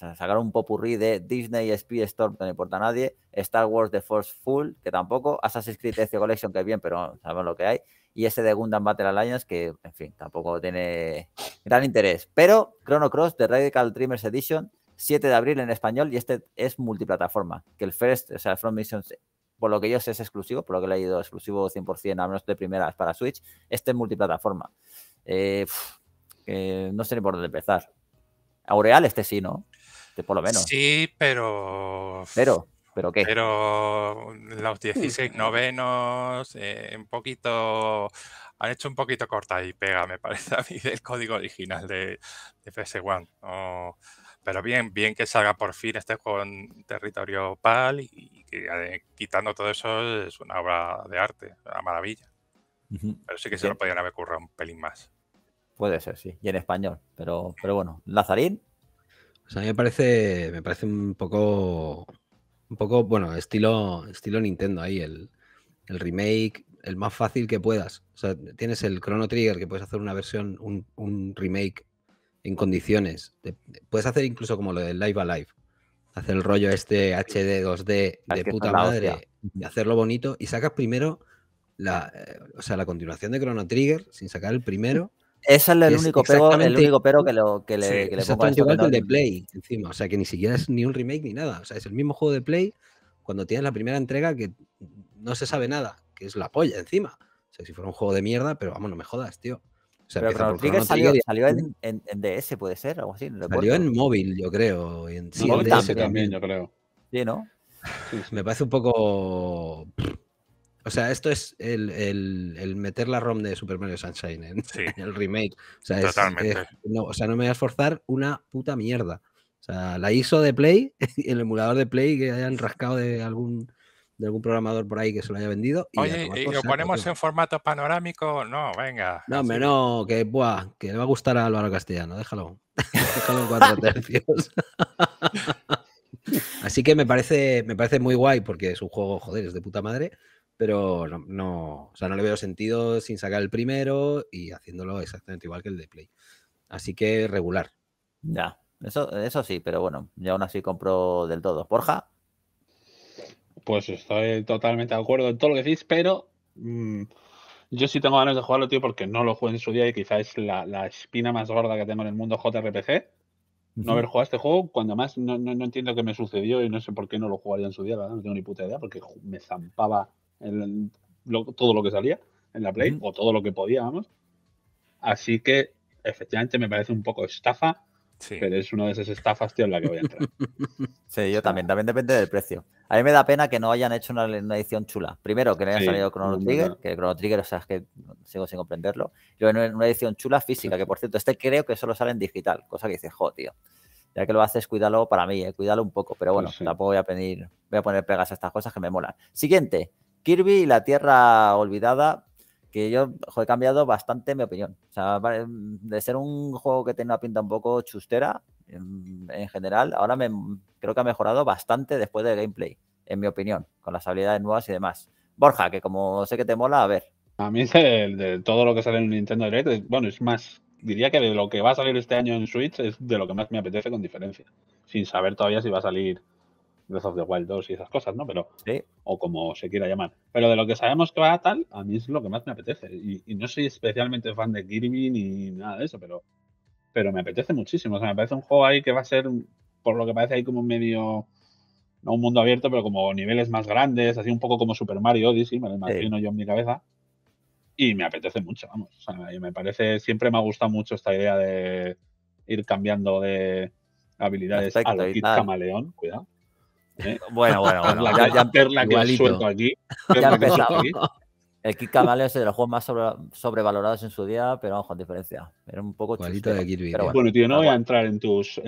Speaker 1: a sacar un popurrí de Disney Speed Storm, que no importa a nadie, Star Wars The Force Full, que tampoco, Assassin's Creed Ezio Collection, que es bien, pero sabemos lo que hay, y ese de Gundam Battle Alliance, que en fin, tampoco tiene gran interés. Pero Chrono Cross de Radical Dreamers Edition, 7 de abril en español, y este es multiplataforma, que el First, o sea, From Missions por lo que ellos es exclusivo, por lo que he leído, exclusivo 100%, al menos de primeras para Switch, este es multiplataforma. Eh, no sé ni por dónde empezar. Aureal este sí, ¿no? Este, por lo menos.
Speaker 3: Sí, pero... Pero, ¿pero qué? Pero los 16 novenos, eh, un poquito... Han hecho un poquito corta y pega, me parece a mí, del código original de, de PS1. pero bien, bien que salga por fin este juego en territorio PAL y eh, quitando todo eso es una obra de arte, una
Speaker 1: maravilla. Pero sí que se lo podían haber currado un pelín más. Puede ser, sí, y en español, pero, pero bueno, Lazarín.
Speaker 2: O sea, a mí me parece, me parece un poco, un poco, bueno, estilo, estilo Nintendo ahí, el, el remake, el más fácil que puedas. O sea, tienes el Chrono Trigger que puedes hacer una versión, un, remake en condiciones. puedes hacer incluso como lo del Live a live hacer el rollo este HD 2D de puta madre, de hacerlo bonito y sacas primero la, eh, sea, la continuación de Chrono Trigger sin sacar el primero. Ese es el, único, el pero que, lo, que le, que le de Play encima, o sea que ni siquiera es ni un remake ni nada, o sea es el mismo juego de Play cuando tienes la primera entrega que no se sabe nada, que es la polla encima. O sea, si fuera un juego de mierda, pero vamos, no me jodas, tío pero salió,
Speaker 1: en, DS, puede ser, algo así. salió
Speaker 2: en móvil, yo creo. Y en, sí, DS también, yo creo. Sí, ¿no? Me parece un poco. O sea, esto es el, el, meter la ROM de Super Mario Sunshine en, el remake. O sea, Totalmente. no, o sea, no me voy a esforzar una puta mierda. O sea, la ISO de Play, el emulador de Play que hayan rascado de algún de algún programador por ahí que se lo haya vendido. Oye, ¿y lo ponemos
Speaker 3: en formato panorámico? No, venga. No,
Speaker 2: no, que, que le va a gustar a Álvaro Castellano, déjalo. déjalo en cuatro tercios. Así que me parece, me parece muy guay porque es un juego, joder, es de puta madre, pero no, o sea, no le veo sentido sin sacar el primero y haciéndolo exactamente igual que el de Play. Así
Speaker 1: que regular. Ya, eso, eso sí, pero bueno, ya aún así compro del todo. porja
Speaker 4: pues estoy totalmente de acuerdo en todo lo que decís, pero mm, yo sí tengo ganas de jugarlo, tío, porque no lo jugué en su día y quizás es la, espina más gorda que tengo en el mundo JRPG. No haber jugado este juego, cuando más no, entiendo qué me sucedió y no sé por qué no lo jugaría en su día, ¿verdad? no tengo ni puta idea, porque me zampaba todo lo que salía en la Play, o todo lo que podía, vamos. Así que, efectivamente, me parece un poco estafa Sí. Pero es una de esas estafas, tío, en la que voy a entrar. Sí, yo también. También
Speaker 1: depende del precio. A mí me da pena que no hayan hecho una, edición chula. Primero, que no haya salido Chrono Trigger, que Chrono Trigger, o sea, es que sigo sin comprenderlo. Y luego, una edición chula física, que por cierto, este creo que solo sale en digital, cosa que dice jo, tío. Ya que lo haces, cuídalo para mí, eh, cuídalo un poco. Pero bueno, tampoco voy a pedir, voy a poner pegas a estas cosas que me molan. Siguiente, Kirby y la Tierra Olvidada que yo he cambiado bastante mi opinión. Em, de ser un juego que tenía una pinta un poco chustera em, en, general, ahora me, creo que ha mejorado bastante después del gameplay, en mi opinión, con las habilidades nuevas y demás. Borja, que como sé que te mola, a
Speaker 4: ver. A mí de todo lo que sale en Nintendo Direct, bueno, es más, diría que de lo que va a salir este año en Switch es de lo que más me apetece con diferencia, sin saber todavía si va a salir Breath of the Wild 2 y esas cosas, ¿no? Pero, O como se quiera llamar. Pero de lo que sabemos que va a tal, a mí es lo que más me apetece. Y, no soy especialmente fan de Kirby ni nada de eso, pero, pero me apetece muchísimo. O sea, me parece un juego ahí que va a ser, por lo que parece ahí como medio, no un mundo abierto, pero como niveles más grandes, así un poco como Super Mario Odyssey, me lo imagino yo en mi cabeza. Y me apetece mucho, vamos. O sea, me parece, siempre me ha gustado mucho esta idea de ir cambiando de habilidades a lo Kid Camaleón, cuidado. ¿Eh?
Speaker 5: Bueno, bueno, bueno. ya, ya, perla que suelto aquí.
Speaker 4: El Kick
Speaker 1: camaleo es de los juegos más sobrevalorados en su día, pero ojo, con diferencia. Era un poco chiste. de Kirby. Bueno. tío, no voy a
Speaker 4: entrar en tus,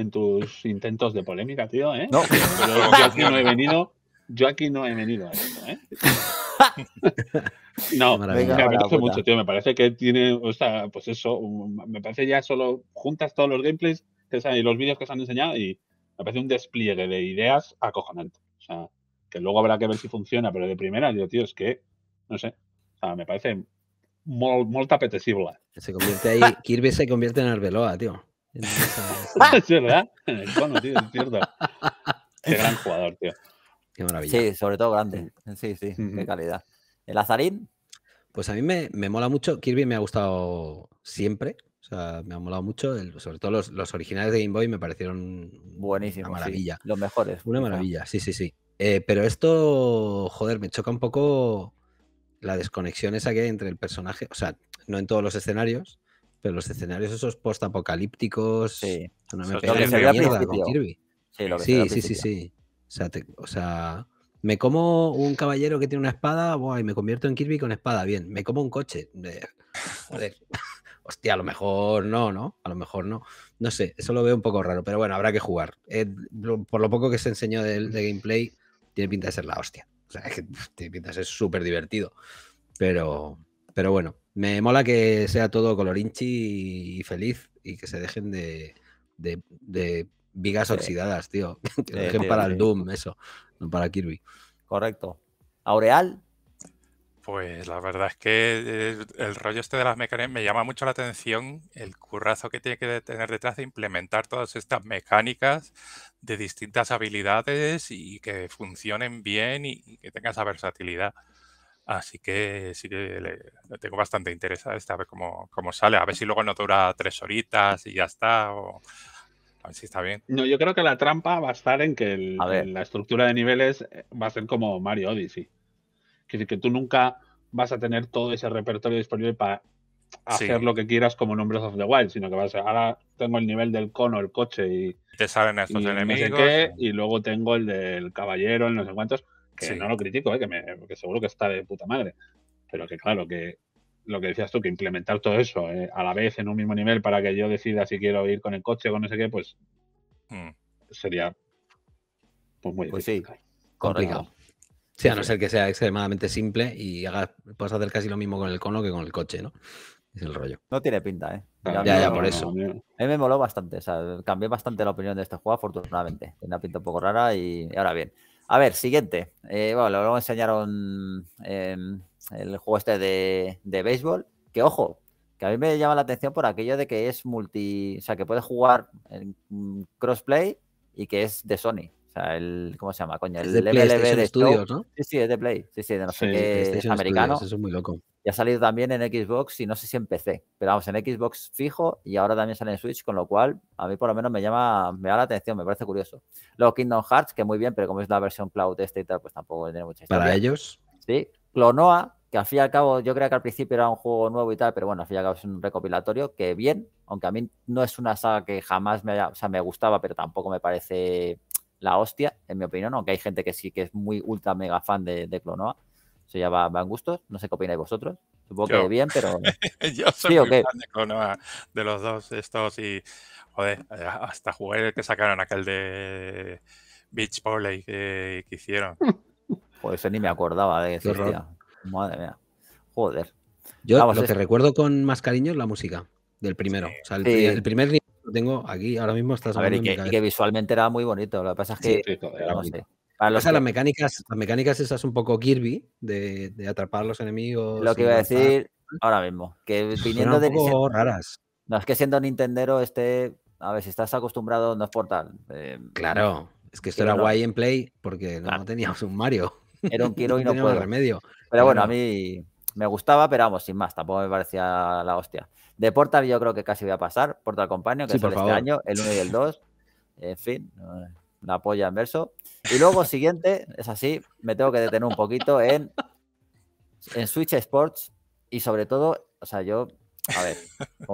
Speaker 4: intentos de polémica, tío, ¿eh? No. Pero yo aquí no he venido. Yo aquí no he venido ¿eh? no, me apetece mucho, tío. Me parece que tiene, o sea, pues eso, me parece ya solo juntas todos los gameplays y los vídeos que os han enseñado y me parece un despliegue de ideas acojonante. O sea, que luego habrá que ver si funciona, pero de primera, yo, tío, es que, no sé, o sea, me parece muy apetecible. Se convierte ahí,
Speaker 2: Kirby se convierte en Arbeloa, tío. es
Speaker 4: verdad, en el cono, tío, es cierto. Qué gran jugador,
Speaker 1: tío. Qué maravilla. Sí, sobre todo grande. Mm. Sí, sí, qué mm-hmm. calidad. ¿El Azarín?
Speaker 2: Pues a mí me, me mola mucho. Kirby me ha gustado siempre. O sea, me ha molado mucho. sobre todo los, originales de Game Boy me parecieron buenísimos. Una maravilla. los mejores. Una maravilla, sí, sí, sí. Eh, pero esto, joder, me choca un poco la desconexión esa que hay entre el personaje. O sea, no en todos los escenarios, pero los escenarios esos post-apocalípticos... No Kirby. Sí, sí, sí, sí, O sea, me como un caballero que tiene una espada, buah, y me convierto en Kirby con espada. Bien, me como un coche. joder hostia, a lo mejor no, ¿no? A lo mejor no. No sé, eso lo veo un poco raro, pero bueno, habrá que jugar. Eh, por lo poco que se enseñó de, gameplay, tiene pinta de ser la hostia. O sea, es que tiene pinta de ser súper divertido. Pero, pero bueno, me mola que sea todo colorinchi y feliz y que se dejen de, de, vigas oxidadas, tío. Que lo dejen para el Doom, eso, no para Kirby.
Speaker 1: Correcto. Aureal, pues la verdad es
Speaker 3: que el, rollo este de las mecánicas me llama mucho la atención el currazo que tiene que tener detrás de implementar todas estas mecánicas de distintas habilidades y que funcionen bien y, que tenga esa versatilidad. Así que sí que le, tengo bastante interés a ver cómo, sale, a ver si luego no dura tres horitas y ya
Speaker 4: está, o a ver si está bien. No, yo creo que la trampa va a estar en que la estructura de niveles eh, va a ser como Mario Odyssey. Es decir, que tú nunca vas a tener todo ese repertorio disponible para hacer lo que quieras como Nombres of the Wild, sino que vas a ahora tengo el nivel del cono, el coche y
Speaker 3: te salen estos enemigos no
Speaker 4: y luego tengo el del caballero, en no sé cuántos, que no lo critico, eh, que, seguro que está de puta madre, pero que claro que lo que decías tú, que implementar todo eso eh, a la vez en un mismo nivel para que yo decida si quiero ir con el coche o con no sé qué, pues mm. sería pues muy pues Sí.
Speaker 2: Complicado. Sí, a no ser que sea extremadamente simple y hagas, puedas hacer casi lo
Speaker 1: mismo con el cono que con el coche, ¿no? Es el rollo. No tiene pinta, ¿eh? Ya, ya, por eso. a mí me moló bastante, o cambié bastante la opinión de este juego, afortunadamente. Tiene una pinta un poco rara y, ahora bien. A ver, siguiente. Eh, bueno, luego enseñaron em, el juego este de, de béisbol, que ojo, que a mí me llama la atención por aquello de que es multi, o sea, que puedes jugar en mm, crossplay y que es de Sony sea, el, ¿cómo se llama? Coño, el de, de ¿no? Sí, sí, es de Play. Sí, sí, de no sé americano. eso es muy loco. Y ha salido también en Xbox y no sé si en PC. Pero vamos, en Xbox fijo y ahora también sale en Switch, con lo cual a mí por lo menos me llama, me da la atención, me parece curioso. Luego Kingdom Hearts, que muy bien, pero como es la versión cloud este y tal, pues tampoco tiene mucha historia. ¿Para ellos? Sí. Clonoa, que al fin y al cabo yo creo que al principio era un juego nuevo y tal, pero bueno, al fin y al cabo es un recopilatorio que bien, aunque a mí no es una saga que jamás me haya, o sea, me gustaba, pero tampoco me parece la hostia, en mi opinión, aunque hay gente que sí que es muy ultra mega fan de, de Clonoa. Eso ya va, va, en gustos. No sé qué opináis vosotros. Supongo que bien, pero. yo soy fan de
Speaker 3: Clonoa, de los dos estos y. Joder, hasta jugué el que sacaron aquel de Beach Volley que,
Speaker 1: que hicieron. Joder, ni me acordaba de eso, Madre mía. Joder.
Speaker 2: Yo lo que recuerdo con más cariño es la música del primero. O sea, el, el tengo aquí, ahora mismo estás... A ver, que,
Speaker 1: visualmente era muy bonito, lo que pasa es que... las,
Speaker 2: mecánicas, las mecánicas esas un poco Kirby, de, atrapar a los enemigos... Lo que iba a decir
Speaker 1: ahora mismo, que viniendo de... raras. No, es que siendo Nintendero, este... A ver, si estás acostumbrado, no es portal eh, claro, es que esto era guay en Play porque no teníamos un Mario. Era un quiero y no, remedio. Pero bueno, bueno, a mí me gustaba, pero vamos, sin más, tampoco me parecía la hostia. De Portal yo creo que casi voy a pasar. Portal Companion, que sale este año, el 1 y el 2. En fin, una polla en verso. Y luego, siguiente, es así, me tengo que detener un poquito en, en Switch Sports y sobre todo, o sea, yo a ver.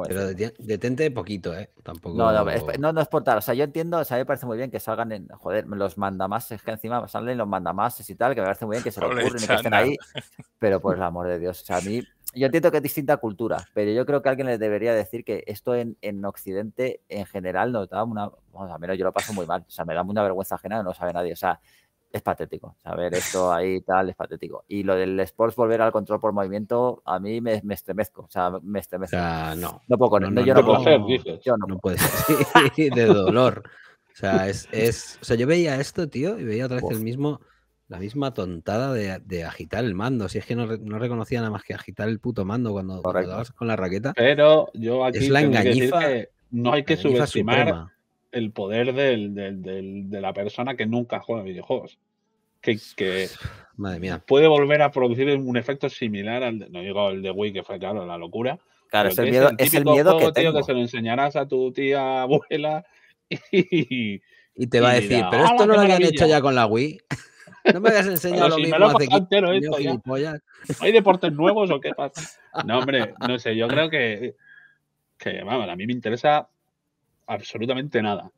Speaker 1: Pero detente poquito, ¿eh? Tampoco. No, no, no, no es portal. O sea, yo entiendo, o sea, me parece muy bien que salgan en. Joder, los mandamases, que encima salen los mandamases y tal, que me parece muy bien que se lo ocurren y que estén ahí. Pero por el amor de Dios, o sea, a mí yo entiendo que es distinta cultura, pero yo creo que alguien les debería decir que esto en, en Occidente en general nos da una. al menos yo lo paso muy mal. O sea, me da una vergüenza ajena no sabe nadie. O sea, es patético. Saber esto ahí tal es patético. Y lo del sports volver al control por movimiento, a mí me, me estremezco. O sea, me estremezco. O sea, no. No puedo con no, no, yo no, puedo. dices.
Speaker 2: Yo no, puedo. Sí, de dolor. O sea, es, es, O sea,
Speaker 1: yo veía esto, tío, y veía otra vez el
Speaker 2: mismo. La misma tontada de, agitar el mando. Si es que no, reconocía nada más que agitar el puto mando cuando, jugabas con la raqueta.
Speaker 4: Pero yo aquí es la que decir que no hay que subestimar el poder de la persona que nunca juega videojuegos. Que, que Madre mía. puede volver a producir un efecto similar al de, no digo el de Wii, que fue claro la locura. Claro, es el, miedo, es es el miedo que, tengo. Tío, que se lo enseñarás a tu tía abuela y, te va a decir, pero esto no lo habían hecho ya con la Wii. No me habías enseñado lo ¿Hay deportes nuevos o qué pasa? No, hombre, no sé, yo creo que, que vamos, a mí me interesa absolutamente nada.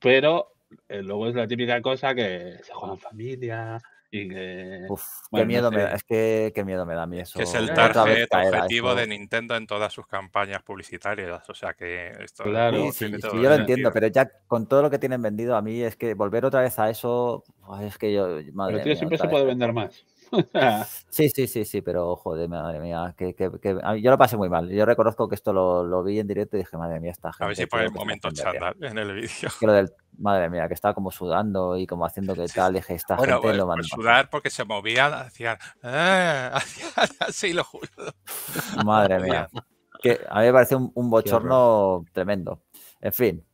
Speaker 4: Pero eh, luego es la típica cosa que se juega en familia, y qué
Speaker 1: miedo me da, es que miedo me da a mí eso. Que es el target objetivo de
Speaker 3: Nintendo en todas sus campañas publicitarias, o sea que esto claro, yo
Speaker 1: lo entiendo, pero ya con todo lo que tienen vendido a mí es que volver otra vez a eso, es que yo madre Pero siempre se puede
Speaker 4: vender más.
Speaker 1: sí, sí, sí, sí, pero joder, madre mía, que, yo lo pasé muy mal. Yo reconozco que esto lo, vi en directo y dije, madre mía, esta gente. A ver si pone el momento en el vídeo. madre mía, que estaba como sudando y como haciendo que tal, dije, esta gente pues, lo pues mandó.
Speaker 3: sudar porque se movía hacia ah", así, lo juro.
Speaker 1: Madre mía. a mí me parece un, bochorno tremendo. En fin.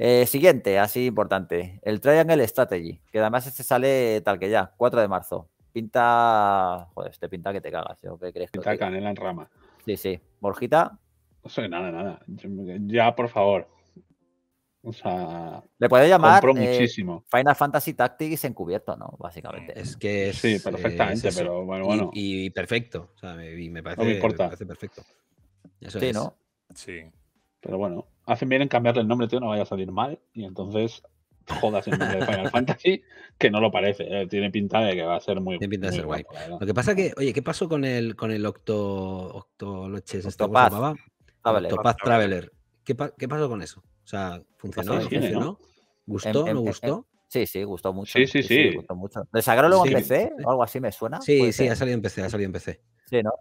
Speaker 1: Eh, siguiente, así importante. El Triangle Strategy, que además este sale tal que ya, 4 de marzo pinta. Joder, este pinta que te cagas. ¿yo qué crees pinta que canela en rama. Sí, sí. ¿Borjita? No sé, nada, nada. Ya, por favor. O sea. Le puede llamar. Eh, muchísimo. Final Fantasy Tactics encubierto, ¿no? Básicamente. Es que. Es,
Speaker 2: sí, perfectamente, pero bueno, bueno.
Speaker 4: Y, perfecto. O
Speaker 2: sea, me, y me parece, no me importa.
Speaker 4: perfecto. sí, ¿no? Sí. Pero bueno, hacen bien en cambiarle el nombre, tío, no vaya a salir mal. Y entonces jodas en Final Fantasy, que no lo parece. Eh, tiene pinta de que va a ser muy. Tiene pinta de ser guay.
Speaker 2: lo que pasa que, oye, ¿qué pasó con el con el Octo Loches? Este, Octopaz. Ah, Traveler. ¿Qué, ¿Qué, pasó con eso? O sea, ¿funcionó? ¿No funcionó? funcionó ¿No gustó? Em, em, em, sí, sí, gustó mucho. Sí, sí, sí. gustó mucho. ¿Le sacaron luego en PC?
Speaker 1: ¿O algo así me suena? Sí, sí, ha salido
Speaker 2: en PC, ha salido en PC. Sí, ¿no?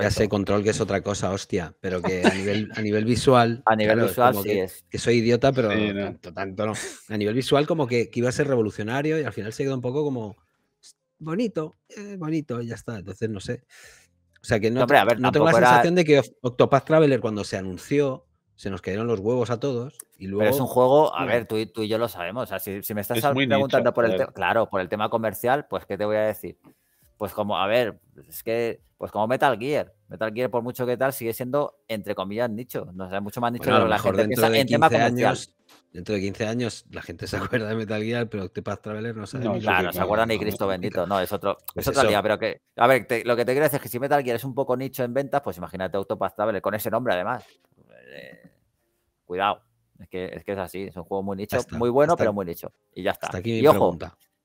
Speaker 2: Ya sé, control que es otra cosa, hostia, pero que a nivel, visual. a nivel visual sí es. Que soy idiota, pero no. tanto, A nivel visual, como que, iba a ser revolucionario y al final se quedó un poco como bonito, eh, bonito, y ya está. Entonces, no sé. O sea que no, no, tengo la sensación de que Octopath Traveler, cuando se anunció, se nos cayeron los huevos a todos. Y luego, pero es un juego, a ver,
Speaker 1: tú y, tú y yo lo sabemos. O si, me estás preguntando por el tema, claro, por el tema comercial, pues ¿qué te voy a decir? Pues como, a ver, pues es que, pues como Metal Gear, Metal Gear por mucho que tal sigue siendo, entre comillas, nicho. No sé, mucho más nicho bueno, lo que la gente en tema Años,
Speaker 2: dentro de 15 años la gente se acuerda de Metal Gear, pero Octopath Traveler no sabe. No, claro, no se acuerda ni Cristo bendito. No, es otro, es pues
Speaker 1: pero que. A ver, lo que te quiero decir es que si Metal Gear es un poco nicho en ventas, pues imagínate Octopath Traveler con ese nombre además. Eh, cuidado. Es que, es que es así, es un juego muy nicho, muy bueno, pero muy nicho. Y ya está. aquí y ojo,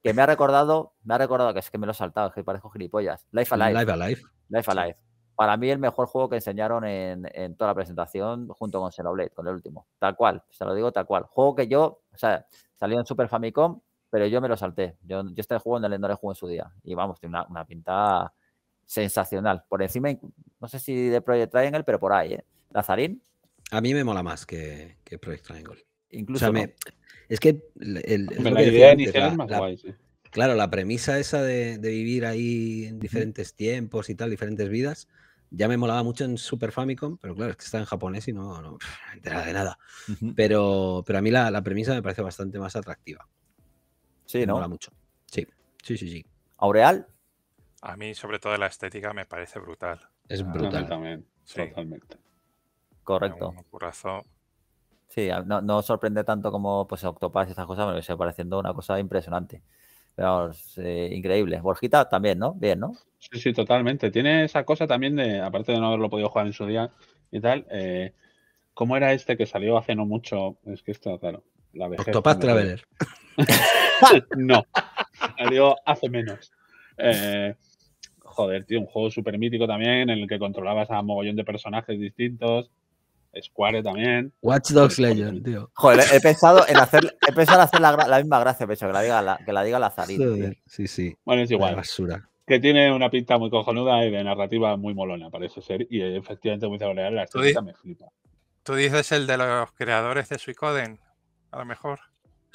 Speaker 1: que me ha recordado, me ha recordado, que es que me lo he saltado, que parezco gilipollas. Life Alive. Life Alive. Life Alive. Para mí el mejor juego que enseñaron en, toda la presentación junto con Xenoblade, con el último. Tal cual, se lo digo tal cual. Juego que yo, o sea, salió en Super Famicom, pero yo me lo salté. Yo, yo este juego no le, en su día. Y vamos, tiene una, una, pinta sensacional. Por encima, no sé si de Project Triangle, pero por ahí, ¿eh? Lazarín. A mí me mola más que, que Project Triangle. Incluso me, es
Speaker 2: que el, idea inicial más guay, sí. Claro, la premisa esa de, vivir ahí en diferentes tiempos y tal, diferentes vidas, ya me molaba mucho en Super Famicom, pero claro, es que está en japonés y no, no, entera de nada. pero, pero a mí la, premisa me parece bastante más atractiva.
Speaker 1: Sí, me ¿no? Mola mucho. Sí, sí, sí, sí. ¿Aureal?
Speaker 3: A mí, sobre todo, la estética me parece brutal. Es ah, brutal. también, totalmente. Correcto.
Speaker 1: Un Sí, no, sorprende tanto como pues Octopath y estas cosas, me está pareciendo
Speaker 4: una cosa impresionante. Pero, eh, increíble. Borjita también, ¿no? Bien, ¿no? Sí, sí, totalmente. Tiene esa cosa también de, aparte de no haberlo podido jugar en su día y tal, eh, ¿cómo era este que salió hace no mucho? Es que esto, claro, la vejez. Octopath Traveler. no, salió hace menos. Eh, joder, tío, un juego súper mítico también en el que controlabas a mogollón de personajes distintos. Square también. Watch Dogs
Speaker 2: Legend, tío.
Speaker 4: Joder, he pensado en hacer, he pensado hacer la, misma gracia, pecho, que la diga la, que la diga
Speaker 2: Sí, sí. Bueno, es igual. basura.
Speaker 4: Que tiene una pinta muy cojonuda y de narrativa muy molona, parece ser. Y efectivamente, muy La estética me flipa.
Speaker 3: Tú dices el de los creadores de Suicoden, a lo mejor.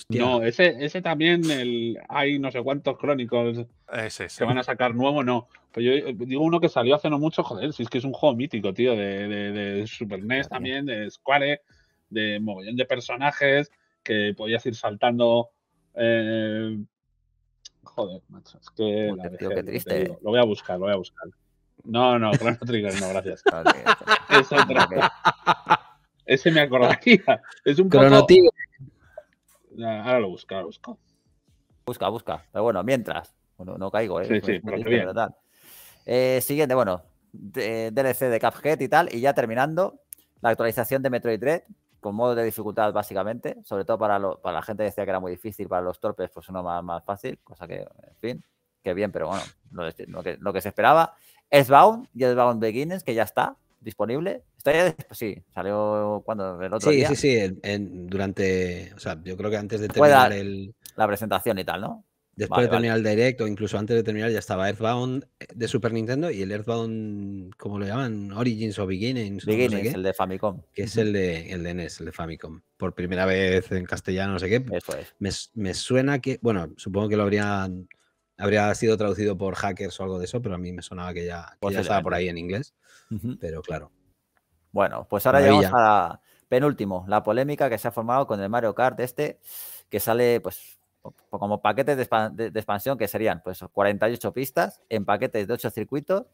Speaker 3: No,
Speaker 4: ese, ese también el, hay no sé cuántos crónicos que van a sacar nuevo, no. Pues yo eh, digo uno que salió hace no mucho, joder, si es que es un juego mítico, tío, de, de, Super NES también, de Square, de mogollón de personajes que podías ir saltando. Eh, joder, macho, es que. qué triste. lo voy a buscar, lo voy a buscar. No, no, Chrono Trigger, no, gracias. es Ese me acordaría. Es un Ahora lo busco, lo busco.
Speaker 1: Busca, busca. Pero bueno, mientras. Bueno, no caigo, ¿eh? Sí, sí, eh, siguiente, bueno. DLC de capget y tal. Y ya terminando, la actualización de Metroid 3 con modo de dificultad básicamente, sobre todo para, la gente que decía que era muy difícil, para los torpes pues uno más, fácil, cosa que, en fin, que bien, pero bueno, lo, que, se esperaba. es bound y bound Beginners, que ya está disponible, Está sí, salió cuando el otro día. Sí,
Speaker 2: sí, sí, durante, o sea, yo creo que antes de terminar el...
Speaker 1: La presentación y tal, ¿no?
Speaker 2: Después de terminar el directo, incluso antes de terminar, ya estaba Earthbound eh, de Super Nintendo y el Earthbound, ¿cómo lo llaman? Origins o Beginnings. Beginnings, el de Famicom. Que es el de, el de NES, el de Famicom. Por primera vez en castellano, no sé qué. Me, suena que, bueno, supongo que lo habrían, habría sido traducido por hackers o algo de eso, pero a mí me
Speaker 1: sonaba que ya, estaba por ahí en
Speaker 2: inglés. Pero claro.
Speaker 1: Bueno, pues ahora llegamos a penúltimo, la polémica que se ha formado con el Mario Kart este, que sale pues como paquetes de, expansión que serían pues 48 pistas en paquetes de 8 circuitos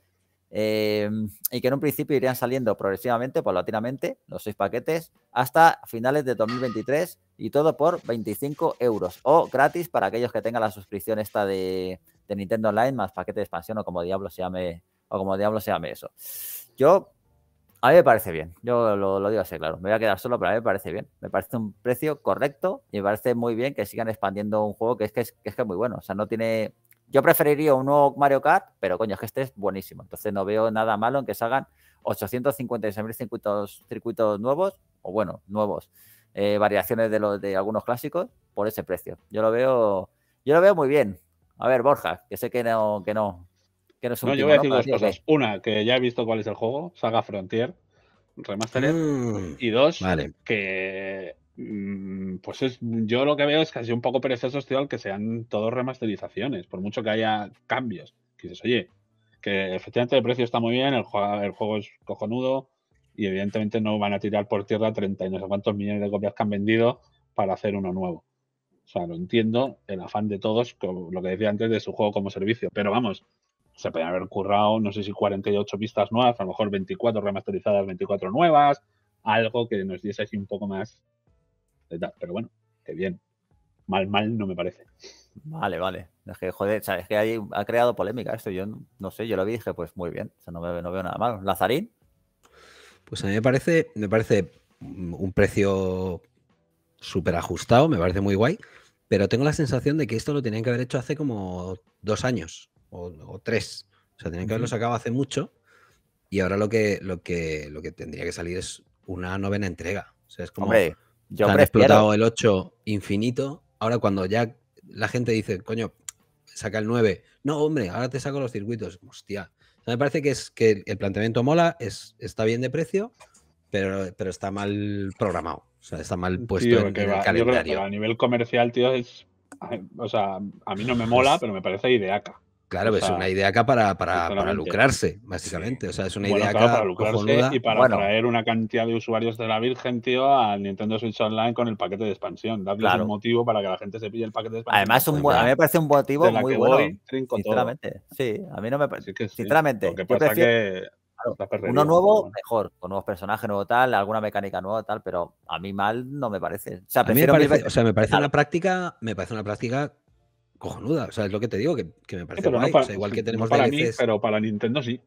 Speaker 1: eh, y que en un principio irían saliendo progresivamente, paulatinamente, los 6 paquetes hasta finales de 2023 y todo por 25 euros o gratis para aquellos que tengan la suscripción esta de, Nintendo Online más paquete de expansión o como diablo se llame o como diablo se llame eso. Yo a mí me parece bien, yo lo, digo así, claro. Me voy a quedar solo, pero a mí me parece bien. Me parece un precio correcto y me parece muy bien que sigan expandiendo un juego que es que es, muy bueno. O sea, no tiene. Yo preferiría un nuevo Mario Kart, pero coño, es que este es buenísimo. Entonces no veo nada malo en que salgan 856.000 circuitos, circuitos nuevos, o bueno, nuevos, eh, variaciones de, los, de algunos clásicos por ese precio. Yo lo veo, yo lo veo muy bien. A ver, Borja, que sé que no, que no, no, yo voy a
Speaker 5: decir dos cosas.
Speaker 4: Una, que ya he visto cuál es el juego, Saga Frontier Remastered. Mm, y dos, que mm, pues yo lo que veo es casi un poco perezoso, que sean todos remasterizaciones, por mucho que haya cambios. Que oye, que efectivamente el precio está muy bien, el, juego, el juego es cojonudo y evidentemente no van a tirar por tierra 30 y no sé cuántos millones de copias que han vendido para hacer uno nuevo. O sea, lo entiendo, el afán de todos, lo que decía antes de su juego como servicio, pero vamos, se podían haber currado, no sé si 48 pistas nuevas, a lo mejor 24 remasterizadas, 24 nuevas, algo que nos diese así un poco más de tal. Pero bueno, qué bien. Mal, mal no me parece.
Speaker 1: Vale, vale. Es que, joder, es que ahí ha creado polémica esto. Yo no, sé, yo lo vi y dije, pues muy bien, se no, no veo nada malo. ¿Lazarín?
Speaker 2: Pues a mí me parece, me parece un precio súper ajustado, me parece muy guay, pero tengo la sensación de que esto lo tenían que haber hecho hace como dos años o, tres. O sea, tenían que haberlo sacado hace mucho. Y ahora lo que, lo que, lo que tendría que salir es una novena entrega. O sea, es como. Hombre, han explotado el 8 infinito. Ahora, cuando ya la gente dice, coño, saca el 9. No, hombre, ahora te saco los circuitos. Hostia. O sea, me parece que, es, que el planteamiento mola, es, está bien de precio, pero, pero está mal programado. O sea, está mal puesto en, el calendario. a
Speaker 4: nivel comercial, tío, es. O sea, a mí no me mola, pero me parece ideaca. Claro, es una
Speaker 2: idea acá para, para, para lucrarse, básicamente. O sea, es una idea acá para lucrarse y para atraer traer
Speaker 4: una cantidad de usuarios de la Virgen, tío, al Nintendo Switch Online con el paquete de expansión. Darles un motivo para que la gente se pille el paquete de expansión. Además, a mí me parece un motivo muy bueno. Voy, sinceramente, sí. A mí no me parece.
Speaker 1: Sinceramente, Porque que que uno nuevo, mejor, con nuevos personajes, nuevo tal, alguna mecánica nueva, tal, pero a mí mal no me parece. O sea, a mí me parece, o sea, me parece una
Speaker 2: práctica, me parece una práctica cojonuda. O sea, es lo que te digo, que, me parece guay. igual que tenemos no para Mí,
Speaker 4: pero para Nintendo sí.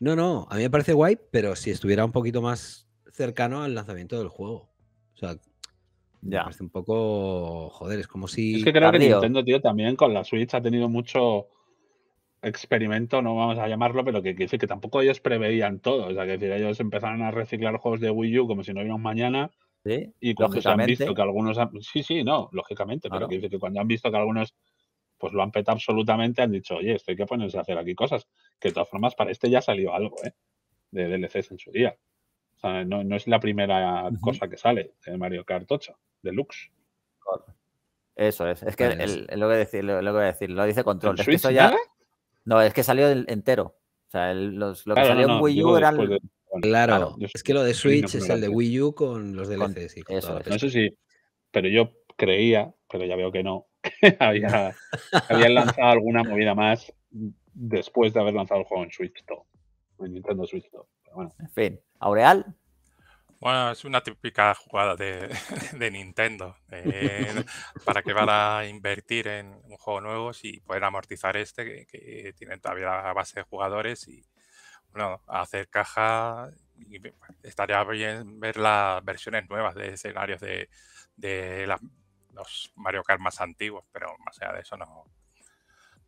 Speaker 2: No, no, a mí me parece guay, pero si estuviera un poquito más
Speaker 4: cercano al
Speaker 2: lanzamiento del juego. O sea, ya. Me parece un poco. Joder, es como si. Es que creo que Nintendo,
Speaker 4: tío, también con la Switch ha tenido mucho experimento, no vamos a llamarlo, pero que, dice que tampoco ellos preveían todo. O sea, que decir, ellos empezaron a reciclar juegos de Wii U como si no hubiera mañana. Sí, y cuando se han visto que algunos sí sí no lógicamente pero que cuando han visto que algunos pues lo han petado absolutamente, han dicho, oye, esto hay que ponerse a hacer aquí cosas. Que de todas formas, para este ya salió algo, ¿eh? De DLCs en su día. O sea, no, no es la primera cosa que sale de Mario Kart 8, deluxe. Eso es, es que pues
Speaker 1: lo, que decir, lo, que decir, lo dice Control. ya... No, es que salió entero.
Speaker 4: O sea, los, lo que salió en Wii U eran... claro,
Speaker 2: es que lo de Switch es el de Wii U
Speaker 4: con los DLCs. Y eso, No sé si, pero yo creía, pero ya veo que no, habían lanzado alguna movida más después de haber lanzado el juego en Switch 2, en Nintendo Switch bueno. En fin, Aureal.
Speaker 3: Bueno, es una típica jugada de, Nintendo. ¿Para que van a invertir en un juego nuevo si pueden amortizar este que, tiene tienen todavía la base de jugadores y bueno, hacer caja? Y estaría bien ver las versiones nuevas de escenarios de, de las los Mario Kart más antiguos, pero más allá de eso no,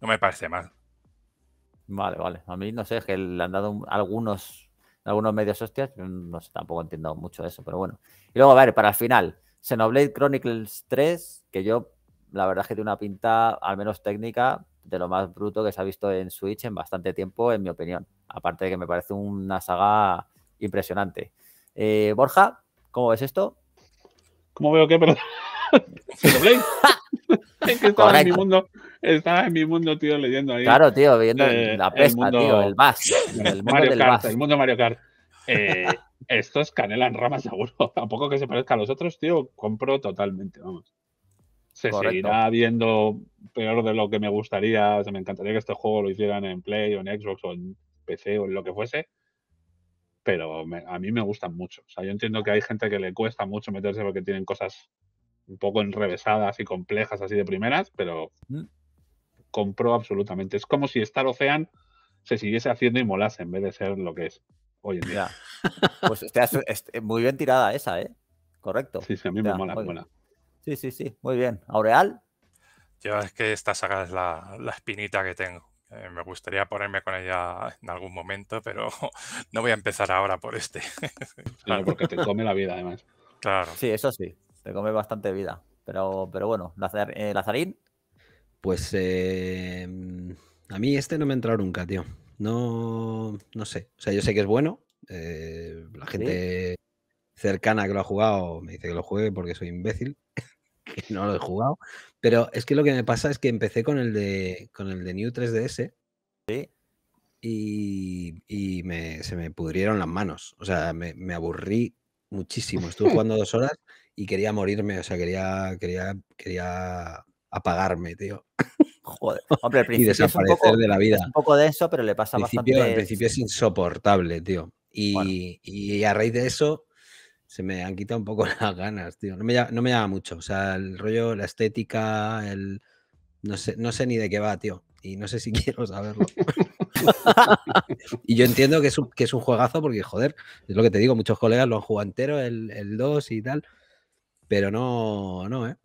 Speaker 3: no me
Speaker 1: parece mal. Vale, vale. A mí no sé, es que le han dado algunos, algunos medios hostias, no sé, tampoco entiendo mucho eso, pero bueno. Y luego, a ver, para el final, Xenoblade Chronicles 3, que yo la verdad es que tiene una pinta, al menos técnica, de lo más bruto que se ha visto en Switch en bastante tiempo, en mi opinión. Aparte de que me parece una saga impresionante. Eh, Borja,
Speaker 4: ¿cómo ves esto? ¿Cómo veo qué? Perdón. estaba en mi mundo, estaba en mi mundo, tío, leyendo ahí. Claro, tío, viendo eh, la pesca, tío, el más. El mundo Mario Kart, el eh, mundo Mario Kart. esto es canela en rama seguro. Tampoco que se parezca a los otros, tío, compro totalmente, vamos. Se seguirá viendo peor de lo que me gustaría. me encantaría que este juego lo hicieran en Play o en Xbox o en PC o en lo que fuese pero a mí me gustan mucho. O sea, yo entiendo que hay gente que le cuesta mucho meterse porque tienen cosas un poco enrevesadas y complejas así de primeras, pero mm. compró absolutamente. Es como si Star Ocean se siguiese haciendo y molase en vez de ser lo que es hoy en día. Pues está muy bien tirada
Speaker 1: esa, ¿eh? Correcto. Sí, sí, a mí me mola, Sí, sí, sí, muy bien. ¿Aureal?
Speaker 3: Yo es que esta saga es la, espinita que tengo. Eh, me gustaría ponerme con ella en algún momento, pero no voy a empezar ahora por este.
Speaker 4: claro, porque te come la vida
Speaker 1: además. Claro. Sí, eso sí. Te come bastante vida. Pero, pero bueno, eh, Lazarín.
Speaker 2: Pues eh, a mí este no me ha entrado nunca, tío. No, no sé. O sea, yo sé que es bueno. Eh, la gente cercana que lo ha jugado me dice que lo juegue porque soy imbécil. que no lo he jugado. Pero es que lo que me pasa es que empecé con el de, con el de New 3DS. Y, me, se me pudrieron las manos. O sea, me, me aburrí muchísimo. Estuve jugando dos horas y quería morirme, o sea, quería, quería, quería apagarme,
Speaker 1: tío. Joder, hombre, al principio de la vida. un poco denso, pero le pasa bastante. Al principio
Speaker 2: es insoportable, tío. Y, a raíz de eso se me han quitado un poco las ganas, tío. No me, llama, mucho. O sea, el rollo, la estética, el. No sé, no sé ni de qué va, tío. Y no sé si quiero saberlo. y yo entiendo que es, un, juegazo porque, joder, es lo que te digo, muchos colegas lo han jugado entero, el 2 y tal. Pero no, no, ¿eh?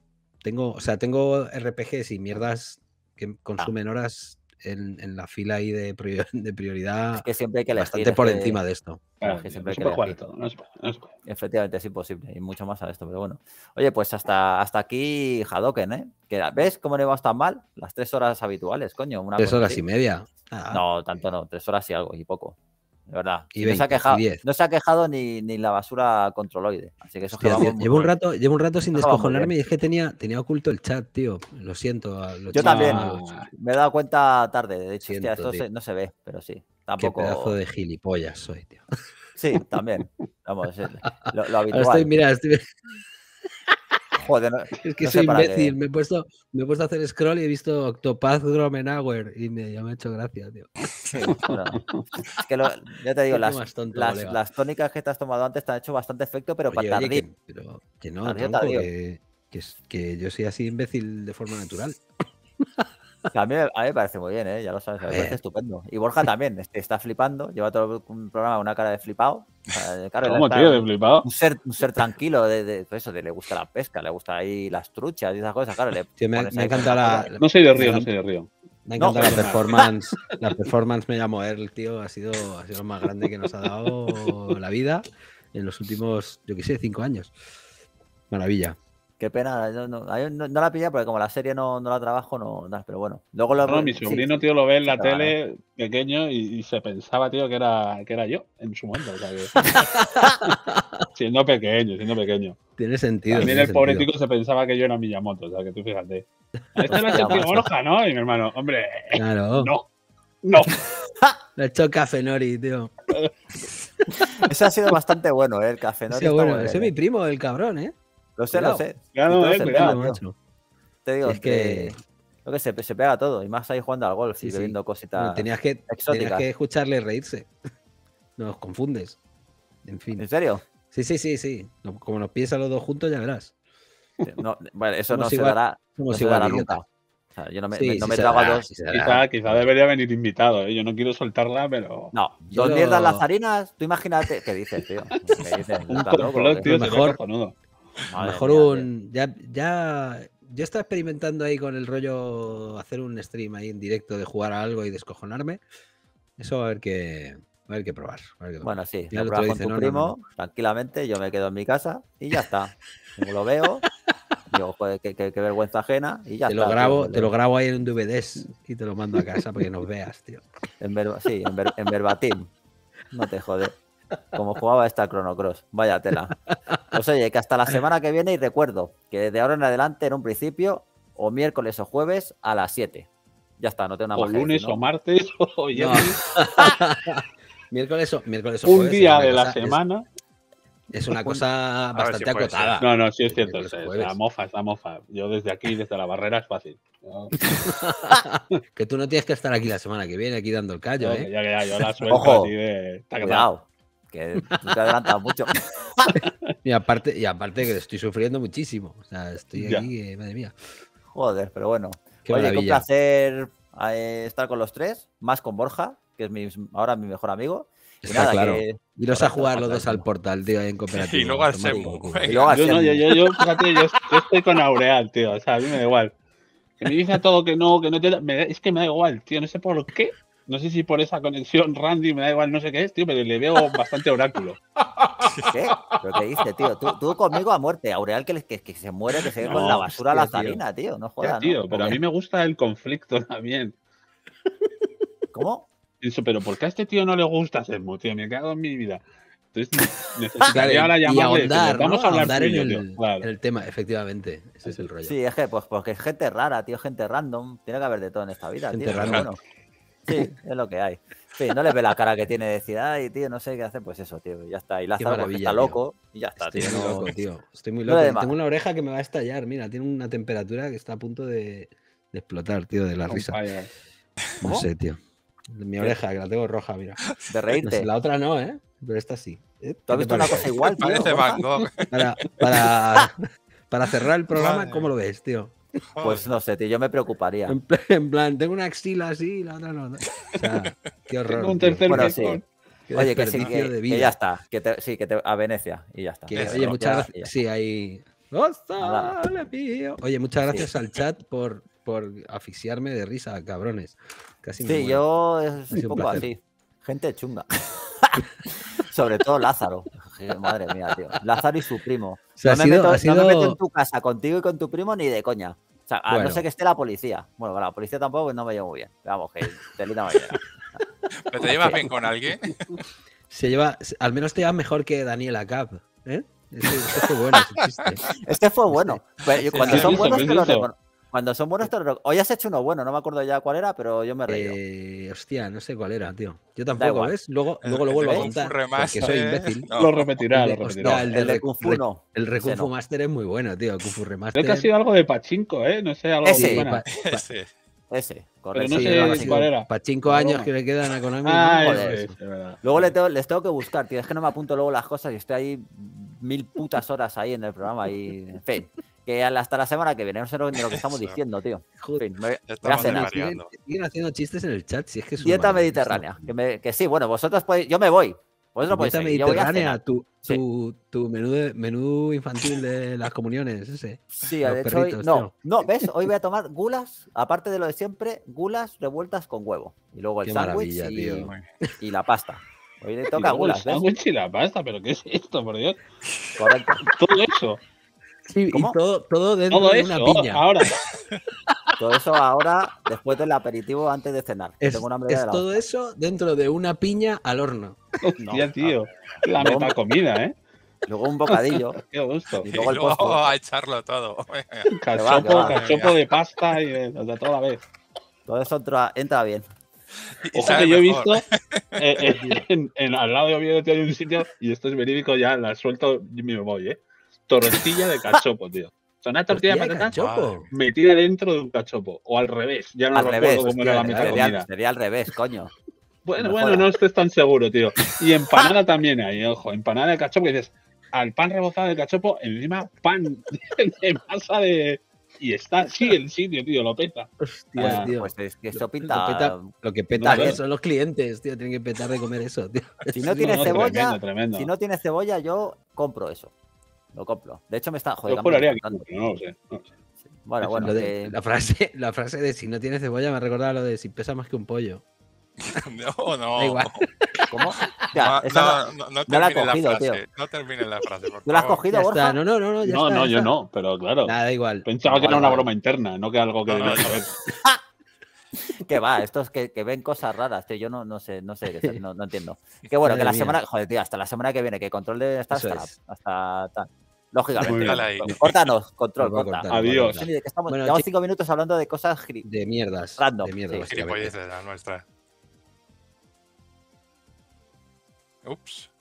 Speaker 2: Tengo, o sea, tengo RPGs y mierdas que ah. consumen horas en, la fila ahí de, prioridad. que siempre hay que elegir, Bastante por encima de esto. que siempre hay que
Speaker 1: Efectivamente, es imposible. Y mucho más a esto, pero bueno. Oye, pues hasta, hasta aquí Hadoken, ¿eh? ¿Ves cómo le va tan mal? Las tres horas habituales, coño. tres horas y media. Ah, no, tanto no. Tres horas y algo, y poco de verdad. Y no, se ha quejado, ni, ni la basura controloide. Así que eso llevo, un rato,
Speaker 2: llevo un rato sin descojonarme y es que tenía, tenía oculto el chat, tío. Lo siento.
Speaker 1: Yo también. Me he dado cuenta tarde. De hecho, esto no se ve, pero sí. Tampoco... Qué pedazo
Speaker 2: de gilipollas soy, tío.
Speaker 1: Sí, también. Vamos, lo, lo habitual. Estoy, mira, es que soy imbécil. Eh.
Speaker 2: Me he, puesto, me he puesto a hacer scroll y he visto Octopath Gromenauer y me, ya me ha hecho gracia, tío.
Speaker 1: que ya te digo, las, tónicas que te has tomado antes te han hecho bastante efecto, pero para oye, que, que no,
Speaker 2: que yo soy así imbécil de forma natural.
Speaker 1: A mí, a me parece muy bien, ¿eh? ya lo sabes, me parece estupendo. Y Borja también este, está flipando, lleva todo un programa una cara de flipado. ¿Cómo, tío, de flipado? Un ser, tranquilo, de, pues eso, le gusta la pesca, le gusta ahí las truchas y esas cosas. Claro, sí, me, encanta la, No soy de río, no soy de río. Me encanta la performance.
Speaker 2: La performance me llamo él, tío. Ha sido, ha sido lo más grande que nos ha dado la vida en los últimos, yo qué sé, cinco años. Maravilla.
Speaker 1: Qué pena, no, no, la pillé porque como la serie no, no la trabajo, no, pero bueno. mi sobrino, tío, lo ve en la tele
Speaker 4: pequeño y, se pensaba, tío, que era, que era yo en su momento. O sea, que... siendo pequeño, siendo pequeño.
Speaker 2: Tiene sentido. También el pobre tío
Speaker 4: se pensaba que yo era Miyamoto, o sea, que tú fíjate. Este es ha hecho Borja, ¿no? Y mi hermano, hombre,
Speaker 2: claro. no, no. lo ha hecho Cafenori, tío.
Speaker 1: ese ha sido bastante bueno, ¿eh? el Cafenori. Sí, bueno, ese es mi ¿eh? primo, el cabrón, ¿eh? Lo sé, no lo sé. Ya cuidado, eh, Te digo, es que... Lo que se, se pega todo, y más ahí jugando al golf y bebiendo cositas. tenías, que, que
Speaker 2: escucharle reírse. Nos confundes. En fin. ¿En serio? Sí, sí, sí, sí. Como nos piensan los dos juntos, ya verás.
Speaker 4: bueno, eso no se dará, no se nunca. yo no me, no me trago dará, dos. quizá, debería venir invitado. ¿eh? Yo no quiero soltarla, pero. No, dos mierdas las
Speaker 1: harinas, tú imagínate. ¿Qué dices, tío? ¿Qué dices? Un complot, tío, mejor,
Speaker 2: mejor un. Ya, ya. Yo estaba experimentando ahí con el rollo hacer un stream ahí en directo de jugar a algo y descojonarme. Eso va a haber
Speaker 1: que, a que probar. Bueno, sí, lo con tranquilamente, yo me quedo en mi casa y ya está. Como lo veo, yo joder, qué, vergüenza ajena y ya te está. Lo grabo, te lo grabo ahí en un DVD y te lo mando a casa para que nos veas, tío. En sí, en, ver, en verbatim. No te jodes como jugaba esta Chrono Cross. Vaya tela. Pues oye, que hasta la semana que viene y recuerdo que desde ahora en adelante, en un principio, o miércoles o jueves a las 7. Ya está, no tengo nada más. O lunes o martes o ya. miércoles o, jueves. Un día de la semana. Es, una cosa
Speaker 4: bastante acotada. No, no, sí es cierto. la mofa mofa. Yo desde aquí, desde la barrera, es fácil.
Speaker 2: que tú no tienes que estar aquí la semana que viene, aquí dando el callo. yo ¿eh? la suelto así de. Cuidado que tú te adelantas mucho.
Speaker 1: y aparte,
Speaker 2: y aparte que estoy sufriendo muchísimo. O sea, estoy aquí, eh, madre mía. Joder, pero bueno. Qué Oye, maravilla. un
Speaker 1: placer eh, estar con los tres, más con Borja, que es mi, ahora mi mejor amigo. Y nada, Que... a jugar los dos
Speaker 2: al portal, tío, en cooperativo. Y luego al Semu. Yo, no, yo, yo, yo,
Speaker 4: estoy con Aureal, tío. O sea, a mí me da igual. Que me dice todo que no, que no te Es que me da igual, tío. No sé por qué. No sé si por esa conexión Randy me da igual, no sé qué es, tío, pero le veo bastante oráculo. ¿Qué? Lo que dice, tío. Tú,
Speaker 1: conmigo a muerte. Aureal que, que, se muere, que se ve con la basura a la tío. tío. No jodas. ¿no? tío,
Speaker 4: pero a mí me gusta el conflicto también. ¿Cómo? Eso, pero ¿por qué a este tío no le gusta ser tío? Me quedado en mi vida. Entonces necesitaría ahora llamarle. Ahondar, Vamos a hablar el,
Speaker 1: el, tema, efectivamente. Ese es el rollo. Sí, es que pues, porque es gente rara, tío, gente random. Tiene que haber de todo en esta vida, gente tío. Rara. Bueno. Sí, es lo que hay. Sí, no le ve la cara que tiene de decir, ay, tío, no sé qué hacer, pues eso, tío, ya está. Y Lázaro está loco y ya está, tío. loco, tío. Estoy muy loco. Tengo una
Speaker 2: oreja que me va a estallar, mira, tiene una temperatura que está a punto de, explotar, tío, de la risa. No sé, tío. Mi oreja, que la tengo roja, mira. De reírte. la otra no, ¿eh? Pero esta sí. Todo ¿Eh? ¿Tú has una cosa igual, tío? Parece Van Para, cerrar el programa, ¿cómo lo ves, tío?
Speaker 1: Pues no sé, tío, yo me preocuparía.
Speaker 2: En, plan, tengo una axila así la otra no. O sea, qué horror. un tercer Oye, que sí, que, de vida. ya está.
Speaker 1: Que sí, que te, a Venecia y ya está. oye, muchas gracias. Sí, ahí.
Speaker 2: Oye, muchas gracias al chat por, por asfixiarme de risa, cabrones. Casi sí, yo es un, poco así.
Speaker 1: Gente chunga. Sobre todo Lázaro. Madre mía, tío. Lázaro y su primo. no, me meto, en tu casa contigo y con tu primo ni de coña. O sea, a no ser que esté la policía. Bueno, la policía tampoco pues no me llevo muy bien. Vamos, que linda mañana.
Speaker 3: ¿Pero te llevas bien con
Speaker 1: alguien?
Speaker 2: Se lleva, al menos te llevas mejor que Daniela Cap, ¿eh? Este, fue bueno, Este fue bueno.
Speaker 1: Cuando son buenos te los cuando son buenos Hoy eh. has hecho uno bueno, no me acuerdo ya cuál era, pero yo me reí. Eh, hostia, no sé cuál era, tío. Yo tampoco, ¿ves? Luego, eh, luego
Speaker 2: lo vuelvo a contar. soy ¿eh? imbécil. Lo repetirá, lo repetirá. el, de el El Master es muy bueno, tío. El Kung Remaster. Creo que ha sido
Speaker 4: algo de Pachinko, ¿eh? No sé, algo de Muy
Speaker 1: Ese. Ese,
Speaker 2: correcto. no sé cuál era. Para años que
Speaker 4: le quedan a economía.
Speaker 2: Ah,
Speaker 1: luego les tengo, que buscar, tío. Es que no me apunto luego las cosas y estoy ahí mil putas horas ahí en el programa. Y, en fin que hasta la semana que viene, no sé lo, lo que estamos diciendo, tío. Joder, me, siguen, haciendo chistes en el chat, si es que es Dieta mediterránea, que, sí, bueno, vosotros podéis, yo me voy. Vosotros Dieta mediterránea,
Speaker 2: tu, tu, tu menú, menú infantil de las comuniones, ese. Sí, de hecho, no,
Speaker 1: no, ¿ves? Hoy voy a tomar gulas, aparte de lo de siempre, gulas revueltas con huevo. Y luego el sándwich y, la
Speaker 4: pasta. Hoy le toca gulas. El sándwich y la pasta, pero ¿qué es esto, por Dios? Correcto. Todo eso.
Speaker 1: Sí,
Speaker 2: y todo, todo dentro de una piña. Oh,
Speaker 4: ahora. todo
Speaker 1: eso ahora, después del aperitivo, antes de cenar.
Speaker 2: Es,
Speaker 4: todo
Speaker 1: eso dentro de una piña
Speaker 4: al horno. tío. La misma meta comida, ¿eh? Luego un bocadillo. Qué
Speaker 1: gusto. Y luego, el
Speaker 3: a echarlo todo. cachopo, cachopo
Speaker 1: de pasta y de, toda la vez. Todo eso entra, bien. Eso que yo he visto eh,
Speaker 4: eh, al lado de Oviedo un sitio, y esto es verídico, ya la suelto y me voy, ¿eh? tortilla de cachopo, tío. Son una tortilla, de patatas metida dentro de un cachopo. O al revés. Ya no al revés, cómo era la sería, comida. sería al revés, coño. Bueno, no bueno, no estés tan seguro, tío. Y empanada también hay, ojo. Empanada de cachopo y dices, al pan rebozado de cachopo, encima pan de masa de, y está sí el sitio, tío, lo peta. Hostia, ah, tío. Pues es que eso pinta.
Speaker 1: Lo, que peta no,
Speaker 4: son
Speaker 2: los clientes, tío. Tienen que petar de comer eso, tío. Si no, tiene cebolla, si no
Speaker 1: tiene cebolla, yo compro eso lo compro. De hecho, me está. jodiendo Yo no, No Bueno, bueno. la, frase,
Speaker 2: la frase de si no tienes cebolla me recordaba lo de si pesa más que un pollo.
Speaker 1: No, no.
Speaker 3: ¿Cómo?
Speaker 2: no, no, la frase,
Speaker 3: No termine la frase, por
Speaker 2: ¿Tú la has cogido, Borja?
Speaker 4: No, no, no. no, no, no yo no, pero claro. Nada, igual. Pensaba que era una broma interna, no que algo que
Speaker 1: que va, estos que, que, ven cosas raras, tío. Yo no, no sé, no sé, no, entiendo. Que bueno, que la semana, joder, tío, hasta la semana que viene, que control de hasta, Lógicamente. Cortanos, Córtanos, control, corta. Adiós. Estamos, bueno, llevamos cinco minutos hablando de cosas de mierdas. Random. De mierdas.
Speaker 3: la nuestra. Ups.